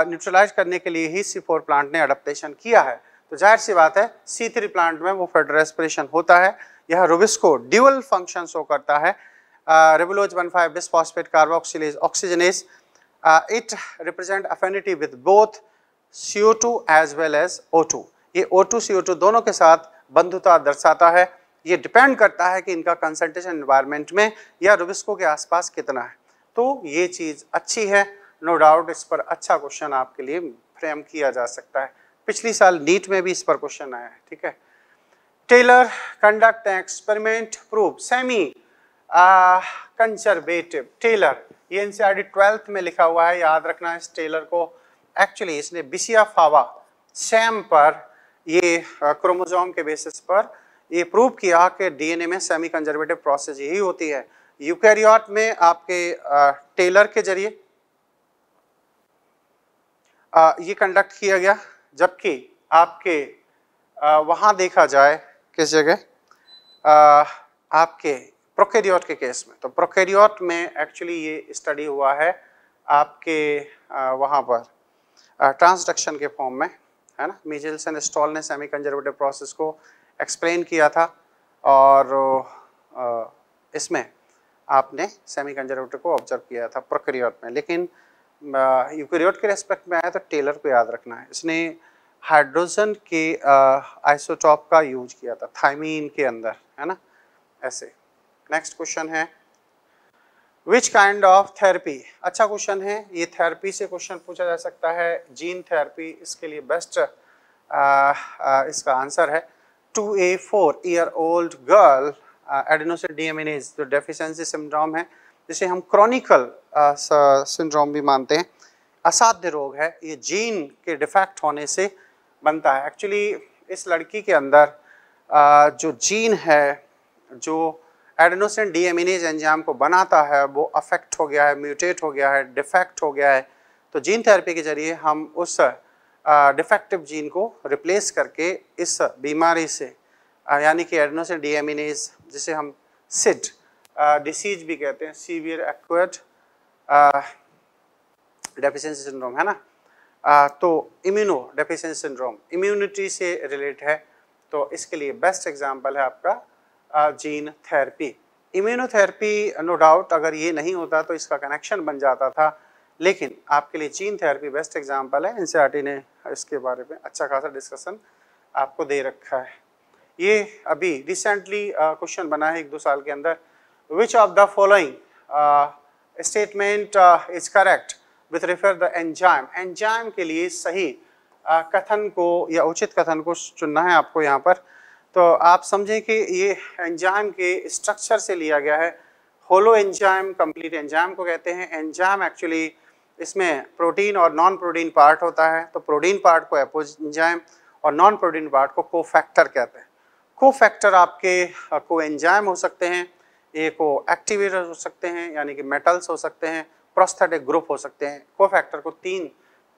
E: न्यूट्रलाइज करने के लिए ही सी फोर प्लांट ने अडप्टेशन किया है तो जाहिर सी बात है सी थ्री प्लांट में मुफेड रेस्पिरेशन होता है यह रुबिस्को ड्यूअल फंक्शन शो करता है ribulose one five bisphosphate carboxylase oxygenase it represent affinity with both C two as well as O two ये ओ टू सी टू दोनों के साथ बंधुता दर्शाता है ये डिपेंड करता है कि इनका कंसनट्रेशन इन्वायरमेंट में या रुबिस्को के आसपास कितना है तो ये चीज़ अच्छी है नो no डाउट इस पर अच्छा क्वेश्चन आपके लिए फ्रेम किया जा सकता है पिछले साल नीट में भी इस पर क्वेश्चन आया है ठीक है Taylor conduct experiment proof semi conservative Taylor ये एनसीआरटी ट्वेल्थ में लिखा हुआ है याद रखना है इस टेलर को एक्चुअली इसने बिसिया फावा सेम पर ये क्रोमोजोम के बेसिस पर ये प्रूव किया कि डीएनए में सेमी कंजर्वेटिव प्रोसेस यही होती है यूकैरियोट में आपके टेलर के जरिए ये कंडक्ट किया गया जबकि आपके वहाँ देखा जाए किस जगह आपके प्रोकेरियोट के केस में तो प्रोकेरियोट में एक्चुअली ये स्टडी हुआ है आपके वहाँ पर ट्रांसडक्शन के फॉर्म में है ना मीजल्स एंड स्टॉल ने सेमी कंजर्वेटिव प्रोसेस को एक्सप्लेन किया था और इसमें आपने सेमी कंजर्वेटिव को ऑब्जर्व किया था प्रोकेरियोट में लेकिन यूकेरियोट के रेस्पेक्ट में आया तो टेलर को याद रखना है इसने हाइड्रोजन के आइसोटॉप का यूज किया था थाइमीन के अंदर है ना ऐसे नेक्स्ट क्वेश्चन है विच काइंड ऑफ थेरेपी अच्छा क्वेश्चन है ये थेरेपी से क्वेश्चन पूछा जा सकता है जीन थेरेपी इसके लिए बेस्ट आ, आ, इसका आंसर है to a four year old girl adenosine deaminase जो डेफिशिएंसी सिंड्रोम है जिसे हम क्रॉनिकल uh, सिंड्रोम भी मानते हैं असाध्य रोग है ये जीन के डिफेक्ट होने से बनता है एक्चुअली इस लड़की के अंदर आ, uh, जो जीन है जो एडनोसेंट डीएमिनेज एंजाम को बनाता है वो अफेक्ट हो गया है म्यूटेट हो गया है डिफेक्ट हो गया है तो जीन थेरेपी के जरिए हम उस डिफेक्टिव uh, जीन को रिप्लेस करके इस बीमारी से यानी कि एडनोसेंट डीएमिनेज जिसे हम सिड डिसीज uh, भी कहते हैं सीवियर एक्ट डेफिशेंसी सिंड्रोम है ना आ, uh, तो इम्यूनो डेफिशेंसी सिंड्रोम इम्यूनिटी से रिलेट है तो इसके लिए बेस्ट एग्जांपल है आपका आ, gene therapy immunotherapy no doubt अगर ये नहीं होता तो इसका कनेक्शन बन जाता था लेकिन आपके लिए जीन थेरेपी बेस्ट एग्जांपल है एन ने इसके बारे में अच्छा खासा डिस्कशन आपको दे रखा है ये अभी रिसेंटली क्वेश्चन uh, बना है एक दो साल के अंदर which of the following uh, statement uh, is correct with refer the enzyme enzyme के लिए सही uh, कथन को या उचित कथन को चुनना है आपको यहाँ पर तो आप समझें कि ये एंजाइम के स्ट्रक्चर से लिया गया है होलो एंजाइम कंप्लीट एंजाइम को कहते हैं एंजाइम एक्चुअली इसमें प्रोटीन और नॉन प्रोटीन पार्ट होता है तो प्रोटीन पार्ट को एपोजाइम और नॉन प्रोटीन पार्ट को कोफैक्टर कहते हैं कोफैक्टर आपके को uh, एंजाइम हो सकते हैं एक वो एक्टिवेटर हो सकते हैं यानी कि मेटल्स हो सकते हैं प्रोस्थेटिक ग्रुप हो सकते हैं को फैक्टर को तीन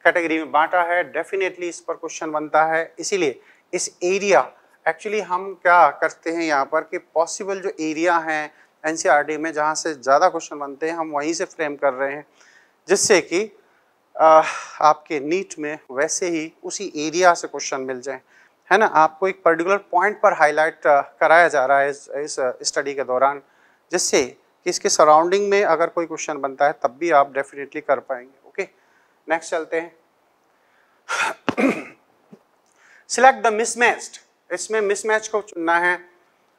E: कैटेगरी में बांटा है डेफिनेटली इस पर क्वेश्चन बनता है इसीलिए इस एरिया एक्चुअली हम क्या करते हैं यहाँ पर कि पॉसिबल जो एरिया हैं एन e में जहाँ से ज़्यादा क्वेश्चन बनते हैं हम वहीं से फ्रेम कर रहे हैं जिससे कि आपके नीट में वैसे ही उसी एरिया से क्वेश्चन मिल जाए है ना आपको एक पर्टिकुलर पॉइंट पर हाईलाइट कराया जा रहा है इस स्टडी के दौरान जिससे कि इसके सराउंडिंग में अगर कोई क्वेश्चन बनता है तब भी आप डेफिनेटली कर पाएंगे ओके नेक्स्ट चलते हैं सिलेक्ट द मिसमैच्ड इसमें मिसमैच को चुनना है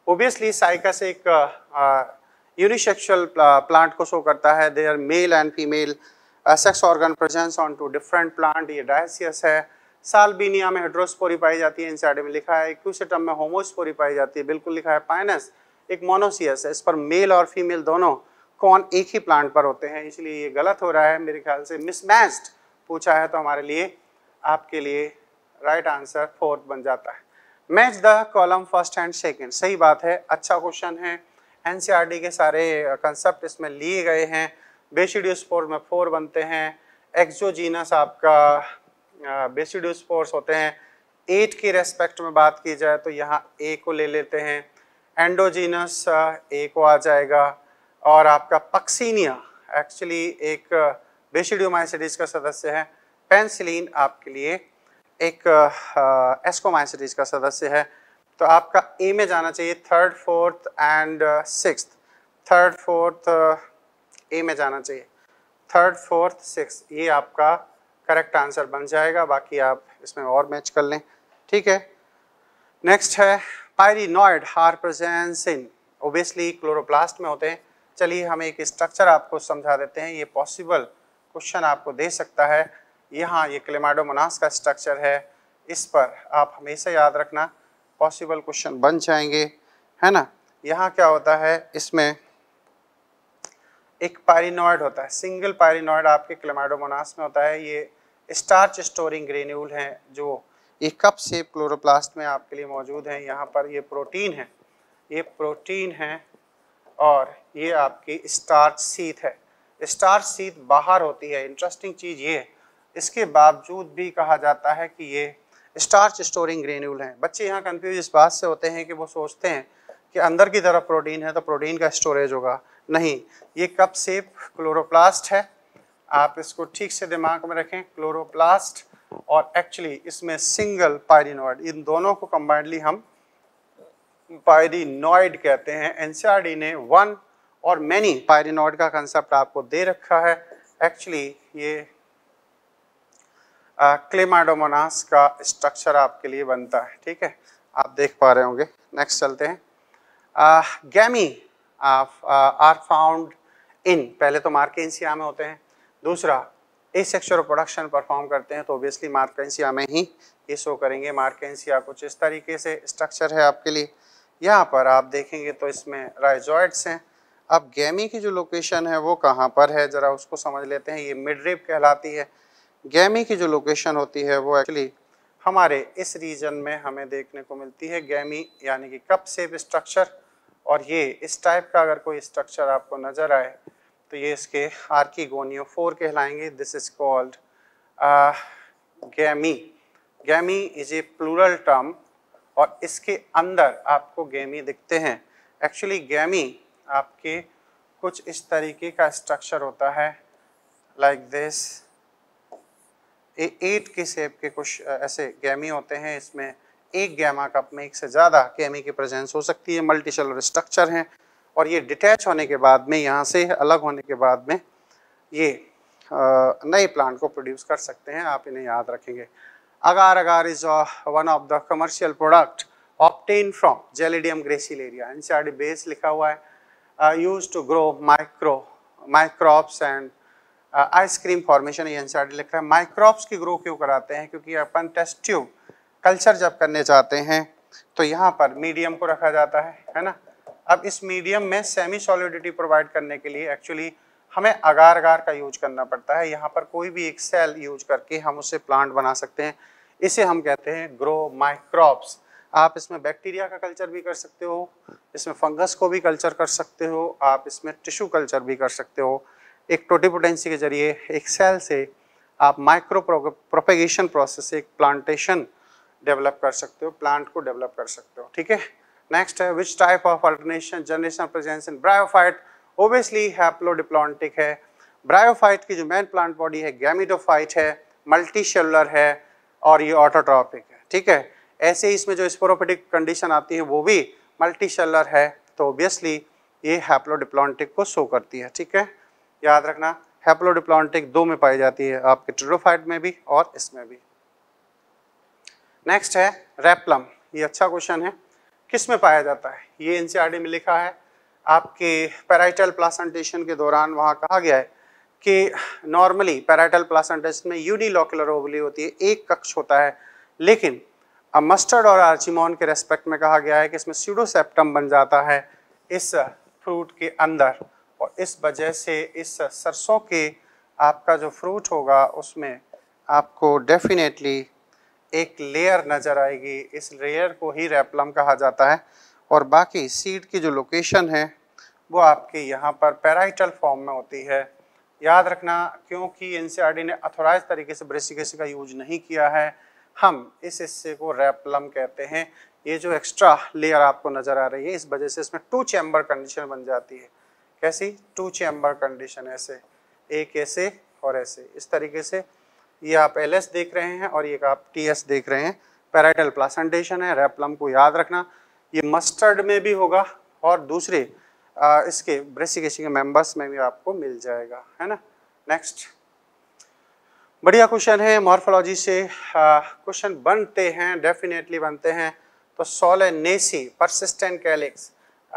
E: ओबियसली से एक यूनिसेक्शुअल प्लांट को शो करता है they are male and female sex organ presence on two different plant ये डायसियस है सालबीनिया में हाइड्रोस्पोरी पाई जाती है इंसाइड में लिखा है क्यूसेटम में होमोस्पोरी पाई जाती है बिल्कुल लिखा है पाइनस एक मोनोसियस है इस पर मेल और फीमेल दोनों कौन एक ही प्लांट पर होते हैं इसलिए ये गलत हो रहा है मेरे ख्याल से मिसमैच्ड पूछा है तो हमारे लिए आपके लिए राइट आंसर फोर्थ बन जाता है match the column first and second सही बात है अच्छा क्वेश्चन है एनसीईआरटी के सारे कंसेप्ट इसमें लिए गए हैं बेसिडियोस्पोर में फोर बनते हैं एक्जोजीनस आपका फोर्स होते हैं एट के रेस्पेक्ट में बात की जाए तो यहाँ ए को ले लेते हैं एंडोजीनस ए को आ जाएगा और आपका पक्सीनिया एक्चुअली एक बेशिडियोमाइसिटीज uh, का सदस्य है पेंसिलीन आपके लिए एक एस्कोमाइसिटीज uh, uh, का सदस्य है तो आपका ए में जाना चाहिए third fourth and six third fourth A में जाना चाहिए थर्ड फोर्थ सिक्स ये आपका करेक्ट आंसर बन जाएगा बाकी आप इसमें और मैच कर लें ठीक है नेक्स्ट है पायरिनॉइड हारप्रजेंसिन ओबियसली क्लोरोप्लास्ट में होते हैं चलिए हम एक स्ट्रक्चर आपको समझा देते हैं ये पॉसिबल क्वेश्चन आपको दे सकता है यहाँ ये क्लेमाडोमोनास का स्ट्रक्चर है इस पर आप हमेशा याद रखना पॉसिबल क्वेश्चन बन जाएंगे है ना यहाँ क्या होता है इसमें एक पायरिनॉइड होता है सिंगल पायरिनॉइड आपके क्लेमाडोमोनास में होता है ये स्टार्च स्टोरिंग ग्रेन्यूल हैं जो ये कप सेप क्लोरोप्लास्ट में आपके लिए मौजूद है यहाँ पर ये प्रोटीन है ये प्रोटीन है और ये आपकी स्टार्च सीथ है स्टार्च सीथ बाहर होती है इंटरेस्टिंग चीज़ ये इसके बावजूद भी कहा जाता है कि ये स्टार्च स्टोरिंग ग्रेन्यूल हैं बच्चे यहाँ कंफ्यूज इस बात से होते हैं कि वो सोचते हैं कि अंदर की तरफ प्रोटीन है तो प्रोटीन का स्टोरेज होगा नहीं ये कप सेप क्लोरोप्लास्ट है आप इसको ठीक से दिमाग में रखें क्लोरोप्लास्ट और एक्चुअली इसमें सिंगल पायरिनॉइड इन दोनों को कंबाइंडली हम पायरिनॉइड कहते हैं एनसीआरडी ने वन और मैनी पायरिनॉइड का कंसेप्ट आपको दे रखा है एक्चुअली ये क्लेमाडोमोनास का स्ट्रक्चर आपके लिए बनता है ठीक है आप देख पा रहे होंगे नेक्स्ट चलते हैं गैमी आर फाउंड इन पहले तो मार्केंसिया में होते हैं दूसरा ए एसेक्शुअल प्रोडक्शन परफॉर्म करते हैं तो ओबियसली मार्केंसिया में ही ये शो करेंगे मार्केंसिया कुछ इस तरीके से स्ट्रक्चर है आपके लिए यहाँ पर आप देखेंगे तो इसमें राइजॉइड्स हैं अब गैमी की जो लोकेशन है वो कहाँ पर है ज़रा उसको समझ लेते हैं ये मिड रेप कहलाती है गैमी की जो लोकेशन होती है वो एक्चुअली हमारे इस रीजन में हमें देखने को मिलती है गैमी यानी कि कप सेप स्ट्रक्चर और ये इस टाइप का अगर कोई स्ट्रक्चर आपको नज़र आए तो ये इसके फोर कहलाएंगे this is called gamy gamy is a plural term और इसके अंदर आपको गैमी दिखते हैं एक्चुअली गैमी आपके कुछ इस तरीके का स्ट्रक्चर होता है लाइक दिस ए एट के सेप के कुछ uh, ऐसे गैमी होते हैं इसमें एक गैमा कप में एक से ज़्यादा गैमी की प्रेजेंस हो सकती है मल्टी सेलर स्ट्रक्चर हैं और ये डिटैच होने के बाद में यहाँ से अलग होने के बाद में ये नए प्लांट को प्रोड्यूस कर सकते हैं आप इन्हें याद रखेंगे agar agar is one of the commercial product obtain from from Gracilaria एन बेस लिखा हुआ है used to grow micro microbes and ice cream ice formation ये डी लिख रहा है माइक्रॉप्स की ग्रो क्यों कराते हैं क्योंकि अपन टेस्ट ट्यूब कल्चर जब करने जाते हैं तो यहाँ पर मीडियम को रखा जाता है है ना अब इस मीडियम में सेमी सॉलिडिटी प्रोवाइड करने के लिए एक्चुअली हमें अगार अगार का यूज करना पड़ता है यहाँ पर कोई भी एक सेल यूज करके हम उसे प्लांट बना सकते हैं इसे हम कहते हैं ग्रो माइक्रॉप्स आप इसमें बैक्टीरिया का कल्चर भी कर सकते हो इसमें फंगस को भी कल्चर कर सकते हो आप इसमें टिश्यू कल्चर भी कर सकते हो एक टोटिपोटेंसी के जरिए एक सेल से आप माइक्रो प्रोपेगेशन प्रोसेस से एक प्लांटेशन डेवलप कर सकते हो प्लांट को डेवलप कर सकते हो ठीक है नेक्स्ट uh, है which type of alternation generation presence in bryophyte obviously haplodiplontic है ब्रायोफाइट की जो मेन प्लांट बॉडी है गैमिडोफाइट है मल्टी है और ये ऑटोट्रॉपिक है ठीक है ऐसे ही इसमें जो स्पोरोपेटिक कंडीशन आती है वो भी मल्टी है तो ओबियसली ये हैप्लोडिप्लॉन्टिक को शो करती है ठीक है याद रखना हैप्लोडिप्लॉन्टिक दो में पाई जाती है आपके ट्रोफाइट में भी और इसमें भी नेक्स्ट है रेप्लम ये अच्छा क्वेश्चन है किस में पाया जाता है ये एनसीईआरटी e में लिखा है आपके पैराइटल प्लासेंटेशन के दौरान वहाँ कहा गया है कि नॉर्मली पैराइटल प्लासेंटेशन में यूनिलोकुलर ओवली होती है एक कक्ष होता है लेकिन अब मस्टर्ड और आर्चिमोन के रेस्पेक्ट में कहा गया है कि इसमें सीडोसेप्टम बन जाता है इस फ्रूट के अंदर और इस वजह से इस सरसों के आपका जो फ्रूट होगा उसमें आपको डेफिनेटली एक लेयर नज़र आएगी इस लेयर को ही रेपलम कहा जाता है और बाकी सीड की जो लोकेशन है वो आपके यहाँ पर पैराइटल फॉर्म में होती है याद रखना क्योंकि एन ने अथोराइज तरीके से ब्रेसिकेसी का यूज नहीं किया है हम इस हिस्से को रेपलम कहते हैं ये जो एक्स्ट्रा लेयर आपको नज़र आ रही है इस वजह से इसमें टू चैम्बर कंडीशन बन जाती है कैसी टू चैम्बर कंडीशन ऐसे एक ऐसे और ऐसे इस तरीके से ये आप एल देख रहे हैं और ये आप टी देख रहे हैं पैराइटल प्लासेंटेशन है रेपलम को याद रखना ये मस्टर्ड में भी होगा और दूसरे आ, इसके ब्रेसिकेशन के मेंबर्स में भी आपको मिल जाएगा है ना नेक्स्ट बढ़िया क्वेश्चन है मॉर्फोलॉजी से क्वेश्चन बनते हैं डेफिनेटली बनते हैं तो नेसी परसिस्टेंट कैलिक्स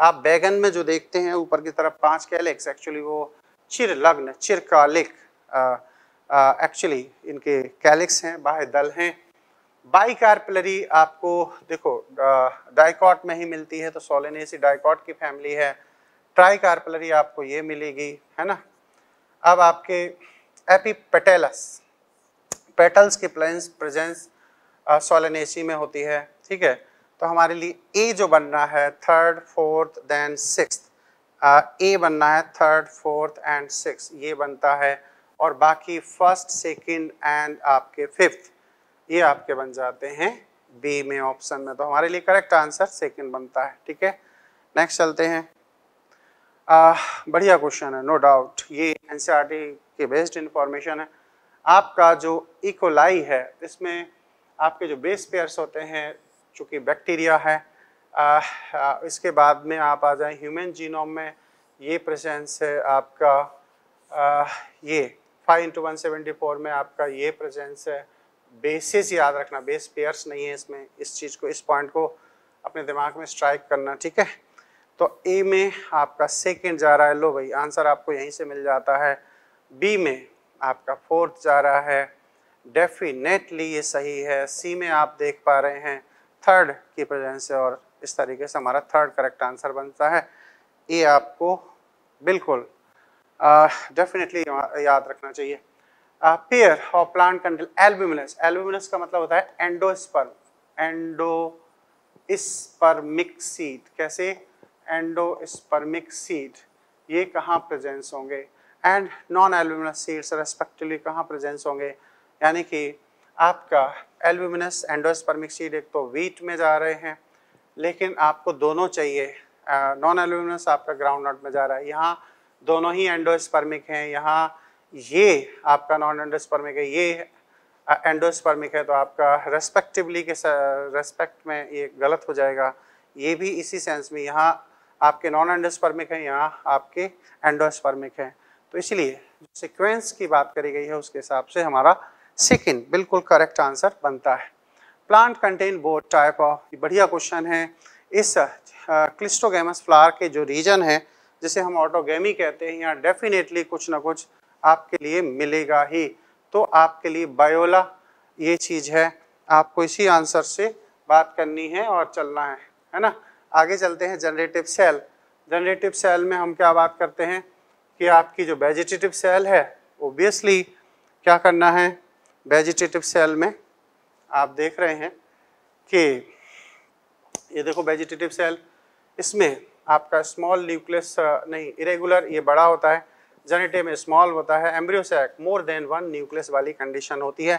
E: आप बैगन में जो देखते हैं ऊपर की तरफ पांच कैलिक्स एक्चुअली वो चिर लग्न चिरकालिक एक्चुअली इनके कैलिक्स हैं बाह्य दल हैं कार्पलरी आपको देखो डाइकॉट में ही मिलती है तो सोलेनेसी डाइकॉट की फैमिली है कार्पलरी आपको ये मिलेगी है ना अब आपके एपीपेटेलस पेटल्स की प्लेंस प्रेजेंस सोलेनेसी में होती है ठीक है तो हमारे लिए ए जो बनना है third fourth then six A बनना है थर्ड फोर्थ एंड सिक्स ये बनता है और बाकी फर्स्ट सेकंड एंड आपके फिफ्थ ये आपके बन जाते हैं बी में ऑप्शन में तो हमारे लिए करेक्ट आंसर सेकंड बनता है ठीक है नेक्स्ट चलते हैं आ, बढ़िया क्वेश्चन है नो no डाउट ये एन e के बेस्ड इंफॉर्मेशन है आपका जो इकोलाई e है इसमें आपके जो बेस पेयर्स होते हैं चूँकि बैक्टीरिया है आ, आ, इसके बाद में आप आ जाए ह्यूमन जीनोम में ये प्रेजेंस है आपका आ, ये five into one seventy four में आपका ये प्रेजेंस है बेसिस याद रखना बेस पेयर्स नहीं है इसमें इस चीज़ को इस पॉइंट को अपने दिमाग में स्ट्राइक करना ठीक है तो ए में आपका सेकेंड जा रहा है लो भाई आंसर आपको यहीं से मिल जाता है बी में आपका फोर्थ जा रहा है डेफिनेटली ये सही है सी में आप देख पा रहे हैं थर्ड की प्रेजेंस है और इस तरीके से हमारा थर्ड करेक्ट आंसर बनता है ये आपको बिल्कुल डेफिनेटली याद रखना चाहिए पेयर और प्लांट कंडल एल्ब्यूमिनस एल्ब्यूमिनस का मतलब होता है एंडोस्पर्म एंडोस्पर्मिक सीड कैसे एंडोस्पर्मिक सीड ये कहाँ प्रेजेंस होंगे and non albuminous seeds respectively कहाँ प्रेजेंस होंगे यानी कि आपका एल्ब्यूमिनस एंडोस्पर्मिक सीड एक तो वीट में जा रहे हैं लेकिन आपको दोनों चाहिए नॉन एल्ब्यूमिनस आपका ग्राउंड नट में जा रहा है यहाँ दोनों ही एंडोस्पर्मिक हैं यहाँ ये आपका नॉन एंडोस्पर्मिक है ये एंडोस्पर्मिक है तो आपका रेस्पेक्टिवली के रेस्पेक्ट में ये गलत हो जाएगा ये भी इसी सेंस में यहाँ आपके नॉन एंडोस्पर्मिक हैं यहाँ आपके एंडोस्पर्मिक हैं तो इसलिए सिक्वेंस की बात करी गई है उसके हिसाब से हमारा सेकेंड बिल्कुल करेक्ट आंसर बनता है plant contain both type of बढ़िया क्वेश्चन है इस क्लिस्टोगेमस फ्लावर के जो रीजन है जिसे हम ऑटोगेमी कहते हैं यहाँ डेफिनेटली कुछ ना कुछ आपके लिए मिलेगा ही तो आपके लिए बायोला ये चीज़ है आपको इसी आंसर से बात करनी है और चलना है है ना आगे चलते हैं जनरेटिव सेल जनरेटिव सेल में हम क्या बात करते हैं कि आपकी जो वेजिटेटिव सेल है ओबियसली क्या करना है वेजिटेटिव सेल में आप देख रहे हैं कि ये देखो वेजिटेटिव सेल इसमें आपका स्मॉल न्यूक्लियस uh, नहीं इरेगुलर ये बड़ा होता है जेनेटे में स्मॉल होता है embryo sac more than one nucleus वाली कंडीशन होती है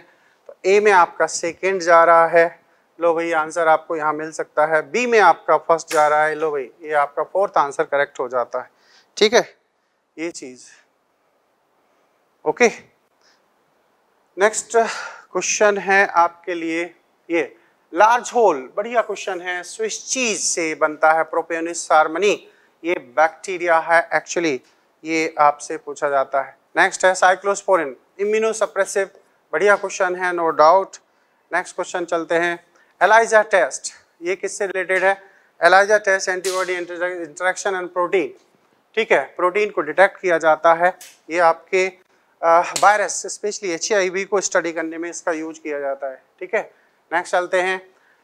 E: तो ए में आपका सेकेंड जा रहा है लो भाई आंसर आपको यहाँ मिल सकता है बी में आपका फर्स्ट जा रहा है लो भाई ये आपका फोर्थ आंसर करेक्ट हो जाता है ठीक है ये चीज़ ओके नेक्स्ट क्वेश्चन है आपके लिए ये लार्ज होल बढ़िया क्वेश्चन है स्विस चीज से बनता है प्रोपेनिस सार्मनी ये बैक्टीरिया है एक्चुअली ये आपसे पूछा जाता है नेक्स्ट है साइक्लोस्पोरिन इम्यूनो सप्रेसिव बढ़िया क्वेश्चन है नो डाउट नेक्स्ट क्वेश्चन चलते हैं एलाइजा टेस्ट ये किससे रिलेटेड है ELISA test antibody interaction and protein ठीक है प्रोटीन को डिटेक्ट किया जाता है ये आपके वायरस स्पेशली एच को स्टडी करने में इसका यूज किया जाता है ठीक है नेक्स्ट चलते हैं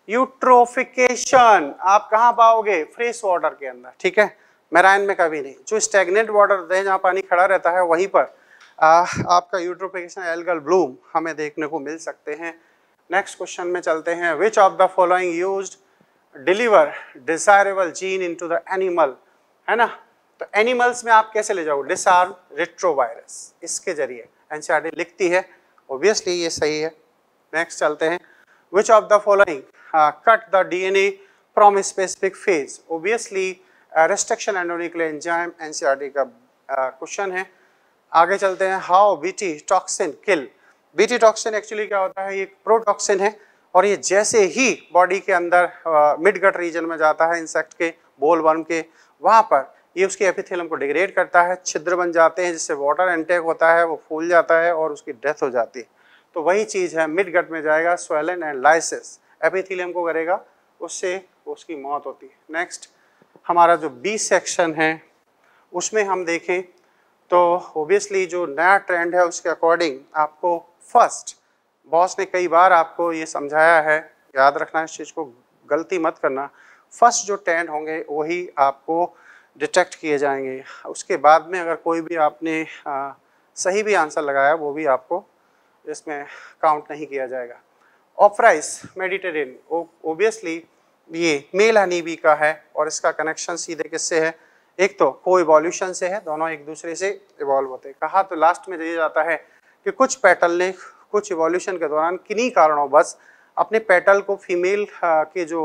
E: यूट्रोफिकेशन आप कहाँ पाओगे फ्रेश वाटर के अंदर ठीक है मैराइन में कभी नहीं जो स्टेगनेंट वाटर है जहाँ पानी खड़ा रहता है वहीं पर आ, आपका यूट्रोफिकेशन एलगल ब्लूम हमें देखने को मिल सकते हैं नेक्स्ट क्वेश्चन में चलते हैं which of the following use deliver desirable gene in the animal है ना तो एनिमल्स में आप कैसे ले जाओ डिसार्म रिट्रोवायरस इसके जरिए एनसीआर लिखती है ऑब्वियसली ये सही है नेक्स्ट चलते हैं which of the following uh, cut the DNA from a specific phase? Obviously, uh, restriction endonuclear enzyme NCRD का क्वेश्चन uh, है आगे चलते हैं how BT toxin kill BT toxin actually क्या होता है ये प्रोटॉक्सिन है और ये जैसे ही बॉडी के अंदर मिड गट रीजन में जाता है इंसेक्ट के बोल वर्म के वहाँ पर ये उसके एपिथेलम को डिग्रेड करता है छिद्र बन जाते हैं जिससे वाटर एंटेक होता है वो फूल जाता है और उसकी डेथ हो जाती है तो वही चीज़ है मिड गट में जाएगा स्वेलन एंड लाइसिस एपिथीलियम को करेगा उससे उसकी मौत होती है नेक्स्ट हमारा जो बी सेक्शन है उसमें हम देखें तो ओबियसली जो नया ट्रेंड है उसके अकॉर्डिंग आपको फर्स्ट बॉस ने कई बार आपको ये समझाया है याद रखना इस चीज़ को गलती मत करना फर्स्ट जो ट्रेंड होंगे वही आपको डिटेक्ट किए जाएंगे उसके बाद में अगर कोई भी आपने आ, सही भी आंसर लगाया वो भी आपको इसमें काउंट नहीं किया जाएगा ऑफराइस मेडिटेरेन ओबियसली ये मेल हनीबी का है और इसका कनेक्शन सीधे किससे है एक तो को इवोल्यूशन से है दोनों एक दूसरे से इवॉल्व होते हैं कहा तो लास्ट में दिया जाता है कि कुछ पेटल ने कुछ इवोल्यूशन के दौरान किन्हीं कारणों बस अपने पेटल को फीमेल के जो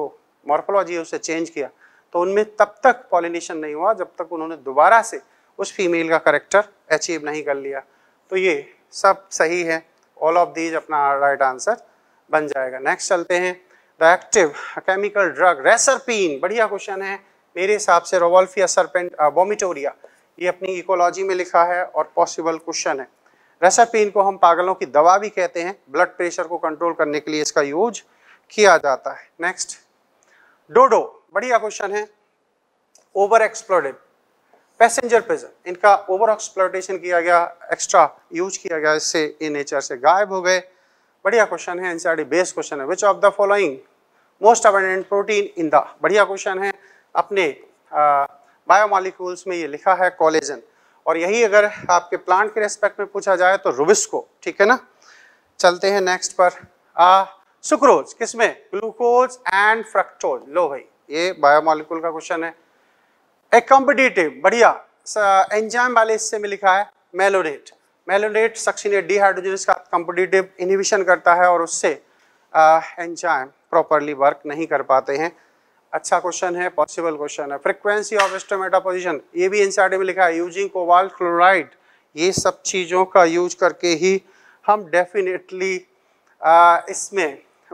E: मॉर्फोलॉजी है उसे चेंज किया तो उनमें तब तक पॉलिनेशन नहीं हुआ जब तक उन्होंने दोबारा से उस फीमेल का करेक्टर अचीव नहीं कर लिया तो ये सब सही है ऑल ऑफ दीज अपना राइट आंसर बन जाएगा नेक्स्ट चलते हैं the active chemical drug reserpine बढ़िया क्वेश्चन है मेरे हिसाब से रोवल्फिया सरपेंट वोमिटोरिया ये अपनी इकोलॉजी में लिखा है और पॉसिबल क्वेश्चन है रेसरपीन को हम पागलों की दवा भी कहते हैं ब्लड प्रेशर को कंट्रोल करने के लिए इसका यूज किया जाता है नेक्स्ट डोडो बढ़िया क्वेश्चन है ओवर एक्सप्लोडेड पैसेंजर प्रिजन इनका ओवर एक्सप्लोटेशन किया गया एक्स्ट्रा यूज किया गया इससे ये नेचर से गायब हो गए बढ़िया क्वेश्चन है एनसीआरटी बेस्ड क्वेश्चन है which of the following most abundant protein in the बढ़िया क्वेश्चन है अपने बायोमालिक्यूल्स में ये लिखा है कॉलेजन और यही अगर आपके प्लांट के रेस्पेक्ट में पूछा जाए तो रुबिस्को ठीक है ना चलते हैं नेक्स्ट पर आ, सुक्रोज किसमें ग्लूकोज एंड फ्रक्टोज लो भाई ये बायोमालिक्यूल का क्वेश्चन है एकोम्पिटेटिव बढ़िया एंजाइम वाले हिस्से में लिखा है मेलोरेट मेलोरेट सक्सिनेट डिहाइड्रोजन का कॉम्पिटेटिव इनहिबिशन करता है और उससे एंजाइम प्रॉपरली वर्क नहीं कर पाते हैं अच्छा क्वेश्चन है पॉसिबल क्वेश्चन है फ्रिक्वेंसी ऑफ एस्टोमेटापोजिशन ये भी एन में लिखा है यूजिंग कोवाल क्लोराइड ये सब चीज़ों का यूज करके ही हम डेफिनेटली इसमें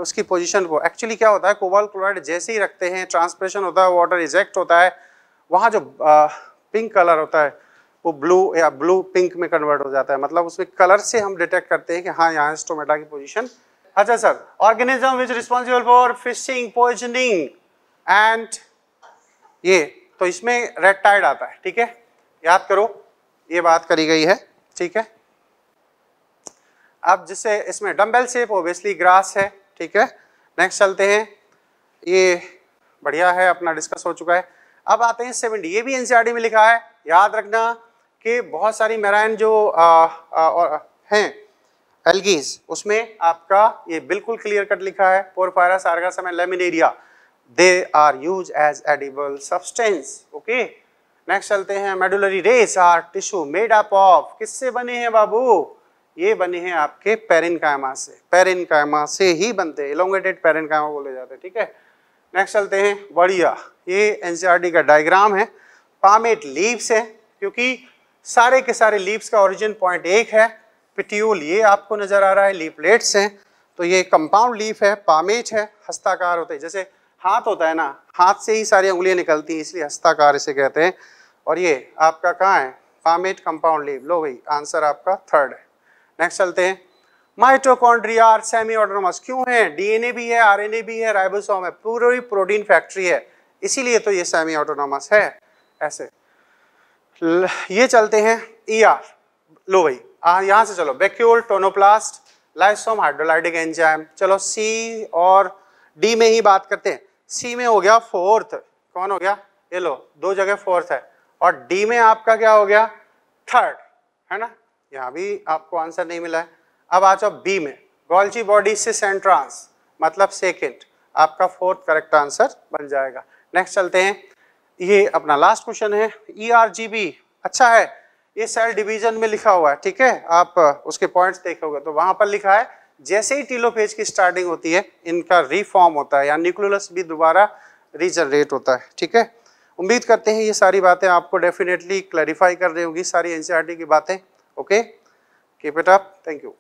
E: उसकी पोजीशन को एक्चुअली क्या होता है कोबाल्ट क्लोराइड जैसे ही रखते हैं ट्रांसप्रेशन होता है वाटर इजेक्ट होता है वहाँ जो पिंक कलर होता है वो ब्लू या ब्लू पिंक में कन्वर्ट हो जाता है मतलब उसमें कलर से हम डिटेक्ट करते हैं कि हाँ यहाँ स्टोमेटा की पोजिशन अच्छा sir organism which responsible for fishing poisoning and ये तो इसमें रेड टाइड आता है ठीक है याद करो ये बात करी गई है ठीक है अब जिससे इसमें डम्बेल सेप ओबियसली ग्रास है ठीक है नेक्स्ट चलते हैं ये बढ़िया है अपना डिस्कस हो चुका है अब आते हैं सेवेंटी ये भी एनसीईआरटी में लिखा है याद रखना कि बहुत सारी मैरायन जो आ, आ, आ, हैं एल्गीज उसमें आपका ये बिल्कुल क्लियर कट लिखा है Porphyra Sargassum and Laminaria they are use as edible substance okay next चलते हैं medullary rays are tissue made up of किससे बने हैं बाबू ये बने हैं आपके पेरिन से पेरिन से ही बनते हैं इलोंगेटेड पेरिन बोले जाते हैं ठीक है नेक्स्ट चलते हैं बढ़िया ये एन e का डायग्राम है पामेट लीव्स है क्योंकि सारे के सारे लीव्स का ओरिजिन पॉइंट एक है पिट्यूल ये आपको नज़र आ रहा है लीपलेट्स हैं तो ये कंपाउंड लीफ है पामेच है हस्ताकार होते हैं जैसे हाथ होता है ना हाथ से ही सारी उंगलियां निकलती हैं इसलिए हस्ताकार इसे कहते हैं और ये आपका कहाँ है पामेट कंपाउंड लीव लो भाई आंसर आपका थर्ड है नेक्स्ट चलते हैं माइटोकॉन्ड्रिया सेमी ऑटोनोमस क्यों है डीएनए भी है आरएनए भी है राइबोसोम है पूरी प्रोटीन फैक्ट्री है इसीलिए तो ये सेमी ऑटोनोमस है ऐसे ये चलते हैं ई e आर लो भाई यहाँ से चलो vacuole tonoplast lysosome hydrolytic enzyme चलो सी और डी में ही बात करते हैं सी में हो गया फोर्थ कौन हो गया ये लो दो जगह फोर्थ है और डी में आपका क्या हो गया थर्ड है ना यहाँ भी आपको आंसर नहीं मिला है अब आ जाओ बी में Golgi body cis and trans मतलब सेकेंड आपका फोर्थ करेक्ट आंसर बन जाएगा नेक्स्ट चलते हैं ये अपना लास्ट क्वेश्चन है ई आर जी बी अच्छा है ये सेल डिवीजन में लिखा हुआ है ठीक है आप उसके पॉइंट्स देखोगे तो वहां पर लिखा है जैसे ही टीलोफेज की स्टार्टिंग होती है इनका रिफॉर्म होता है या न्यूक्लियस भी दोबारा रिजनरेट होता है ठीक है उम्मीद करते हैं ये सारी बातें आपको डेफिनेटली
C: क्लैरिफाई कर रही होगी सारी एनसीईआरटी की बातें okay keep it up thank you